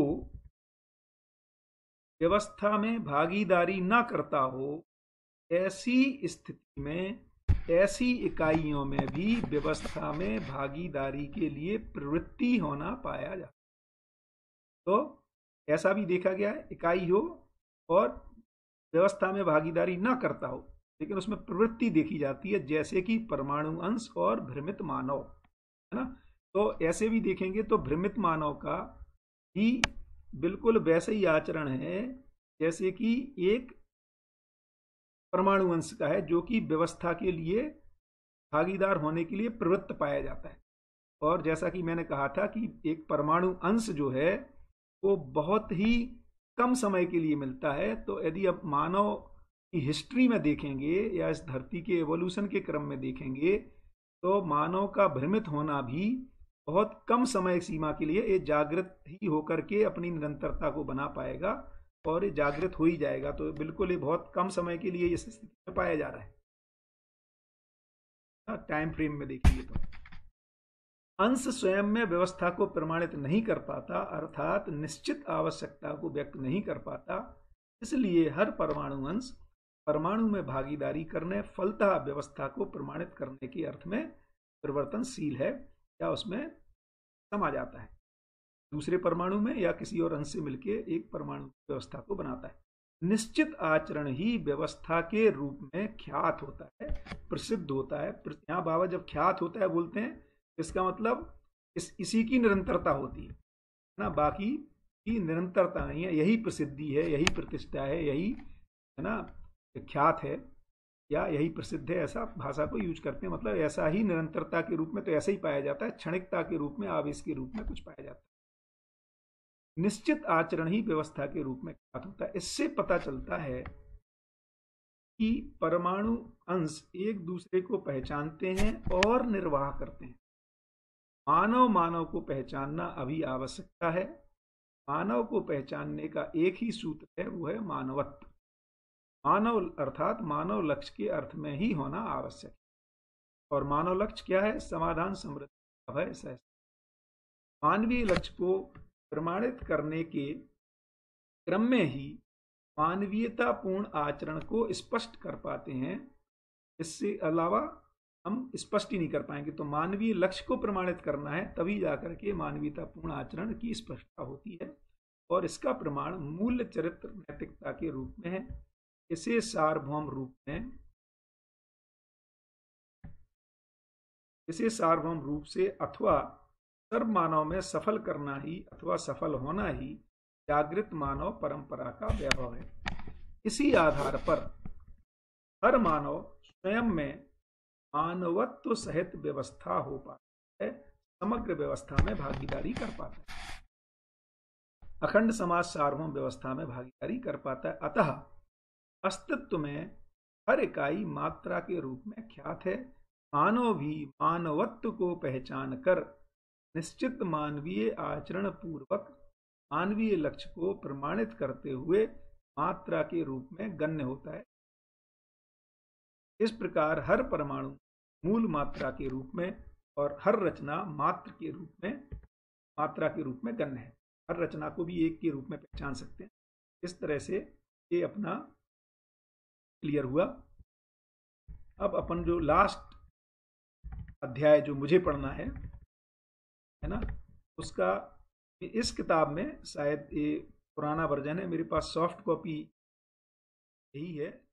A: व्यवस्था
B: में भागीदारी ना करता हो ऐसी स्थिति में ऐसी इकाइयों में भी व्यवस्था में भागीदारी के लिए प्रवृत्ति होना पाया जाता तो ऐसा भी देखा गया है इकाई हो और व्यवस्था में भागीदारी ना करता हो लेकिन उसमें प्रवृत्ति देखी जाती है जैसे कि परमाणु अंश और भ्रमित मानव है ना तो ऐसे भी देखेंगे तो भ्रमित मानव का भी बिल्कुल वैसे ही आचरण है जैसे कि एक परमाणु अंश का है जो कि व्यवस्था के लिए भागीदार होने के लिए प्रवृत्त पाया जाता है और जैसा कि मैंने कहा था कि एक परमाणु अंश जो है वो बहुत ही कम समय के लिए मिलता है तो यदि आप मानव की हिस्ट्री में देखेंगे या इस धरती के एवोल्यूशन के क्रम में देखेंगे तो मानव का भ्रमित होना भी बहुत कम समय सीमा के लिए ये जागृत ही होकर के अपनी निरंतरता को बना पाएगा और ये जागृत हो ही जाएगा तो बिल्कुल ये बहुत कम समय के लिए इस स्थिति में पाया जा रहा है टाइम हाँ, फ्रेम में देखिए तो अंश स्वयं में व्यवस्था को प्रमाणित नहीं कर पाता अर्थात निश्चित आवश्यकता को व्यक्त नहीं कर पाता इसलिए हर परमाणु अंश परमाणु में भागीदारी करने फलतः व्यवस्था को प्रमाणित करने के अर्थ में परिवर्तनशील है या उसमें समा जाता है दूसरे परमाणु में या किसी और अंश से मिलकर एक परमाणु व्यवस्था को बनाता है निश्चित आचरण ही व्यवस्था के रूप में ख्यात होता है प्रसिद्ध होता है यहाँ बाबा जब ख्यात होता है बोलते हैं तो इसका मतलब इस इसी की निरंतरता होती है ना बाकी की निरंतरता नहीं है यही प्रसिद्धि है यही प्रतिष्ठा है यही है ना ख्यात है या यही प्रसिद्ध है ऐसा भाषा को यूज करते हैं मतलब ऐसा ही निरंतरता के रूप में तो ऐसा ही पाया जाता है क्षणिकता के रूप में आवेश के रूप में कुछ पाया जाता है निश्चित आचरण ही व्यवस्था के रूप में ज्ञात होता है इससे पता चलता है कि परमाणु अंश एक दूसरे को पहचानते हैं और निर्वाह करते हैं मानव मानव को पहचानना अभी आवश्यकता है मानव को पहचानने का एक ही सूत्र है वो है मानवत्व मानव अर्थात मानव लक्ष्य के अर्थ में ही होना आवश्यक है और मानव लक्ष्य क्या है समाधान समृद्धि अभय सह मानवीय लक्ष्य को प्रमाणित करने के क्रम में ही मानवीयतापूर्ण आचरण को स्पष्ट कर पाते हैं इससे अलावा हम स्पष्ट ही नहीं कर पाएंगे तो मानवीय लक्ष्य को प्रमाणित करना है तभी जाकर के मानवीयतापूर्ण आचरण की स्पष्टता होती है और इसका प्रमाण मूल्य चरित्र नैतिकता के रूप में है इसे सार्वभौम रूप में इसे सार्वभौम रूप से अथवा सर्व मानव में सफल करना ही अथवा सफल होना ही जागृत मानव परंपरा का वैभव है इसी आधार पर हर मानव स्वयं में मानवत्व सहित व्यवस्था हो पाता है समग्र व्यवस्था में भागीदारी कर पाता है अखंड समाज सार्वभौम व्यवस्था में भागीदारी कर पाता है अतः अस्तित्व में हर इकाई मात्रा के रूप में ख्यात है मानव भी मानवत्व को पहचान कर निश्चित मानवीय आचरण पूर्वक मानवीय लक्ष्य को प्रमाणित करते हुए मात्रा के रूप में गण्य होता है इस प्रकार हर परमाणु मूल मात्रा के रूप में और हर रचना मात्र के रूप में मात्रा के रूप में गण्य है हर रचना को भी एक के रूप में पहचान सकते हैं इस तरह से ये अपना क्लियर हुआ अब अपन जो लास्ट अध्याय जो मुझे पढ़ना है है ना उसका इस किताब में शायद ये पुराना वर्जन है मेरे पास सॉफ्ट कॉपी
A: यही है